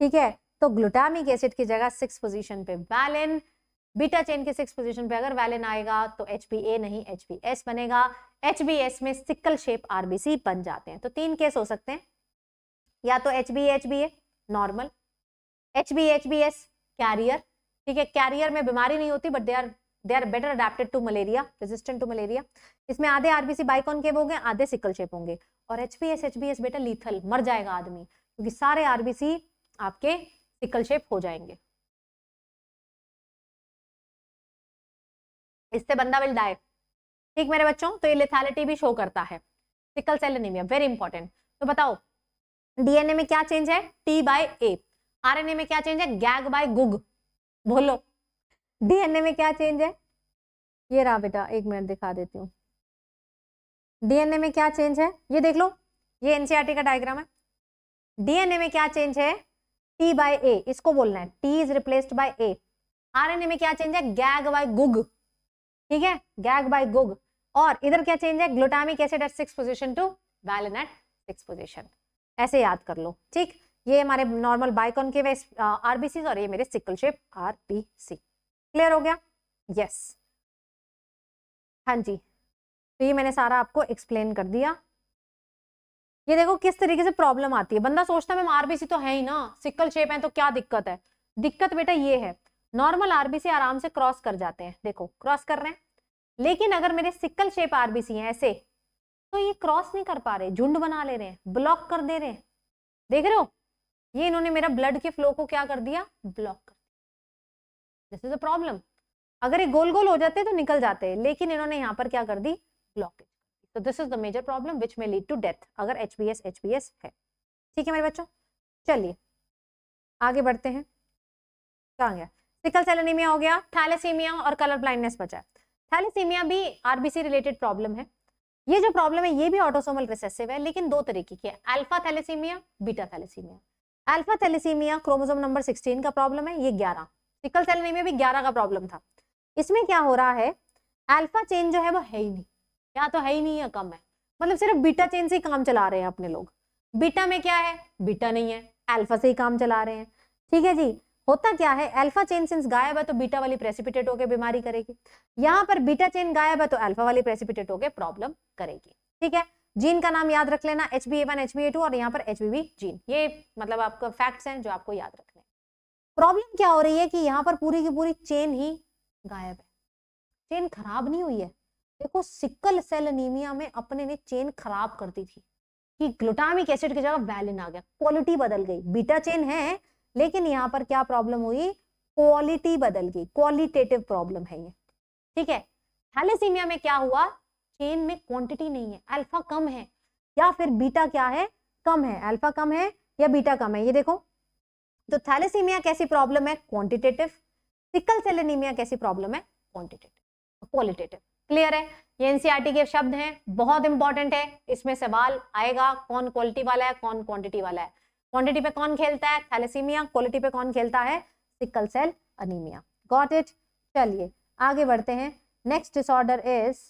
ठीक है तो ग्लूटामिक एसिड की जगह सिक्स पोजीशन पे वैलिन बीटा चेन के सिक्स पोजीशन पे अगर वैलिन आएगा तो एच नहीं एच बनेगा एच में सिक्कल शेप आरबीसी बन जाते हैं तो तीन केस हो सकते हैं या तो H B H B A normal H B H B S carrier ठीक है कैरियर में बीमारी नहीं होती but they are they are better adapted to malaria resistant to malaria इसमें आधे आरबीसी बाइकॉन केव होंगे आधे सिकल शेप होंगे और H B S H B S बेटा लीथल मर जाएगा आदमी क्योंकि सारे आरबीसी आपके सिकल शेप हो जाएंगे इससे बंदा विल डाई ठीक मेरे बच्चों तो ये लिथैलिटी भी शो करता है sickle cell anaemia very important तो बताओ डीएनए में क्या चेंज है टी बाय ए आरएनए में क्या चेंज है गैग बाय गुग बोलो डीएनए में क्या चेंज है ये रहा बेटा एक मिनट दिखा देती हूँ डीएनए में क्या चेंज है ये देख लो ये एनसीआरटी e का डायग्राम है डीएनए में क्या चेंज है टी बाय ए इसको बोलना है T is replaced by A RNA में क्या चेंज है गैग बाय गुग ठीक है गैग बाय गुग और इधर क्या चेंज है glutamic acid at six position to valine at six position ऐसे याद कर लो ठीक ये हमारे नॉर्मल बाइकॉन के आरबीसी और ये मेरे सिकल शेप आरबीसी क्लियर हो गया यस हाँ जी तो ये मैंने सारा आपको एक्सप्लेन कर दिया ये देखो किस तरीके से प्रॉब्लम आती है बंदा सोचता है मैम आरबीसी तो है ही ना सिकल शेप है तो क्या दिक्कत है दिक्कत बेटा ये है नॉर्मल आरबीसी आराम से क्रॉस कर जाते हैं देखो क्रॉस कर रहे हैं लेकिन अगर मेरे सिक्कल शेप आरबीसी हैं ऐसे तो ये क्रॉस नहीं कर पा रहे झुंड बना ले रहे हैं ब्लॉक कर दे रहे हैं देख रहे हो ये इन्होंने मेरा ब्लड के फ्लो को क्या कर दिया ब्लॉक कर दिया दिस इज अ प्रॉब्लम अगर ये गोल गोल हो जाते तो निकल जाते लेकिन इन्होंने यहाँ पर क्या कर दी ब्लॉकेज तो this is the major problem which में लीड टू डेथ अगर H B S H B S है ठीक है मेरे बच्चों चलिए आगे बढ़ते हैं कहाँ गया सिकल सेल एनीमिया हो गया थैलेसीमिया और कलर ब्लाइंडनेस बचा थैलेसीमिया भी आरबीसी रिलेटेड प्रॉब्लम है ये जो प्रॉब्लम है ये भी ऑटोसोमल रिसेसिव है लेकिन दो तरीके की है alpha thalassemia beta thalassemia alpha thalassemia chromosome number 16 का प्रॉब्लम है ये 11 सिकल सेल में भी 11 का प्रॉब्लम था इसमें क्या हो रहा है अल्फा चेन जो है वो है ही नहीं या तो है ही नहीं या कम है मतलब सिर्फ बीटा चेन से ही काम चला रहे हैं अपने लोग बीटा में क्या है बीटा नहीं है अल्फा से ही काम चला रहे हैं ठीक है जी होता क्या है अल्फा चेन सिंस गायब है तो बीटा वाली प्रेसिपिटेट होके बीमारी करेगी यहाँ पर बीटा चेन गायब है तो अल्फा वाली प्रेसिपिटेट होके प्रॉब्लम करेगी ठीक है जीन का नाम याद रख लेना H B A one H B A two और यहाँ पर एच बी बी जीन ये मतलब आपका फैक्ट्स हैं जो आपको याद रखने प्रॉब्लम क्या हो रही है कि यहाँ पर पूरी की पूरी चेन ही गायब है चेन खराब नहीं हुई है देखो सिक्कल सेल अनीमिया में अपने ने चेन खराब कर दी थी कि ग्लूटामिक एसिड की जगह वैलिन आ गया क्वालिटी बदल गई बीटा चेन है लेकिन यहाँ पर क्या प्रॉब्लम हुई क्वालिटी बदल गई क्वालिटेटिव प्रॉब्लम है ये ठीक है थैलेसीमिया में क्या हुआ चेन में क्वांटिटी नहीं है अल्फा कम है या फिर बीटा क्या है कम है अल्फा कम है या बीटा कम है ये देखो तो थैलेसीमिया कैसी प्रॉब्लम है क्वांटिटेटिव सिकल सेल एनीमिया कैसी प्रॉब्लम है क्वांटिटेटिव क्वालिटेटिव क्लियर है ये एनसीईआरटी e के शब्द हैं बहुत इंपॉर्टेंट है इसमें सवाल आएगा कौन क्वालिटी वाला है कौन क्वांटिटी वाला है क्वांटिटी पे कौन खेलता है थैलेसीमिया क्वालिटी पे कौन खेलता है sickle cell anemia got it चलिए आगे बढ़ते हैं next disorder is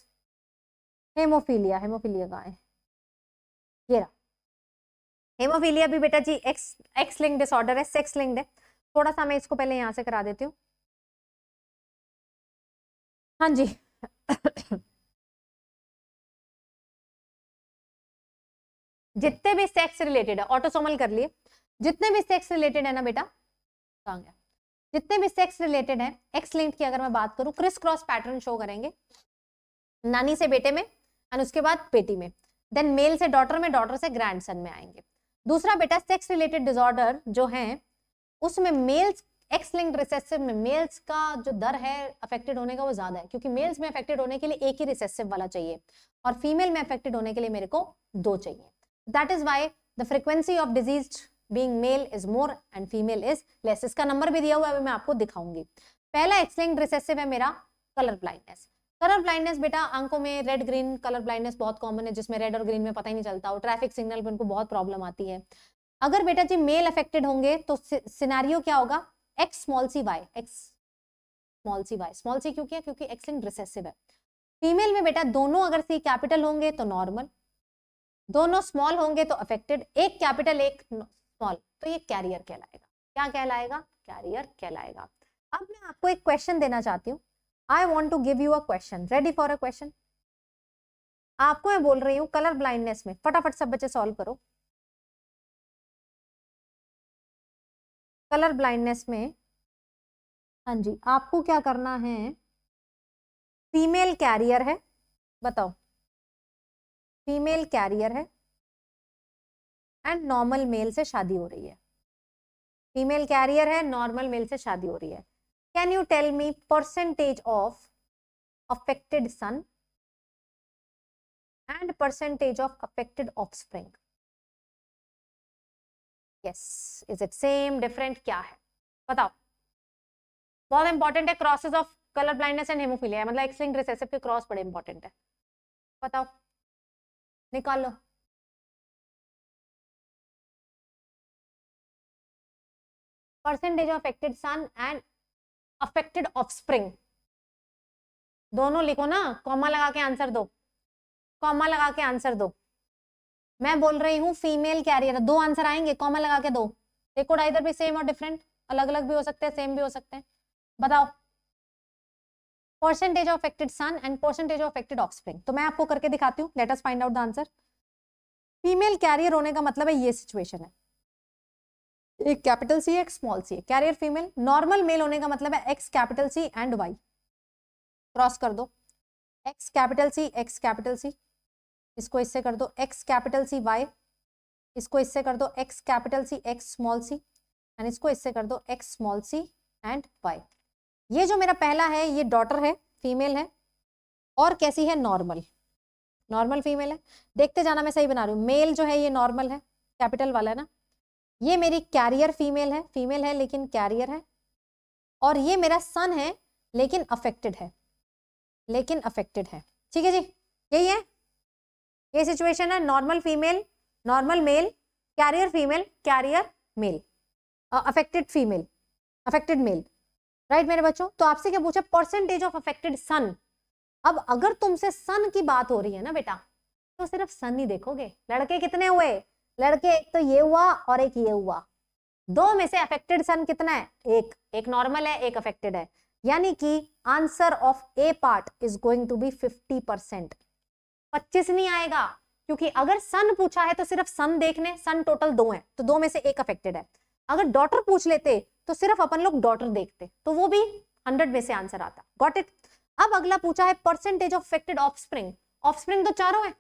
hemophilia hemophilia कहाँ हेमोफीलिया भी बेटा जी एक्स एक्स लिंक डिसऑर्डर है सेक्स लिंक्ड है थोड़ा सा मैं इसको पहले यहाँ से करा देती हूँ हाँ जी जितने भी सेक्स रिलेटेड है ऑटोसोमल कर लिए जितने भी सेक्स रिलेटेड है ना बेटा कहाँ गया जितने भी सेक्स रिलेटेड है एक्स लिंक की अगर मैं बात करूँ क्रिस क्रॉस पैटर्न शो करेंगे नानी से बेटे में एंड उसके बाद बेटी में देन मेल से डॉटर में डॉटर से सन में आएंगे दूसरा बेटा सेक्स रिलेटेड डिसऑर्डर जो है उसमें मेल्स एक्स लिंक रिसेसिव में मेल्स का जो दर है अफेक्टेड होने का वो ज्यादा है क्योंकि मेल्स में अफेक्टेड होने के लिए एक ही रिसेसिव वाला चाहिए और फीमेल में अफेक्टेड होने के लिए मेरे को दो चाहिए that is why the frequency of disease being male is more and female is less इसका नंबर भी दिया हुआ है मैं आपको दिखाऊंगी पहला एक्सलिंग रिसेसिव है मेरा कलर ब्लाइंडनेस कलर ब्लाइंडनेस बेटा आंखों में रेड ग्रीन कलर ब्लाइंडनेस बहुत कॉमन है जिसमें रेड और ग्रीन में पता ही नहीं चलता और ट्रैफिक सिग्नल पर उनको बहुत प्रॉब्लम आती है अगर बेटा जी मेल अफेक्टेड होंगे तो सिनारियो क्या होगा X small C Y X small C Y small C क्यों क्या क्योंकि एक्सलिंग रिसेसिव है फीमेल में बेटा दोनों अगर सी कैपिटल होंगे तो नॉर्मल दोनों स्मॉल होंगे तो अफेक्टेड एक कैपिटल एक स्मॉल तो ये कैरियर कहलाएगा क्या कहलाएगा कैरियर कहलाएगा अब मैं आपको एक क्वेश्चन देना चाहती हूँ I want to give you a question ready for a question आपको मैं बोल रही हूँ कलर ब्लाइंडनेस में फटाफट सब बच्चे सॉल्व करो कलर ब्लाइंडनेस में हाँ जी आपको क्या करना है फीमेल कैरियर है बताओ फीमेल कैरियर है एंड नॉर्मल मेल से शादी हो रही है फीमेल कैरियर है नॉर्मल मेल से शादी हो रही है can you tell me percentage of affected son and percentage of affected offspring yes is it same different क्या है बताओ बहुत इंपॉर्टेंट है crosses of colour blindness and hemophilia मतलब एक्सलिंग रिसेसिव के क्रॉस बड़े इंपॉर्टेंट है बताओ निकाल लो percentage of affected son and affected offspring दोनों लिखो ना कॉमा लगा के आंसर दो कॉमा लगा के आंसर दो मैं बोल रही हूँ फीमेल कैरियर दो आंसर आएंगे कॉमा लगा के दो देखो इधर भी सेम और डिफरेंट अलग अलग भी हो सकते हैं सेम भी हो सकते हैं बताओ percentage of affected son and percentage of affected offspring तो मैं आपको करके दिखाती हूँ let us find out the answer female carrier होने का मतलब है ये सिचुएशन है एक कैपिटल सी एक small C carrier female normal male होने का मतलब है X capital C and Y cross कर दो X capital C X capital C इसको इससे कर दो एक्स कैपिटल सी वाई इसको इससे कर दो X capital C X small C and इसको इससे कर दो X small C and Y ये जो मेरा पहला है ये डॉटर है फीमेल है और कैसी है नॉर्मल नॉर्मल फीमेल है देखते जाना मैं सही बना रही हूँ मेल जो है ये नॉर्मल है कैपिटल वाला है ना ये मेरी कैरियर फीमेल है फीमेल है लेकिन कैरियर है और ये मेरा सन है लेकिन अफेक्टेड है लेकिन अफेक्टेड है ठीक है जी यही है ये सिचुएशन है normal female normal male carrier female carrier male affected female affected male right मेरे बच्चों तो आपसे क्या पूछा परसेंटेज ऑफ अफेक्टेड सन अब अगर तुमसे सन की बात हो रही है ना बेटा तो सिर्फ सन ही देखोगे लड़के कितने हुए लड़के एक तो ये हुआ और एक ये हुआ दो में से अफेक्टेड सन कितना है एक एक नॉर्मल है एक अफेक्टेड है यानी कि answer of A part is going to be fifty percent पच्चीस नहीं आएगा क्योंकि अगर सन पूछा है तो सिर्फ सन देखने सन टोटल दो है तो दो में से एक अफेक्टेड है अगर डॉटर पूछ लेते तो सिर्फ अपन लोग डॉटर देखते तो वो भी हंड्रेड में से आंसर आता गॉट इट अब अगला पूछा है percentage of affected offspring offspring तो चारों है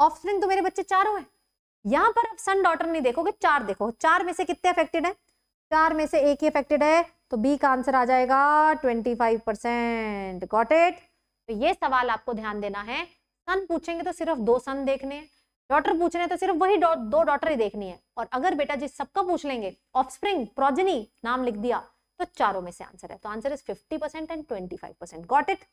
ऑफ स्प्रिंग तो मेरे बच्चे चारों है यहाँ पर अब सन डॉटर नहीं देखोगे चार देखो चार में से कितने अफेक्टेड है चार में से एक ही अफेक्टेड है तो बी का आंसर आ जाएगा twenty five percent got it तो ये सवाल आपको ध्यान देना है सन पूछेंगे तो सिर्फ दो सन देखने हैं डॉटर पूछने तो सिर्फ वही डौ, दो डॉटर ही देखनी है और अगर बेटा जी सबका पूछ लेंगे ऑफस्प्रिंग प्रोजनी नाम लिख दिया तो चारों में से आंसर है तो answer is fifty percent and twenty five percent got it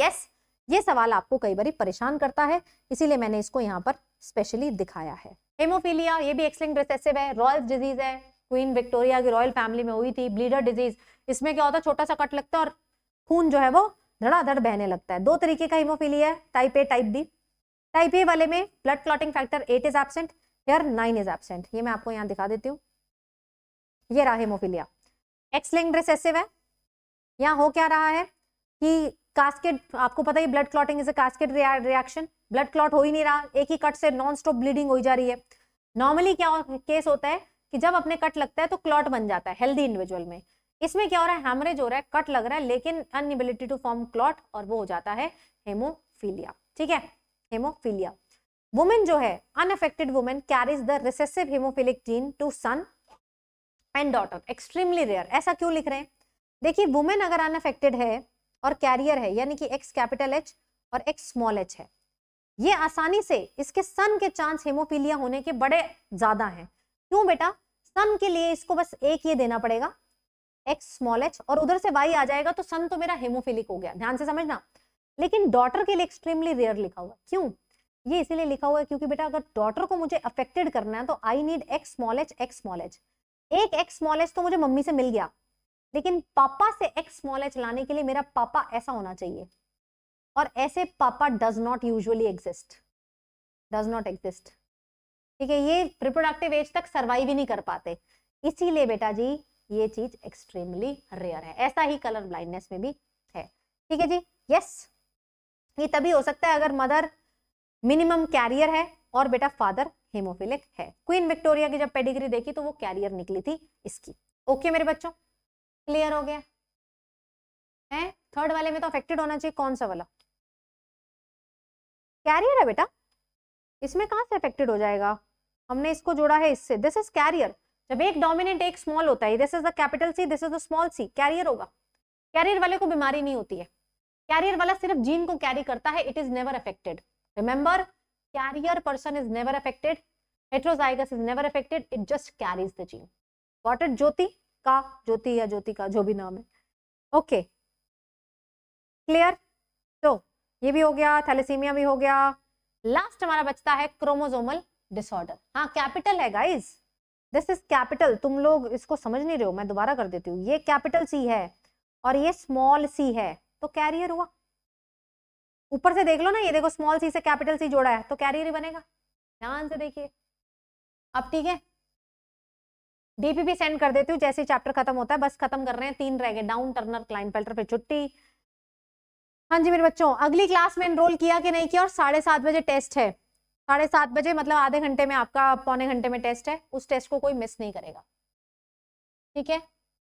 yes ये सवाल आपको कई बार परेशान करता है इसीलिए मैंने इसको यहाँ पर स्पेशली दिखाया है हेमोफीलिया ये भी एक्सलिंग रिसेसिव है रॉयल डिजीज है क्वीन विक्टोरिया की रॉयल फैमिली में हुई थी ब्लीडर डिजीज इसमें क्या होता है छोटा सा कट लगता है और खून जो है वो धड़ाधड़ बहने लगता है दो तरीके का हीमोफीलिया है type A type B type A वाले में blood clotting factor eight is absent here nine is absent ये मैं आपको यहाँ दिखा देती हूँ ये रहा हेमोफिलिया एक्स रिसेसिव है यहाँ हो क्या रहा है कि कास्केट आपको पता ही blood clotting is a cascade reaction blood clot हो ही नहीं रहा एक ही कट से नॉन स्टॉप ब्लीडिंग हो जा रही है नॉर्मली क्या केस होता है कि जब अपने कट लगता है तो क्लॉट बन जाता है हेल्दी इंडिविजुअल में इसमें क्या हो रहा है हैमरेज हो रहा है कट लग रहा है लेकिन अनएबिलिटी टू फॉर्म क्लॉट और वो हो जाता है हेमोफीलिया ठीक है हेमोफीलिया वुमेन जो है unaffected women carries the recessive hemophilic gene to son and daughter extremely rare ऐसा क्यों लिख रहे हैं देखिए वुमेन अगर अनअफेक्टेड है और कैरियर है यानी कि एक्स कैपिटल एच और एक्स स्मॉल एच है ये आसानी से इसके सन के चांस हेमोफीलिया होने के बड़े ज्यादा हैं क्यों बेटा सन के लिए इसको बस एक ये देना पड़ेगा एक्स स्मॉल एच और उधर से वाई आ जाएगा तो सन तो मेरा हेमोफिलिक हो गया ध्यान से समझना लेकिन डॉटर के लिए एक्सट्रीमली रेयर लिखा हुआ क्यों ये इसीलिए लिखा हुआ है क्योंकि बेटा अगर डॉटर को मुझे अफेक्टेड करना है तो I need X small H X small H एक एक्स स्मॉल एच तो मुझे मम्मी से मिल गया लेकिन पापा से एक्स स्मॉल एच लाने के लिए मेरा पापा ऐसा होना चाहिए और ऐसे पापा does not usually exist does not exist ठीक है ये रिप्रोडक्टिव एज तक सर्वाइव ही नहीं कर पाते इसीलिए बेटा जी ये चीज एक्सट्रीमली रेयर है ऐसा ही कलर ब्लाइंडनेस में भी है ठीक है जी यस yes. ये तभी हो सकता है अगर मदर मिनिमम कैरियर है और बेटा फादर हेमोफिलिक है क्वीन विक्टोरिया की जब पेडिग्री देखी तो वो कैरियर निकली थी इसकी ओके मेरे बच्चों क्लियर हो गया है थर्ड वाले में तो अफेक्टेड होना चाहिए कौन सा वाला कैरियर है बेटा इसमें कहाँ से अफेक्टेड हो जाएगा हमने इसको जोड़ा है इससे दिस इज कैरियर जब एक डोमिनेंट एक स्मॉल होता है this is the capital C this is the small C carrier होगा कैरियर वाले को बीमारी नहीं होती है कैरियर वाला सिर्फ जीन को कैरी करता है it is never affected remember carrier person is never affected heterozygous is never affected it just carries the gene what it Jyoti का ज्योति या ज्योति का जो भी नाम है ओके क्लियर तो ये भी हो गया थैलेसीमिया भी हो गया लास्ट हमारा बचता है क्रोमोजोमल डिसऑर्डर हाँ कैपिटल है गाइज दिस इज कैपिटल तुम लोग इसको समझ नहीं रहे हो मैं दोबारा कर देती हूँ ये कैपिटल सी है और ये स्मॉल सी है तो कैरियर हुआ ऊपर से देख लो ना ये देखो स्मॉल सी से कैपिटल सी जोड़ा है तो कैरियर ही बनेगा ध्यान से देखिए अब ठीक है डीपीपी सेंड कर देती हूँ जैसे चैप्टर खत्म होता है बस खत्म कर रहे हैं तीन रह गए डाउन टर्नर क्लाइन पेल्टर पे छुट्टी हाँ जी मेरे बच्चों अगली क्लास में एनरोल किया कि नहीं किया और साढ़े सात बजे टेस्ट है साढ़े सात बजे मतलब आधे घंटे में आपका पौने घंटे में टेस्ट है उस टेस्ट को कोई मिस नहीं करेगा ठीक है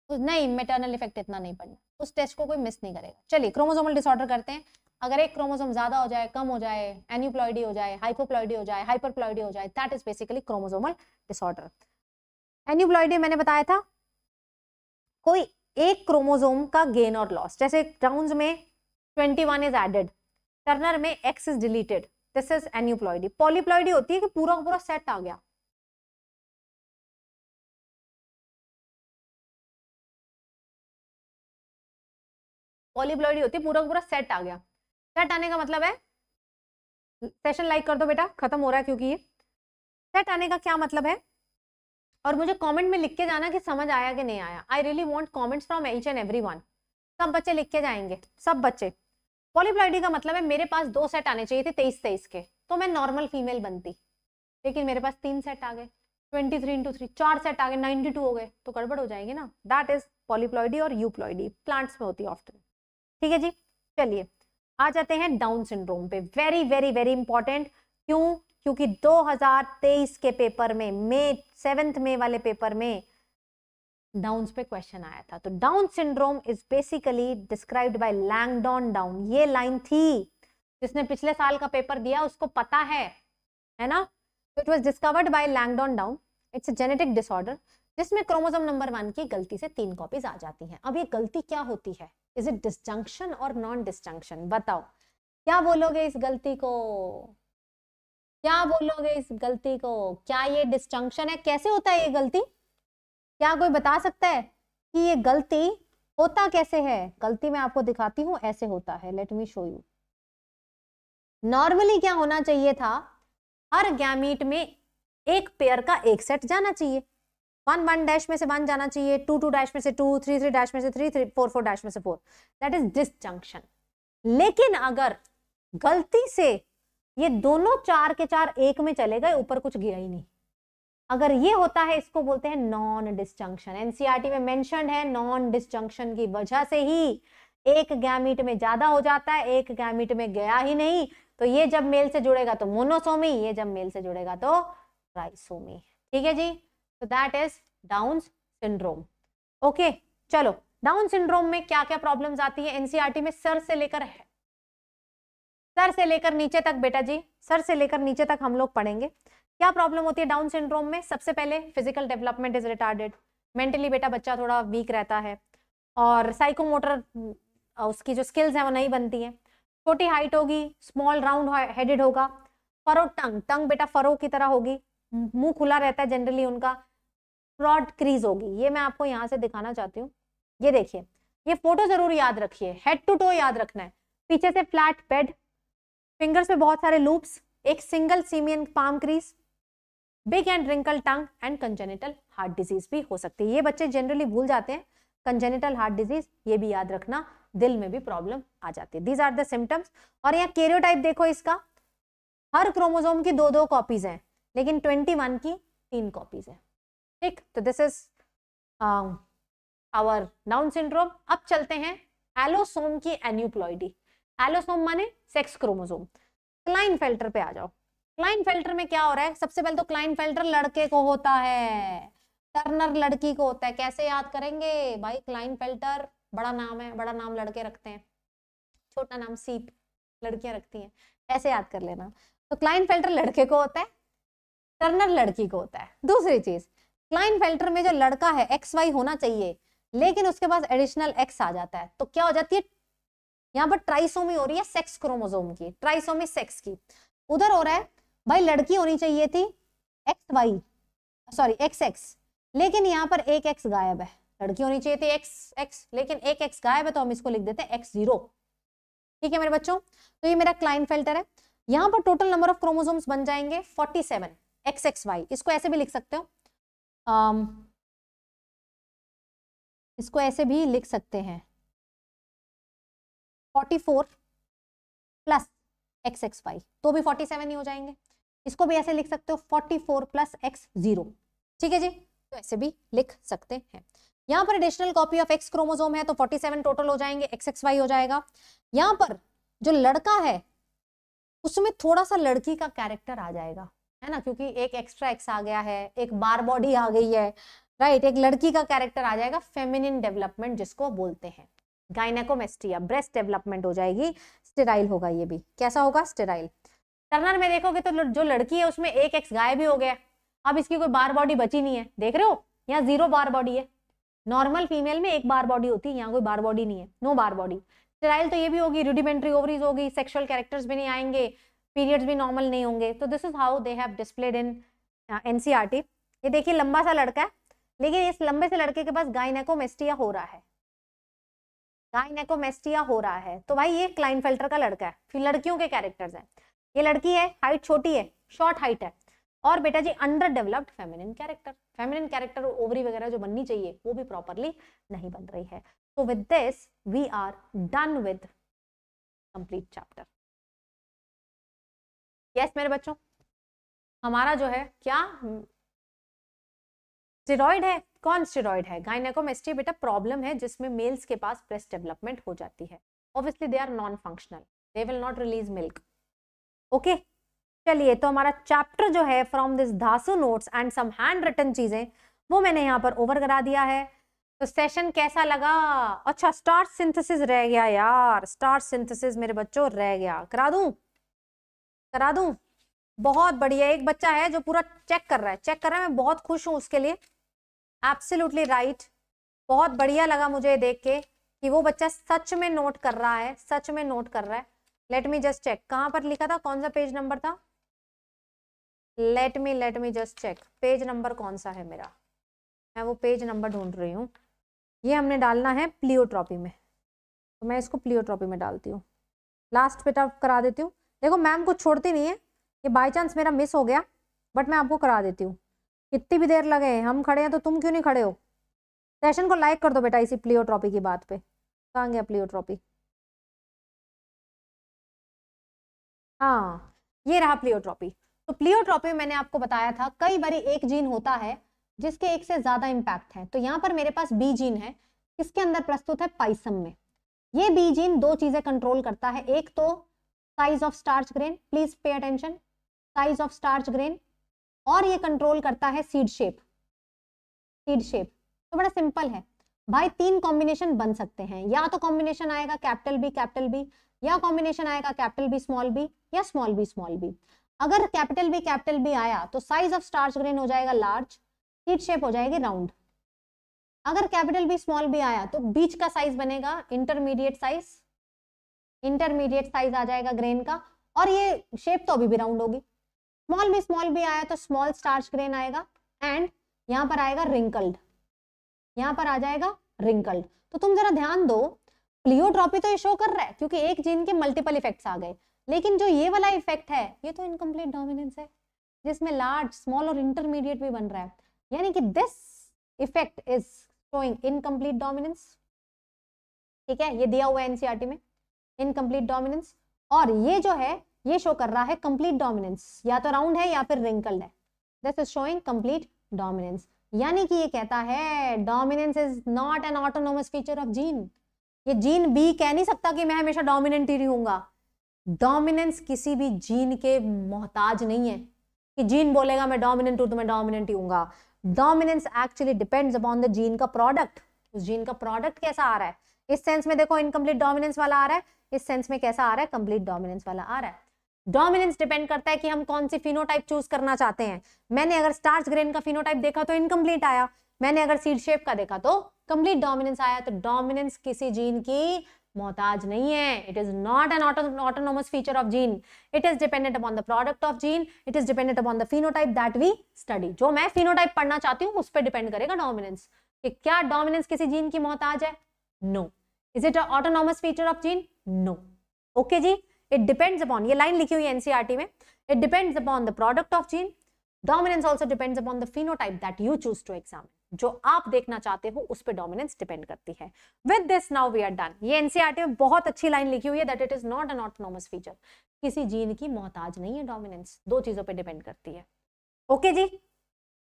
तो नहीं मेटर्नल इफेक्ट इतना नहीं पड़ना उस टेस्ट को कोई मिस नहीं करेगा चलिए क्रोमोसोमल डिसऑर्डर करते हैं अगर एक क्रोमोसोम ज्यादा हो जाए कम हो जाए एन्यूप्लॉइडी हो जाए हाइपोप्लॉइडी हो जाए हाइपरप्लॉइडी हो जाए that is basically chromosomal disorder aneuploidy मैंने बताया था कोई एक क्रोमोसोम का गेन और लॉस जैसे राउंड में twenty one is added Turner में X is deleted this is aneuploidy polyploidy होती है कि पूरा पूरा सेट आ गया पॉलीप्लॉइडी होती है पूरा पूरा सेट आ गया सेट आने का मतलब है सेशन लाइक कर दो बेटा खत्म हो रहा है क्योंकि ये सेट आने का क्या मतलब है और मुझे कमेंट में लिख के जाना कि समझ आया कि नहीं आया I really want comments from each and every सब बच्चे लिख के जाएंगे सब बच्चे पॉलीप्लॉइडी का मतलब है मेरे पास दो सेट आने चाहिए थे तेईस तेईस के तो मैं नॉर्मल फीमेल बनती लेकिन मेरे पास तीन सेट आ गए ट्वेंटी थ्री इंटू थ्री चार सेट आ गए नाइन्टी टू हो गए तो गड़बड़ हो जाएगी ना दैट इज पॉलीप्लॉइडी और यूप्लॉइडी प्लांट्स में होती है ऑफ्टन ठीक है जी चलिए आ जाते हैं डाउन सिंड्रोम पे वेरी वेरी वेरी इंपॉर्टेंट क्यों क्योंकि 2023 के पेपर में मे सेवेंथ मे वाले पेपर में डाउन पे क्वेश्चन आया था तो Down syndrome is basically described by Langdon Down ये लाइन थी जिसने पिछले साल का पेपर दिया उसको पता है है ना it was discovered by Langdon Down it's a genetic disorder जिसमें क्रोमोजोम नंबर वन की गलती से तीन कॉपीज आ जाती हैं अब ये गलती क्या होती है इज इट डिस्जंक्शन और नॉन डिस्जंक्शन बताओ क्या बोलोगे इस गलती को क्या बोलोगे इस गलती को क्या ये डिस्जंक्शन है कैसे होता है ये गलती क्या कोई बता सकता है कि ये गलती होता कैसे है गलती मैं आपको दिखाती हूँ ऐसे होता है let me show you normally क्या होना चाहिए था हर गैमीट में एक पेयर का एक सेट जाना चाहिए वन वन डैश में से वन जाना चाहिए टू टू डैश में से टू थ्री थ्री डैश में से three three four four dash में से फोर दैट इज जंक्शन लेकिन अगर गलती से ये दोनों चार के चार एक में चले गए ऊपर कुछ गया ही नहीं अगर ये होता है इसको बोलते हैं नॉन डिसजंक्शन एनसीईआरटी में मेंशन है नॉन डिसजंक्शन की वजह से ही एक गैमिट में ज्यादा हो जाता है एक गैमिट में गया ही नहीं तो ये जब मेल से जुड़ेगा तो मोनोसोमी ये जब मेल से जुड़ेगा तो राइसोमी ठीक है जी तो that is Down syndrome okay चलो डाउन सिंड्रोम में क्या क्या प्रॉब्लम्स आती है एनसीईआरटी e में सर से लेकर सर से लेकर नीचे तक बेटा जी सर से लेकर नीचे तक हम लोग पढ़ेंगे क्या प्रॉब्लम होती है डाउन सिंड्रोम में सबसे पहले physical development is retarded mentally बेटा बच्चा थोड़ा वीक रहता है और साइकोमोटर उसकी जो स्किल्स हैं वो नहीं बनती हैं छोटी हाइट होगी स्मॉल राउंड हेडेड होगा फरो टंग टंग बेटा फरो की तरह होगी मुंह खुला रहता है जनरली उनका फ्रॉड क्रीज होगी ये मैं आपको यहाँ से दिखाना चाहती हूँ ये देखिए ये फोटो जरूर याद रखिए हेड टू टो याद रखना है पीछे से फ्लैट बेड फिंगर्स पे बहुत सारे लूप्स एक single simian palm crease big and wrinkle tongue and congenital heart disease भी हो सकती है ये बच्चे जनरली भूल जाते हैं कंजेनिटल हार्ट डिजीज ये भी याद रखना दिल में भी प्रॉब्लम आ जाती है दीज आर द सिम्टम्स और यहाँ केरियोटाइप देखो इसका हर क्रोमोजोम की दो दो कॉपीज हैं लेकिन ट्वेंटी वन की तीन कॉपीज हैं ठीक तो this is our Down syndrome अब चलते हैं एलोसोम की एन्यूप्लॉइडी एलोसोम माने सेक्स क्रोमोसोम क्लाइन फिल्टर पे आ जाओ क्लाइन फिल्टर में क्या हो रहा है सबसे पहले तो क्लाइन फिल्टर लड़के को होता है टर्नर लड़की को होता है कैसे याद करेंगे भाई क्लाइन फिल्टर बड़ा नाम है बड़ा नाम लड़के रखते हैं छोटा नाम सीप लड़कियां रखती हैं ऐसे याद कर लेना तो क्लाइन फिल्टर लड़के को होता है टर्नर लड़की को होता है दूसरी चीज क्लाइन फिल्टर में जो लड़का है एक्स वाई होना चाहिए लेकिन उसके पास एडिशनल एक्स आ जाता है तो क्या हो जाती है यहाँ पर ट्राइसोमी हो रही है सेक्स क्रोमोजोम की ट्राइसोमी सेक्स की उधर हो रहा है भाई लड़की होनी चाहिए थी X Y sorry X X लेकिन यहाँ पर एक एक्स गायब है लड़की होनी चाहिए थी एक्स एक्स लेकिन एक एक्स गायब है तो हम इसको लिख देते हैं एक्स जीरो ठीक है मेरे बच्चों तो ये मेरा क्लाइन फिल्टर है यहाँ पर टोटल नंबर ऑफ क्रोमोजोम्स बन जाएंगे forty seven X X Y इसको ऐसे भी लिख सकते हो Um, इसको ऐसे भी लिख सकते हैं 44 प्लस एक्स एक्स वाई तो भी 47 ही हो जाएंगे इसको भी ऐसे लिख सकते हो 44 प्लस एक्स जीरो ठीक है जी तो ऐसे भी लिख सकते हैं यहाँ पर additional copy of X chromosome है तो 47 टोटल हो जाएंगे एक्स एक्स वाई हो जाएगा यहाँ पर जो लड़का है उसमें थोड़ा सा लड़की का कैरेक्टर आ जाएगा है ना क्योंकि एक एक्स्ट्रा एक्स आ गया है एक बार बॉडी आ गई है राइट एक लड़की का कैरेक्टर आ जाएगा फेमिनिन डेवलपमेंट जिसको बोलते हैं गाइनेकोमेस्टिया ब्रेस्ट डेवलपमेंट हो जाएगी स्टेराइल होगा ये भी कैसा होगा स्टेराइल टर्नर में देखोगे तो जो लड़की है उसमें एक एक्स गायब भी हो गया अब इसकी कोई बार बॉडी बची नहीं है देख रहे हो यहाँ जीरो बार बॉडी है नॉर्मल फीमेल में एक बार बॉडी होती है यहाँ कोई बार बॉडी नहीं है नो बार बॉडी स्टेराइल तो ये भी होगी रूडिमेंट्री ओवरीज होगी सेक्सुअल कैरेक्टर्स भी नहीं आएंगे पीरियड्स भी नॉर्मल नहीं होंगे तो this is how they have displayed in an ये देखिए लंबा सा लड़का है लेकिन इस लंबे से लड़के के पास गायनेकोमेस्टिया हो रहा है गायनेकोमेस्टिया हो रहा है तो भाई ये क्लाइन फिल्टर का लड़का है फिर लड़कियों के कैरेक्टर्स हैं ये लड़की है हाइट छोटी है शॉर्ट हाइट है और बेटा जी under developed feminine character feminine character ovary वगैरह जो बननी चाहिए वो भी प्रॉपरली नहीं बन रही है तो with this we are done with complete chapter yes मेरे बच्चों हमारा जो है क्या स्टेरॉइड है कौन स्टेरॉइड है गाइनेकोमेस्टी बेटा प्रॉब्लम है जिसमें मेल्स के पास ब्रेस्ट डेवलपमेंट हो जाती है obviously they are non functional they will not release milk okay चलिए तो हमारा चैप्टर जो है फ्रॉम दिस धासु notes and some hand written चीजें वो मैंने यहाँ पर ओवर करा दिया है तो सेशन कैसा लगा अच्छा स्टार सिंथेसिस रह गया यार स्टार सिंथेसिस मेरे बच्चों रह गया करा दूं करा दूं बहुत बढ़िया एक बच्चा है जो पूरा चेक कर रहा है चेक कर रहा है मैं बहुत खुश हूँ उसके लिए एब्सोल्युटली राइट बहुत बढ़िया लगा मुझे देख के कि वो बच्चा सच में नोट कर रहा है सच में नोट कर रहा है लेट मी जस्ट चेक कहाँ पर लिखा था कौन सा पेज नंबर था let me let me just check page number कौन सा है मेरा मैं वो पेज नंबर ढूंढ रही हूँ ये हमने डालना है प्लियोट्रॉपी में तो मैं इसको प्लियोट्रॉपी में डालती हूँ लास्ट पेटा करा देती हूँ देखो मैम कुछ छोड़ती नहीं है ये बाई चांस मेरा मिस हो गया बट मैं आपको करा देती हूँ कितनी भी देर लगे हम खड़े हैं तो तुम क्यों नहीं खड़े हो सेशन को लाइक कर दो बेटा इसी प्लियोट्रॉपी की बात पे कहाँ गया प्लियोट्रॉपी हाँ ये रहा प्लियोट्रॉपी तो प्लियोट्रॉपी मैंने आपको बताया था कई बार एक जीन होता है जिसके एक से ज्यादा इम्पैक्ट है तो यहाँ पर मेरे पास बी जीन है इसके अंदर प्रस्तुत है पाइसम में ये बी जीन दो चीजें कंट्रोल करता है एक तो size of starch grain please pay attention size of starch grain और ये कंट्रोल करता है सीड शेप सीड शेप तो बड़ा सिंपल है भाई तीन कॉम्बिनेशन बन सकते हैं या तो कॉम्बिनेशन आएगा कैपिटल बी कैपिटल बी या कॉम्बिनेशन आएगा कैपिटल बी स्मॉल बी या स्मॉल बी स्मॉल बी अगर कैपिटल बी कैपिटल बी आया तो साइज ऑफ स्टार्च ग्रेन हो जाएगा लार्ज सीड शेप हो जाएगी राउंड अगर कैपिटल बी स्मॉल बी आया तो बीच का साइज बनेगा इंटरमीडिएट साइज इंटरमीडिएट साइज आ जाएगा ग्रेन का और ये शेप तो अभी भी राउंड होगी स्मॉल भी स्मॉल भी आया तो स्मॉल स्टार्च ग्रेन आएगा एंड यहाँ पर आएगा रिंकल्ड यहाँ पर आ जाएगा रिंकल्ड तो तुम जरा ध्यान दो प्लियोट्रॉपी तो ये शो कर रहा है क्योंकि एक जीन के मल्टीपल इफेक्ट्स आ गए लेकिन जो ये वाला इफेक्ट है ये तो इनकम्प्लीट डोमिनेंस है जिसमें लार्ज स्मॉल और इंटरमीडिएट भी बन रहा है यानी कि this effect is showing incomplete dominance ठीक है ये दिया हुआ है एनसीआरटी e में इनकम्प्लीट डोमिनेंस और ये जो है ये शो कर रहा है कंप्लीट डोमिनेंस या तो राउंड है या फिर रिंकल्ड है this is showing complete dominance यानी कि ये कहता है dominance is not an autonomous feature of gene ये जीन बी कह नहीं सकता कि मैं हमेशा डोमिनेंट ही रहूंगा डोमिनेंस किसी भी जीन के मोहताज नहीं है कि जीन बोलेगा मैं डोमिनेंट हूं तो मैं डोमिनेंट ही हूंगा dominance actually depends upon the gene का प्रोडक्ट उस जीन का प्रोडक्ट कैसा आ रहा है इस सेंस में देखो इनकम्प्लीट डोमिनेंस वाला आ रहा है इस सेंस में कैसा आ रहा है कंप्लीट डोमिनेंस वाला आ रहा है डोमिनेंस डिपेंड करता है कि हम कौन सी फिनोटाइप चूज करना चाहते हैं मैंने अगर स्टार्च ग्रेन का फिनोटाइप देखा तो इनकम्प्लीट आया मैंने अगर सीड शेप का देखा तो कंप्लीट डोमिनेंस आया तो डोमिनेंस किसी जीन की मोहताज नहीं है it is not an autonomous feature of gene it is dependent upon the product of gene it is dependent upon the phenotype that we study जो मैं फिनोटाइप पढ़ना चाहती हूँ उस पर डिपेंड करेगा डोमिनेंस कि क्या डोमिनेंस किसी जीन की मोहताज है no no. Is it autonomous feature of gene no okay जी इट डिपेंड्स अपॉन ये लाइन लिखी हुई है एनसीआरटी e में it depends upon the product of gene dominance also depends upon the phenotype that you choose to examine जो आप देखना चाहते हो उस पर डोमिनेंस डिपेंड करती है with this now we are done ये एनसीआरटी e में बहुत अच्छी लाइन लिखी हुई है that it is not an autonomous feature किसी जीन की मोहताज नहीं है डोमिनेंस दो चीजों पे डिपेंड करती है ओके okay जी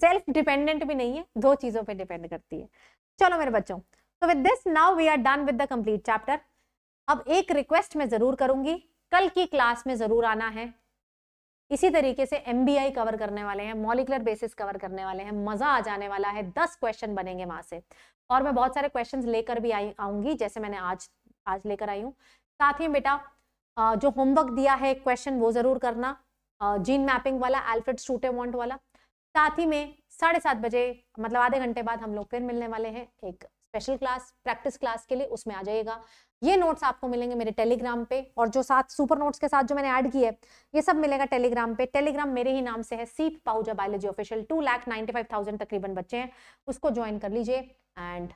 सेल्फ डिपेंडेंट भी नहीं है दो चीजों पे डिपेंड करती है चलो मेरे बच्चों तो with this now we are done with the complete chapter अब एक रिक्वेस्ट मैं ज़रूर करूंगी कल की क्लास में ज़रूर आना है इसी तरीके से एम कवर करने वाले हैं मॉलिकुलर बेसिस कवर करने वाले हैं मज़ा आ जाने वाला है दस क्वेश्चन बनेंगे वहां से और मैं बहुत सारे क्वेश्चन लेकर भी आई आऊंगी जैसे मैंने आज आज लेकर आई हूँ साथ ही बेटा जो होमवर्क दिया है क्वेश्चन वो ज़रूर करना जीन मैपिंग वाला एल्फ्रेड स्टूटे वाला साथ ही में साढ़े सात बजे मतलब आधे घंटे बाद हम लोग फिर मिलने वाले हैं एक स्पेशल क्लास प्रैक्टिस क्लास के लिए उसमें आ जाइएगा ये नोट्स आपको मिलेंगे मेरे टेलीग्राम पे और जो साथ सुपर नोट्स के साथ जो मैंने ऐड किया है ये सब मिलेगा टेलीग्राम पे टेलीग्राम मेरे ही नाम से है Seep Pahuja biology official two lakh ninety five thousand तकरीबन बच्चे हैं उसको ज्वाइन कर लीजिए एंड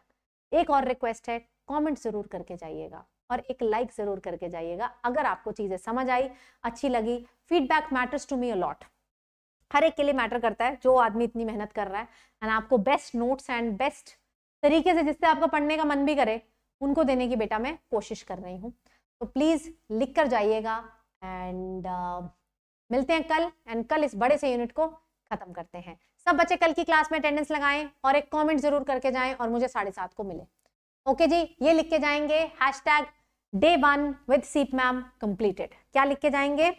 एक और रिक्वेस्ट है कॉमेंट जरूर करके जाइएगा और एक लाइक like जरूर करके जाइएगा अगर आपको चीजें समझ आई अच्छी लगी feedback matters to me a lot हर एक के लिए मैटर करता है जो आदमी इतनी मेहनत कर रहा है एंड आपको बेस्ट नोट्स एंड बेस्ट तरीके से जिससे आपका पढ़ने का मन भी करे उनको देने की बेटा मैं कोशिश कर रही हूँ तो प्लीज़ लिख कर जाइएगा एंड uh, मिलते हैं कल एंड कल इस बड़े से यूनिट को ख़त्म करते हैं सब बच्चे कल की क्लास में अटेंडेंस लगाएं और एक कमेंट ज़रूर करके जाएं और मुझे साढ़े सात को मिले ओके जी ये लिख के जाएंगे hashtag day one with Seep ma'am completed क्या लिख के जाएंगे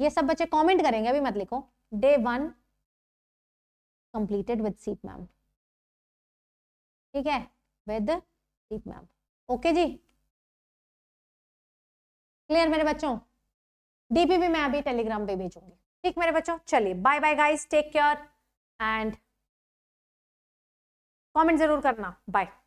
ये सब बच्चे कमेंट करेंगे अभी मत लिखो day one completed with Seep ma'am ठीक है विद दीप मैप ओके जी क्लियर मेरे बच्चों डीपी भी मैं अभी टेलीग्राम पे भेजूंगी ठीक मेरे बच्चों चलिए bye bye guys take care and comment जरूर करना बाय